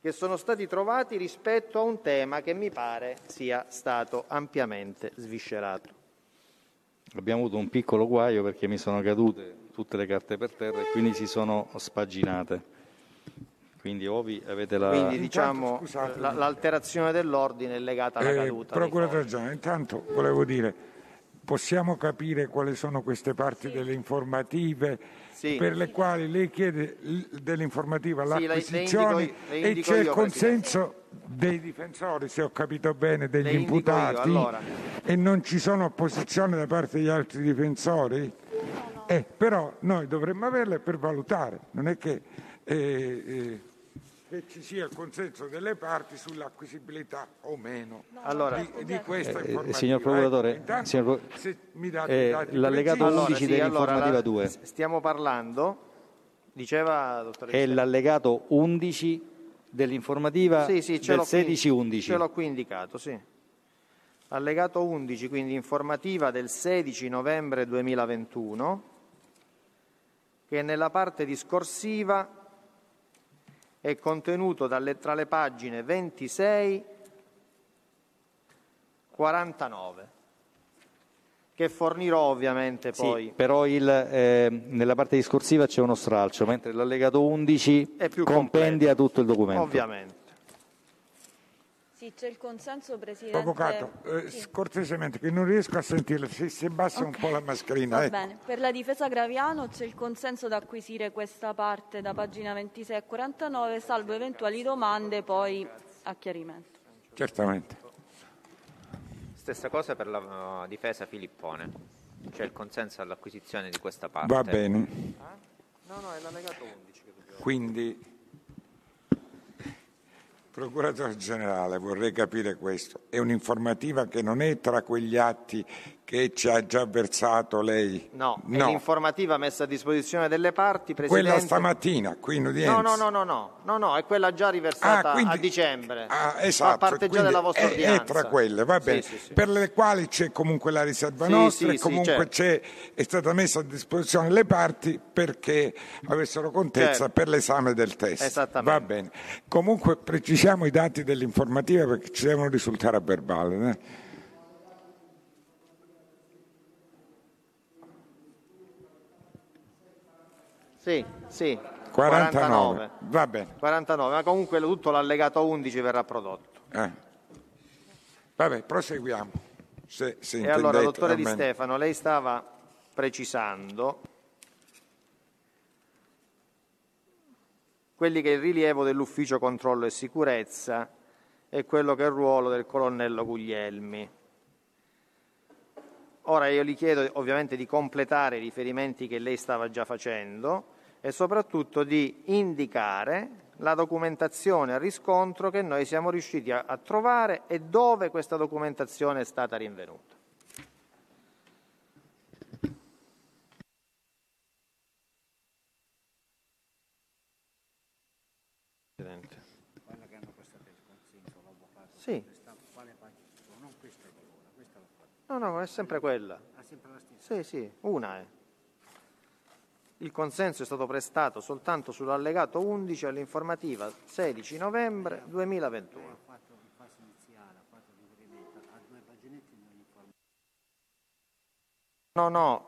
che sono stati trovati rispetto a un tema che mi pare sia stato ampiamente sviscerato. Abbiamo avuto un piccolo guaio perché mi sono cadute tutte le carte per terra e quindi si sono spaginate. Quindi, ovi avete la... Quindi diciamo intanto, scusate, l'alterazione dell'ordine è legata alla eh, caduta. Procuratore Giano, intanto volevo dire, possiamo capire quali sono queste parti sì. delle informative sì. per le quali lei chiede dell'informativa l'acquisizione sì, le, e c'è io, il consenso dei difensori, se ho capito bene, degli imputati io, allora. e non ci sono opposizioni da parte degli altri difensori? Eh, però noi dovremmo averle per valutare, non è che... Eh, eh, che ci sia il consenso delle parti sull'acquisibilità o meno allora, di, di, questa eh, eh informativa. signor ecco, Procuratore, eh, intanto, signor, se mi date eh, dati l'allegato precisi, 11 sì, dell'informativa allora, 2. Stiamo parlando, diceva dottoressa. È l'allegato 11 dell'informativa sì, sì, del 16-11. Ce l'ho qui indicato, sì. Allegato 11, quindi informativa del 16 novembre 2021, che nella parte discorsiva è contenuto dalle, tra le pagine 26 e 49 che fornirò ovviamente poi. Sì, però il, eh, nella parte discorsiva c'è uno stralcio, mentre l'allegato 11 compendia completo. tutto il documento. Ovviamente. Sì, c'è il consenso, Presidente. Avvocato, eh, sì. cortesemente, che non riesco a sentire, si, si abbassa okay. un po' la mascherina. Va eh. bene. Per la difesa Graviano c'è il consenso ad acquisire questa parte da pagina 26 a 49, salvo eventuali domande poi a chiarimento. Certamente. Stessa cosa per la eh, difesa Filippone, c'è il consenso all'acquisizione di questa parte. Va bene. Eh? No, no, è l'allegato 11 che Quindi... Procuratore generale, vorrei capire questo. È un'informativa che non è tra quegli atti che ci ha già versato lei. No, no. l'informativa messa a disposizione delle parti, Presidente. Quella stamattina, qui in udienza. No, no, no, no, no, no, è quella già riversata ah, quindi, a dicembre. Ah, esatto. Fa parte già della vostra è, udianza. È tra quelle, va bene. Sì, sì, sì. Per le quali c'è comunque la riserva nostra e comunque certo. è stata messa a disposizione le parti perché avessero contezza certo. per l'esame del testo. Esattamente. Va bene. Comunque precisiamo i dati dell'informativa perché ci devono risultare a verbale. Né? Eh. Sì, sì. 49. 49. Va bene. 49, ma comunque tutto l'allegato 11 verrà prodotto. Eh. Vabbè, proseguiamo. Se, se e allora, dottore Di Stefano, lei stava precisando quelli che è il rilievo dell'ufficio controllo e sicurezza e quello che è il ruolo del colonnello Guglielmi. Ora io gli chiedo ovviamente di completare i riferimenti che lei stava già facendo e soprattutto di indicare la documentazione a riscontro che noi siamo riusciti a, a trovare e dove questa documentazione è stata rinvenuta. No, no, è sempre quella. È sempre la stessa? Sì, sì, una è. Il consenso è stato prestato soltanto sull'allegato 11 all'informativa 16 novembre 2021. No, no,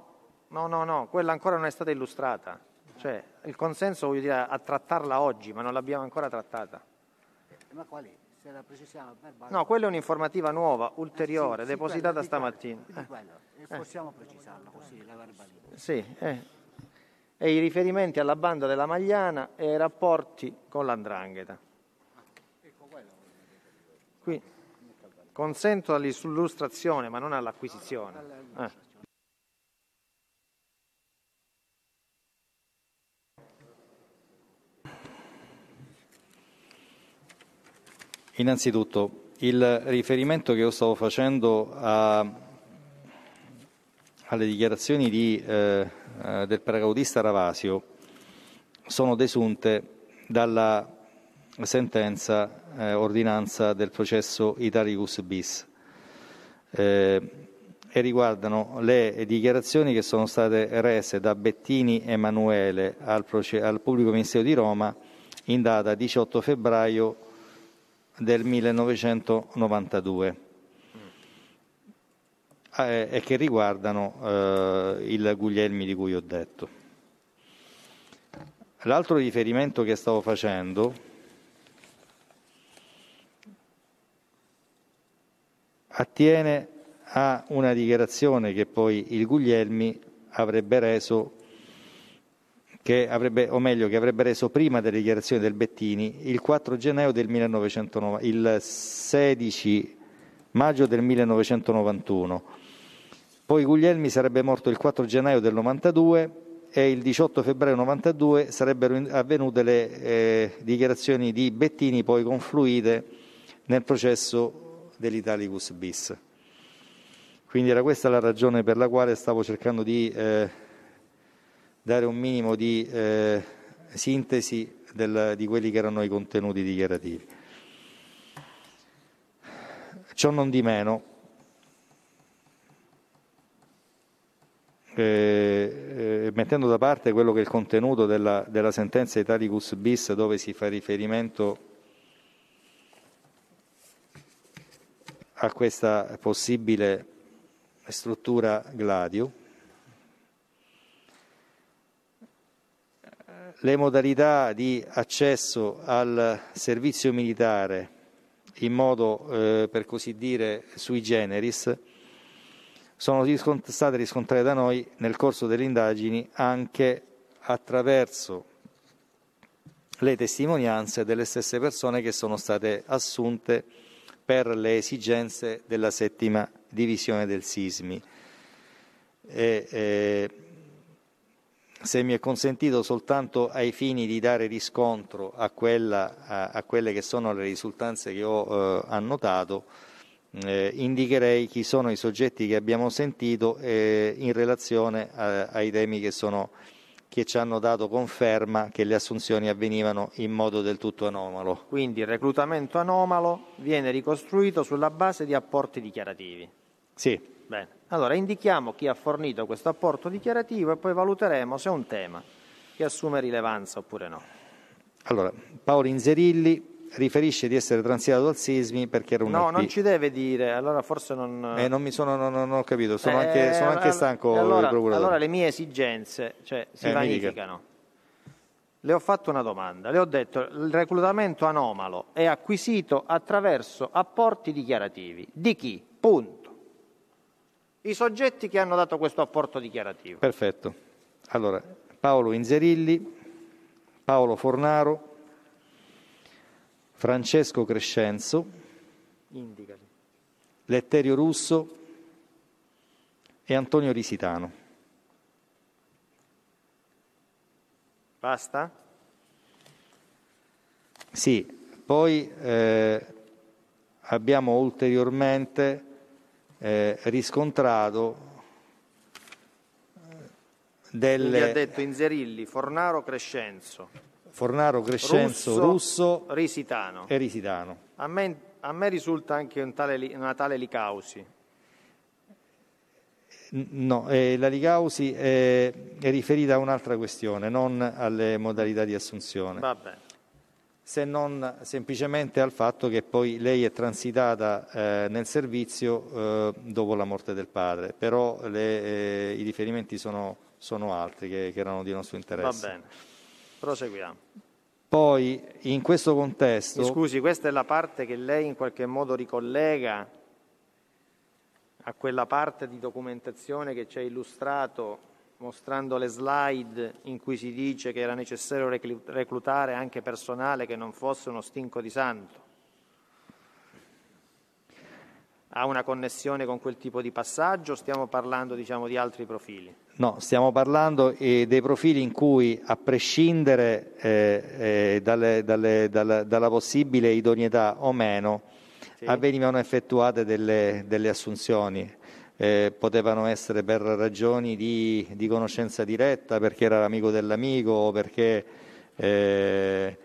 no, no, no, quella ancora non è stata illustrata. Cioè, il consenso voglio dire a trattarla oggi, ma non l'abbiamo ancora trattata. Ma qual è? se la precisiamo verbale. Eh, no, quella è un'informativa nuova, ulteriore, eh sì, sì, depositata quello, stamattina. Quello, eh. eh. Possiamo precisarla così, la verbalizzazione. Sì, eh e i riferimenti alla banda della Magliana e ai rapporti con l'Andrangheta. Ecco, Qui consento all'illustrazione, ma non all'acquisizione. Eh. Innanzitutto, il riferimento che io stavo facendo a, alle dichiarazioni di, eh, del paracaudista Ravasio sono desunte dalla sentenza eh, ordinanza del processo Italicus bis eh, e riguardano le dichiarazioni che sono state rese da Bettini Emanuele al, al pubblico ministero di Roma in data 18 febbraio del 1992 eh, e che riguardano eh, il Guglielmi di cui ho detto. L'altro riferimento che stavo facendo attiene a una dichiarazione che poi il Guglielmi avrebbe reso che avrebbe, o meglio, che avrebbe reso prima delle dichiarazioni del Bettini il 4 gennaio del 1909, il 16 maggio del 1991. Poi Guglielmi sarebbe morto il 4 gennaio del 92 e il 18 febbraio 92 sarebbero avvenute le eh, dichiarazioni di Bettini poi confluite nel processo dell'Italicus bis. Quindi era questa la ragione per la quale stavo cercando di eh, dare un minimo di eh, sintesi del, di quelli che erano i contenuti dichiarativi. Ciò non di meno, eh, eh, mettendo da parte quello che è il contenuto della, della sentenza Italicus bis, dove si fa riferimento a questa possibile struttura Gladio, le modalità di accesso al servizio militare in modo, eh, per così dire, sui generis, sono riscont- state riscontrate da noi nel corso delle indagini anche attraverso le testimonianze delle stesse persone che sono state assunte per le esigenze della settima divisione del Sismi. E, eh, se mi è consentito soltanto ai fini di dare riscontro a, quella, a, a quelle che sono le risultanze che ho eh, annotato, eh, indicherei chi sono i soggetti che abbiamo sentito eh, in relazione a, eh, ai temi che, sono, che, ci hanno dato conferma che le assunzioni avvenivano in modo del tutto anomalo. Quindi il reclutamento anomalo viene ricostruito sulla base di apporti dichiarativi. Sì. Bene. Allora, indichiamo chi ha fornito questo apporto dichiarativo e poi valuteremo se è un tema che assume rilevanza oppure no. Allora, Paolo Inzerilli riferisce di essere transitato dal sismi perché era un No, RP. non ci deve dire, allora forse non... Eh, non mi sono, non, non ho capito, sono, eh, anche, sono anche, stanco eh, allora, allora, le mie esigenze cioè, si eh, vanificano. Le ho fatto una domanda, le ho detto il reclutamento anomalo è acquisito attraverso apporti dichiarativi. Di chi? Punto i soggetti che hanno dato questo apporto dichiarativo. Perfetto. Allora, Paolo Inzerilli, Paolo Fornaro, Francesco Crescenzo, Indicali. Letterio Russo e Antonio Risitano. Basta? Sì, poi eh, abbiamo ulteriormente eh, riscontrato eh, delle... Quindi ha detto Inzerilli, Fornaro, Crescenzo. Fornaro, Crescenzo, Russo, Russo Risitano. e Risitano. A me, a me risulta anche un tale, una tale Licausi. No, eh, la Licausi è, è riferita a un'altra questione, non alle modalità di assunzione. Va bene se non semplicemente al fatto che poi lei è transitata eh, nel servizio eh, dopo la morte del padre, però le, eh, i riferimenti sono, sono altri che, che, erano di nostro interesse. Va bene, proseguiamo. Poi in questo contesto... scusi, questa è la parte che lei in qualche modo ricollega a quella parte di documentazione che ci ha illustrato mostrando le slide in cui si dice che era necessario reclutare anche personale che non fosse uno stinco di santo. Ha una connessione con quel tipo di passaggio? o Stiamo parlando diciamo, di altri profili? No, stiamo parlando eh, dei profili in cui, a prescindere eh, eh, dalle, dalle, dalla, dalla, possibile idoneità o meno, sì. avvenivano effettuate delle, delle assunzioni eh, potevano essere per ragioni di, di, conoscenza diretta, perché era l'amico dell'amico o perché eh,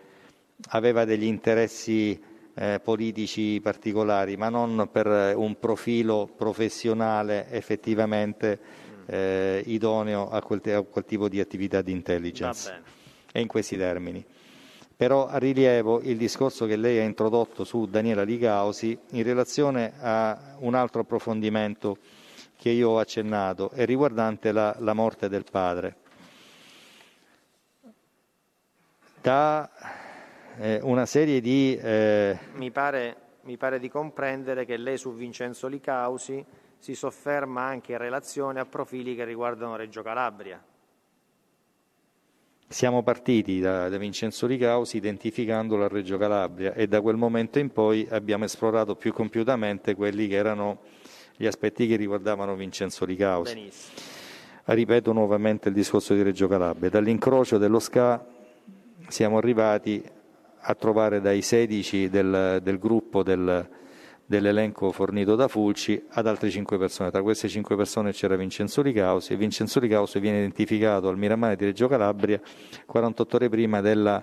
aveva degli interessi eh, politici particolari, ma non per un profilo professionale effettivamente mm. eh, idoneo a quel, a quel, tipo di attività di intelligence. E in questi termini. Però a rilievo il discorso che lei ha introdotto su Daniela Ligausi in relazione a un altro approfondimento che io ho accennato e riguardante la, la morte del padre. Da eh, una serie di... Eh... Mi, pare, mi pare di comprendere che lei su Vincenzo Licausi si sofferma anche in relazione a profili che riguardano Reggio Calabria. Siamo partiti da, da, Vincenzo Ricausi identificandolo a Reggio Calabria e da quel momento in poi abbiamo esplorato più compiutamente quelli che erano gli aspetti che riguardavano Vincenzo Ricausi. Benissimo. Ripeto nuovamente il discorso di Reggio Calabria. Dall'incrocio dello SCA siamo arrivati a trovare dai 16 del, del gruppo del, dell'elenco fornito da Fulci ad altre 5 persone. Tra queste 5 persone c'era Vincenzo Ricausi e Vincenzo Ricausi viene identificato al Miramare di Reggio Calabria 48 ore prima della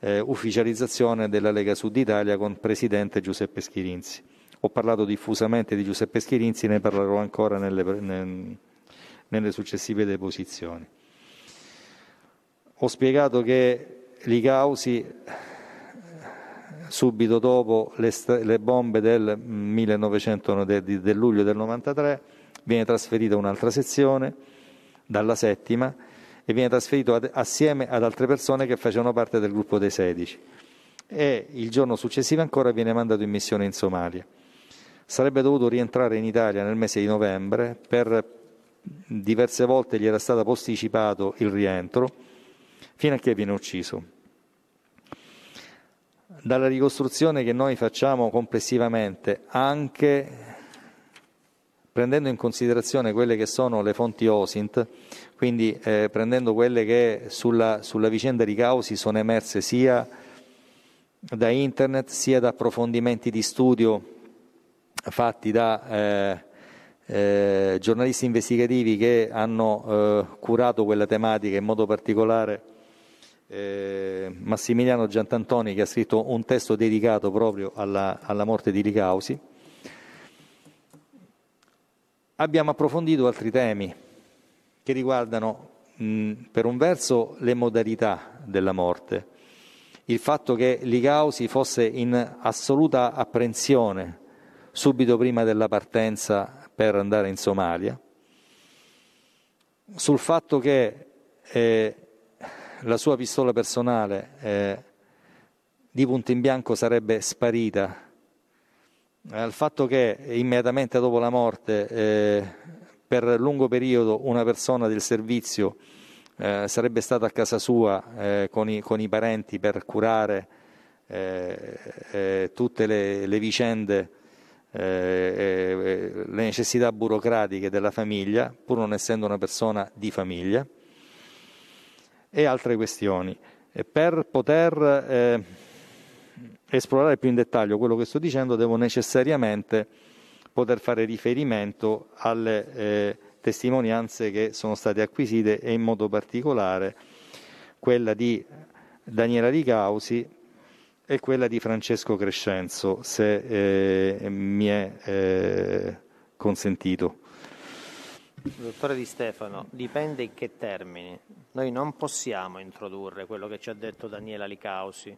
eh, ufficializzazione della Lega Sud Italia con presidente Giuseppe Schirinzi. Ho parlato diffusamente di Giuseppe Schirinzi, ne parlerò ancora nelle, nelle successive deposizioni. Ho spiegato che Ligausi subito dopo le, le bombe del, 1900, del luglio del 93 viene trasferita un'altra sezione dalla settima e viene trasferito ad, assieme ad altre persone che facevano parte del gruppo dei 16 e il giorno successivo ancora viene mandato in missione in Somalia. Sarebbe dovuto rientrare in Italia nel mese di novembre, per diverse volte gli era stato posticipato il rientro, fino a che viene ucciso. Dalla ricostruzione che noi facciamo complessivamente, anche prendendo in considerazione quelle che sono le fonti OSINT, quindi eh, prendendo quelle che sulla, sulla vicenda di Causi sono emerse sia da internet sia da approfondimenti di studio fatti da eh, eh, giornalisti investigativi che hanno eh, curato quella tematica, in modo particolare eh, Massimiliano Giantantoni che ha scritto un testo dedicato proprio alla, alla morte di Ricausi. Abbiamo approfondito altri temi che riguardano mh, per un verso le modalità della morte, il fatto che Ligausi fosse in assoluta apprensione subito prima della partenza per andare in Somalia, sul fatto che eh, la sua pistola personale eh, di punto in bianco sarebbe sparita, eh, al fatto che immediatamente dopo la morte eh, per lungo periodo una persona del servizio eh, sarebbe stata a casa sua eh, con, i, con, i, parenti per curare eh, eh tutte le, le vicende eh, eh, eh, le necessità burocratiche della famiglia, pur non essendo una persona di famiglia, e altre questioni. E per poter eh, esplorare più in dettaglio quello che sto dicendo, devo necessariamente poter fare riferimento alle eh, testimonianze che sono state acquisite e in modo particolare quella di Daniela Ricausi è quella di Francesco Crescenzo, se eh, mi è eh, consentito. Dottore Di Stefano, dipende in che termini. Noi non possiamo introdurre quello che ci ha detto Daniela Licausi.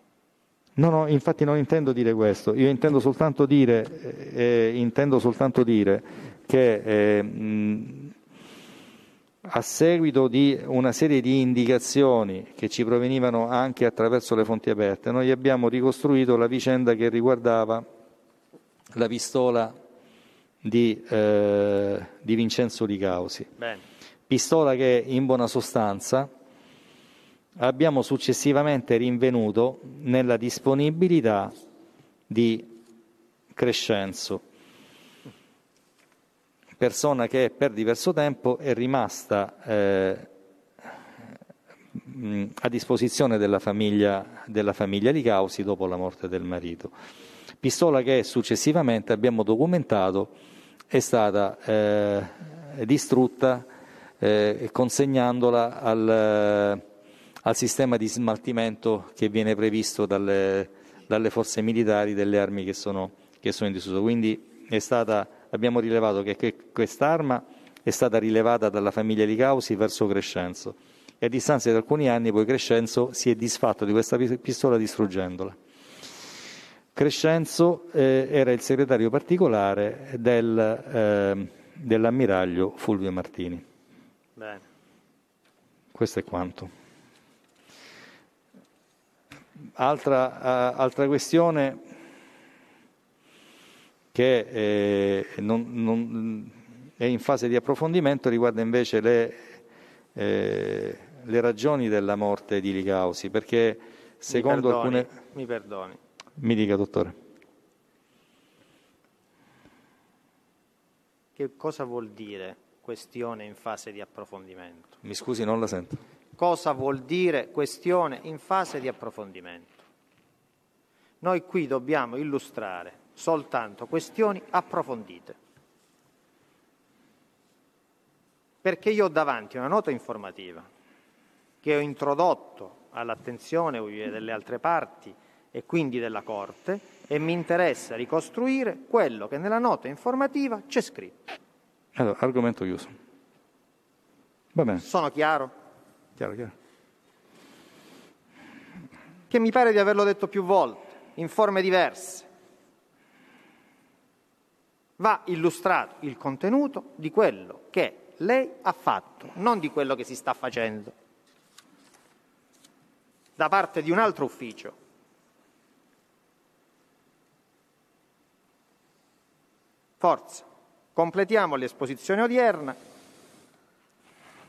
No, no, infatti non intendo dire questo, io intendo soltanto dire, eh, eh intendo soltanto dire che eh, mh, a seguito di una serie di indicazioni che ci provenivano anche attraverso le fonti aperte, noi abbiamo ricostruito la vicenda che riguardava la pistola di, eh, di Vincenzo Licausi. Pistola che in buona sostanza abbiamo successivamente rinvenuto nella disponibilità di Crescenzo persona che per diverso tempo è rimasta eh, a disposizione della famiglia, della famiglia Licausi dopo la morte del marito. Pistola che successivamente abbiamo documentato è stata eh, distrutta eh, consegnandola al, eh, al, sistema di smaltimento che viene previsto dalle, dalle forze militari delle armi che sono, che sono in disuso. Quindi è stata abbiamo rilevato che, che quest'arma è stata rilevata dalla famiglia di Causi verso Crescenzo e a distanza di alcuni anni poi Crescenzo si è disfatto di questa pistola distruggendola. Crescenzo eh, era il segretario particolare del, eh, dell'ammiraglio Fulvio Martini. Bene. Questo è quanto. Altra, uh, altra questione che eh, non, non, è in fase di approfondimento riguarda invece le, eh, le ragioni della morte di Ligausi, perché secondo mi perdoni, alcune... Mi perdoni. Mi dica, dottore. Che cosa vuol dire questione in fase di approfondimento? Mi scusi, non la sento. Cosa vuol dire questione in fase di approfondimento? Noi qui dobbiamo illustrare soltanto questioni approfondite. Perché io ho davanti una nota informativa che ho introdotto all'attenzione delle altre parti e quindi della Corte e mi interessa ricostruire quello che nella nota informativa c'è scritto. Allora, argomento chiuso. Va bene. Sono chiaro? Chiaro, chiaro. Che mi pare di averlo detto più volte, in forme diverse va illustrato il contenuto di quello che lei ha fatto, non di quello che si sta facendo da parte di un altro ufficio. Forza, completiamo l'esposizione odierna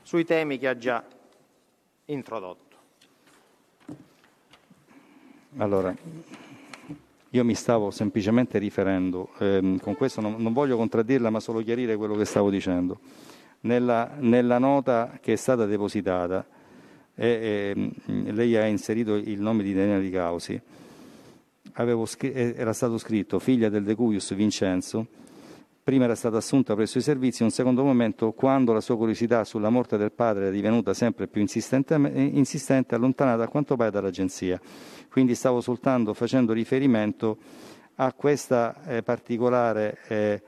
sui temi che ha già introdotto. Allora. Io mi stavo semplicemente riferendo, ehm, con questo non, non, voglio contraddirla ma solo chiarire quello che stavo dicendo. Nella, nella nota che è stata depositata, e, e, ehm, lei ha inserito il nome di Daniela Di Causi, scr- era stato scritto figlia del De Cuius Vincenzo, Prima era stata assunta presso i servizi, in un secondo momento, quando la sua curiosità sulla morte del padre era divenuta sempre più insistente, insistente allontanata a quanto pare dall'agenzia. Quindi stavo soltanto facendo riferimento a questa eh, particolare eh,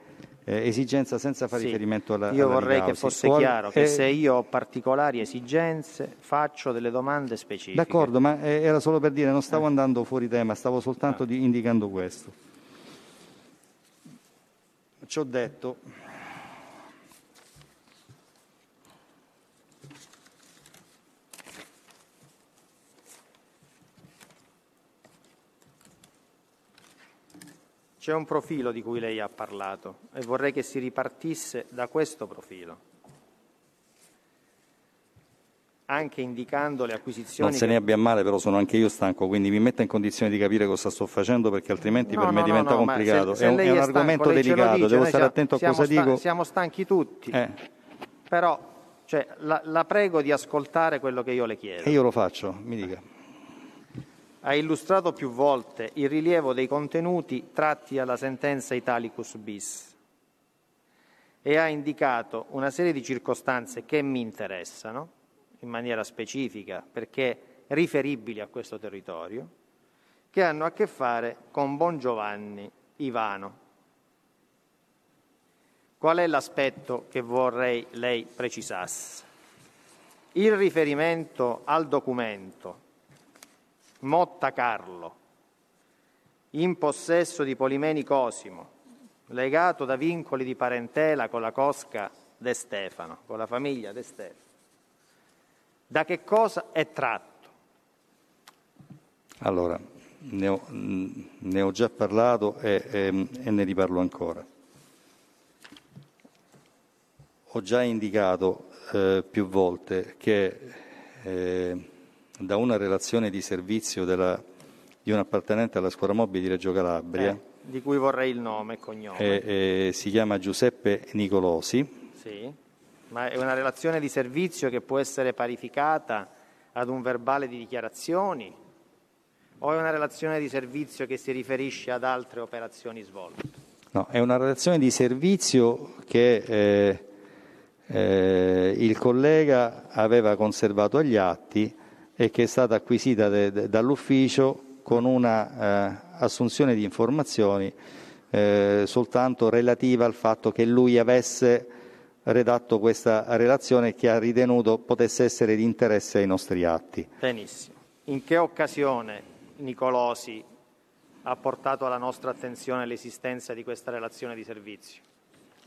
eh esigenza senza fare sì, riferimento alla Io alla vorrei che fosse Può, chiaro che eh, se io ho particolari esigenze faccio delle domande specifiche. D'accordo, ma eh, era solo per dire, non stavo eh. andando fuori tema, stavo soltanto ah. di, indicando questo ci ho detto. C'è un profilo di cui lei ha parlato e vorrei che si ripartisse da questo profilo anche indicando le acquisizioni. Non se ne abbia male, però sono anche io stanco, quindi mi metta in condizione di capire cosa sto facendo perché altrimenti no, per no, me no, diventa complicato. Se, se è, un, è, un, argomento stanco, delicato, dice, devo stare attento a cosa sta, dico. Siamo stanchi tutti, eh. però cioè, la, la, prego di ascoltare quello che io le chiedo. E io lo faccio, mi dica. Ha illustrato più volte il rilievo dei contenuti tratti dalla sentenza Italicus bis e ha indicato una serie di circostanze che mi interessano in maniera specifica perché riferibili a questo territorio, che hanno a che fare con Bongiovanni Ivano. Qual è l'aspetto che vorrei lei precisasse? Il riferimento al documento Motta Carlo, in possesso di Polimeni Cosimo, legato da vincoli di parentela con la cosca De Stefano, con la famiglia De Stefano da che cosa è tratto? Allora, ne ho, mm, ne ho già parlato e, e, ehm, e ne riparlo ancora. Ho già indicato eh, più volte che eh, da una relazione di servizio della, di un appartenente alla scuola mobile di Reggio Calabria, eh, di cui vorrei il nome e cognome, eh, eh, si chiama Giuseppe Nicolosi, sì ma è una relazione di servizio che può essere parificata ad un verbale di dichiarazioni o è una relazione di servizio che si riferisce ad altre operazioni svolte? No, è una relazione di servizio che eh, eh, il collega aveva conservato agli atti e che è stata acquisita de, de, dall'ufficio con una eh, assunzione di informazioni eh, soltanto relativa al fatto che lui avesse redatto questa relazione che ha ritenuto potesse essere di interesse ai nostri atti. Benissimo. In che occasione Nicolosi ha portato alla nostra attenzione l'esistenza di questa relazione di servizio?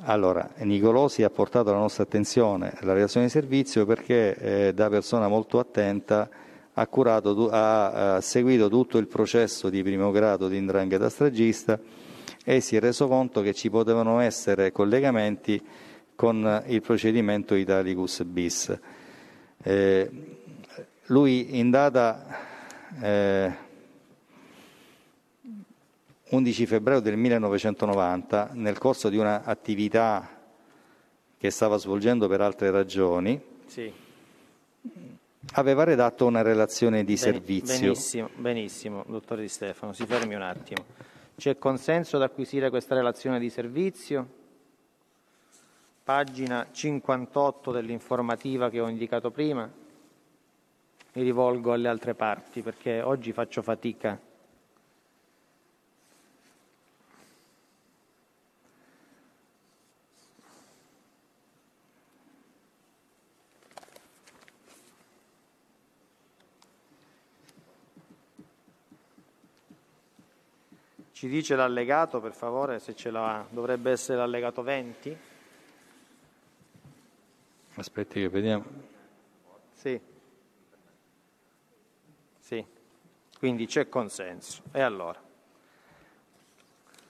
Allora, Nicolosi ha portato alla nostra attenzione la relazione di servizio perché eh, da persona molto attenta ha, curato, ha, ha seguito tutto il processo di primo grado di indrangheta stragista e si è reso conto che ci potevano essere collegamenti con il procedimento Italicus bis. Eh, lui in data eh, 11 febbraio del 1990, nel corso di un'attività che stava svolgendo per altre ragioni, sì. aveva redatto una relazione di ben, servizio. Benissimo, benissimo, dottor Di Stefano, si fermi un attimo. C'è consenso ad acquisire questa relazione di servizio? pagina 58 dell'informativa che ho indicato prima, mi rivolgo alle altre parti perché oggi faccio fatica. Ci dice l'allegato, per favore, se ce l'ha, dovrebbe essere l'allegato 20. Aspetti che vediamo. Sì. Sì. Quindi c'è consenso. E allora?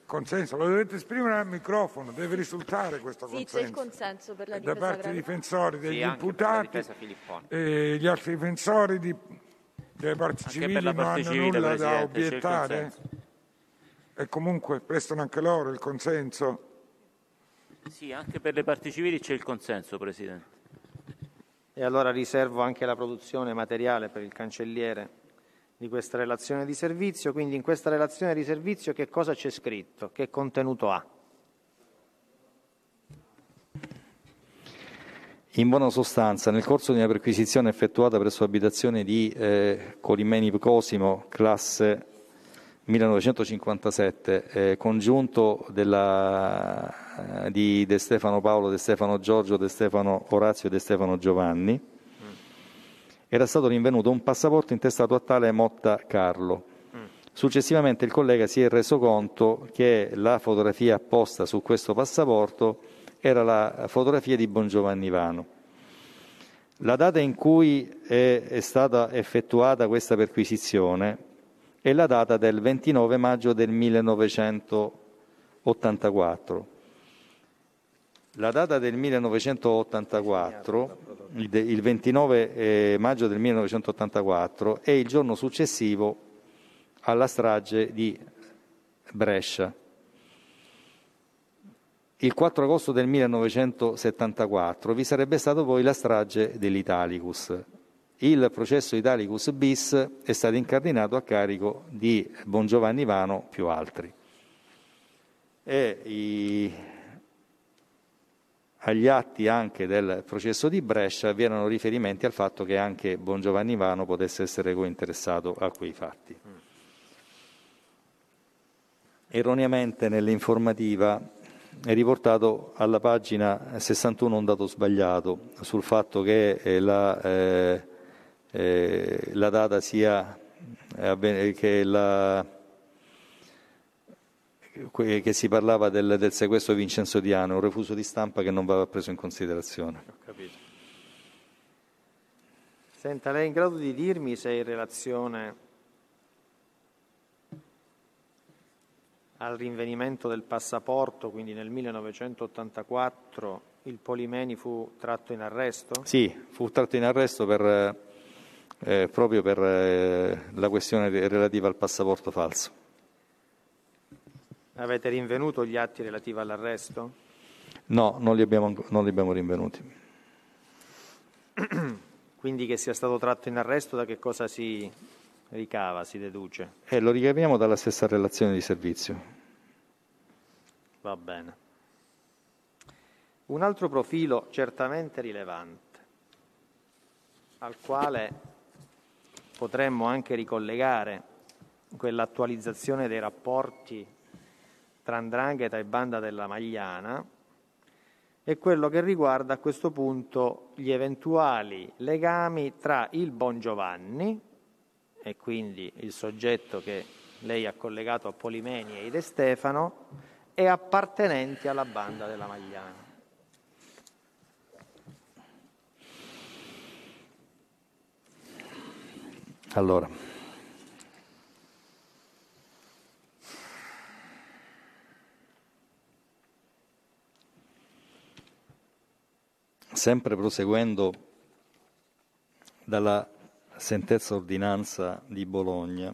Consenso, lo dovete esprimere al microfono, deve risultare questo consenso. Sì, c'è il consenso per la difesa. Da parte dei difensori degli sì, imputati e gli altri difensori di, delle parti anche civili non hanno civile, nulla da obiettare. E comunque prestano anche loro il consenso. Sì, anche per le parti civili c'è il consenso, Presidente e allora riservo anche la produzione materiale per il cancelliere di questa relazione di servizio, quindi in questa relazione di servizio che cosa c'è scritto, che contenuto ha? In buona sostanza, nel corso di una perquisizione effettuata presso l'abitazione di eh, Colimeni Cosimo, classe 1957, eh, congiunto della, eh, di De Stefano Paolo, De Stefano Giorgio, De Stefano Orazio e De Stefano Giovanni, mm. era stato rinvenuto un passaporto intestato a tale Motta Carlo. Mm. Successivamente il collega si è reso conto che la fotografia apposta su questo passaporto era la fotografia di Bongiovanni Vano. La data in cui è, è stata effettuata questa perquisizione e la data del 29 maggio del 1984. La data del 1984, il 29 eh, maggio del 1984, è il giorno successivo alla strage di Brescia. Il 4 agosto del 1974 vi sarebbe stata poi la strage dell'Italicus, il processo Italicus bis è stato incardinato a carico di Bongiovanni Vano più altri. E i... agli atti anche del processo di Brescia vi erano riferimenti al fatto che anche Bongiovanni Vano potesse essere cointeressato a quei fatti. Erroneamente nell'informativa è riportato alla pagina 61 un dato sbagliato sul fatto che eh, la eh, eh, la data sia eh, eh, che, la, che si parlava del, del sequestro di Vincenzo Diano, un refuso di stampa che non va preso in considerazione. Ho capito. Senta, lei è in grado di dirmi se in relazione al rinvenimento del passaporto, quindi nel 1984, il Polimeni fu tratto in arresto? Sì, fu tratto in arresto per eh, proprio per eh, la questione relativa al passaporto falso. Avete rinvenuto gli atti relativi all'arresto? No, non li abbiamo, non li abbiamo rinvenuti. Quindi che sia stato tratto in arresto da che cosa si ricava, si deduce? Eh, lo ricaviamo dalla stessa relazione di servizio. Va bene. Un altro profilo certamente rilevante al quale potremmo anche ricollegare quell'attualizzazione dei rapporti tra Andrangheta e Banda della Magliana e quello che riguarda a questo punto gli eventuali legami tra il Bongiovanni, e quindi il soggetto che lei ha collegato a Polimeni e De Stefano, e appartenenti alla Banda della Magliana. Allora, sempre proseguendo dalla sentenza ordinanza di Bologna,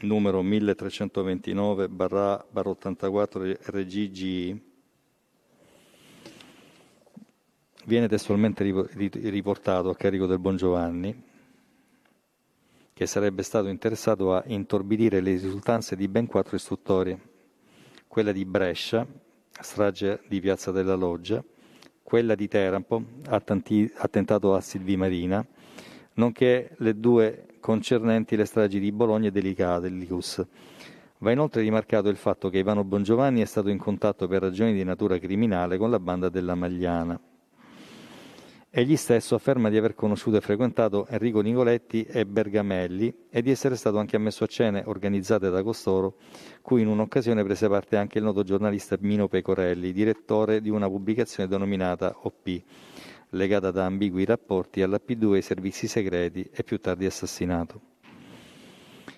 numero 1329 84 RGGI, viene testualmente riportato a carico del Bongiovanni che sarebbe stato interessato a intorbidire le risultanze di ben quattro istruttorie, quella di Brescia, strage di Piazza della Loggia, quella di Terampo, attanti, attentato a Silvi Marina, nonché le due concernenti le stragi di Bologna e Delicus. Va inoltre rimarcato il fatto che Ivano Bongiovanni è stato in contatto per ragioni di natura criminale con la banda della Magliana. Egli stesso afferma di aver conosciuto e frequentato Enrico Nicoletti e Bergamelli e di essere stato anche ammesso a cene organizzate da costoro, cui in un'occasione prese parte anche il noto giornalista Mino Pecorelli, direttore di una pubblicazione denominata OP, legata da ambigui rapporti alla P2 e ai servizi segreti e più tardi assassinato.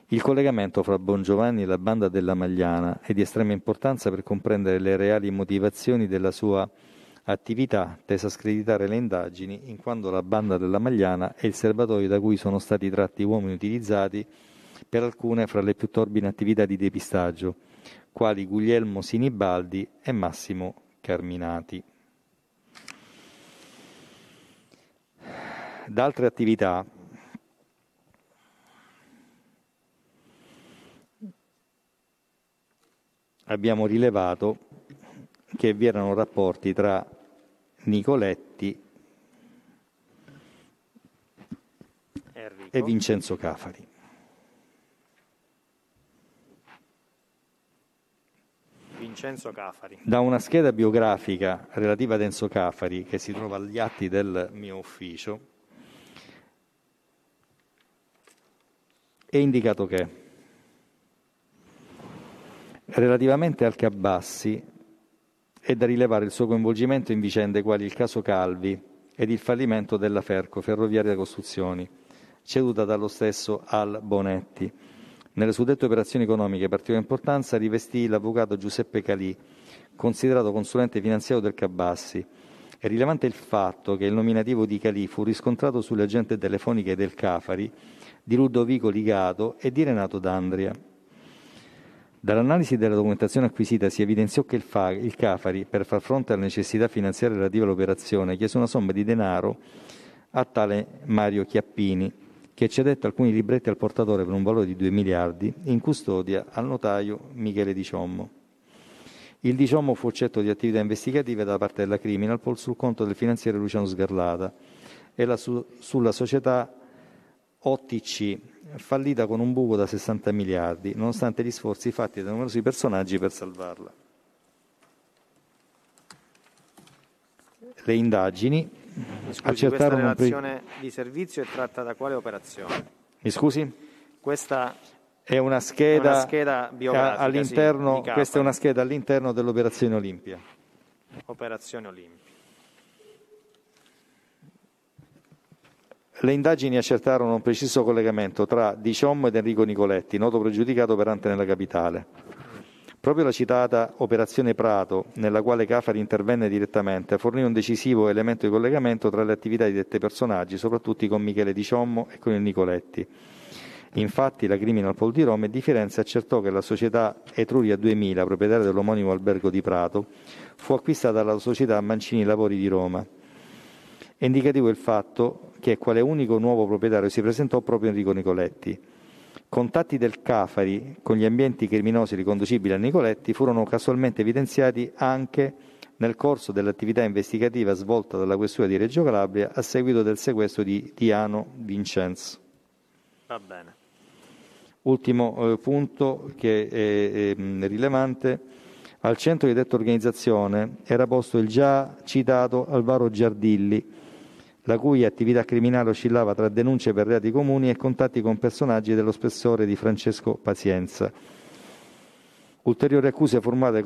Il collegamento fra Bongiovanni e la banda della Magliana è di estrema importanza per comprendere le reali motivazioni della sua attività tesa a screditare le indagini in quanto la banda della Magliana è il serbatoio da cui sono stati tratti uomini utilizzati per alcune fra le più torbide attività di depistaggio, quali Guglielmo Sinibaldi e Massimo Carminati. Da altre attività abbiamo rilevato che vi erano rapporti tra Nicoletti Enrico. e Vincenzo Cafari. Vincenzo Cafari. Da una scheda biografica relativa ad Enzo Cafari che si trova agli atti del mio ufficio è indicato che relativamente al Cabassi è da rilevare il suo coinvolgimento in vicende quali il caso Calvi ed il fallimento della Ferco, Ferroviaria Costruzioni, ceduta dallo stesso al Bonetti. Nelle suddette operazioni economiche particolare importanza rivestì l'avvocato Giuseppe Calì, considerato consulente finanziario del Cabassi. È rilevante il fatto che il nominativo di Calì fu riscontrato sulle agende telefoniche del Cafari, di Ludovico Ligato e di Renato D'Andria. Dall'analisi della documentazione acquisita si evidenziò che il, Fa- il Cafari, per far fronte alle necessità finanziarie relative all'operazione, chiese una somma di denaro a tale Mario Chiappini, che cedette alcuni libretti al portatore per un valore di 2 miliardi, in custodia al notaio Michele Diciommo. Il Diciommo fu oggetto di attività investigative da parte della Criminalpol sul conto del finanziere Luciano Sgarlata e la su- sulla società OTC fallita con un buco da 60 miliardi, nonostante gli sforzi fatti da numerosi personaggi per salvarla. Le indagini Scusi, accertarono... Questa relazione pre... di servizio è tratta da quale operazione? Mi scusi? Questa è una scheda, una scheda all'interno, sì, questa è una scheda all'interno dell'operazione Olimpia. Operazione Olimpia. Le indagini accertarono un preciso collegamento tra Diciom ed Enrico Nicoletti, noto pregiudicato operante nella capitale. Proprio la citata Operazione Prato, nella quale Cafari intervenne direttamente, fornì un decisivo elemento di collegamento tra le attività di dette personaggi, soprattutto con Michele Diciommo e con il Nicoletti. Infatti la Criminal Pol di Roma e di Firenze accertò che la società Etruria 2000, proprietaria dell'omonimo albergo di Prato, fu acquistata dalla società Mancini Lavori di Roma è indicativo il fatto che quale unico nuovo proprietario si presentò proprio Enrico Nicoletti. Contatti del Cafari con gli ambienti criminosi riconducibili a Nicoletti furono casualmente evidenziati anche nel corso dell'attività investigativa svolta dalla Questura di Reggio Calabria a seguito del sequestro di Diano Vincenzo. Va bene. Ultimo eh, punto che è, è mm, rilevante, al centro di detta organizzazione era posto il già citato Alvaro Giardilli, la cui attività criminale oscillava tra denunce per reati comuni e contatti con personaggi dello spessore di Francesco Pazienza. Ulteriori accuse formulate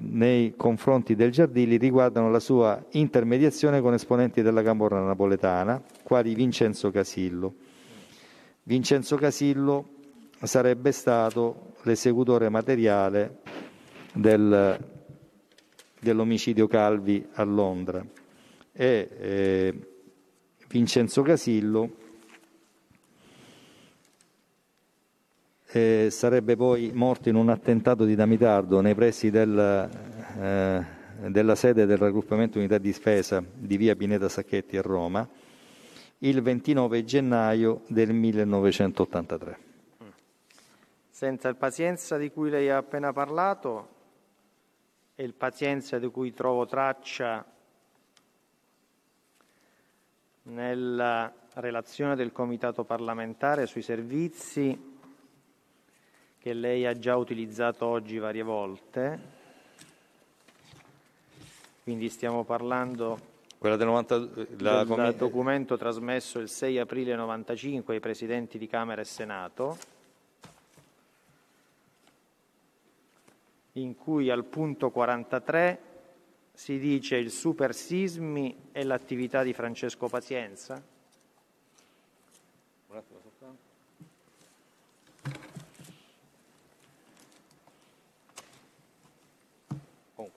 nei confronti del Giardili riguardano la sua intermediazione con esponenti della camorra napoletana, quali Vincenzo Casillo. Vincenzo Casillo sarebbe stato l'esecutore materiale del, dell'omicidio Calvi a Londra e eh, Vincenzo Casillo. Eh, sarebbe poi morto in un attentato di Damitardo nei pressi del, eh, della sede del raggruppamento Unità di Spesa di via Pineta Sacchetti a Roma il 29 gennaio del 1983. Senza il pazienza di cui lei ha appena parlato e il pazienza di cui trovo traccia nella relazione del Comitato parlamentare sui servizi che lei ha già utilizzato oggi varie volte, quindi stiamo parlando del, 90, la... del, documento trasmesso il 6 aprile 1995 ai presidenti di Camera e Senato, in cui al punto 43 si dice il super sismi e l'attività di Francesco Pazienza?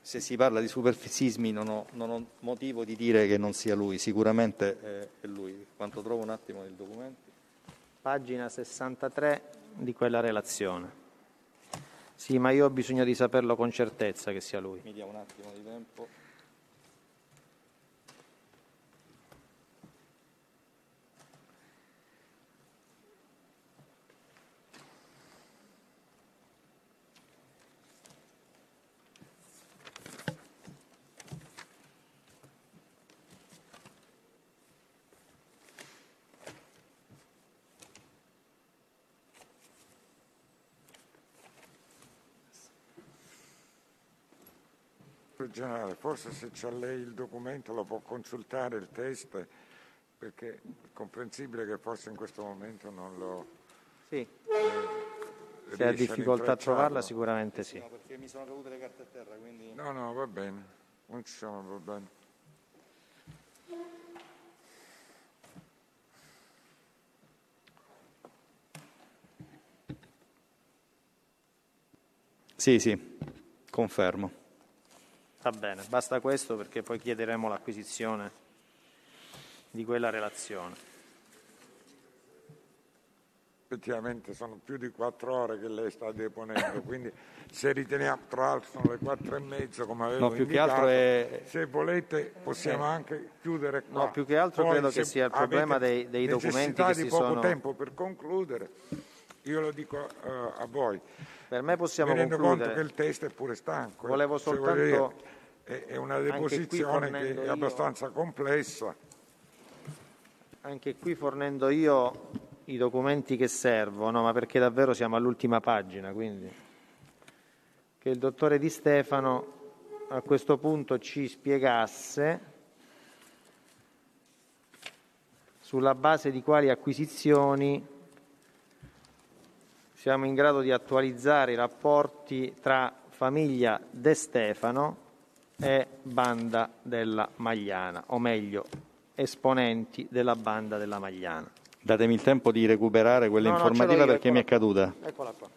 se si parla di super sismi non ho, non ho, motivo di dire che non sia lui, sicuramente eh, è lui. Quanto trovo un attimo il documento. Pagina 63 di quella relazione. Sì, ma io ho bisogno di saperlo con certezza che sia lui. Mi dia un attimo di tempo. generale, forse se c'è lei il documento lo può consultare il test perché è comprensibile che forse in questo momento non lo... Sì. Eh, se ha difficoltà a trovarla sicuramente sì. No, perché mi sono cadute le carte a terra, quindi... No, no, va bene, non ci sono problemi. Sì, sì, confermo. Va bene, basta questo perché poi chiederemo l'acquisizione di quella relazione. Effettivamente sono più di quattro ore che lei sta deponendo, quindi se riteniamo, tra l'altro sono le quattro e mezzo come avevo no, più indicato, è... se volete possiamo eh. anche chiudere qua. No, più che altro poi credo che sia il problema dei, dei documenti che si sono... di poco tempo per concludere io lo dico uh, a voi. Per me possiamo Tenendo concludere. conto che il testo è pure stanco. Eh, Volevo soltanto... Dire, è, è una deposizione che è io... abbastanza complessa. Anche qui fornendo io i documenti che servono, ma perché davvero siamo all'ultima pagina, quindi che il dottore Di Stefano a questo punto ci spiegasse sulla base di quali acquisizioni siamo in grado di attualizzare i rapporti tra famiglia De Stefano e banda della Magliana, o meglio, esponenti della banda della Magliana. Datemi il tempo di recuperare quella informativa no, perché mi è caduta. Eccola qua.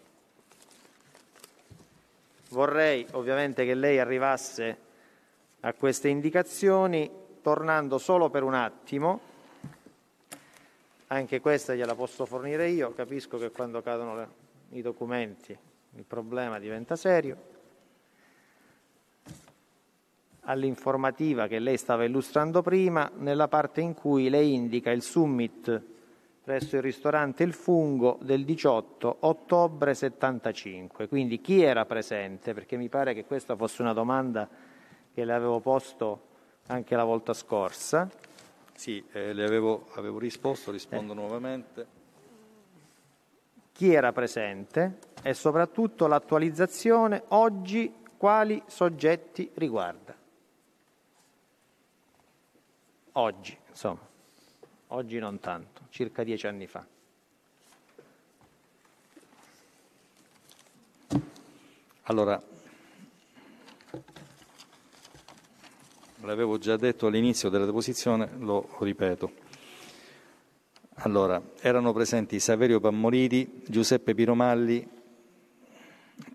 Vorrei ovviamente che lei arrivasse a queste indicazioni tornando solo per un attimo anche questa gliela posso fornire io, capisco che quando cadono le, i documenti il problema diventa serio. All'informativa che lei stava illustrando prima, nella parte in cui lei indica il summit presso il ristorante Il Fungo del 18 ottobre 75. Quindi chi era presente? Perché mi pare che questa fosse una domanda che le avevo posto anche la volta scorsa. Sì, eh, le avevo, avevo, risposto, rispondo eh. nuovamente. Chi era presente e soprattutto l'attualizzazione oggi quali soggetti riguarda? Oggi, insomma, oggi non tanto, circa dieci anni fa. Allora, l'avevo già detto all'inizio della deposizione, lo ripeto. Allora, erano presenti Saverio Pammolidi, Giuseppe Piromalli,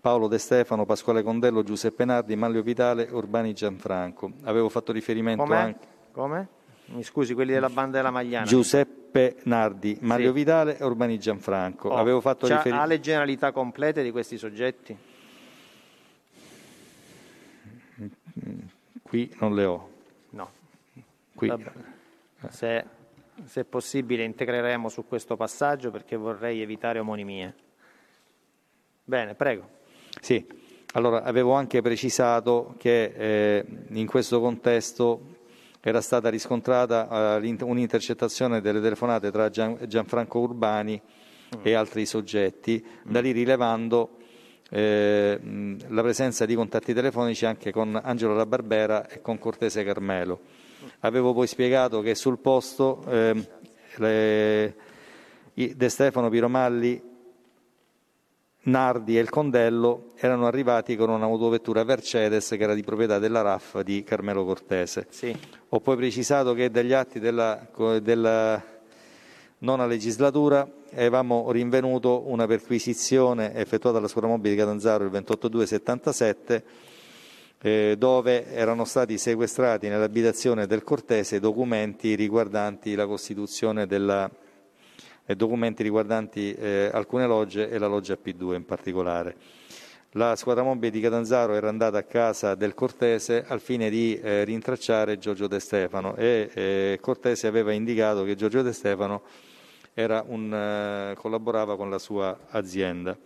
Paolo De Stefano, Pasquale Condello, Giuseppe Nardi, Maglio Vitale, Urbani Gianfranco. Avevo fatto riferimento Come? anche... Come? Mi scusi, quelli della banda della Magliana. Giuseppe Nardi, Mario sì. Vitale e Urbani Gianfranco. Oh, Avevo fatto riferimento... Ha le generalità complete di questi soggetti? qui non le ho. No. Qui. Se, se possibile integreremo su questo passaggio perché vorrei evitare omonimie. Bene, prego. Sì, allora avevo anche precisato che eh, in questo contesto era stata riscontrata eh, un'intercettazione delle telefonate tra Gian, Gianfranco Urbani mm. e altri soggetti, mm. da lì rilevando eh, la presenza di contatti telefonici anche con Angelo La Barbera e con Cortese Carmelo. Avevo poi spiegato che sul posto eh, le, De Stefano Piromalli, Nardi e il Condello erano arrivati con una motovettura Mercedes che era di proprietà della RAF di Carmelo Cortese. Sì. Ho poi precisato che dagli atti della, della nona legislatura avevamo rinvenuto una perquisizione effettuata dalla scuola mobile di Catanzaro il 28277 eh, dove erano stati sequestrati nell'abitazione del Cortese documenti riguardanti la costituzione della e eh, documenti riguardanti eh, alcune logge e la loggia P2 in particolare. La squadra mobile di Catanzaro era andata a casa del Cortese al fine di eh, rintracciare Giorgio De Stefano e eh, Cortese aveva indicato che Giorgio De Stefano un, eh, collaborava con la sua azienda.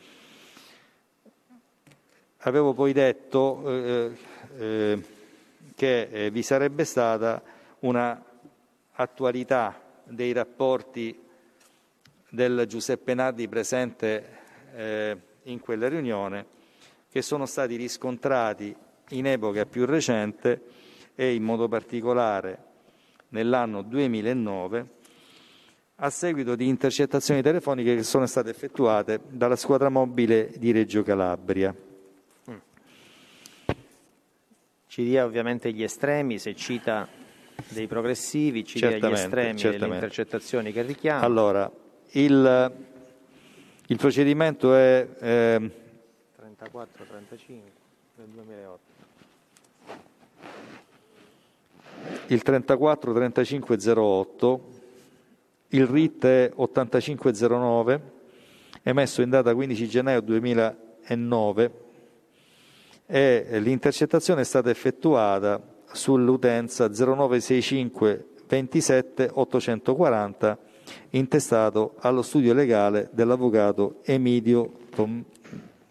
Avevo poi detto eh, eh, eh che eh, vi sarebbe stata una attualità dei rapporti del Giuseppe Nardi presente eh, in quella riunione, che sono stati riscontrati in epoca più recente e in modo particolare nell'anno 2009 a seguito di intercettazioni telefoniche che sono state effettuate dalla squadra mobile di Reggio Calabria. Ci dia ovviamente gli estremi, se cita dei progressivi, ci certamente, dia gli estremi certamente. delle intercettazioni che richiama. Allora, il, il procedimento è... Eh, 34-35 del 2008. Il 34-35-08 il RIT è 8509, emesso in data 15 gennaio 2009 e l'intercettazione è stata effettuata sull'utenza 0965 27 840 intestato allo studio legale dell'avvocato Emidio, Tom,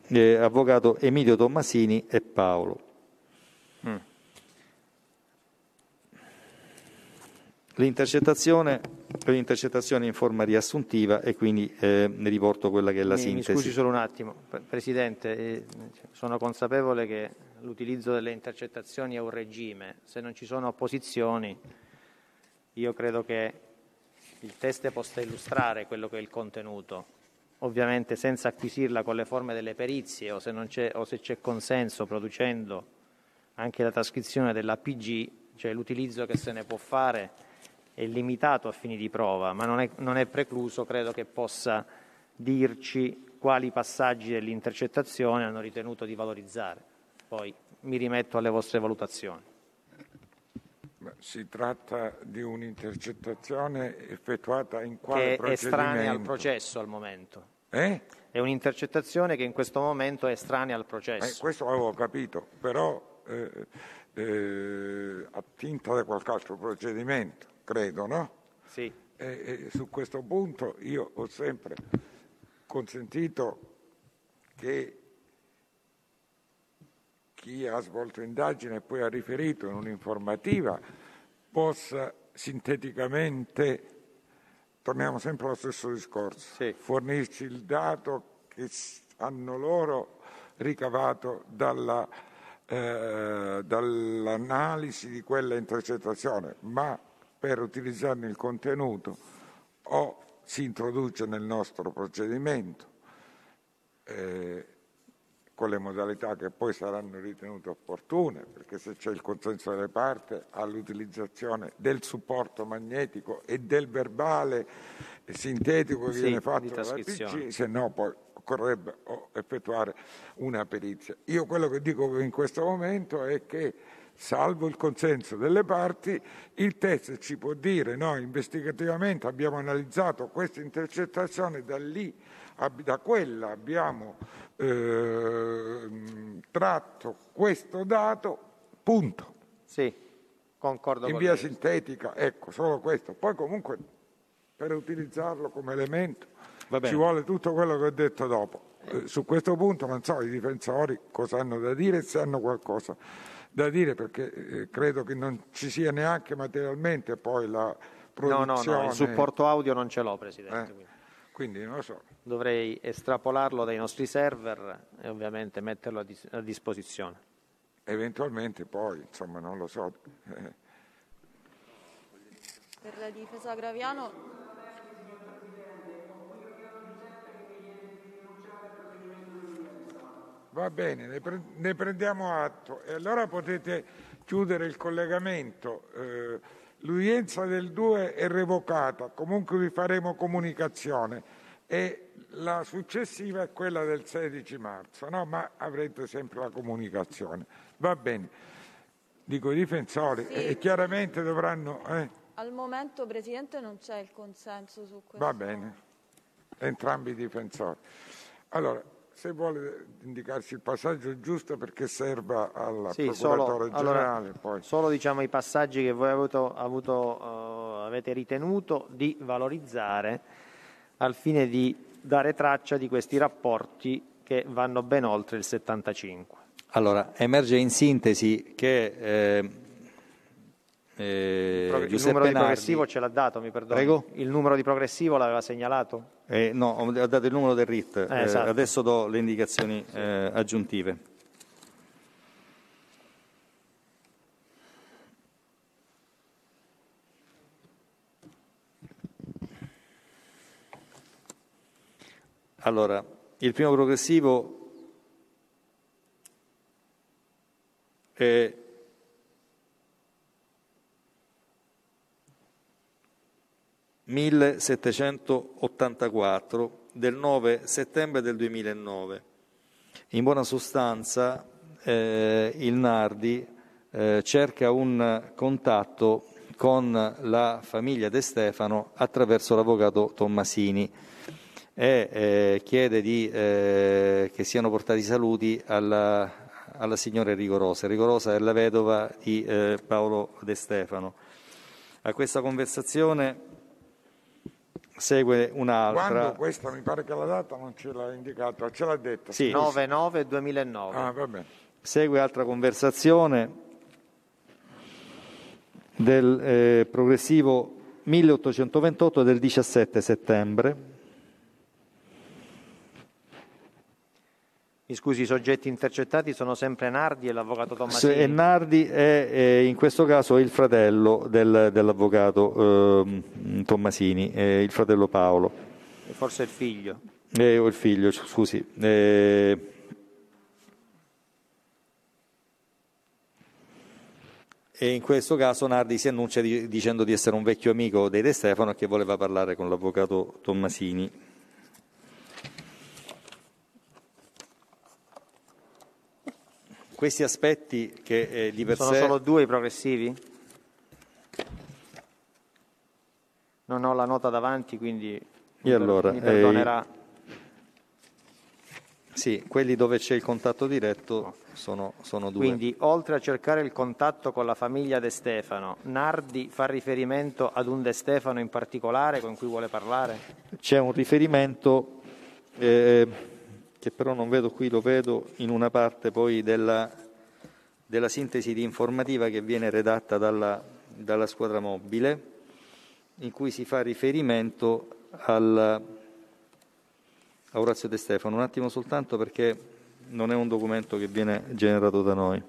eh, avvocato Emidio Tommasini e Paolo. Mm. L'intercettazione per un'intercettazione in forma riassuntiva e quindi eh, ne riporto quella che è la mi, sintesi. Mi scusi solo un attimo, Presidente, eh, sono consapevole che l'utilizzo delle intercettazioni è un regime, se non ci sono opposizioni io credo che il test possa illustrare quello che è il contenuto, ovviamente senza acquisirla con le forme delle perizie o se, o se c'è consenso producendo anche la trascrizione dell'APG, cioè l'utilizzo che se ne può fare è limitato a fini di prova, ma non è, non è precluso, credo che possa dirci quali passaggi dell'intercettazione hanno ritenuto di valorizzare. Poi mi rimetto alle vostre valutazioni. Si tratta di un'intercettazione effettuata in quale che È estranea al processo al momento. Eh? È un'intercettazione che in questo momento è estranea al processo. Eh, questo avevo capito, però eh, eh attinta da qualche altro procedimento credo, no? Sì. E, e su questo punto io ho sempre consentito che chi ha svolto indagine e poi ha riferito in un'informativa possa sinteticamente, torniamo sempre allo stesso discorso, sì. fornirci il dato che hanno loro ricavato dalla, eh, dall'analisi di quella intercettazione, ma per utilizzarne il contenuto o si introduce nel nostro procedimento eh, con le modalità che poi saranno ritenute opportune, perché se c'è il consenso delle parti all'utilizzazione del supporto magnetico e del verbale sintetico che sì, viene fatto dalla PC, se no poi occorrerebbe effettuare una perizia. Io quello che dico in questo momento è che salvo il consenso delle parti, il test ci può dire noi investigativamente abbiamo analizzato questa intercettazione, da, lì, da quella abbiamo eh, tratto questo dato, punto. Sì, concordo. In via questo. sintetica, ecco, solo questo. Poi comunque per utilizzarlo come elemento ci vuole tutto quello che ho detto dopo. Eh. eh, su questo punto non so i difensori cosa hanno da dire, se hanno qualcosa da dire perché eh, credo che non ci sia neanche materialmente poi la produzione. No, no, no, il supporto audio non ce l'ho Presidente. Eh? Quindi non lo so. Dovrei estrapolarlo dai nostri server e ovviamente metterlo a, dis- a disposizione. Eventualmente poi, insomma, non lo so. Per la difesa Graviano Va bene, ne, pre- ne, prendiamo atto. E allora potete chiudere il collegamento. Eh, l'udienza del 2 è revocata, comunque vi faremo comunicazione. E la successiva è quella del 16 marzo, no? ma avrete sempre la comunicazione. Va bene. Dico i difensori, sì. e eh, chiaramente dovranno. Eh. Al momento, Presidente, non c'è il consenso su questo. Va bene, entrambi i difensori. Allora, se vuole indicarci il passaggio giusto perché serva al sì, procuratore solo, generale. Allora, solo diciamo, i passaggi che voi avuto, avuto, uh, avete ritenuto di valorizzare al fine di dare traccia di questi rapporti che vanno ben oltre il 75. Allora, emerge in sintesi che eh, eh, il Giuseppe numero di progressivo ce l'ha dato, mi perdono. Prego? Il numero di progressivo l'aveva segnalato? Eh, no, ha dato il numero del RIT. Eh, eh, esatto. adesso do le indicazioni sì. Eh, aggiuntive. Allora, il primo progressivo è 1784 del 9 settembre del 2009. In buona sostanza eh, il Nardi eh, cerca un contatto con la famiglia De Stefano attraverso l'avvocato Tommasini e eh, chiede di, eh, che siano portati saluti alla, alla signora Rigorosa. Rigorosa è la vedova di eh, Paolo De Stefano. A questa conversazione segue un'altra. Quando questa mi pare che la data non ce l'ha indicata, ce l'ha detta. Sì. 9-9-2009. Ah, segue altra conversazione del eh, progressivo 1828 del 17 settembre mi scusi, i soggetti intercettati sono sempre Nardi e l'avvocato Tommasini? Se Nardi è, è in questo caso il fratello del, dell'avvocato eh, Tommasini, eh, il fratello Paolo. E forse il figlio. Eh, o il figlio, scusi. Eh, e in questo caso Nardi si annuncia di, dicendo di essere un vecchio amico dei De Stefano che voleva parlare con l'avvocato Tommasini. questi aspetti che eh, di per Sono sé... solo due i progressivi? Non ho la nota davanti, quindi e allora, mi eh, perdonerà. Eh, sì, quelli dove c'è il contatto diretto oh. sono, sono due. Quindi, oltre a cercare il contatto con la famiglia De Stefano, Nardi fa riferimento ad un De Stefano in particolare con cui vuole parlare? C'è un riferimento... Eh, che però non vedo qui, lo vedo in una parte poi della, della sintesi di informativa che viene redatta dalla, dalla squadra mobile, in cui si fa riferimento al, a Orazio De Stefano. Un attimo soltanto perché non è un documento che viene generato da noi.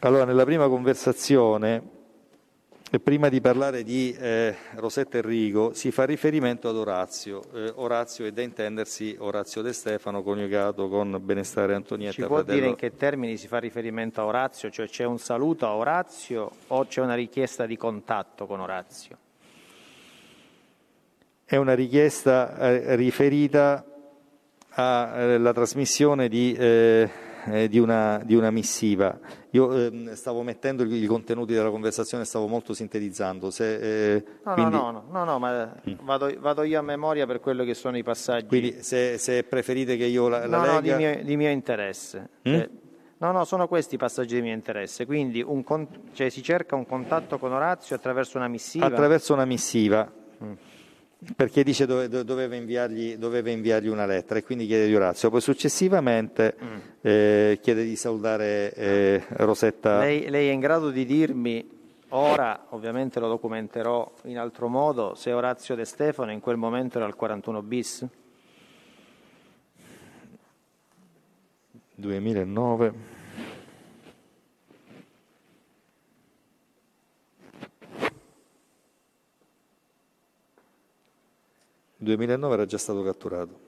Allora, nella prima conversazione prima di parlare di eh, Rosetta Enrico si fa riferimento ad Orazio. Eh, Orazio è da intendersi Orazio De Stefano coniugato con Benestare Antonietta. Ci può fratello. dire in che termini si fa riferimento a Orazio? Cioè c'è un saluto a Orazio o c'è una richiesta di contatto con Orazio? È una richiesta eh, riferita alla eh, trasmissione di... Eh, eh, di, una, di, una, missiva. Io eh, stavo mettendo i contenuti della conversazione, stavo molto sintetizzando. Se, eh, no, quindi... no, no, no, no, ma mm. vado, vado, io a memoria per quello che sono i passaggi. Quindi se, se preferite che io la, la no, legga... No, di mio, di mio interesse. Mm? Eh, no, no, sono questi i passaggi di mio interesse. Quindi con... cioè, si cerca un contatto con Orazio attraverso una missiva. Attraverso una missiva. Mm perché dice dove, doveva, inviargli, doveva, inviargli, una lettera e quindi chiede di Orazio. Poi successivamente mm. eh, chiede di salutare eh, Rosetta. Lei, lei, è in grado di dirmi ora, ovviamente lo documenterò in altro modo, se Orazio De Stefano in quel momento era al 41 bis? 2009. 2009 era già stato catturato.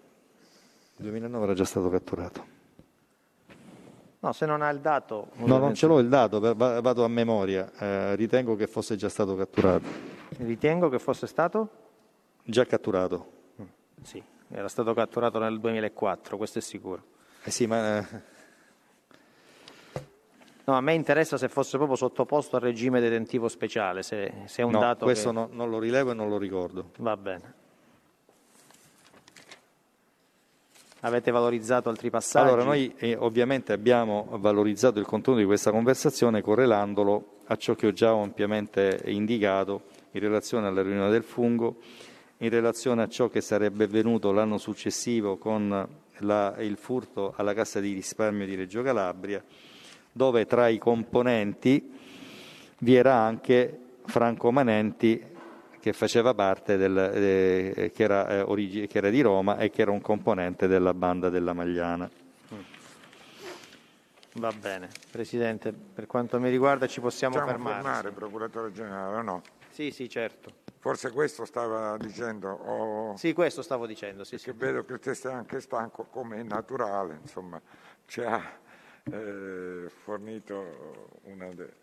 2009 era già stato catturato. No, se non ha il dato. Ovviamente. No, non ce l'ho il dato, vado a memoria. Eh, ritengo che fosse già stato catturato. Ritengo che fosse stato? Già catturato. Mm, sì, era stato catturato nel 2004, questo è sicuro. Eh sì, ma... Eh. No, a me interessa se fosse proprio sottoposto al regime detentivo speciale, se, se è un no, dato. Questo che... no, non lo rilevo e non lo ricordo. Va bene. Avete valorizzato altri passaggi? Allora, noi eh, ovviamente abbiamo valorizzato il contenuto di questa conversazione correlandolo a ciò che ho già ampiamente indicato in relazione alla riunione del fungo, in relazione a ciò che sarebbe avvenuto l'anno successivo con la, il furto alla Cassa di risparmio di Reggio Calabria, dove tra i componenti vi era anche Franco Manenti, che faceva parte del, eh, eh, che, era, eh, origi- che, era, di Roma e che era un componente della banda della Magliana. Mm. Va bene, Presidente, per quanto mi riguarda ci possiamo Facciamo fermarci. fermare, Procuratore Generale, o no? Sì, sì, certo. Forse questo stava dicendo. O... Sì, questo stavo dicendo, sì, sì. vedo che te è anche stanco, come è naturale, insomma, ci ha eh, fornito una... De-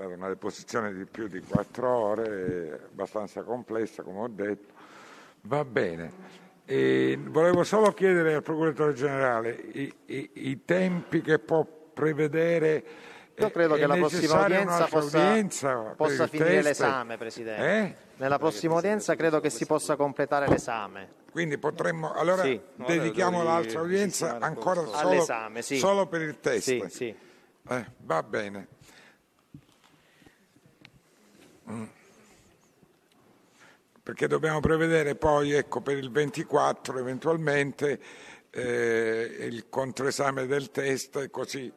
stata una deposizione di più di quattro ore, abbastanza complessa come ho detto. Va bene. E volevo solo chiedere al procuratore generale i, i, i tempi che può prevedere. Io eh, credo che la prossima udienza possa, udienza possa finire test. l'esame, Presidente. Eh? Nella prossima udienza credo che si possa completare l'esame. Quindi potremmo, allora sì. dedichiamo l'altra udienza ancora solo, sì. solo, per il test. Sì, eh, va bene. Mm. Perché dobbiamo prevedere poi, ecco, per il 24 eventualmente, eh, il controesame del testo e così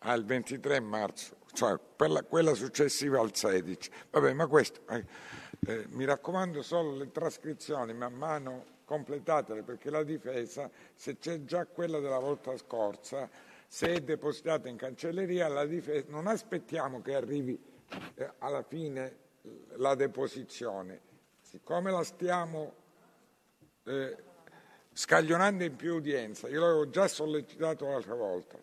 al ah, 23 marzo, cioè la, quella successiva al 16. Vabbè, ma questo, eh, eh, mi raccomando solo le trascrizioni man mano completatele perché la difesa, se c'è già quella della volta scorsa, se è depositata in cancelleria, la difesa, non aspettiamo che arrivi eh, alla fine la deposizione. Siccome la stiamo eh, scaglionando in più udienza, io l'avevo già sollecitato l'altra volta,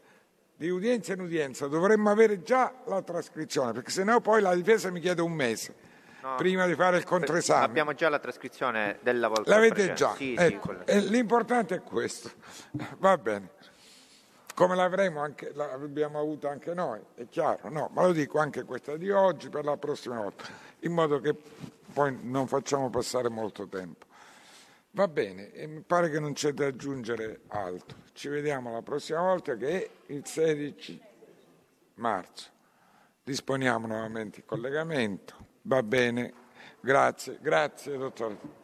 di udienza in udienza dovremmo avere già la trascrizione, perché sennò poi la difesa mi chiede un mese. No, prima di fare il controesame. Abbiamo già la trascrizione della volta. L'avete già. Sì, ecco. sì, eh, l'importante è questo. Va bene come l'avremo anche, l'abbiamo avuta anche noi, è chiaro, no, ma lo dico anche questa di oggi per la prossima volta, in modo che poi non facciamo passare molto tempo. Va bene, e mi pare che non c'è da aggiungere altro. Ci vediamo la prossima volta che è il 16 marzo. Disponiamo nuovamente il collegamento. Va bene, grazie, grazie dottore.